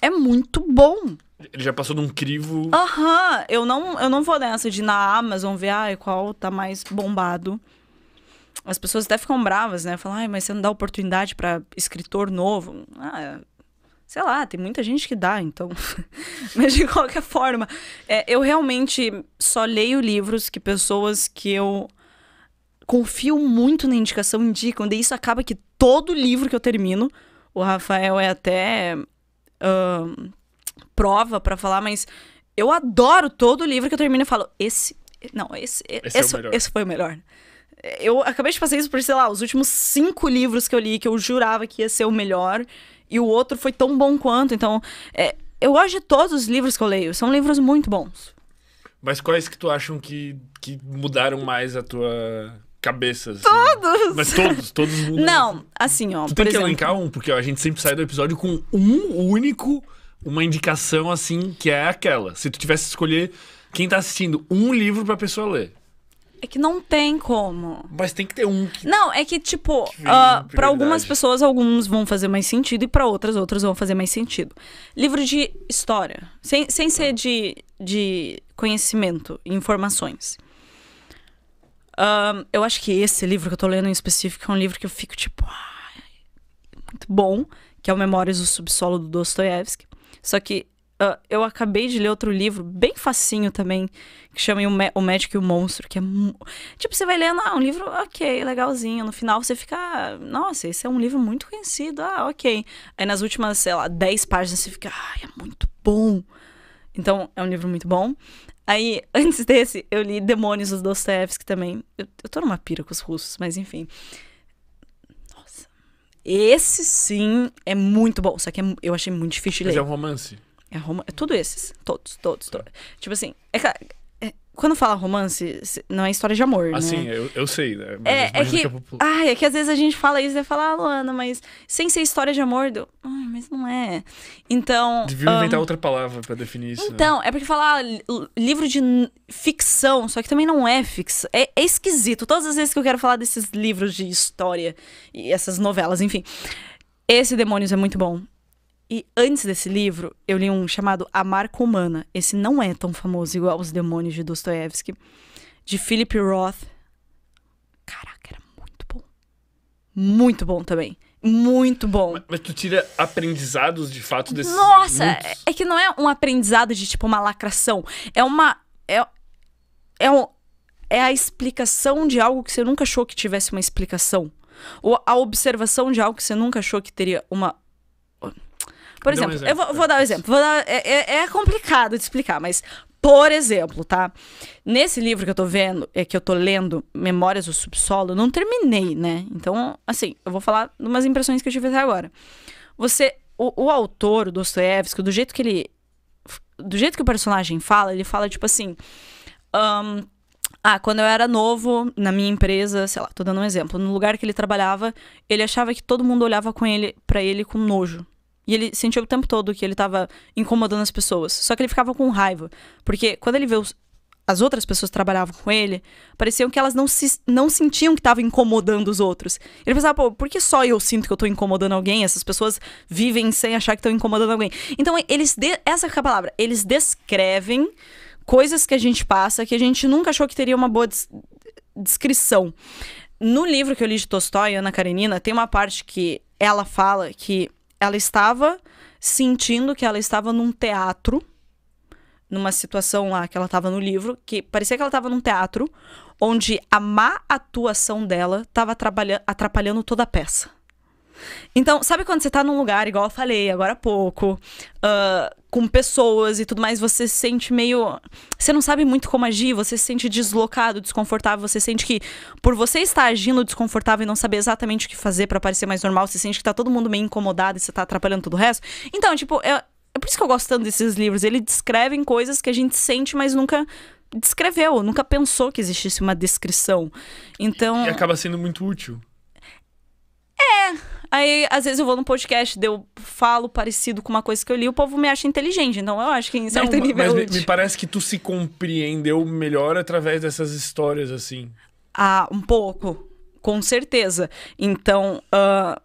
é muito bom. Ele já passou de um crivo. Aham, eu não eu não vou nessa de na Amazon ver ah, qual tá mais bombado as pessoas até ficam bravas, né? Falam, ai, mas você não dá oportunidade para escritor novo. Ah, é, sei lá, tem muita gente que dá, então. mas de qualquer forma, é, eu realmente só leio livros que pessoas que eu confio muito na indicação indicam. Daí isso acaba que todo livro que eu termino, o Rafael é até uh, prova para falar, mas eu adoro todo livro que eu termino e falo, esse. Não, esse, esse, é esse, é esse foi o melhor. Eu acabei de passar isso por, sei lá, os últimos cinco livros que eu li, que eu jurava que ia ser o melhor, e o outro foi tão bom quanto. Então, é, eu gosto de todos os livros que eu leio, são livros muito bons. Mas quais que tu acham que, que mudaram mais a tua cabeça? Assim? Todos! Mas todos, todos mudam. Não, assim, ó. Tu tem que elencar um, porque ó, a gente sempre sai do episódio com um único, uma indicação assim, que é aquela. Se tu tivesse que escolher quem tá assistindo um livro pra pessoa ler. É que não tem como. Mas tem que ter um que. Não, é que, tipo, que uh, ah, para algumas pessoas, alguns vão fazer mais sentido e para outras, outras vão fazer mais sentido. Livro de história, sem, sem ah. ser de, de conhecimento, informações. Uh, eu acho que esse livro que eu tô lendo em específico é um livro que eu fico, tipo, ah, muito bom, que é o Memórias do Subsolo do Dostoiévski. Só que Uh, eu acabei de ler outro livro, bem facinho também, que chama O, o Médico e o Monstro, que é. Tipo, você vai lendo, ah, um livro, ok, legalzinho. No final você fica, nossa, esse é um livro muito conhecido, ah, ok. Aí nas últimas, sei lá, 10 páginas você fica, ah, é muito bom. Então, é um livro muito bom. Aí, antes desse, eu li Demônios dos Dostoevsky também. Eu, eu tô numa pira com os russos, mas enfim. Nossa. Esse sim é muito bom, só que é eu achei muito difícil de ler. Mas é um romance. É, é Tudo esses. Todos, todos, tá. todos. Tipo assim, é claro, é, quando fala romance, não é história de amor, assim, né? eu, eu sei, né? Mas é, é que, que ah, é que às vezes a gente fala isso e fala, ah, Luana, mas sem ser história de amor, do, ai, mas não é. Então. Devia um... inventar outra palavra para definir isso. Né? Então, né? é porque falar livro de ficção, só que também não é ficção. É, é esquisito. Todas as vezes que eu quero falar desses livros de história e essas novelas, enfim. Esse Demônios é muito bom. E antes desse livro, eu li um chamado A Marca Humana. Esse não é tão famoso igual Os Demônios de Dostoiévski, de Philip Roth. Caraca, era muito bom. Muito bom também. Muito bom. Mas, mas tu tira aprendizados de fato desses. Nossa! Muitos... É que não é um aprendizado de tipo uma lacração. É uma. É, é, um, é a explicação de algo que você nunca achou que tivesse uma explicação. Ou a observação de algo que você nunca achou que teria uma por exemplo, um exemplo, eu vou, tá. vou dar um exemplo. Dar, é, é, é complicado de explicar, mas por exemplo, tá? Nesse livro que eu tô vendo, é que eu tô lendo, Memórias do Subsolo, não terminei, né? Então, assim, eu vou falar de umas impressões que eu tive até agora. Você, o, o autor, o Dostoiévski, do jeito que ele. Do jeito que o personagem fala, ele fala tipo assim. Um, ah, quando eu era novo, na minha empresa, sei lá, tô dando um exemplo, no lugar que ele trabalhava, ele achava que todo mundo olhava com ele para ele com nojo. E ele sentiu o tempo todo que ele estava incomodando as pessoas. Só que ele ficava com raiva. Porque quando ele vê as outras pessoas trabalhavam com ele, pareciam que elas não, se, não sentiam que estavam incomodando os outros. Ele pensava, pô, por que só eu sinto que eu estou incomodando alguém? Essas pessoas vivem sem achar que estão incomodando alguém. Então, eles. De... Essa é a palavra. Eles descrevem coisas que a gente passa que a gente nunca achou que teria uma boa des... descrição. No livro que eu li de Tolstói, Ana Karenina, tem uma parte que ela fala que ela estava sentindo que ela estava num teatro, numa situação lá que ela estava no livro, que parecia que ela estava num teatro, onde a má atuação dela estava atrapalhando toda a peça. Então, sabe quando você tá num lugar, igual eu falei agora há pouco, uh, com pessoas e tudo mais, você se sente meio. Você não sabe muito como agir, você se sente deslocado, desconfortável, você sente que, por você estar agindo desconfortável e não saber exatamente o que fazer para parecer mais normal, você sente que tá todo mundo meio incomodado e você tá atrapalhando todo o resto. Então, tipo, é, é por isso que eu gosto tanto desses livros. Eles descrevem coisas que a gente sente, mas nunca descreveu, nunca pensou que existisse uma descrição. Então. E acaba sendo muito útil. Aí, às vezes, eu vou num podcast, eu falo parecido com uma coisa que eu li, o povo me acha inteligente. Então, eu acho que em certo é Não, nível. Mas me, me parece que tu se compreendeu melhor através dessas histórias, assim. Ah, um pouco. Com certeza. Então. Uh...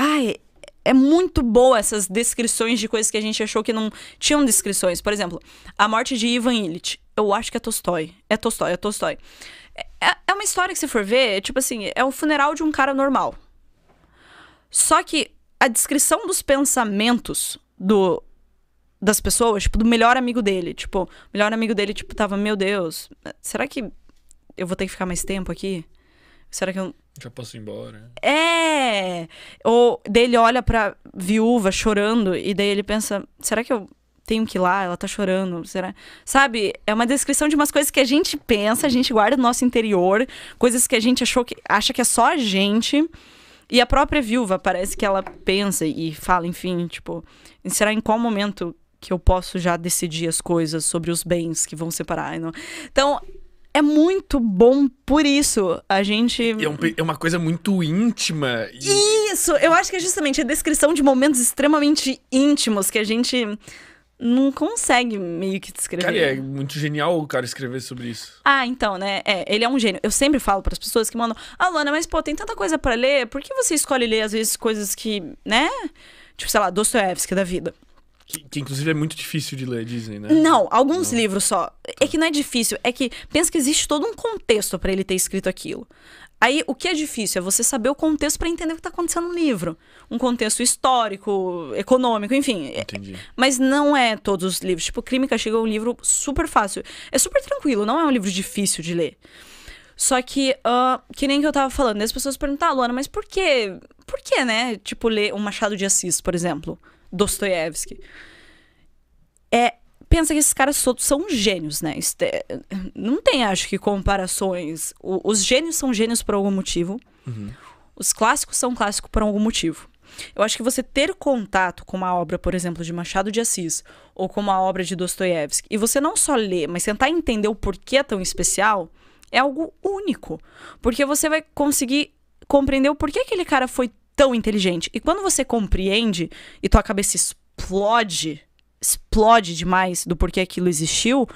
Ai, é muito boa essas descrições de coisas que a gente achou que não tinham descrições. Por exemplo, a morte de Ivan Illich. Eu acho que é Tolstói. É Tolstói, é Tolstói. É, é, é uma história que, se for ver, é, tipo assim, é o funeral de um cara normal. Só que a descrição dos pensamentos do das pessoas, tipo, do melhor amigo dele, tipo, o melhor amigo dele, tipo, tava, meu Deus, será que eu vou ter que ficar mais tempo aqui? Será que eu já posso ir embora? É. Ou dele olha pra viúva chorando e daí ele pensa, será que eu tenho que ir lá, ela tá chorando, será? Sabe? É uma descrição de umas coisas que a gente pensa, a gente guarda no nosso interior, coisas que a gente achou que acha que é só a gente. E a própria viúva parece que ela pensa e fala, enfim, tipo, será em qual momento que eu posso já decidir as coisas sobre os bens que vão separar? Então, é muito bom por isso. A gente. É, um, é uma coisa muito íntima. E... Isso! Eu acho que é justamente a descrição de momentos extremamente íntimos que a gente não consegue meio que descrever. Cara, é muito genial o cara escrever sobre isso. Ah, então, né? É, ele é um gênio. Eu sempre falo para as pessoas que mandam: Ah, Luana, mas pô, tem tanta coisa para ler, por que você escolhe ler, às vezes, coisas que, né? Tipo, sei lá, Dostoiévski da vida. Que, que, inclusive é muito difícil de ler, dizem, né? Não, alguns não. livros só. É que não é difícil, é que pensa que existe todo um contexto para ele ter escrito aquilo. Aí, o que é difícil é você saber o contexto para entender o que está acontecendo no livro. Um contexto histórico, econômico, enfim. É, Entendi. Mas não é todos os livros. Tipo, Crime e Castigo é um livro super fácil. É super tranquilo, não é um livro difícil de ler. Só que, uh, que nem que eu tava falando, as pessoas perguntam, ah, Luana, mas por que, por que, né? Tipo, ler um Machado de Assis, por exemplo, Dostoiévski. É pensa que esses caras todos são gênios, né? É, não tem, acho que, comparações. O, os gênios são gênios por algum motivo. Uhum. Os clássicos são clássicos por algum motivo. Eu acho que você ter contato com uma obra, por exemplo, de Machado de Assis ou com uma obra de Dostoiévski, e você não só ler, mas tentar entender o porquê é tão especial, é algo único. Porque você vai conseguir compreender o porquê aquele cara foi tão inteligente. E quando você compreende e tua cabeça explode, explode demais do porquê aquilo existiu,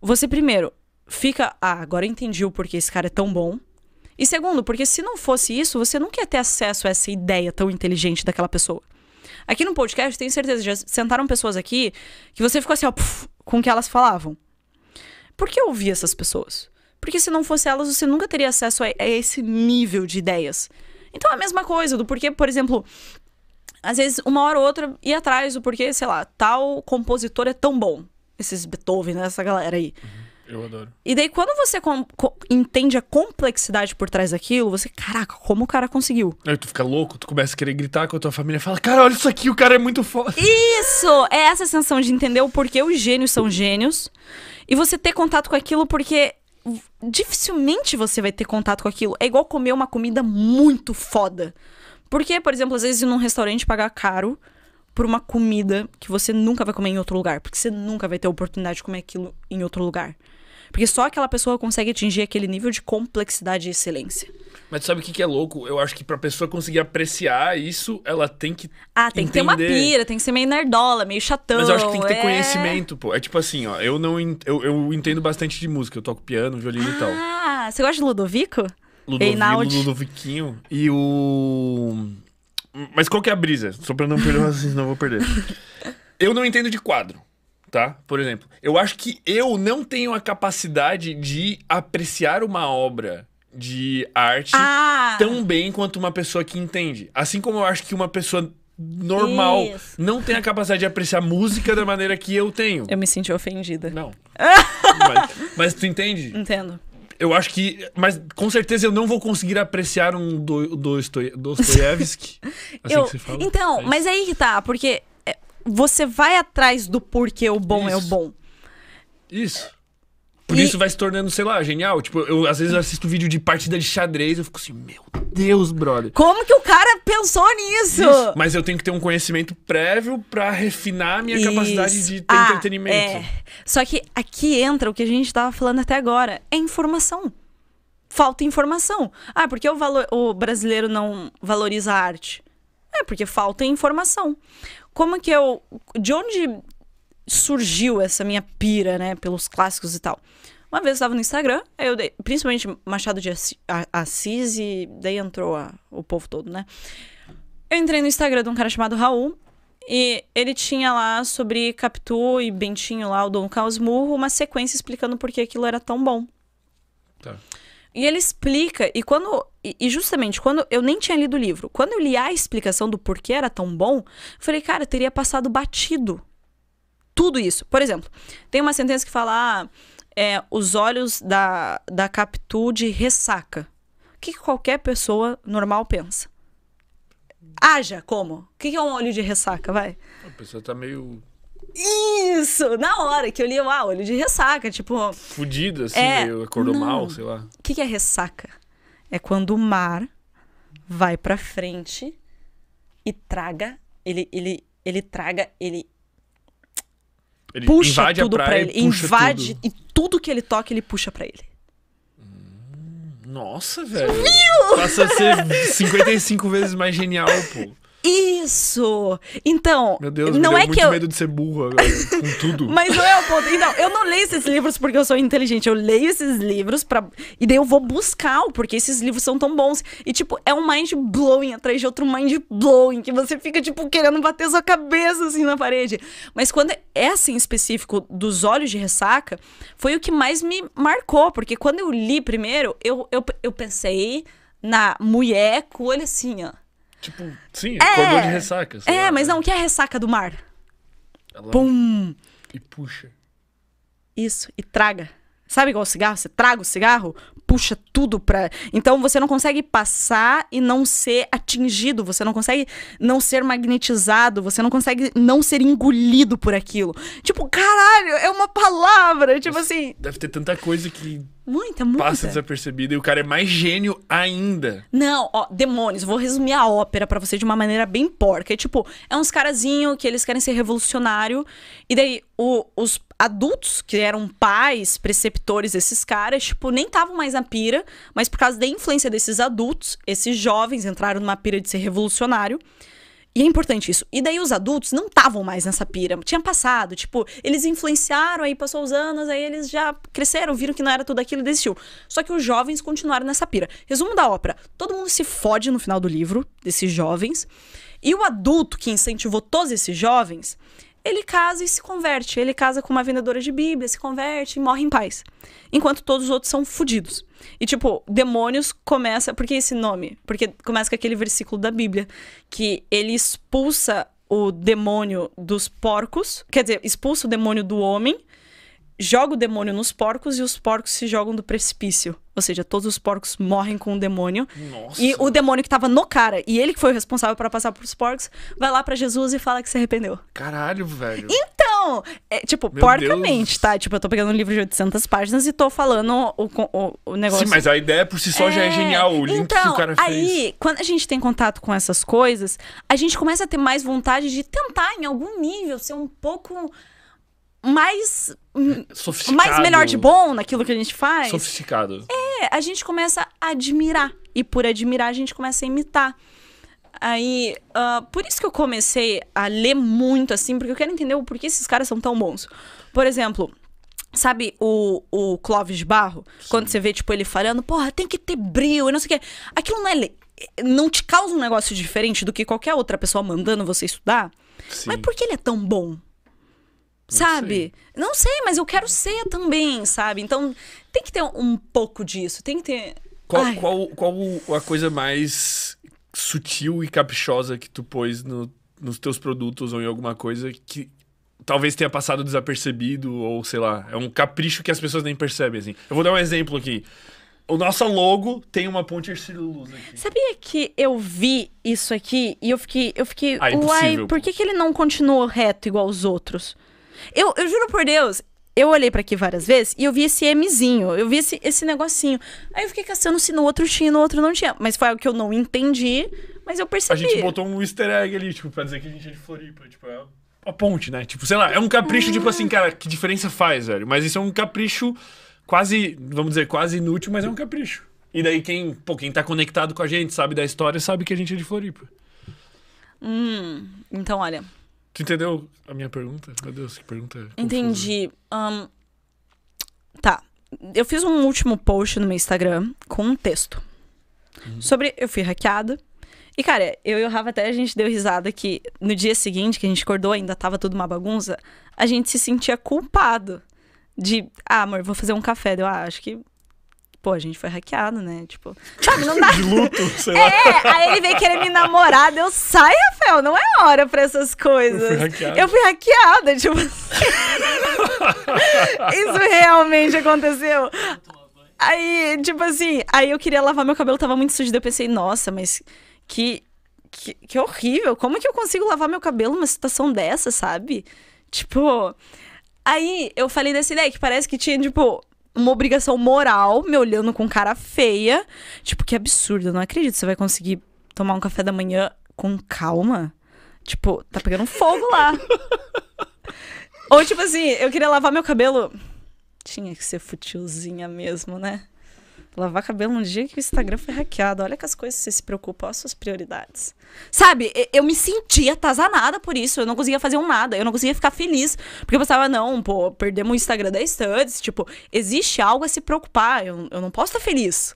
você primeiro fica, ah, agora entendi o porquê esse cara é tão bom. E segundo, porque se não fosse isso, você nunca ia ter acesso a essa ideia tão inteligente daquela pessoa. Aqui no podcast, tenho certeza, já sentaram pessoas aqui que você ficou assim, ó, puf, com o que elas falavam. Por que ouvir essas pessoas? Porque se não fosse elas, você nunca teria acesso a, a esse nível de ideias. Então é a mesma coisa do porquê, por exemplo, às vezes, uma hora ou outra, ir atrás do porquê, sei lá, tal compositor é tão bom. Esses Beethoven, né? Essa galera aí. Uhum. Eu adoro. E daí, quando você entende a complexidade por trás daquilo, você, caraca, como o cara conseguiu? Aí tu fica louco, tu começa a querer gritar com a tua família fala, cara, olha isso aqui, o cara é muito foda. Isso! É essa sensação de entender o porquê os gênios são gênios e você ter contato com aquilo porque dificilmente você vai ter contato com aquilo. É igual comer uma comida muito foda. Por que, por exemplo, às vezes ir num restaurante pagar caro por uma comida que você nunca vai comer em outro lugar? Porque você nunca vai ter a oportunidade de comer aquilo em outro lugar. Porque só aquela pessoa consegue atingir aquele nível de complexidade e excelência. Mas sabe o que, que é louco? Eu acho que pra pessoa conseguir apreciar isso, ela tem que. Ah, tem entender. que ter uma pira, tem que ser meio nerdola, meio chatão. Mas eu acho que tem que ter é... conhecimento, pô. É tipo assim, ó, eu não eu, eu entendo bastante de música, eu toco piano, violino ah, e tal. Ah, você gosta de Ludovico? Ludovico, Ludoviquinho e o... Mas qual que é a brisa? Só pra não perder, assim, não vou perder. Eu não entendo de quadro, tá? Por exemplo, eu acho que eu não tenho a capacidade de apreciar uma obra de arte ah. tão bem quanto uma pessoa que entende. Assim como eu acho que uma pessoa normal Isso. não tem a capacidade de apreciar música da maneira que eu tenho. Eu me senti ofendida. Não. mas, mas tu entende? Entendo eu acho que. Mas com certeza eu não vou conseguir apreciar um do, Dostoiévski. É assim eu, que fala. Então, é mas aí que tá, porque é, você vai atrás do porquê o bom isso. é o bom. Isso. Por e... isso vai se tornando, sei lá, genial. Tipo, eu às vezes assisto vídeo de partida de xadrez, eu fico assim, meu Deus, brother. Como que o cara pensou nisso? Isso. Mas eu tenho que ter um conhecimento prévio para refinar a minha isso. capacidade de ter ah, entretenimento. É. Só que aqui entra o que a gente tava falando até agora, é informação. Falta informação. Ah, porque o, valor, o brasileiro não valoriza a arte? É porque falta informação. Como que eu de onde surgiu essa minha pira, né, pelos clássicos e tal? Uma vez eu estava no Instagram, eu dei, principalmente Machado de Assis, e daí entrou a, o povo todo, né? Eu entrei no Instagram de um cara chamado Raul, e ele tinha lá sobre Capitu e Bentinho lá, o Dom Carlos Murro, uma sequência explicando por que aquilo era tão bom. Tá. E ele explica, e quando. E justamente, quando eu nem tinha lido o livro, quando eu li a explicação do porquê era tão bom, eu falei, cara, eu teria passado batido tudo isso. Por exemplo, tem uma sentença que fala. Ah, é, os olhos da, da de ressaca. O que qualquer pessoa normal pensa? Haja como? O que é um olho de ressaca, vai? A pessoa tá meio isso! Na hora que eu li, ah, olho de ressaca, tipo. Fudido, assim, é, meio acordou não. mal, sei lá. O que, é ressaca? É quando o mar vai pra frente e traga. Ele, ele, ele traga, ele. Ele puxa invade tudo a praia pra ele. E invade tudo. e tudo que ele toca, ele puxa para ele. Hum, nossa, velho. Viu? Passa a ser 55 vezes mais genial, pô. Isso! Então. Meu Deus, não me é muito que eu... medo de ser burra agora, com tudo. Mas não é o ponto. Então, eu não leio esses livros porque eu sou inteligente. Eu leio esses livros para E daí eu vou buscar o porque esses livros são tão bons. E, tipo, é um mind blowing atrás de outro mind blowing. Que você fica, tipo, querendo bater sua cabeça assim na parede. Mas quando é, é assim específico dos olhos de ressaca, foi o que mais me marcou. Porque quando eu li primeiro, eu, eu, eu pensei na mulher com olho assim, ó Tipo, sim, é, acordou de ressaca. É, lá, mas né? não, o que é a ressaca do mar? Ela Pum! E puxa. Isso, e traga. Sabe igual o cigarro? Você traga o cigarro, puxa tudo pra. Então você não consegue passar e não ser atingido, você não consegue não ser magnetizado, você não consegue não ser engolido por aquilo. Tipo, caralho, é uma palavra. Tipo Nossa, assim. Deve ter tanta coisa que Muita, muita. Passa desapercebida e o cara é mais gênio ainda. Não, ó, demônios, vou resumir a ópera para você de uma maneira bem porca. É tipo, é uns carazinho que eles querem ser revolucionário e daí o, os adultos que eram pais, preceptores desses caras, tipo, nem estavam mais na pira, mas por causa da influência desses adultos, esses jovens entraram numa pira de ser revolucionário. E é importante isso. E daí os adultos não estavam mais nessa pira. Tinha passado, tipo, eles influenciaram, aí passou os anos, aí eles já cresceram, viram que não era tudo aquilo e desistiu. Só que os jovens continuaram nessa pira. Resumo da ópera: todo mundo se fode no final do livro, desses jovens. E o adulto que incentivou todos esses jovens, ele casa e se converte. Ele casa com uma vendedora de Bíblia, se converte e morre em paz. Enquanto todos os outros são fudidos. E, tipo, demônios começa. Por que esse nome? Porque começa com aquele versículo da Bíblia que ele expulsa o demônio dos porcos, quer dizer, expulsa o demônio do homem joga o demônio nos porcos e os porcos se jogam do precipício. Ou seja, todos os porcos morrem com o demônio. Nossa. E o demônio que tava no cara, e ele que foi o responsável para passar pros porcos, vai lá para Jesus e fala que se arrependeu. Caralho, velho. Então, é, tipo, porcamente, tá? Tipo, eu tô pegando um livro de 800 páginas e tô falando o, o, o negócio. Sim, mas a ideia por si só é... já é genial, o link então, que o então, cara fez. Aí, quando a gente tem contato com essas coisas, a gente começa a ter mais vontade de tentar, em algum nível, ser um pouco mais hum, mais melhor de bom naquilo que a gente faz. Sofisticado. É, a gente começa a admirar. E por admirar, a gente começa a imitar. Aí, uh, por isso que eu comecei a ler muito, assim, porque eu quero entender o porquê esses caras são tão bons. Por exemplo, Sabe o, o Clóvis Barro? Sim. Quando você vê, tipo, ele falando, porra, tem que ter brilho e não sei o quê. Aquilo não é. Não te causa um negócio diferente do que qualquer outra pessoa mandando você estudar? Sim. Mas por que ele é tão bom? sabe? Não sei. não sei, mas eu quero ser também, sabe? Então tem que ter um pouco disso, tem que ter. Qual, qual, qual a coisa mais sutil e caprichosa que tu pôs no, nos teus produtos ou em alguma coisa que talvez tenha passado desapercebido ou sei lá, é um capricho que as pessoas nem percebem assim. Eu vou dar um exemplo aqui. O nosso logo tem uma ponte Ercílio Luz aqui. Sabia que eu vi isso aqui e eu fiquei, eu fiquei, ah, é uai, por que, que ele não continuou reto igual os outros? Eu, eu juro por Deus, eu olhei para aqui várias vezes e eu vi esse Mzinho, eu vi esse, esse negocinho. Aí eu fiquei caçando se no outro tinha, no outro não tinha. Mas foi algo que eu não entendi, mas eu percebi. A gente botou um easter egg ali, tipo, pra dizer que a gente é de Floripa, tipo, é a ponte, né? Tipo, sei lá, é um capricho, hum. tipo assim, ah. cara, que diferença faz, velho? Mas isso é um capricho quase, vamos dizer, quase inútil, mas é um capricho. E daí quem, pô, quem tá conectado com a gente, sabe da história, sabe que a gente é de Floripa. Hum, então olha, Tu entendeu a minha pergunta? Meu Deus, que pergunta. Entendi. Um, tá. Eu fiz um último post no meu Instagram com um texto uhum. sobre eu fui hackeada. E, cara, eu e o Rafa até a gente deu risada que no dia seguinte, que a gente acordou, ainda tava tudo uma bagunça, a gente se sentia culpado de, ah, amor, vou fazer um café. Eu ah, acho que pô, a gente foi hackeado, né? Tipo, sabe, não dá. De luto, sei lá. É, é aí ele veio querer me namorar, eu sai, Rafael, não é hora pra essas coisas. Eu fui hackeada. Eu fui hackeada, tipo. Isso realmente aconteceu. Aí, tipo assim, aí eu queria lavar meu cabelo, tava muito sujo, eu pensei, nossa, mas que, que, que horrível. Como que eu consigo lavar meu cabelo numa situação dessa, sabe? Tipo. Aí eu falei dessa ideia que parece que tinha, tipo, uma obrigação moral me olhando com cara feia. Tipo, que absurdo, eu não acredito. Você vai conseguir tomar um café da manhã com calma? Tipo, tá pegando fogo lá. Ou tipo assim, eu queria lavar meu cabelo. Tinha que ser futilzinha mesmo, né? Lavar cabelo no dia que o Instagram foi hackeado. Olha que as coisas você se preocupa, olha as suas prioridades. Sabe, eu me sentia atazanada por isso. Eu não conseguia fazer um nada. Eu não conseguia ficar feliz. Porque eu pensava, não, pô, perdemos o Instagram da Studs. Tipo, existe algo a se preocupar. Eu, eu não posso estar feliz.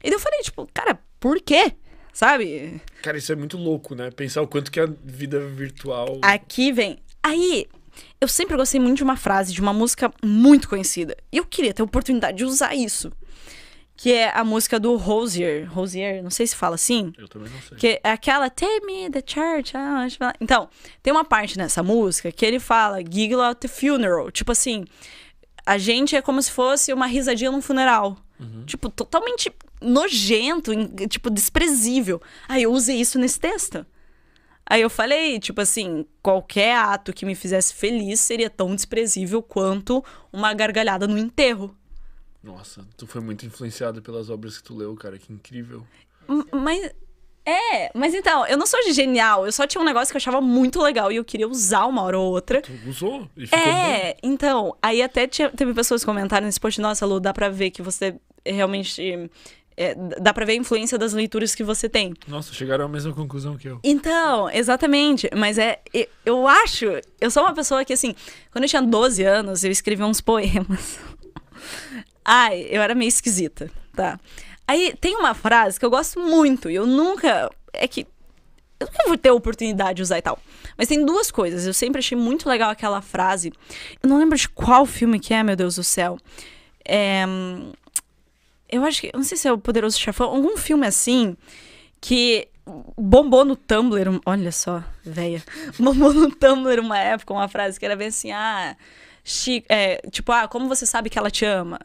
E daí eu falei, tipo, cara, por quê? Sabe? Cara, isso é muito louco, né? Pensar o quanto que a vida virtual. Aqui vem. Aí, eu sempre gostei muito de uma frase de uma música muito conhecida. E eu queria ter a oportunidade de usar isso que é a música do Rosier. Rosier, não sei se fala assim. Eu também não sei. Que é aquela Take Me the Church. Ah, então, tem uma parte nessa música que ele fala Giggle at the funeral. Tipo assim, a gente é como se fosse uma risadinha num funeral. Uhum. Tipo, totalmente nojento, tipo, desprezível. Aí eu usei isso nesse texto. Aí eu falei, tipo assim, qualquer ato que me fizesse feliz seria tão desprezível quanto uma gargalhada no enterro. Nossa, tu foi muito influenciado pelas obras que tu leu, cara, que incrível. Mas. É, mas então, eu não sou genial, eu só tinha um negócio que eu achava muito legal e eu queria usar uma hora ou outra. Tu usou? E ficou é, bom. então, aí até tinha, teve pessoas comentaram nesse post, nossa, Lu, dá pra ver que você realmente. É, dá pra ver a influência das leituras que você tem. Nossa, chegaram à mesma conclusão que eu. Então, exatamente. Mas é. Eu, eu acho. Eu sou uma pessoa que, assim, quando eu tinha 12 anos, eu escrevi uns poemas. Ai, eu era meio esquisita, tá? Aí tem uma frase que eu gosto muito e eu nunca. É que. Eu nunca vou ter oportunidade de usar e tal. Mas tem duas coisas. Eu sempre achei muito legal aquela frase. Eu não lembro de qual filme que é, meu Deus do céu. É. Eu acho que. Não sei se é o Poderoso Chefão. Algum filme assim. Que bombou no Tumblr, olha só, velha. Bombou no Tumblr uma época, uma frase que era bem assim, ah, Chico, é, eh, tipo, ah, como você sabe que ela te ama?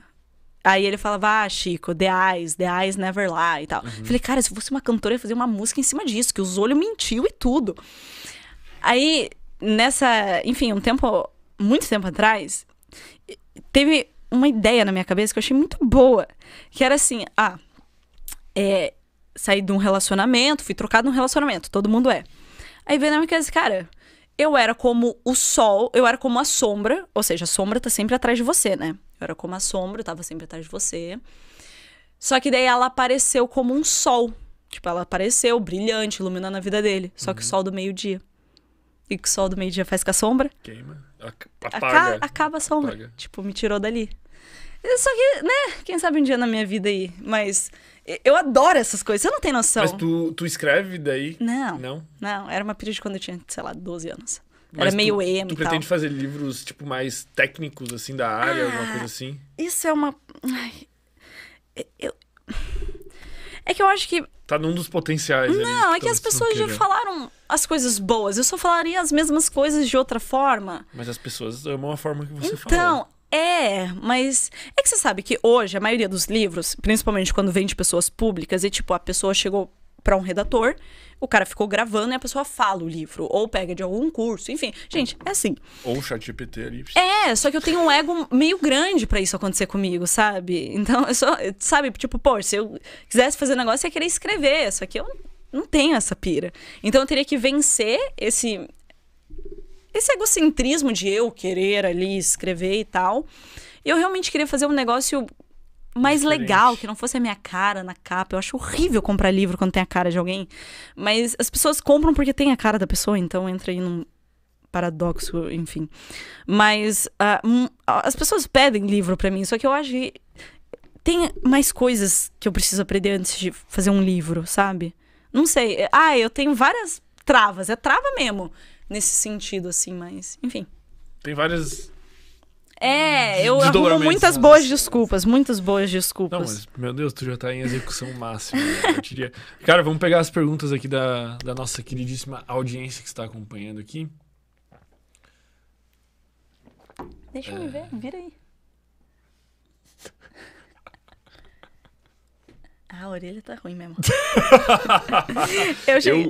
Aí ele falava, ah, Chico, The Eyes, The Eyes Never Lie e tal. Uhum. Falei, cara, se fosse uma cantora, eu ia fazer uma música em cima disso, que os olhos mentiu e tudo. Aí, nessa, enfim, um tempo, muito tempo atrás, teve uma ideia na minha cabeça que eu achei muito boa. Que era assim, ah, é, saí de um relacionamento, fui trocado num relacionamento, todo mundo é. Aí veio na minha cabeça, cara, eu era como o sol, eu era como a sombra, ou seja, a sombra tá sempre atrás de você, né? Eu era como a sombra, eu tava sempre atrás de você. Só que daí ela apareceu como um sol. Tipo, ela apareceu brilhante, iluminando a vida dele. Só uhum. que o uhum. sol do meio-dia. E que o sol do meio-dia faz com a sombra? Queima. Apaga. Aca acaba a sombra. Apaga. Tipo, me tirou dali. Só que, né? Quem sabe um dia na minha vida aí. Mas eu adoro essas coisas, você não tem noção. Mas tu, tu escreve daí? Não. Não? Não, era uma período quando eu tinha, sei lá, 12 anos. Mas era meio tu, emo. Tu pretende tal. fazer livros, tipo, mais técnicos, assim, da área, ah, alguma coisa assim? Isso é uma. Ai, eu... É que eu acho que. Tá num dos potenciais. Não, ali, é que as pessoas já falaram as coisas boas. Eu só falaria as mesmas coisas de outra forma. Mas as pessoas amam a forma que você então, fala. Então, é, mas é que você sabe que hoje a maioria dos livros, principalmente quando vem de pessoas públicas, e tipo, a pessoa chegou para um redator, o cara ficou gravando e a pessoa fala o livro, ou pega de algum curso, enfim. Gente, é assim. Ou o ChatGPT ali. É, só que eu tenho um ego meio grande para isso acontecer comigo, sabe? Então, eu só, sabe, tipo, pô, se eu quisesse fazer um negócio, eu ia querer escrever, só que eu não tenho essa pira. Então, eu teria que vencer esse esse egocentrismo de eu querer ali escrever e tal. Eu realmente queria fazer um negócio mais Diferente. legal, que não fosse a minha cara na capa. Eu acho horrível comprar livro quando tem a cara de alguém. Mas as pessoas compram porque tem a cara da pessoa, então entra aí num paradoxo, enfim. Mas uh, as pessoas pedem livro para mim, só que eu acho que tem mais coisas que eu preciso aprender antes de fazer um livro, sabe? Não sei. Ah, eu tenho várias travas. É trava mesmo, nesse sentido, assim, mas, enfim. Tem várias é, eu arrumo muitas né? boas desculpas, muitas boas desculpas. Não, mas, meu Deus, tu já tá em execução máxima. Né? eu diria. Cara, vamos pegar as perguntas aqui da, da nossa queridíssima audiência que está acompanhando aqui. Deixa eu é. ver, vira aí. Ah, a orelha tá ruim mesmo. eu, eu,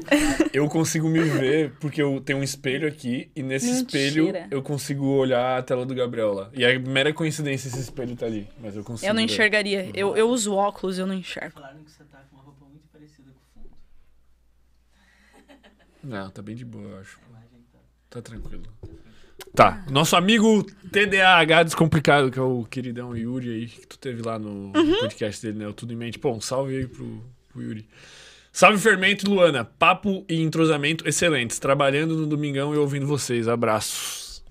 eu consigo me ver porque eu tenho um espelho aqui e nesse Mentira. espelho eu consigo olhar a tela do Gabriel lá. E é mera coincidência esse espelho tá ali, mas eu consigo. Eu não enxergaria. Uhum. Eu, eu uso óculos, eu não enxergo. Claro que você tá com uma roupa muito parecida com o fundo. Não, tá bem de boa, eu acho. Tá. tá tranquilo. Tá Tá. Nosso amigo TDAH descomplicado, que é o queridão Yuri aí, que tu teve lá no uhum. podcast dele, né? O Tudo em Mente. Pô, salve aí pro, pro Yuri. Salve Fermento e Luana. Papo e entrosamento excelentes. Trabalhando no domingão e ouvindo vocês. Abraços.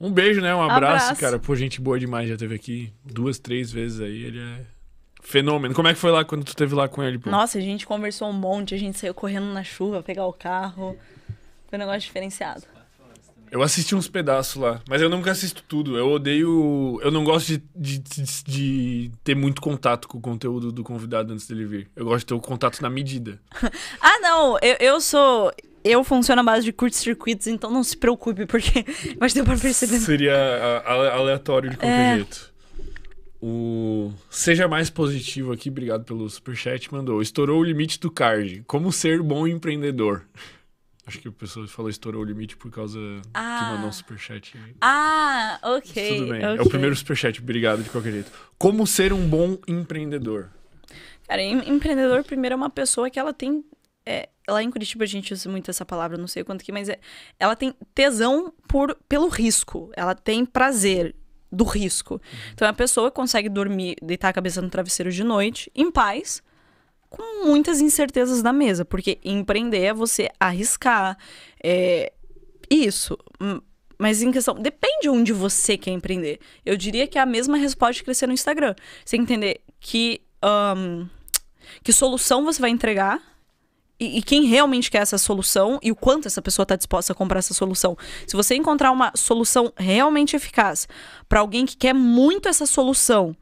Um beijo, né? Um abraço, abraço. cara. Pô, gente boa demais. Já teve aqui duas, três vezes aí. Ele é Fenômeno. Como é que foi lá quando tu teve lá com ele? Pô? Nossa, a gente conversou um monte, a gente saiu correndo na chuva, pegar o carro. Foi um negócio diferenciado. Eu assisti uns pedaços lá, mas eu nunca assisto tudo. Eu odeio. Eu não gosto de, de, de, de ter muito contato com o conteúdo do convidado antes dele vir. Eu gosto de ter o contato na medida. ah, não! Eu, eu sou. Eu funciono à base de curtos-circuitos, então não se preocupe, porque. mas deu pra perceber. Seria aleatório de qualquer é... jeito. O Seja Mais Positivo aqui, obrigado pelo superchat, mandou. Estourou o limite do card. Como ser bom empreendedor? Acho que o pessoal falou estourou o limite por causa ah. que mandou um superchat. Ah, ok. Mas tudo bem. Okay. É o primeiro superchat, obrigado de qualquer jeito. Como ser um bom empreendedor? Cara, em empreendedor primeiro é uma pessoa que ela tem. É, lá em Curitiba a gente usa muito essa palavra, não sei quanto que, mas é, ela tem tesão por, pelo risco. Ela tem prazer do risco. Uhum. Então é a pessoa consegue dormir, deitar a cabeça no travesseiro de noite, em paz com muitas incertezas na mesa, porque empreender é você arriscar. É, isso. Mas em questão, depende onde você quer empreender. Eu diria que é a mesma resposta de crescer no Instagram. Você entender que, um, que solução você vai entregar e, e, quem realmente quer essa solução e o quanto essa pessoa está disposta a comprar essa solução. Se você encontrar uma solução realmente eficaz para alguém que quer muito essa solução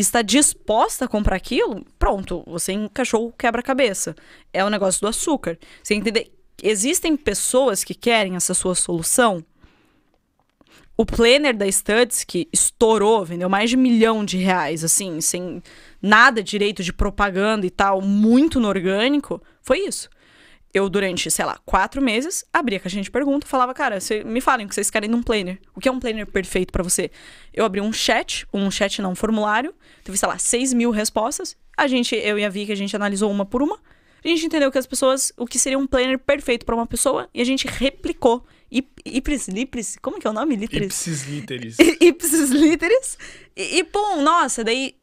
está disposta a comprar aquilo, pronto, você encaixou o quebra-cabeça. É o negócio do açúcar. Você entender. Existem pessoas que querem essa sua solução. O planner da Studs, que estourou, vendeu mais de um milhão de reais, assim, sem nada direito de propaganda e tal, muito no orgânico, foi isso eu, durante, sei lá, quatro meses, abria a caixinha de pergunta falava, cara, cê, me falem o que vocês querem num planner. O que é um planner perfeito para você? Eu abri um chat, um chat não, um formulário, teve, sei lá, seis mil respostas. A gente, eu e a que a gente analisou uma por uma. A gente entendeu que as pessoas, o que seria um planner perfeito para uma pessoa, e a gente replicou. Ipsis Lipris, como é que é o nome? Ipsis Literis. Ipsis Literis. E, e pum, nossa, daí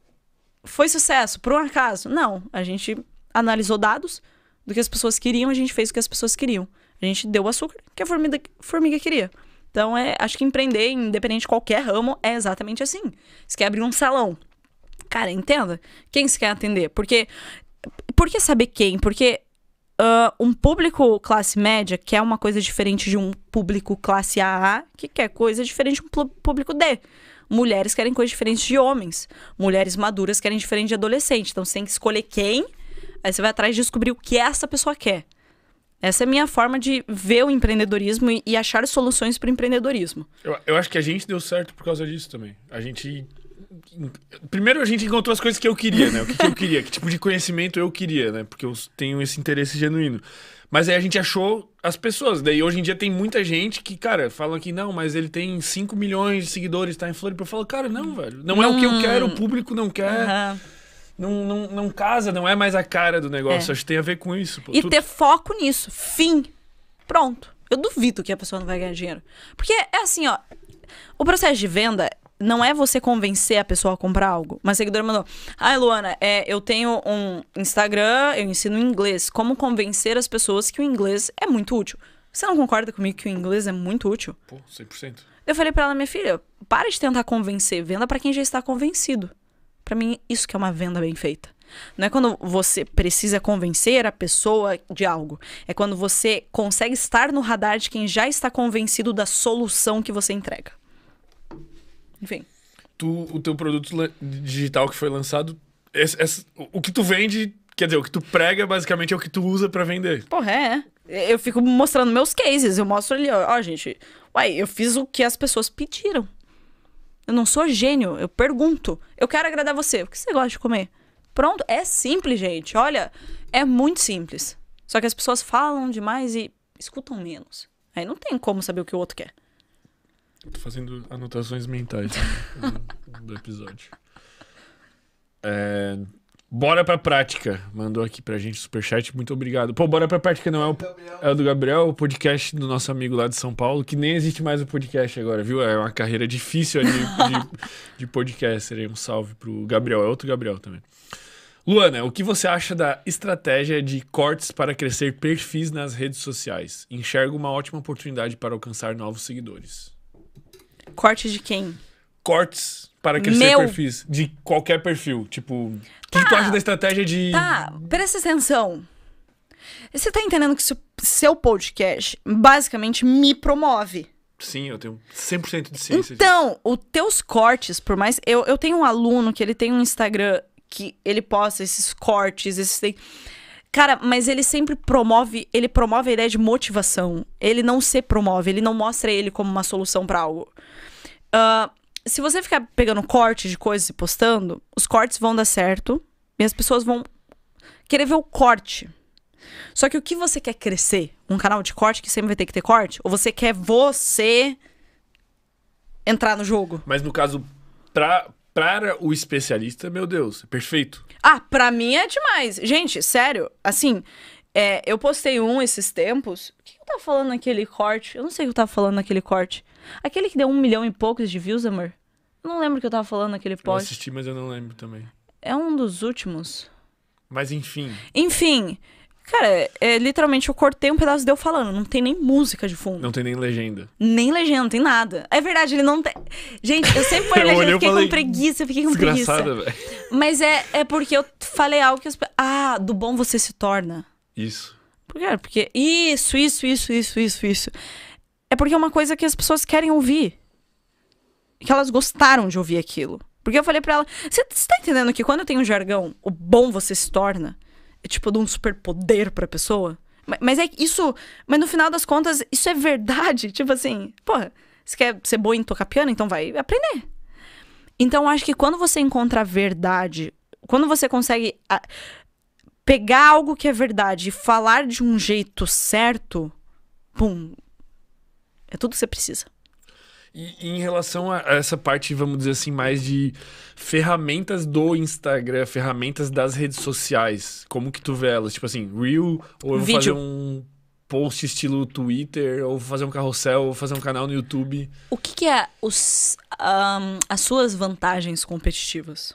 foi sucesso, por um acaso? Não, a gente analisou dados, do que as pessoas queriam, a gente fez o que as pessoas queriam. A gente deu o açúcar que a formiga, formiga queria. Então, é, acho que empreender, independente de qualquer ramo, é exatamente assim. Você quer abrir um salão. Cara, entenda. Quem você quer atender? Porque. Por que saber quem? Porque Uh, um público classe média quer uma coisa diferente de um público classe AA, que quer coisa diferente de um público D. Mulheres querem coisas diferentes de homens. Mulheres maduras querem diferente de adolescente. Então você tem que escolher quem Aí você vai atrás de descobrir o que essa pessoa quer. Essa é a minha forma de ver o empreendedorismo e, e achar soluções para o empreendedorismo. Eu, eu acho que a gente deu certo por causa disso também. A gente Primeiro a gente encontrou as coisas que eu queria, né? O que, que, eu queria, que tipo de conhecimento eu queria, né? Porque eu tenho esse interesse genuíno. Mas aí a gente achou as pessoas. Daí hoje em dia tem muita gente que, cara, fala que não, mas ele tem 5 milhões de seguidores, tá em Floripa. Eu falo, cara, não, velho. Não hum. é o que eu quero, o público não quer. Uhum não, não, não casa, não é mais a cara do negócio. É. Acho que tem a ver com isso. Pô, e tudo. ter foco nisso. Fim. Pronto. Eu duvido que a pessoa não vai ganhar dinheiro. Porque é assim, ó. O processo de venda não é você convencer a pessoa a comprar algo. Uma seguidor mandou: Ai, Luana, é, eu tenho um Instagram, eu ensino inglês. Como convencer as pessoas que o inglês é muito útil? Você não concorda comigo que o inglês é muito útil? Pô, 100%. Eu falei para ela, minha filha, para de tentar convencer, venda para quem já está convencido. Para mim, isso que é uma venda bem feita. Não é quando você precisa convencer a pessoa de algo. É quando você consegue estar no radar de quem já está convencido da solução que você entrega. Enfim. Tu, o teu produto digital que foi lançado, esse, esse, o que tu vende, quer dizer, o que tu prega basicamente é o que tu usa para vender. Porra, é. Eu fico mostrando meus cases, eu mostro ali, ó, ó gente, uai, eu fiz o que as pessoas pediram. Eu não sou gênio, eu pergunto. Eu quero agradar você. O que você gosta de comer? Pronto, é simples, gente. Olha, é muito simples. Só que as pessoas falam demais e escutam menos. Aí não tem como saber o que o outro quer. Eu tô fazendo anotações mentais né, do episódio. É, Bora pra prática. Mandou aqui pra gente superchat. Muito obrigado. Pô, bora pra prática não é o, é o do Gabriel, o podcast do nosso amigo lá de São Paulo, que nem existe mais o podcast agora, viu? É uma carreira difícil de, de, de podcaster. Um salve pro Gabriel. É outro Gabriel também. Luana, o que você acha da estratégia de cortes para crescer perfis nas redes sociais? Enxerga uma ótima oportunidade para alcançar novos seguidores. Corte de quem? cortes para crescer Meu... perfis de qualquer perfil. Tipo, o tá. que tu tá. acha da estratégia de. Tá, presta atenção. Você tá entendendo que seu podcast basicamente me promove. Sim, eu tenho 100% de ciência. Então, os teus cortes, por mais. Eu, eu tenho um aluno que ele tem um Instagram que ele posta esses cortes, esses. Cara, mas ele sempre promove, ele promove a ideia de motivação. Ele não se promove, ele não mostra ele como uma solução para algo. Uh, se você ficar pegando corte de coisas e postando, os cortes vão dar certo e as pessoas vão querer ver o corte. Só que o que você quer crescer? Um canal de corte que sempre vai ter que ter corte? Ou você quer você entrar no jogo? Mas no caso, pra, para o especialista, meu Deus, perfeito. Ah, pra mim é demais. Gente, sério, assim, é, eu postei um esses tempos. O que eu tava falando naquele corte? Eu não sei o que eu tava falando naquele corte. Aquele que deu um milhão e poucos de views, amor. Eu não lembro o que eu tava falando naquele post. Eu assisti, mas eu não lembro também. É um dos últimos. Mas enfim. Enfim. Cara, é, literalmente eu cortei um pedaço de eu falando. Não tem nem música de fundo. Não tem nem legenda. Nem legenda, não tem nada. É verdade, ele não tem. Gente, eu sempre ponho legenda, eu fiquei falei... com preguiça, fiquei com preguiça. Véio. Mas é, é porque eu falei algo que as Ah, do bom você se torna. Isso. Porque, porque. Isso, isso, isso, isso, isso, isso é porque é uma coisa que as pessoas querem ouvir. Que elas gostaram de ouvir aquilo. Porque eu falei para ela, você tá entendendo que quando tem um jargão, o bom você se torna? É tipo de um superpoder pra pessoa? Mas, mas é isso. Mas no final das contas, isso é verdade. Tipo assim, porra, você quer ser boa em tocar piano? Então vai aprender. Então acho que quando você encontra a verdade, quando você consegue a, ah, pegar algo que é verdade e falar de um jeito certo, pum, é tudo que você precisa. E, em relação a essa parte, vamos dizer assim, mais de ferramentas do Instagram, ferramentas das redes sociais, como que tu vê elas? Tipo assim, Reel, ou eu vou Vídeo. fazer um post estilo Twitter, ou vou fazer um carrossel, ou vou fazer um canal no YouTube. O que, que é os, um, as suas vantagens competitivas?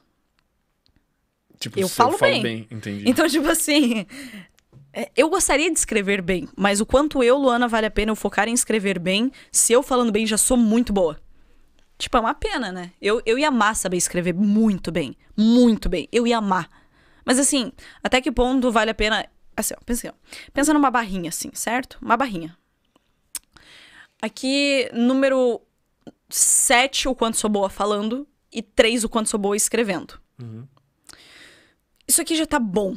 Tipo, eu, falo, eu falo bem. bem. entendi. Então, tipo assim, é, eu gostaria de escrever bem, mas o quanto eu, Luana, vale a pena eu focar em escrever bem, se eu falando bem já sou muito boa. Tipo, é uma pena, né? Eu, eu ia amar saber escrever muito bem. Muito bem. Eu ia amar. Mas assim, até que ponto vale a pena. Assim, ó, pensa, pensa numa barrinha, assim, certo? Uma barrinha. Aqui, número 7, o quanto sou boa falando, e 3, o quanto sou boa escrevendo. Uhum. Isso aqui já tá bom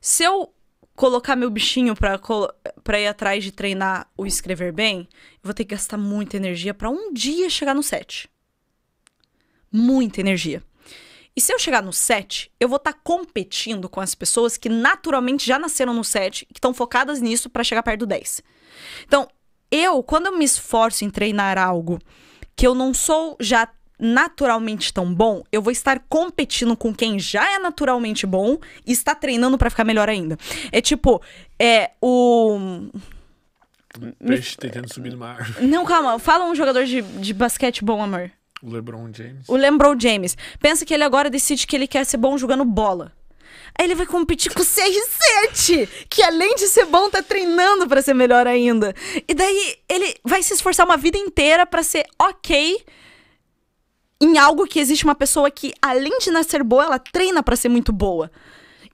se eu colocar meu bichinho pra, pra ir atrás de treinar o escrever bem, eu vou ter que gastar muita energia para um dia chegar no 7. Muita energia. E se eu chegar no 7, eu vou estar tá competindo com as pessoas que naturalmente já nasceram no 7, que estão focadas nisso para chegar perto do 10. Então, eu, quando eu me esforço em treinar algo que eu não sou já naturalmente tão bom, eu vou estar competindo com quem já é naturalmente bom e está treinando para ficar melhor ainda. É tipo, é o. Peixe Me... tentando subir no mar. Não, calma, fala um jogador de, de basquete bom, amor. O LeBron James. O LeBron James. Pensa que ele agora decide que ele quer ser bom jogando bola. Aí ele vai competir com o CR7, que além de ser bom, tá treinando para ser melhor ainda. E daí ele vai se esforçar uma vida inteira para ser ok em algo que existe uma pessoa que, além de nascer boa, ela treina para ser muito boa.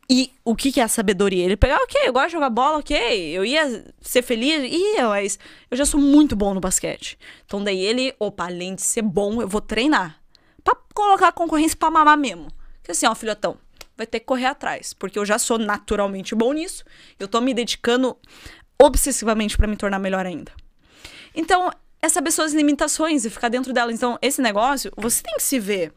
E o que, que é a sabedoria? Ele pegar, ah, ok, eu gosto de jogar bola, ok, eu ia ser feliz, ia, mas eu já sou muito bom no basquete. Então daí ele, opa, além de ser bom, eu vou treinar. Pra colocar a concorrência pra mamar mesmo. Porque assim, ó, filhotão, vai ter que correr atrás. Porque eu já sou naturalmente bom nisso, eu tô me dedicando obsessivamente para me tornar melhor ainda. Então, é saber suas limitações e ficar dentro dela, Então, esse negócio, você tem que se ver.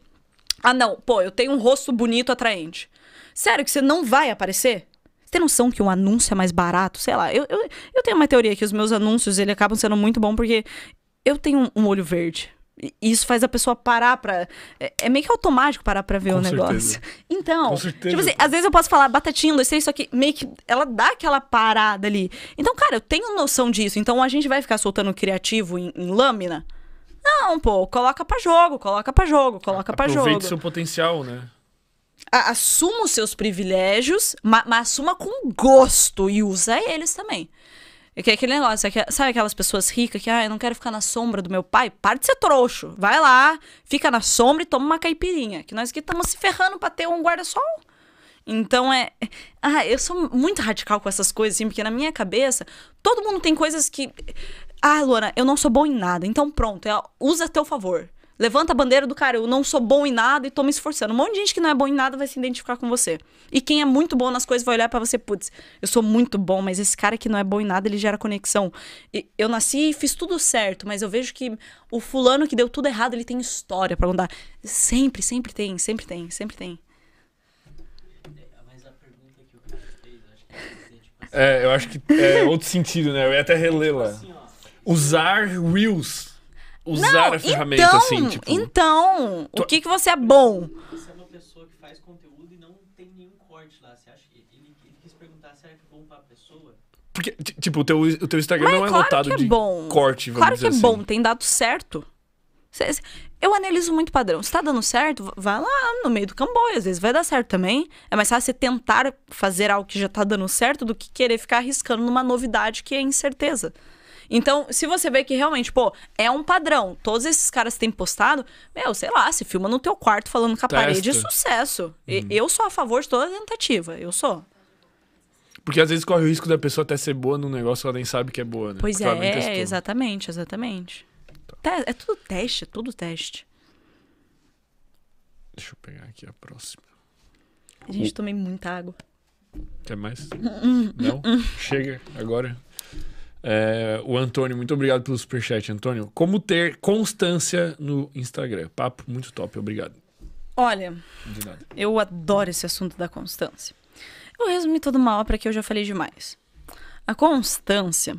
Ah, não, pô, eu tenho um rosto bonito, atraente. Sério que você não vai aparecer? Você tem noção que um anúncio é mais barato? Sei lá, eu, eu, eu tenho uma teoria que os meus anúncios, ele acabam sendo muito bom porque eu tenho um, um olho verde isso faz a pessoa parar pra. É, é, meio que automático parar pra ver Com o certeza. negócio. Então, tipo assim, às vezes eu posso falar batatinha, dois, três, só que meio que ela dá aquela parada ali. Então, cara, eu tenho noção disso. Então a gente vai ficar soltando criativo em, em lâmina? Não, pô, coloca pra jogo, coloca pra jogo, coloca pra jogo. Aproveite seu potencial, né? Assuma os seus privilégios, mas, mas assuma com gosto e usa eles também. É que é aquele negócio, é que, sabe aquelas pessoas ricas que, ah, eu não quero ficar na sombra do meu pai? Para de ser trouxo. Vai lá, fica na sombra e toma uma caipirinha. Que nós aqui estamos se ferrando pra ter um guarda-sol. Então é, é. Ah, eu sou muito radical com essas coisas, assim, porque na minha cabeça, todo mundo tem coisas que. Ah, Luana, eu não sou bom em nada, então pronto, é, usa a teu favor levanta a bandeira do cara, eu não sou bom em nada e tô me esforçando. Um monte de gente que não é bom em nada vai se identificar com você. E quem é muito bom nas coisas vai olhar para você, putz, eu sou muito bom, mas esse cara que não é bom em nada, ele gera conexão. E eu nasci e fiz tudo certo, mas eu vejo que o fulano que deu tudo errado, ele tem história para contar. Sempre, sempre tem, sempre tem, sempre tem. É, eu acho que é outro sentido, né? Eu ia até reler lá. Tipo assim, Usar Reels usar não, a ferramenta, assim, então, assim, tipo... Então, tu... o que, que você é bom? Você é uma pessoa que faz conteúdo e não tem nenhum corte lá. Você acha que ele, ele quis perguntar se era é bom pra pessoa? Porque, tipo, o teu, o teu Instagram Mas não é claro lotado é de bom. corte, vamos claro dizer é assim. Claro que é bom, tem dado certo. Eu analiso muito padrão. Se tá dando certo, vai lá no meio do camboio. Às vezes vai dar certo também. É mais fácil você tentar fazer algo que já tá dando certo do que querer ficar arriscando numa novidade que é incerteza. Então, se você vê que realmente, pô, é um padrão, todos esses caras têm postado, meu, sei lá, se filma no teu quarto falando com a Testa. parede, é sucesso. Uhum. eu sou a favor de toda tentativa, eu sou. Porque às vezes corre o risco da pessoa até ser boa num negócio que ela nem sabe que é boa, né? Pois Porque é, exatamente, exatamente. Tá. É tudo teste, é tudo teste. Deixa eu pegar aqui a próxima. A Gente, tomei muita água. Quer mais? Não? Chega agora. É, o Antônio, muito obrigado pelo superchat, Antônio. Como ter constância no Instagram? Papo muito top, obrigado. Olha, eu adoro esse assunto da constância. Eu resumi toda uma obra que eu já falei demais. A constância,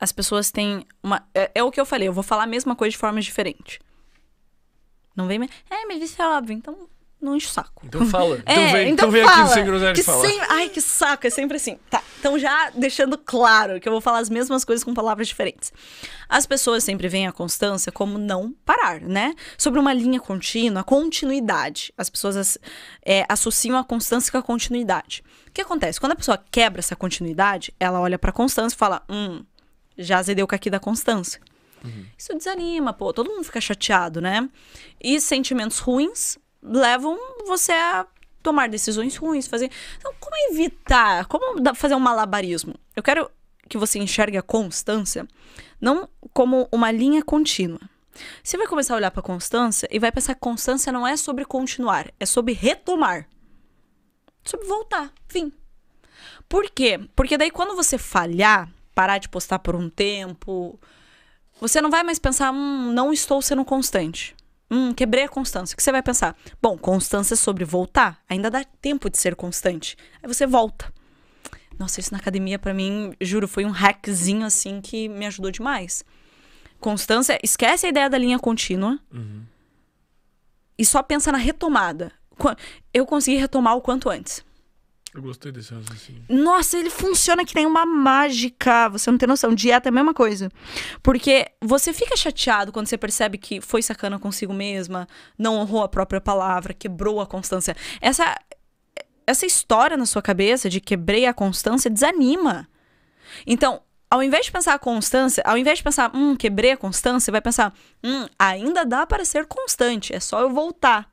as pessoas têm uma. É, é, o que eu falei, eu vou falar a mesma coisa de forma diferente. Não vem. É, mas isso é óbvio, então não enche o saco. Então fala. É, então vem, então, então vem fala, aqui sem groselha falar. Sem... Ai, que saco, é sempre assim. Tá, então já deixando claro que eu vou falar as mesmas coisas com palavras diferentes. As pessoas sempre veem a constância como não parar, né? Sobre uma linha contínua, continuidade. As pessoas é, associam a constância com a continuidade. O que acontece? Quando a pessoa quebra essa continuidade, ela olha pra constância e fala, hum, já zedeu o aqui da constância. Uhum. Isso desanima, pô, todo mundo fica chateado, né? E sentimentos ruins levam você a tomar decisões ruins, fazer. Então, como evitar? Como fazer um malabarismo? Eu quero que você enxergue a constância não como uma linha contínua. Você vai começar a olhar para constância e vai pensar que constância não é sobre continuar, é sobre retomar. sobre voltar, fim. Por quê? Porque daí quando você falhar, parar de postar por um tempo, você não vai mais pensar, hum, não estou sendo constante. Hum, quebrei a constância. O que você vai pensar? Bom, constância é sobre voltar. Ainda dá tempo de ser constante. Aí você volta. Nossa, isso na academia, para mim, juro, foi um hackzinho assim que me ajudou demais. Constância, esquece a ideia da linha contínua uhum. e só pensa na retomada. Eu consegui retomar o quanto antes. Eu gostei desse raciocínio. Nossa, ele funciona que nem uma mágica. Você não tem noção. Dieta é a mesma coisa. Porque você fica chateado quando você percebe que foi sacana consigo mesma, não honrou a própria palavra, quebrou a constância. Essa, essa história na sua cabeça de quebrei a constância desanima. Então, ao invés de pensar a constância, ao invés de pensar, hum, quebrei a constância, vai pensar, hum, ainda dá para ser constante, é só eu voltar.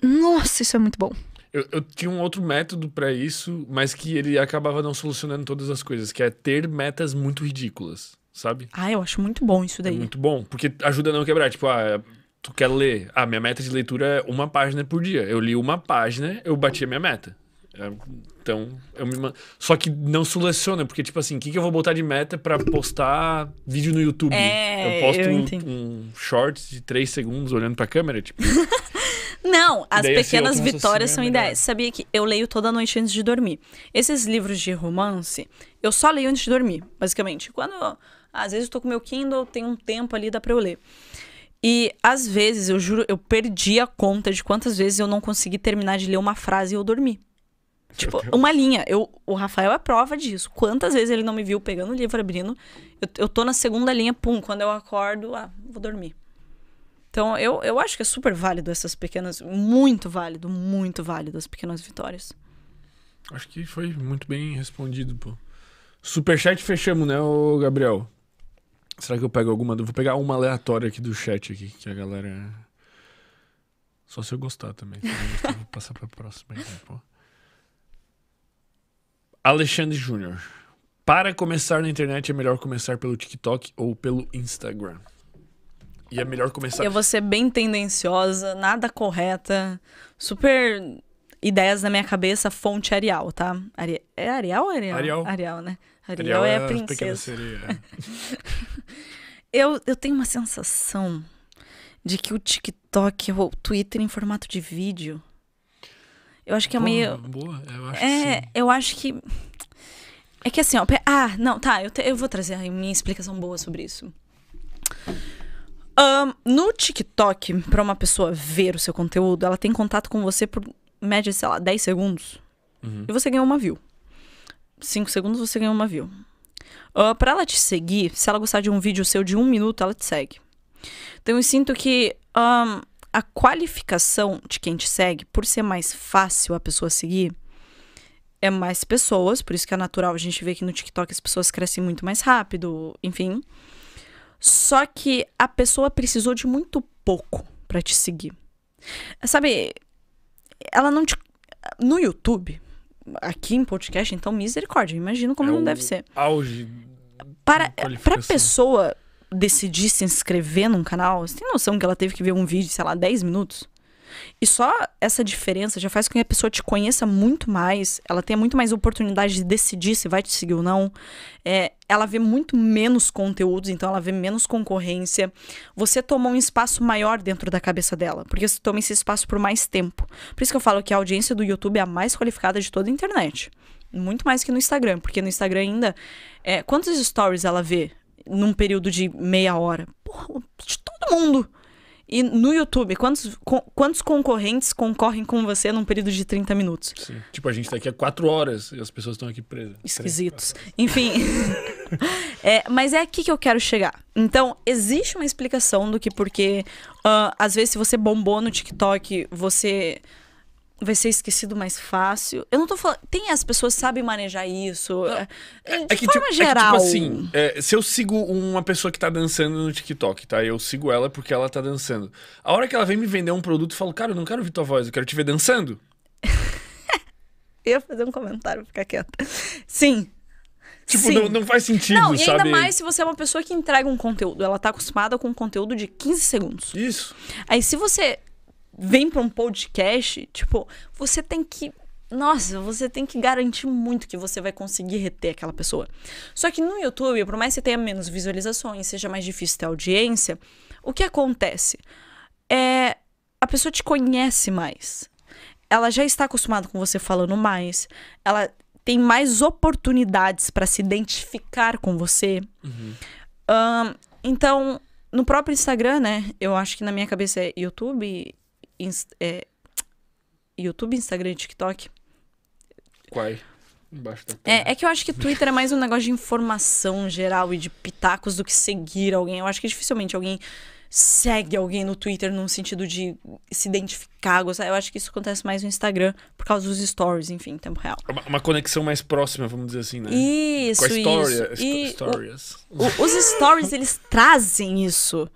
Nossa, isso é muito bom. Eu, eu tinha um outro método para isso, mas que ele acabava não solucionando todas as coisas, que é ter metas muito ridículas, sabe? Ah, eu acho muito bom isso é daí. É muito bom, porque ajuda a não quebrar. Tipo, ah, tu quer ler. Ah, minha meta de leitura é uma página por dia. Eu li uma página, eu bati a minha meta. É, então, eu me man... Só que não soluciona porque, tipo assim, o que, que eu vou botar de meta para postar vídeo no YouTube? É, eu posto eu um, um short de 3 segundos olhando pra câmera, tipo. Não, as assim, pequenas assim, vitórias são ideias. Sabia que eu leio toda noite antes de dormir. Esses livros de romance, eu só leio antes de dormir, basicamente. Quando. Às vezes eu tô com meu Kindle, tem um tempo ali, dá pra eu ler. E às vezes, eu juro, eu perdi a conta de quantas vezes eu não consegui terminar de ler uma frase e eu dormi. Tipo, uma linha. Eu, o Rafael é prova disso. Quantas vezes ele não me viu pegando o livro, abrindo. Eu, eu tô na segunda linha, pum. Quando eu acordo, ah, vou dormir. Então, eu, eu acho que é super válido essas pequenas. Muito válido, muito válido as pequenas vitórias. Acho que foi muito bem respondido, pô. Superchat fechamos, né, ô Gabriel? Será que eu pego alguma? Vou pegar uma aleatória aqui do chat aqui, que a galera. Só se eu gostar também. Se então, eu gostar, vou passar pra próxima aí, pô. Alexandre Júnior. Para começar na internet é melhor começar pelo TikTok ou pelo Instagram. E é melhor começar. Eu vou ser bem tendenciosa, nada correta, super ideias na minha cabeça, fonte Arial, tá? Ari... É Arial ou Arial? Arial. Arial, né? Arial Ariel é, é a princesa. eu, eu tenho uma sensação de que o TikTok ou o Twitter em formato de vídeo. Eu acho que é meio. Boa, eu acho é, que eu acho que. É que assim, ó. Ah, não, tá, eu, te... eu vou trazer a minha explicação boa sobre isso. Um, no TikTok, pra uma pessoa ver o seu conteúdo, ela tem contato com você por média, sei lá, 10 segundos. Uhum. E você ganhou uma view. 5 segundos você ganhou uma view. Uh, pra ela te seguir, se ela gostar de um vídeo seu de um minuto, ela te segue. Então eu sinto que um, a qualificação de quem te segue, por ser mais fácil a pessoa seguir, é mais pessoas, por isso que é natural a gente ver que no TikTok as pessoas crescem muito mais rápido, enfim. Só que a pessoa precisou de muito pouco para te seguir. Sabe, ela não te. No YouTube, aqui em podcast, então, misericórdia. Imagino como é não deve ser. Auge. Para, pra pessoa decidir se inscrever num canal, você tem noção que ela teve que ver um vídeo, sei lá, 10 minutos? E só essa diferença já faz com que a pessoa te conheça muito mais, ela tenha muito mais oportunidade de decidir se vai te seguir ou não. É, ela vê muito menos conteúdos, então ela vê menos concorrência. Você toma um espaço maior dentro da cabeça dela, porque você toma esse espaço por mais tempo. Por isso que eu falo que a audiência do YouTube é a mais qualificada de toda a internet. Muito mais que no Instagram, porque no Instagram ainda. É, quantos stories ela vê num período de meia hora? Porra, de todo mundo! E no YouTube, quantos, co quantos concorrentes concorrem com você num período de 30 minutos? Sim. Tipo, a gente tá aqui há quatro horas e as pessoas estão aqui presas. Esquisitos. Três, Enfim. é, mas é aqui que eu quero chegar. Então, existe uma explicação do que porque uh, ah, às vezes se você bombou no TikTok, você vai ser esquecido mais fácil. Eu não tô falando. Tem as pessoas que sabem manejar isso. É, é, de é que, forma tipo, geral. É que, tipo assim, é, se eu sigo uma pessoa que tá dançando no TikTok, tá? Eu sigo ela porque ela tá dançando. A hora que ela vem me vender um produto, eu falo, cara, eu não quero ouvir tua voz, eu quero te ver dançando. eu ia fazer um comentário, ficar quieta. Sim. Tipo, não, não, faz sentido, não, e sabe? ainda mais se você é uma pessoa que entrega um conteúdo. Ela tá acostumada com um conteúdo de 15 segundos. Isso. Aí se você vem para um podcast, tipo, você tem que nossa, você tem que garantir muito que você vai conseguir reter aquela pessoa. Só que no YouTube, por mais que você tenha menos visualizações, seja mais difícil ter audiência, o que acontece? É, a pessoa te conhece mais. Ela já está acostumada com você falando mais. Ela tem mais oportunidades para se identificar com você. Uhum. Um, então, no próprio Instagram, né? Eu acho que na minha cabeça é YouTube, é, YouTube, Instagram e TikTok? Quais? é, é que eu acho que Twitter é mais um negócio de informação geral e de pitacos do que seguir alguém. Eu acho que dificilmente alguém segue alguém no Twitter num sentido de se identificar, Eu acho que isso acontece mais no Instagram por causa dos stories, enfim, em tempo real. É uma, uma conexão mais próxima, vamos dizer assim, né? Isso, Com a história, isso. E stories. O, o, os stories, eles trazem isso.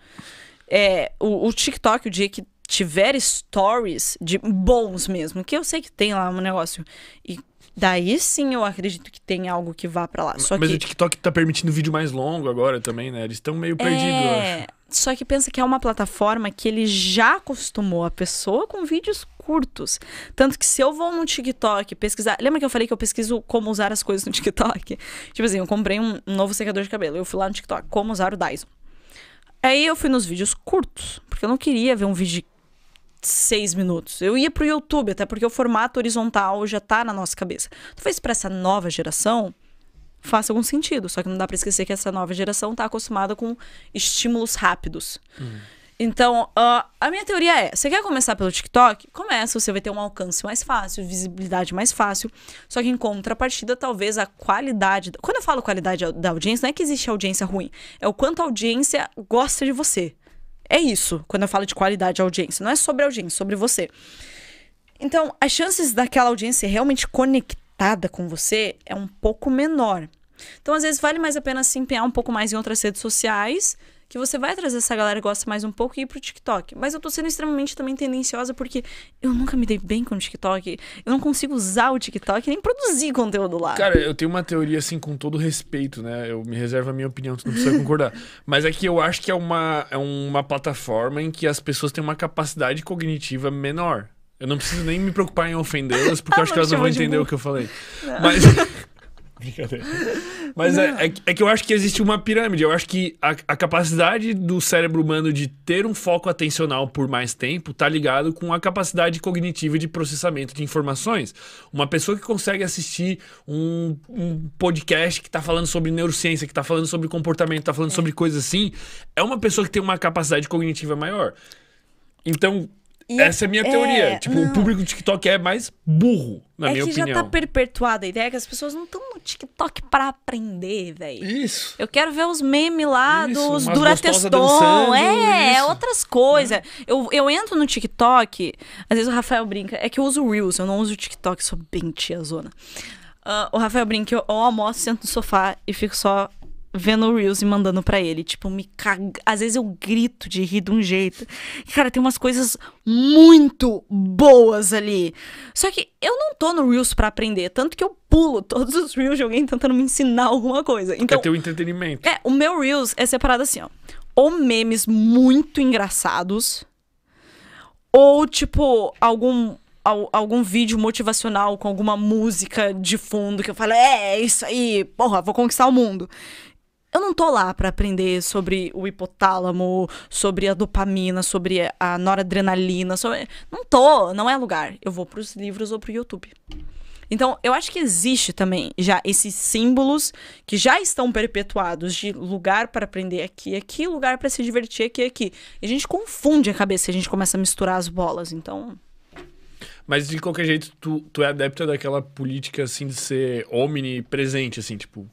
É, o, o TikTok, o dia que tiver stories de bons mesmo, que eu sei que tem lá um negócio. E daí sim eu acredito que tem algo que vá para lá. Só Mas que... o TikTok tá permitindo vídeo mais longo agora também, né? Eles estão meio é, perdidos, é... eu acho. Só que pensa que é uma plataforma que ele já acostumou a pessoa com vídeos curtos. Tanto que se eu vou no TikTok pesquisar. Lembra que eu falei que eu pesquiso como usar as coisas no TikTok? Tipo assim, eu comprei um novo secador de cabelo. Eu fui lá no TikTok, como usar o Dyson. Aí eu fui nos vídeos curtos, porque eu não queria ver um vídeo de seis minutos. Eu ia pro YouTube, até porque o formato horizontal já tá na nossa cabeça. Talvez para essa nova geração faça algum sentido, só que não dá para esquecer que essa nova geração tá acostumada com estímulos rápidos. Uhum. Então, uh, a minha teoria é: você quer começar pelo TikTok? Começa, você vai ter um alcance mais fácil, visibilidade mais fácil. Só que em contrapartida, talvez a qualidade. Quando eu falo qualidade da audiência, não é que existe audiência ruim, é o quanto a audiência gosta de você. É isso, quando eu falo de qualidade de audiência. Não é sobre audiência, é sobre você. Então, as chances daquela audiência realmente conectada com você é um pouco menor. Então, às vezes, vale mais a pena se empenhar um pouco mais em outras redes sociais, que você vai trazer essa galera que gosta mais um pouco e ir pro TikTok. Mas eu tô sendo extremamente também tendenciosa porque eu nunca me dei bem com o TikTok. Eu não consigo usar o TikTok nem produzir conteúdo lá. Cara, eu tenho uma teoria assim, com todo respeito, né? Eu me reservo a minha opinião, tu não precisa concordar. Mas é que eu acho que é uma, é uma plataforma em que as pessoas têm uma capacidade cognitiva menor. Eu não preciso nem me preocupar em ofendê-las, porque ah, acho que elas não vão entender o que eu falei. Não. Mas. Brincadeira. Mas é, é, é, que eu acho que existe uma pirâmide. Eu acho que a, a, capacidade do cérebro humano de ter um foco atencional por mais tempo está ligado com a capacidade cognitiva de processamento de informações. Uma pessoa que consegue assistir um, um podcast que está falando sobre neurociência, que está falando sobre comportamento, está falando é. sobre coisas assim, é uma pessoa que tem uma capacidade cognitiva maior. Então, e Essa é a minha é, teoria. É, tipo, não. o público do TikTok é mais burro, na é minha opinião. É que já tá perpetuada a ideia que as pessoas não estão no TikTok pra aprender, velho. Isso. Eu quero ver os memes lá isso, dos Durateston. É, isso. outras coisas. É. Né? Eu, eu entro no TikTok, às vezes o Rafael brinca. É que eu uso Reels, eu não uso TikTok, sou bem tiazona. Uh, o Rafael brinca, eu, eu almoço, sento no sofá e fico só vendo o Reels e mandando para ele. Tipo, me caga. Às vezes eu grito de rir de um jeito. E, cara, tem umas coisas muito boas ali. Só que eu não tô no Reels para aprender. Tanto que eu pulo todos os Reels de alguém tentando me ensinar alguma coisa. É então, é teu entretenimento. É, o meu Reels é separado assim, ó. Ou memes muito engraçados. Ou, tipo, algum algum vídeo motivacional com alguma música de fundo que eu falo, é, é isso aí, porra, vou conquistar o mundo eu não tô lá para aprender sobre o hipotálamo, sobre a dopamina, sobre a noradrenalina, sobre... não tô, não é lugar. Eu vou para os livros ou para o YouTube. Então, eu acho que existe também já esses símbolos que já estão perpetuados de lugar para aprender aqui, aqui, lugar para se divertir aqui, aqui. E a gente confunde a cabeça, a gente começa a misturar as bolas, então. Mas de qualquer jeito, tu, tu é adepta daquela política assim de ser omnipresente, assim, tipo,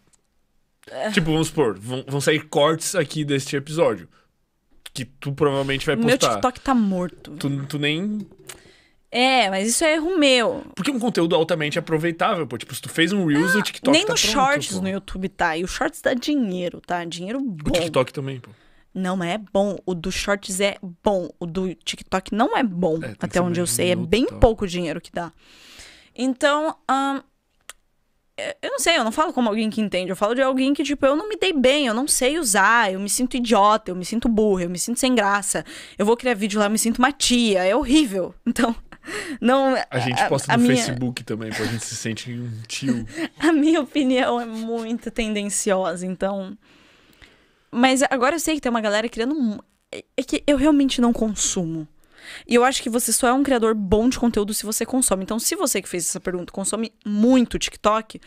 é. Tipo, vamos supor, vão, vão sair cortes aqui deste episódio. Que tu provavelmente vai postar. Meu TikTok tá morto. Tu, tu nem. É, mas isso é erro meu. Porque é um conteúdo altamente aproveitável, pô. Tipo, se tu fez um Reels, ah, o TikTok nem tá Nem no pronto, Shorts pô. no YouTube tá. E o Shorts dá dinheiro, tá? Dinheiro bom. O TikTok também, pô. Não, mas é bom. O do Shorts é bom. O do TikTok não é bom, é, até onde eu sei. É bem pouco dinheiro que dá. Então, hum, é, eu não sei, eu não falo como alguém que entende, eu falo de alguém que, tipo, eu não me dei bem, eu não sei usar, eu me sinto idiota, eu me sinto burra, eu me sinto sem graça. Eu vou criar vídeo lá, eu me sinto uma tia, é horrível. Então, não. A gente a, posta a no Facebook também, pra a gente se sente um tio. a minha opinião é muito tendenciosa, então. Mas agora eu sei que tem uma galera criando. É, é que eu realmente não consumo. E eu acho que você só é um criador bom de conteúdo se você consome. Então, se você que fez essa pergunta consome muito TikTok,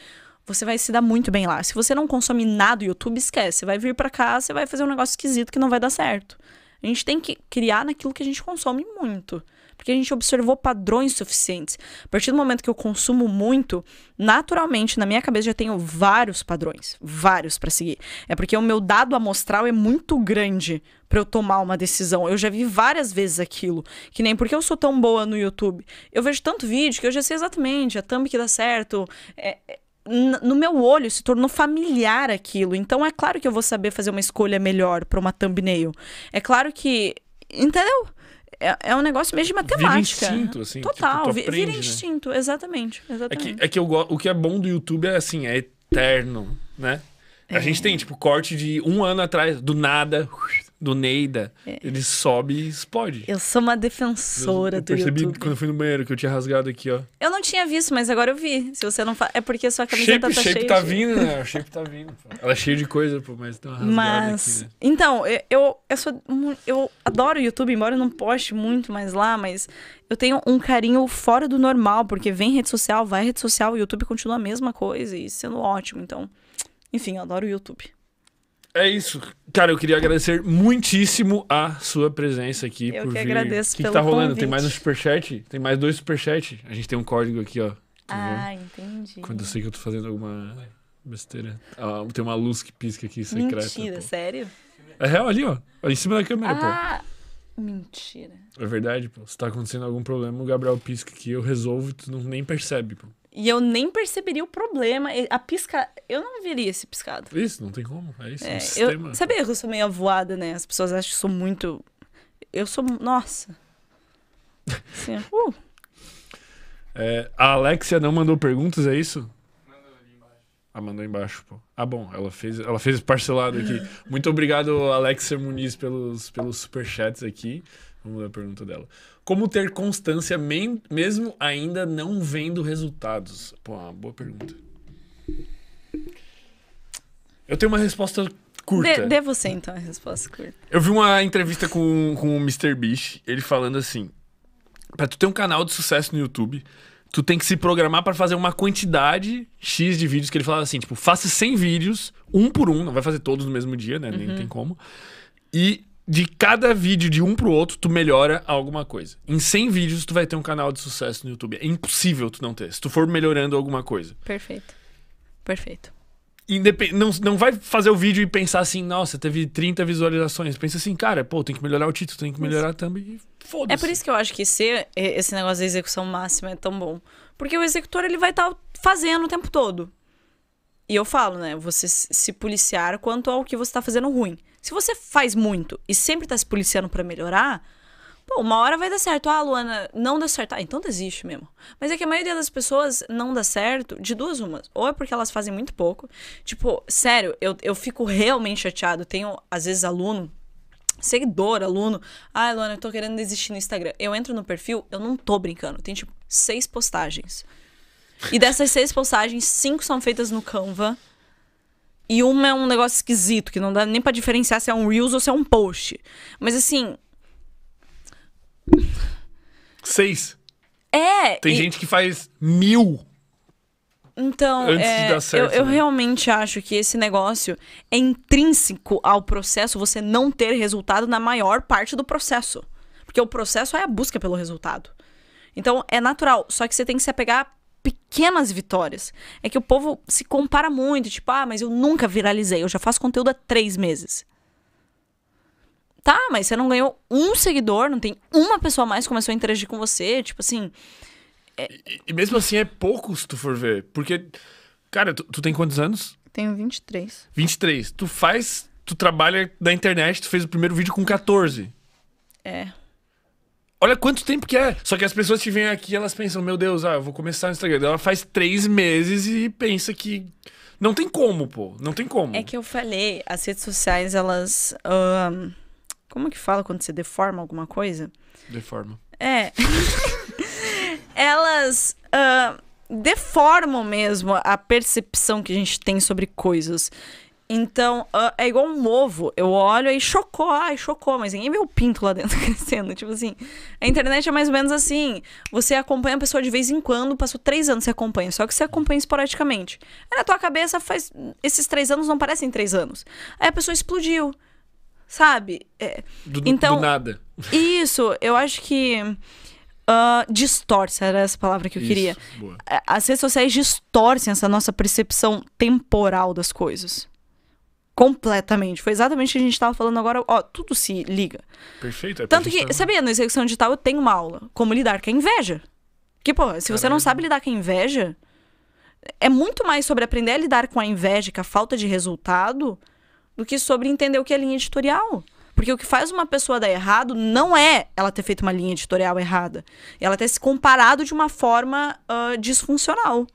você vai se dar muito bem lá. Se você não consome nada do YouTube, esquece. Você vai vir para cá, você vai fazer um negócio esquisito que não vai dar certo. A gente tem que criar naquilo que a gente consome muito porque a gente observou padrões suficientes. A partir do momento que eu consumo muito, naturalmente na minha cabeça já tenho vários padrões, vários para seguir. É porque o meu dado amostral é muito grande para eu tomar uma decisão. Eu já vi várias vezes aquilo, que nem porque eu sou tão boa no YouTube. Eu vejo tanto vídeo que eu já sei exatamente a thumb que dá certo, é, é no meu olho se tornou familiar aquilo. Então é claro que eu vou saber fazer uma escolha melhor para uma thumbnail. É claro que, entendeu? É, é um negócio mesmo de matemática. Vira instinto, assim. Tipo, Total, tipo, aprende, vira né? instinto, exatamente. exatamente. É que, é que eu, o que é bom do YouTube é assim, é eterno, né? A é. gente tem, tipo, corte de um ano atrás, do nada do Neida, é. ele sobe e explode. Eu sou uma defensora eu, eu do percebi quando eu fui no banheiro que eu tinha rasgado aqui, ó. Eu não tinha visto, mas agora eu vi. Se você não fa... É porque sua camiseta shape, tá shape cheia. Shape tá de... vindo, né? O shape tá vindo. Ela é cheia de coisa, pô, mas tem tá uma mas... aqui, né? Então, eu, eu, eu, sou, eu adoro o YouTube, embora eu não poste muito mais lá, mas eu tenho um carinho fora do normal, porque vem rede social, vai rede social, o YouTube continua a mesma coisa e sendo ótimo. Então, enfim, eu adoro o YouTube. É isso. Cara, eu queria agradecer muitíssimo a sua presença aqui. Eu por que vir. agradeço O que, pelo que tá rolando? Convite. Tem mais um superchat? Tem mais dois superchat. A gente tem um código aqui, ó. Ah, entendi. Quando eu sei que eu tô fazendo alguma besteira. Ah, tem uma luz que pisca aqui, secreta. Mentira, pô. sério? É real ali, ó. Em cima da câmera, ah, pô. Mentira. É verdade, pô. Se tá acontecendo algum problema, o Gabriel pisca aqui, eu resolvo e tu não, nem percebe, pô. E eu nem perceberia o problema. A pisca... Eu não viria esse piscado. Isso, não tem como. É isso, é, um é, Eu... eu sou meio avoada, né? As pessoas acham que sou muito... Eu sou... Nossa. Sim. uh. é, a Alexia não mandou perguntas, é isso? Ah, mandou ali embaixo. Ah, mandou embaixo, pô. Ah, bom, ela fez, ela fez parcelado aqui. muito obrigado, Alexia Muniz, pelos, pelos superchats aqui. Vamos ver a pergunta dela. Como ter constância mesmo ainda não vendo resultados? Pô, uma boa pergunta. Eu tenho uma resposta curta. Dê, dê você, então, a resposta curta. Eu vi uma entrevista com, com o Mr. Beast, ele falando assim: para tu ter um canal de sucesso no YouTube, tu tem que se programar para fazer uma quantidade X de vídeos que ele falava assim, tipo, faça 100 vídeos, um por um, não vai fazer todos no mesmo dia, né? Uhum. Nem tem como. E de cada vídeo de um pro outro, tu melhora alguma coisa. Em 100 vídeos, tu vai ter um canal de sucesso no YouTube. É impossível tu não ter, se tu for melhorando alguma coisa. Perfeito. Perfeito. Independ... Não, não vai fazer o vídeo e pensar assim, nossa, teve 30 visualizações. Pensa assim, cara, pô, tem que melhorar o título, tem que melhorar isso. também. Foda-se. É por isso que eu acho que ser esse negócio da execução máxima é tão bom. Porque o executor, ele vai estar tá fazendo o tempo todo. E eu falo, né? Você se policiar quanto ao que você está fazendo ruim. Se você faz muito e sempre tá se policiando para melhorar, pô, uma hora vai dar certo. Ah, Luana, não deu certo. Ah, então desiste mesmo. Mas é que a maioria das pessoas não dá certo de duas umas. Ou é porque elas fazem muito pouco. Tipo, sério, eu, eu fico realmente chateado. Tenho, às vezes, aluno seguidor, aluno. ah, Luana, eu tô querendo desistir no Instagram. Eu entro no perfil, eu não tô brincando. Tem tipo seis postagens. E dessas seis postagens, cinco são feitas no Canva. E uma é um negócio esquisito, que não dá nem para diferenciar se é um Reels ou se é um post. Mas assim. Seis. É. Tem e... gente que faz mil. Então, é, certo, eu, eu né? realmente acho que esse negócio é intrínseco ao processo você não ter resultado na maior parte do processo. Porque o processo é a busca pelo resultado. Então, é natural. Só que você tem que se apegar pequenas vitórias. É que o povo se compara muito, tipo, ah, mas eu nunca viralizei, eu já faço conteúdo há três meses. Tá, mas você não ganhou um seguidor, não tem uma pessoa mais que começou a interagir com você, tipo assim. É... E, e, mesmo assim é pouco se tu for ver. Porque, cara, tu, tu tem quantos anos? Tenho 23. 23. Tu faz. Tu trabalha na internet, tu fez o primeiro vídeo com 14. É. Olha quanto tempo que é. Só que as pessoas que vêm aqui, elas pensam, meu Deus, ah, eu vou começar no Instagram. Ela faz três meses e pensa que. Não tem como, pô. Não tem como. É que eu falei, as redes sociais, elas. Um, como que fala quando você deforma alguma coisa? Deforma. É. elas. deformam mesmo a percepção que a gente tem sobre coisas. Então, ah, é igual um ovo. Eu olho e chocou, ai, chocou, mas ninguém vê o pinto lá dentro crescendo. Tipo assim, a internet é mais ou menos assim. Você acompanha a pessoa de vez em quando, passou três anos você acompanha, só que você acompanha esporadicamente. Aí é na tua cabeça faz. Esses três anos não parecem três anos. Aí a pessoa explodiu. Sabe? É. Do, então, do nada. Isso, eu acho que. Uh, distorce, era essa palavra que eu Isso, queria. Boa. As redes sociais distorcem essa nossa percepção temporal das coisas. Completamente. Foi exatamente o que a gente estava falando agora. Ó, tudo se liga. Perfeito. É Tanto que, sabia, na execução digital eu tenho uma aula. Como lidar com a inveja. Que, pô, se Caralho. você não sabe lidar com a inveja, é muito mais sobre aprender a lidar com a inveja, com a falta de resultado, do que sobre entender o que é linha editorial. Porque o que faz uma pessoa dar errado não é ela ter feito uma linha editorial errada. Ela ter se comparado de uma forma uh, disfuncional.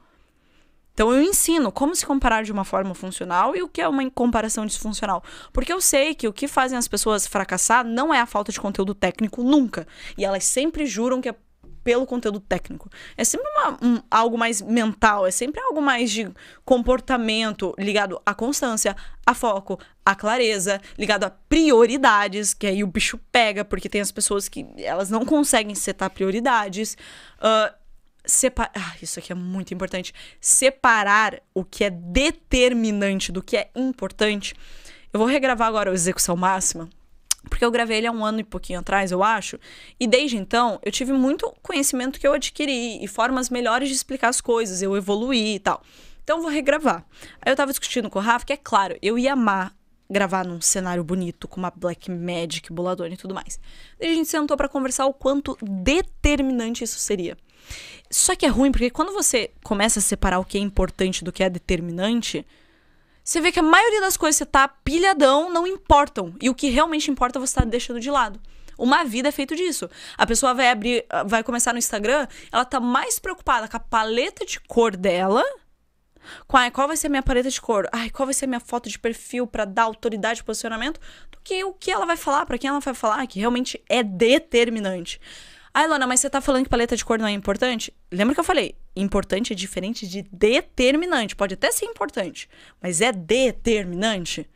Então eu ensino como se comparar de uma forma funcional e o que é uma comparação disfuncional. Porque eu sei que o que fazem as pessoas fracassar não é a falta de conteúdo técnico nunca. E elas sempre juram que é pelo conteúdo técnico. É sempre uma, um, algo mais mental, é sempre algo mais de comportamento ligado à constância, a foco, a clareza, ligado a prioridades, que aí o bicho pega, porque tem as pessoas que elas não conseguem setar prioridades. Uh, separar. Ah, isso aqui é muito importante. Separar o que é determinante do que é importante. Eu vou regravar agora o Execução Máxima, porque eu gravei ele há um ano e pouquinho atrás, eu acho. E desde então, eu tive muito conhecimento que eu adquiri e formas melhores de explicar as coisas, eu evoluí e tal. Então, eu vou regravar. Aí eu tava discutindo com o Rafa, que é claro, eu ia amar gravar num cenário bonito, com uma Black Magic boladona e tudo mais. E a gente sentou para conversar o quanto determinante isso seria. Só que é ruim, porque quando você começa a separar o que é importante do que é determinante, você vê que a maioria das coisas que você tá pilhadão não importam. E o que realmente importa você tá deixando de lado. Uma vida é feito disso. A pessoa vai abrir, vai começar no Instagram, ela tá mais preocupada com a paleta de cor dela. Com a, qual vai ser a minha paleta de cor? Ai, qual vai ser a minha foto de perfil para dar autoridade de posicionamento? Do que o que ela vai falar, para quem ela vai falar, que realmente é determinante. Ah, Lona, mas você tá falando que paleta de cor não é importante? Lembra que eu falei? Importante é diferente de determinante. Pode até ser importante, mas é determinante.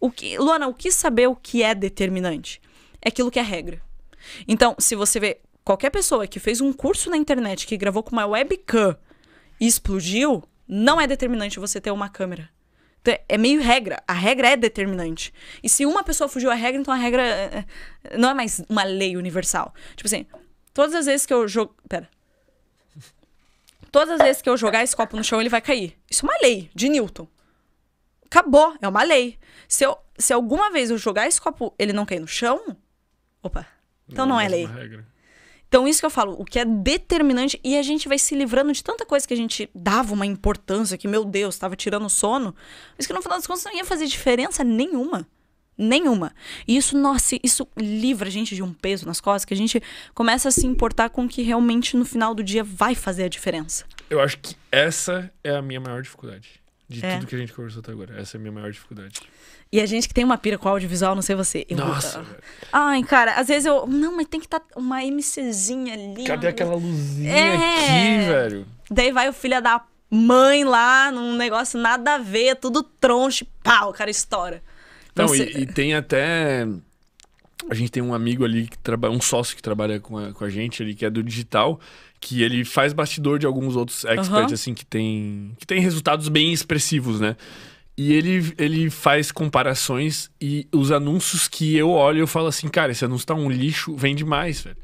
O que, Luana, o que saber o que é determinante? É aquilo que é regra. Então, se você vê qualquer pessoa que fez um curso na internet, que gravou com uma webcam e explodiu, não é determinante você ter uma câmera. Então, é meio regra. A regra é determinante. E se uma pessoa fugiu à regra, então a regra eh, eh, não é mais uma lei universal. Tipo assim, todas as vezes que eu jogo. Pera. Todas as vezes que eu jogar esse copo no chão, ele vai cair. Isso é uma lei de Newton. Acabou, é uma lei. Se, eu, se alguma vez eu jogar esse copo, ele não cair no chão. Opa. Então não, é não é lei. Regra. Então, isso que eu falo, o que é determinante, e a gente vai se livrando de tanta coisa que a gente dava uma importância, que, meu Deus, estava tirando sono, mas que no final das contas não ia fazer diferença nenhuma. Nenhuma. E isso, nossa, isso livra a gente de um peso nas costas, que a gente começa a se importar com o que realmente no final do dia vai fazer a diferença. Eu acho que essa é a minha maior dificuldade de é. tudo que a gente conversou até agora. Essa é a minha maior dificuldade. E a gente que tem uma pira com audiovisual, não sei você. Eu, Nossa. Ah. Ai, cara, às vezes eu. Não, mas tem que estar tá uma MCzinha ali. Cadê aquela luzinha é... aqui, velho? Daí vai o filho da mãe lá, num negócio nada a ver, tudo tronche, pau, o cara estoura. Não, não e, e tem até a gente tem um amigo ali, que trabalha, um sócio que trabalha com a, com a gente ali, que é do digital, que ele faz bastidor de alguns outros experts, uhum. assim, que tem, que tem resultados bem expressivos, né? E ele, ele faz comparações e os anúncios que eu olho, eu falo assim, cara, esse anúncio tá um lixo, vende mais, velho.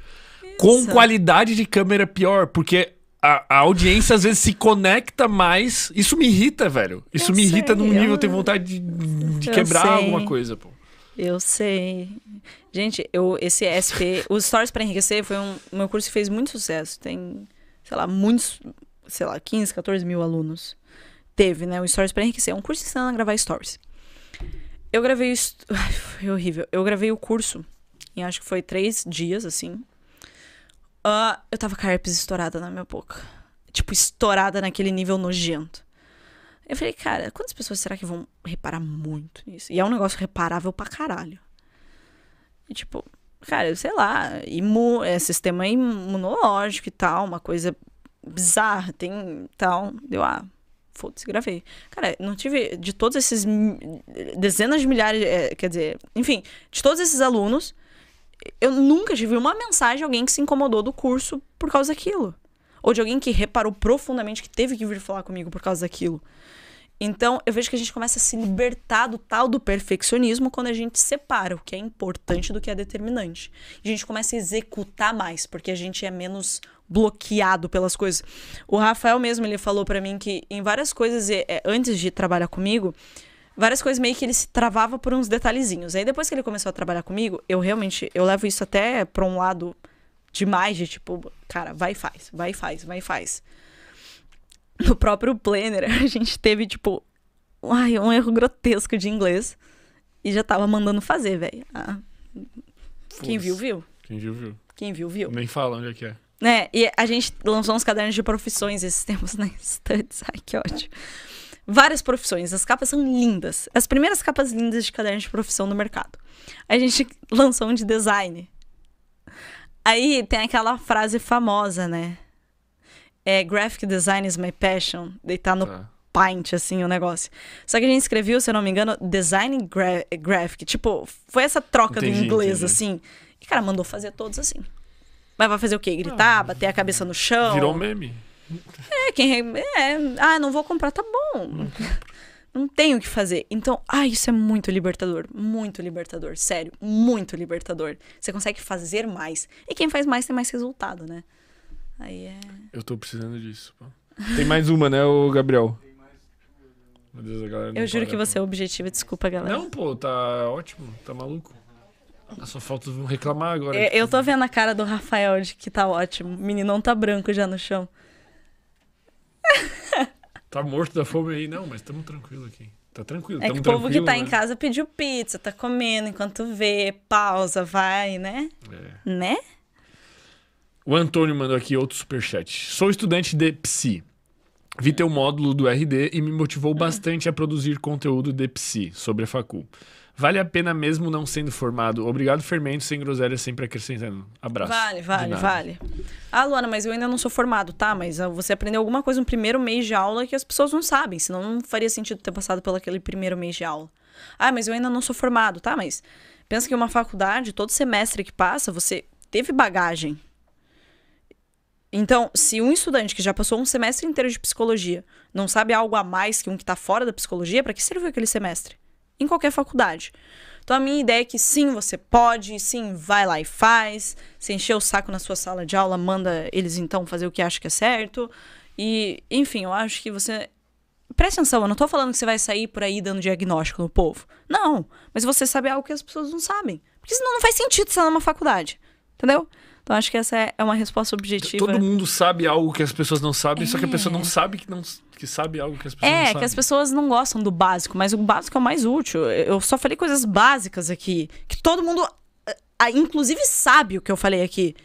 Isso. Com qualidade de câmera pior, porque a, a, audiência às vezes se conecta mais. Isso me irrita, velho. Isso eu me irrita num nível, eu tenho vontade de, de quebrar sei. alguma coisa, pô. Eu sei. Gente, eu, esse SP, os Stories para Enriquecer foi um, um meu curso que fez muito sucesso. Tem, sei lá, muitos, sei lá, 15, 14 mil alunos. Teve, né? O Stories para Enriquecer. É um curso ensinando a gravar stories. Eu gravei. Ai, foi horrível. Eu gravei o curso em acho que foi três dias, assim. Uh, eu tava com a herpes estourada na minha boca. Tipo, estourada naquele nível nojento. Eu falei, cara, quantas pessoas será que vão reparar muito nisso? E é um negócio reparável pra caralho. E, tipo, cara, sei lá, imu, é sistema imunológico e tal, uma coisa bizarra, tem tal. Deu, ah, foda-se, gravei. Cara, não tive. De todos esses. Dezenas de milhares. É, quer dizer, enfim, de todos esses alunos, eu nunca tive uma mensagem de alguém que se incomodou do curso por causa daquilo. Ou de alguém que reparou profundamente que teve que vir falar comigo por causa daquilo. Então, eu vejo que a gente começa a se libertar do tal do perfeccionismo quando a gente separa o que é importante do que é determinante. E a gente começa a executar mais, porque a gente é menos bloqueado pelas coisas. O Rafael mesmo, ele falou para mim que em várias coisas, é, antes de trabalhar comigo, várias coisas meio que ele se travava por uns detalhezinhos. Aí depois que ele começou a trabalhar comigo, eu realmente, eu levo isso até pra um lado demais de tipo, cara, vai e faz, vai e faz, vai e faz. no próprio planner, a gente teve, tipo, ai, um erro grotesco de inglês. E já tava mandando fazer, velho. Ah, quem viu, viu. Quem viu, viu. Quem viu, viu. Nem fala onde é que é. Né? E a gente lançou uns cadernos de profissões esses tempos na né? Ai, que ótimo. Várias profissões. As capas são lindas. As primeiras capas lindas de cadernos de profissão no mercado. A gente lançou um de design. Aí tem aquela frase famosa, né? é Graphic Design is my passion, deitar no ah. Paint, assim, o negócio. Só que a gente escreveu, se eu não me engano, Design gra Graphic. Tipo, foi essa troca entendi, do inglês, entendi. assim. E, cara, mandou fazer todos assim. Mas vai fazer o quê? Gritar, ah, bater a cabeça no chão? Virou meme. É, quem. É, ah, não vou comprar, tá bom. Não, não tenho o que fazer. Então, ah, isso é muito libertador. Muito libertador. Sério, muito libertador. Você consegue fazer mais. E quem faz mais tem mais resultado, né? Aí é. Eu tô precisando disso. Pô. Tem mais uma, né, o Gabriel? Meu Deus, a galera. Eu juro que você é objetivo, desculpa, galera. Não, pô, tá ótimo, tá maluco. Ah, só falta reclamar agora. Eu, eu tô vendo a cara do Rafael de que tá ótimo. O meninão tá branco já no chão. Tá morto da fome aí, não, mas tamo tranquilo aqui. Tá tranquilo, É que o povo que tá né? em casa pediu pizza, tá comendo enquanto vê, pausa, vai, né? É. Né? O Antônio mandou aqui outro superchat. Sou estudante de Psi. Vi teu módulo do RD e me motivou bastante a produzir conteúdo de Psi sobre a Facul. Vale a pena mesmo não sendo formado. Obrigado, Fermento, sem groselha, sempre acrescentando. Abraço. Vale, vale, vale. Ah, Luana, mas eu ainda não sou formado, tá? Mas ah, você aprendeu alguma coisa no primeiro mês de aula que as pessoas não sabem, senão não faria sentido ter passado pelo aquele primeiro mês de aula. Ah, mas eu ainda não sou formado, tá? Mas pensa que uma faculdade, todo semestre que passa, você teve bagagem, então, se um estudante que já passou um semestre inteiro de psicologia não sabe algo a mais que um que está fora da psicologia, para que serviu aquele semestre? Em qualquer faculdade. Então, a minha ideia é que sim, você pode, sim, vai lá e faz. Se encher o saco na sua sala de aula, manda eles então fazer o que acha que é certo. E, enfim, eu acho que você. Presta atenção, eu não estou falando que você vai sair por aí dando diagnóstico no povo. Não. Mas você sabe algo que as pessoas não sabem. Porque senão não faz sentido estar tá numa faculdade. Entendeu? Então acho que essa é, é uma resposta objetiva. Todo mundo sabe algo que as pessoas não sabem, é. só que a é. pessoa não sabe que não que sabe algo que as pessoas é, não sabem. É, que as pessoas não gostam do básico, mas o básico é o mais útil. Eu só falei coisas básicas aqui, que todo mundo eh, inclusive sabe o que eu falei aqui.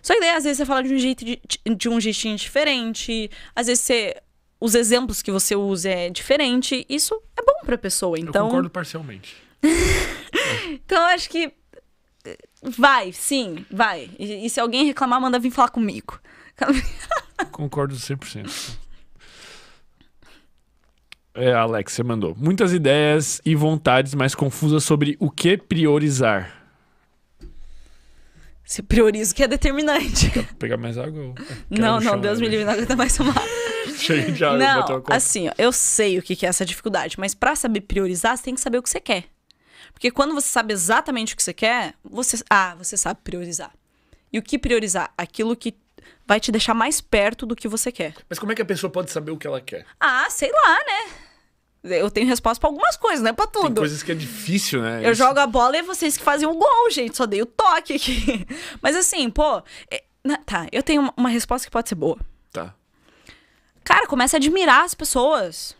Só que daí, às vezes, você fala de um jeito de, de um jeitinho diferente, às vezes você, os exemplos que você usa é diferente. Isso é bom pra pessoa, então. Eu concordo parcialmente. É. então, eu acho que Vai, sim, vai. E, e se alguém reclamar, manda vir falar comigo. Concordo 100%. É, Alex, você mandou. Muitas ideias e vontades, mas confusas sobre o que priorizar. Se o que é determinante. Vou pegar mais água? Não, não, Deus né? me livre, não aguenta mais tomar. Cheio de água, não, assim, ó, eu sei o que é essa dificuldade, mas para saber priorizar, você tem que saber o que você quer. Porque quando você sabe exatamente o que você quer, você, ah, você sabe priorizar. E o que priorizar? Aquilo que vai te deixar mais perto do que você quer. Mas como é que a pessoa pode saber o que ela quer? Ah, sei lá, né? Eu tenho resposta para algumas coisas, não é pra tudo. Tem coisas que é difícil, né? Eu Isso. jogo a bola e vocês que fazem o gol, gente. Só dei o toque aqui. Mas assim, pô. É... Tá, eu tenho uma resposta que pode ser boa. Tá. Cara, começa a admirar as pessoas.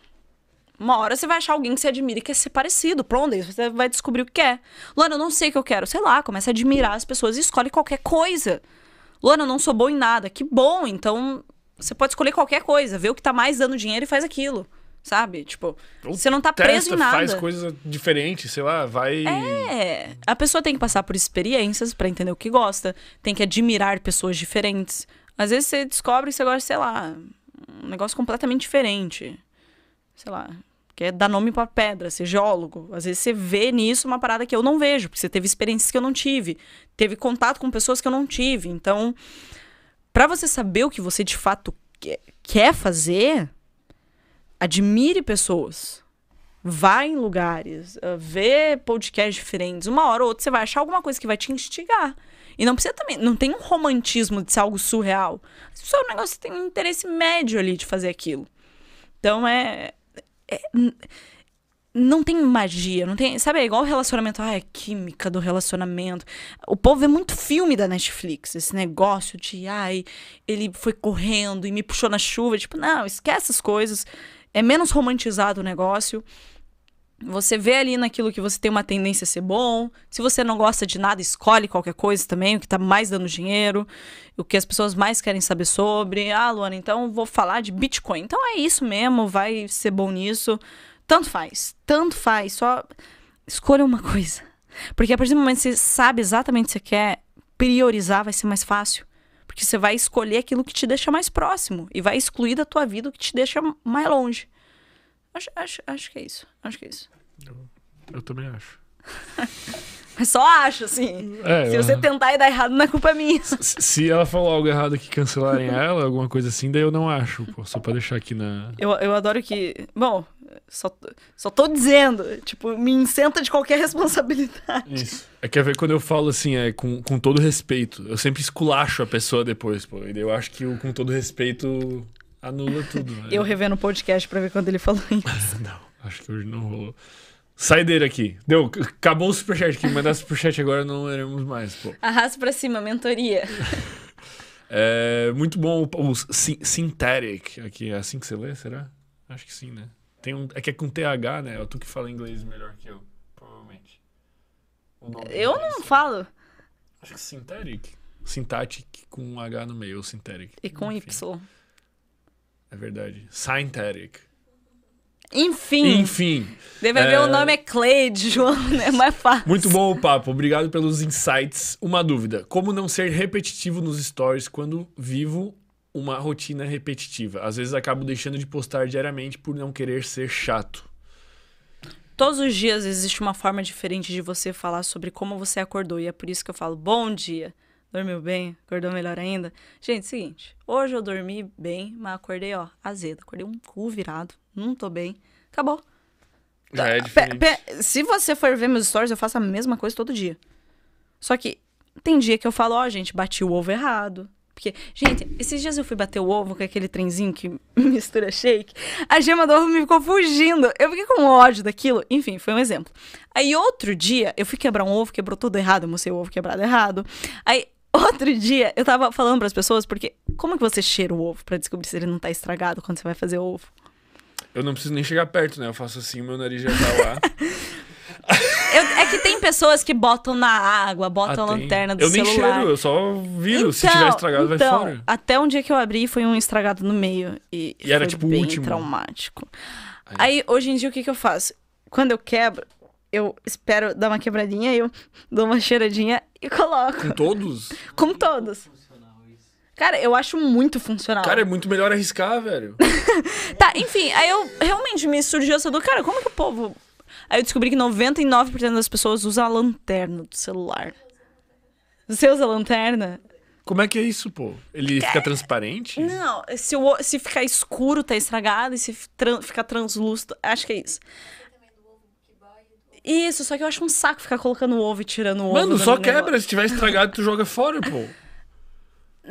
Uma hora você vai achar alguém que você admira e quer ser parecido. Pronto, aí você vai descobrir o que é. Luana, eu não sei o que eu quero. Sei lá, começa a admirar as pessoas e escolhe qualquer coisa. Luana, eu não sou bom em nada. Que bom, então você pode escolher qualquer coisa. Vê o que tá mais dando dinheiro e faz aquilo. Sabe? Tipo, Ou você não tá testa, preso em nada. faz coisa diferente, sei lá, vai... É, a pessoa tem que passar por experiências para entender o que gosta. Tem que admirar pessoas diferentes. Às vezes você descobre que você gosta, sei lá, um negócio completamente diferente sei lá, quer é dar nome para pedra, ser geólogo. Às vezes você vê nisso uma parada que eu não vejo, porque você teve experiências que eu não tive, teve contato com pessoas que eu não tive. Então, para você saber o que você de fato quer fazer, admire pessoas. Vá em lugares, ah, vê podcasts diferentes. Uma hora ou outra você vai achar alguma coisa que vai te instigar. E não precisa também. Não tem um romantismo de ser algo surreal. Só um negócio que tem um interesse médio ali de fazer aquilo. Então é, é, não tem magia, não tem. Sabe, é igual o relacionamento. Ah, é química do relacionamento. O povo vê muito filme da Netflix. Esse negócio de, ai, ele foi correndo e me puxou na chuva. Tipo, não, esquece essas coisas. É menos romantizado o negócio. Você vê ali naquilo que você tem uma tendência a ser bom. Se você não gosta de nada, escolhe qualquer coisa também, o que tá mais dando dinheiro, o que as pessoas mais querem saber sobre. Ah, Luana, então vou falar de Bitcoin. Então é isso mesmo, vai ser bom nisso. Tanto faz, tanto faz, só escolha uma coisa. Porque a partir do momento que você sabe exatamente o que você quer, priorizar vai ser mais fácil. Porque você vai escolher aquilo que te deixa mais próximo e vai excluir da tua vida o que te deixa mais longe. Acho, acho, acho que é isso. Acho que é isso. Eu, eu também acho. Mas só acho, assim. É, se você tentar e dar errado, não é culpa minha. Se, se ela falou algo errado que cancelarem ela, alguma coisa assim, daí eu não acho. Pô, só pra deixar aqui na. Eu, eu adoro que. Bom, só, só tô dizendo. Tipo, me incenta de qualquer responsabilidade. Isso. É que ver quando eu falo assim, é com, com todo respeito. Eu sempre esculacho a pessoa depois, pô. E eu acho que com todo respeito Anula tudo. Eu revendo o podcast pra ver quando ele falou isso. não, acho que hoje não rolou. Sai dele aqui. Deu, acabou o superchat aqui. Mandar superchat agora não iremos mais, pô. Arrasta pra cima, mentoria. é, muito bom o, o Synthetic aqui. É assim que você lê, será? Acho que sim, né? Tem um, é que é com TH, né? É tu que fala inglês melhor que eu, provavelmente. eu não é- falo. Acho que Synthetic. Sintatic com um H no meio, ou Synthetic. E com Enfim. Y. É verdade. Scientetic. Enfim. Enfim. Deve haver é. o nome é Cleide, João, né? Mais é fácil. Muito bom o papo. Obrigado pelos insights. Uma dúvida: como não ser repetitivo nos stories quando vivo uma rotina repetitiva? Às vezes acabo deixando de postar diariamente por não querer ser chato. Todos os dias existe uma forma diferente de você falar sobre como você acordou e é por isso que eu falo bom dia. Dormiu bem? Acordou melhor ainda? Gente, seguinte. Hoje eu dormi bem, mas acordei, ó, azedo. Acordei um cu virado. Não tô bem. Acabou. Já é ah, diferente. se você for ver meus stories, eu faço a mesma coisa todo dia. Só que tem dia que eu falo, ó, gente, bati o ovo errado. Porque, gente, esses dias eu fui bater o ovo com aquele trenzinho que mistura shake. A gema do ovo me ficou fugindo. Eu fiquei com ódio daquilo. Enfim, foi um exemplo. Aí outro dia eu fui quebrar um ovo, quebrou tudo errado. Eu mostrei o ovo quebrado errado. Aí Outro dia, eu tava falando para as pessoas, porque como que você cheira o ovo para descobrir se ele não tá estragado quando você vai fazer o ovo? Eu não preciso nem chegar perto, né? Eu faço assim, meu nariz já tá lá. eu, é que tem pessoas que botam na água, botam ah, a lanterna do eu celular. Eu nem cheiro, eu só viro. Então, se tiver então, estragado, então, vai fora. Até um dia que eu abri, foi um estragado no meio. E, e era tipo bem o último. traumático. Aí. Aí, hoje em dia, o que, que eu faço? Quando eu quebro, eu espero dar uma quebradinha, eu dou uma cheiradinha e coloco. Com todos? Com todos. Cara, eu acho muito funcional. Cara, é muito melhor arriscar, velho. tá, enfim, aí eu realmente me surgiu essa do cara, como que o povo. Aí eu descobri que 99% das pessoas usa a lanterna do celular. Você usa a lanterna? Como é que é isso, pô? Ele fica transparente? Não, se, se ficar escuro, tá estragado, e se tran, ficar translúcido, acho que é isso. Isso, só que eu acho um saco ficar colocando ovo e tirando ovo. Mano, só quebra. Negócio. Se tiver estragado, tu joga fora, pô.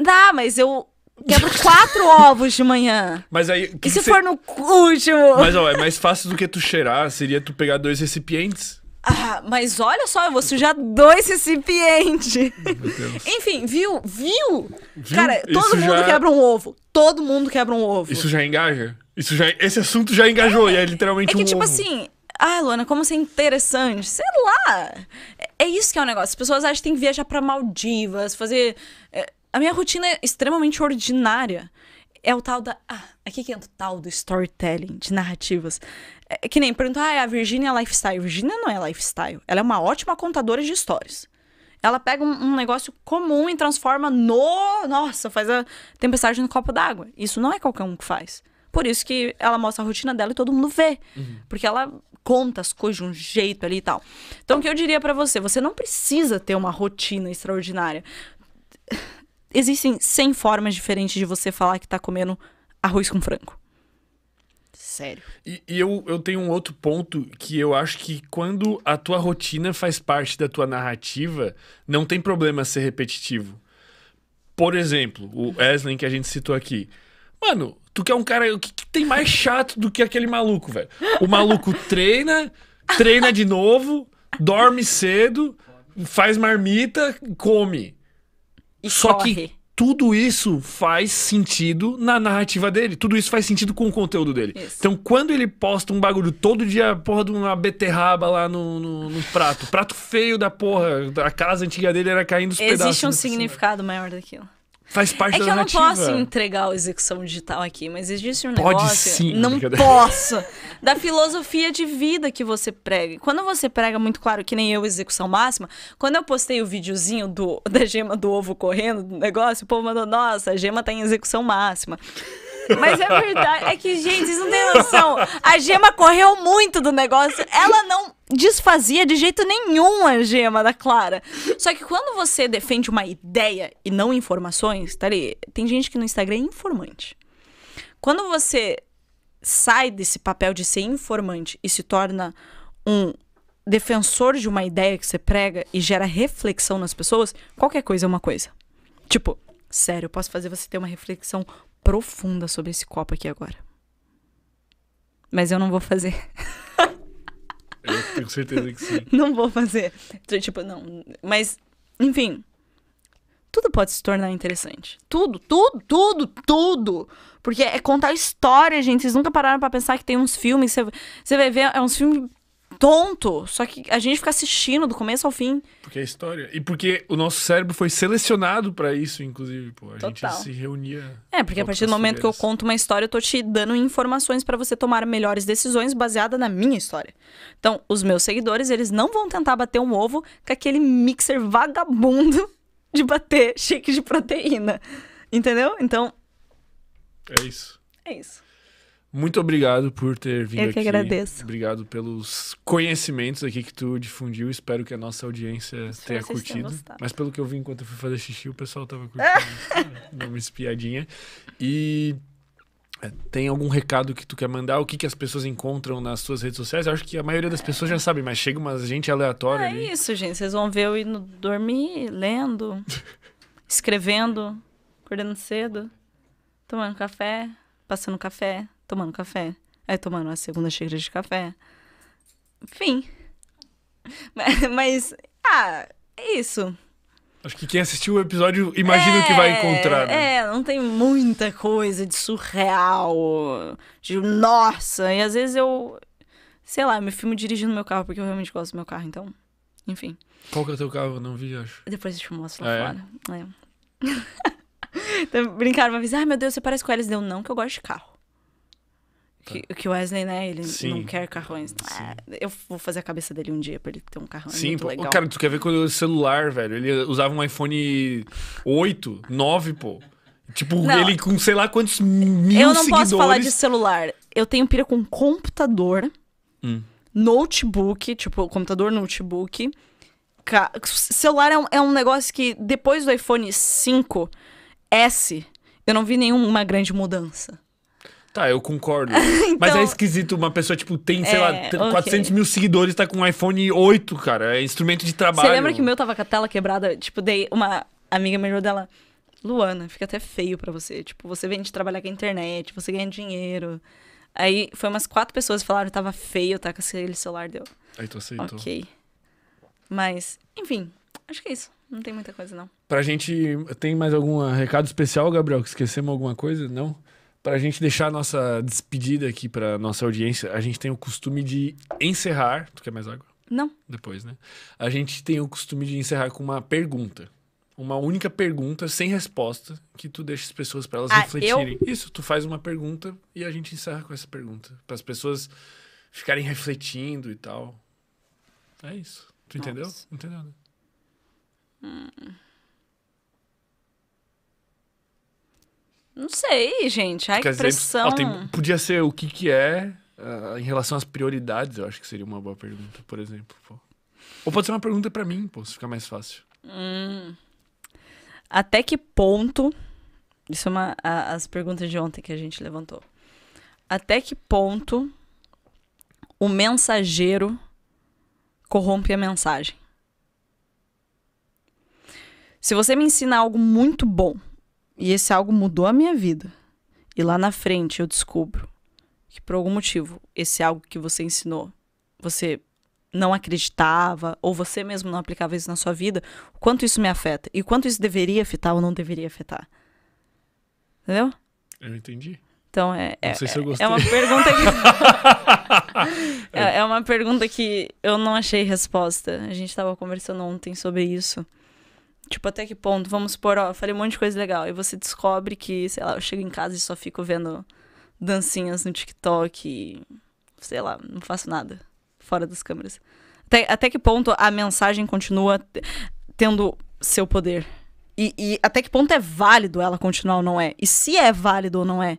Dá, mas eu quebro quatro ovos de manhã. Mas aí. Que e se cê... for no último? Mas ó, é mais fácil do que tu cheirar, seria tu pegar dois recipientes. Ah, mas olha só, eu vou sujar dois recipientes. Enfim, viu? Viu? viu? Cara, todo Isso mundo já... É quebra um ovo. Todo mundo quebra um ovo. Isso já engaja? Isso já, esse assunto já engajou, é, e é literalmente é que, um tipo ovo. assim, ah, Luana, como você assim é interessante. Sei lá. É, é isso que é o um negócio. As pessoas acham que tem que viajar para Maldivas, fazer. É, a minha rotina é extremamente ordinária. É o tal da. Ah, aqui que entra é o tal do storytelling, de narrativas. É, é que nem perguntar, ah, a Virginia lifestyle. Virginia não é lifestyle. Ela é uma ótima contadora de histórias. Ela pega um, um negócio comum e transforma no. Nossa, faz a tempestade no copo d'água. Isso não é qualquer um que faz por isso que ela mostra a rotina dela e todo mundo vê. Uhum. Porque ela conta as coisas de um jeito ali e tal. Então, o que eu diria para você? Você não precisa ter uma rotina extraordinária. Existem 100 formas diferentes de você falar que tá comendo arroz com frango. Sério. E, e, eu, eu tenho um outro ponto que eu acho que quando a tua rotina faz parte da tua narrativa, não tem problema ser repetitivo. Por exemplo, o Eslen que a gente citou aqui. Mano, tu quer é um cara. O que, que tem mais chato do que aquele maluco, velho? O maluco treina, treina de novo, dorme cedo, faz marmita, come. E Só corre. que tudo isso faz sentido na narrativa dele. Tudo isso faz sentido com o conteúdo dele. Isso. Então, quando ele posta um bagulho todo dia, porra, de uma beterraba lá no, no, no prato. Prato feio da porra. A casa antiga dele era caindo os Existe pedaços. Existe um né, significado maior daquilo. Faz parte é da que eu não posso entregar a execução digital aqui, mas existe um Pode negócio. Sim, não posso. Da filosofia de vida que você prega. Quando você prega muito claro, que nem eu, execução máxima, quando eu postei o videozinho do, da gema do ovo correndo, do negócio, o povo mandou, nossa, a gema tá em execução máxima. Mas é verdade. É que, gente, vocês não têm noção. A Gema correu muito do negócio. Ela não desfazia de jeito nenhum a gema da Clara. Só que quando você defende uma ideia e não informações, tá ali, tem gente que no Instagram é informante. Quando você sai desse papel de ser informante e se torna um defensor de uma ideia que você prega e gera reflexão nas pessoas, qualquer coisa é uma coisa. Tipo, sério, eu posso fazer você ter uma reflexão profunda sobre esse copo aqui agora. Mas eu não vou fazer. eu tenho certeza que sim. Não vou fazer. Tipo, não. Mas, enfim. Tudo pode se tornar interessante. Tudo, tudo, tudo, tudo. Porque é contar história, gente. Vocês nunca pararam para pensar que tem uns filmes. Você, você vai ver, é uns filmes tonto. Só que a gente fica assistindo do começo ao fim. Porque é história. E porque o nosso cérebro foi selecionado para isso, inclusive, pô. A Total. gente se reunia. É, porque a partir do momento que eu conto uma história, eu tô te dando informações para você tomar melhores decisões baseada na minha história. Então, os meus seguidores, eles não vão tentar bater um ovo com aquele mixer vagabundo de bater shake de proteína. Entendeu? Então. É isso. É isso. Muito obrigado por ter vindo aqui. Eu que aqui. agradeço. Obrigado pelos conhecimentos aqui que tu difundiu. Espero que a nossa audiência Espero tenha curtido. Mas pelo que eu vi enquanto eu fui fazer xixi, o pessoal tava curtindo uma espiadinha. E é, tem algum recado que tu quer mandar? O que, que as pessoas encontram nas suas redes sociais? Eu acho que a maioria das pessoas já sabe, mas chega uma gente aleatória. É ali. isso, gente. Vocês vão ver eu indo dormir, lendo, escrevendo, acordando cedo, tomando café, passando café tomando café. Aí tomando a segunda xícara de café. Enfim. Mas, mas ah, é isso. Acho que quem assistiu o episódio imagina é, o que vai é, encontrar. Né? É, não tem muita coisa de surreal, de nossa. E às vezes eu, sei lá, me filmo dirigindo meu carro porque eu realmente gosto do meu carro, então, enfim. Qual que é o teu carro? Eu não vi, acho. Depois eu te mostro lá ah, é. fora. É. então, brincaram uma vez, ai meu Deus, você parece com eles. Deu não, que eu gosto de carro. Tá. Que, que o Wesley, né, ele Sim. não quer carrões. Ah, eu vou fazer a cabeça dele um dia pra ele ter um carrão. É Sim, é pô, legal. cara, tu quer ver quando o celular, velho? Ele usava um iPhone 8, 9, pô. Tipo, não, ele com sei lá quantos mil Eu não seguidores. posso falar de celular. Eu tenho pira com computador, hum. notebook, tipo, computador, notebook. Ca... Celular é um, é um negócio que depois do iPhone 5S, eu não vi nenhuma grande mudança. Tá, eu concordo. então... Mas é então, esquisito uma pessoa, tipo, tem, sei é, lá, okay. 400 mil seguidores, tá com um iPhone 8, cara. É instrumento de trabalho. Você lembra que o meu tava com a tela quebrada? Tipo, dei uma amiga melhor dela. Luana, fica até feio para você. Tipo, você vem de trabalhar com a internet, você ganha dinheiro. Aí foi umas quatro pessoas que falaram que tava feio, tá? Com aquele celular deu. Aí tu aceitou. Ok. Mas, enfim, acho que é isso. Não tem muita coisa, não. Pra gente. Tem mais algum recado especial, Gabriel? Que esquecemos alguma coisa? Não? Para a gente deixar a nossa despedida aqui para nossa audiência, a gente tem o costume de encerrar. Tu quer mais água? Não. Depois, né? A gente tem o costume de encerrar com uma pergunta. Uma única pergunta sem resposta que tu deixa as pessoas para elas ah, refletirem. Eu? Isso, tu faz uma pergunta e a gente encerra com essa pergunta. Para as pessoas ficarem refletindo e tal. É isso. Tu Nossa. entendeu? Entendeu, né? Hum. Não sei, gente. Ai, Quer que pressão. Dizer, tem, podia ser o que que é uh, em relação às prioridades, eu acho que seria uma boa pergunta, por exemplo. Pô. Ou pode ser uma pergunta para mim, pô, se ficar mais fácil. Hum. Até que ponto... Isso é uma, a, as perguntas de ontem que a gente levantou. Até que ponto o mensageiro corrompe a mensagem? Se você me ensinar algo muito bom e esse algo mudou a minha vida. E lá na frente eu descubro que por algum motivo esse algo que você ensinou, você não acreditava ou você mesmo não aplicava isso na sua vida, o quanto isso me afeta e o quanto isso deveria afetar ou não deveria afetar. Entendeu? Eu entendi. Então é, é, se é uma pergunta que é, é uma pergunta que eu não achei resposta. A gente estava conversando ontem sobre isso. Tipo, até que ponto? Vamos supor, ó, falei um monte de coisa legal. E você descobre que, sei lá, eu chego em casa e só fico vendo dancinhas no TikTok. E, sei lá, não faço nada fora das câmeras. Até, até que ponto a mensagem continua tendo seu poder? E, e até que ponto é válido ela continuar ou não é? E se é válido ou não é?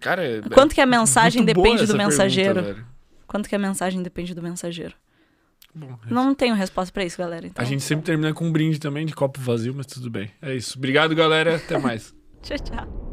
Cara, é é Quanto que a mensagem depende do mensageiro? Pergunta, Quanto que a mensagem depende do mensageiro? É não tenho resposta para isso, galera. Então... A gente sempre termina com um brinde também de copo vazio, mas tudo bem. É isso. Obrigado, galera. Até mais. tchau, tchau.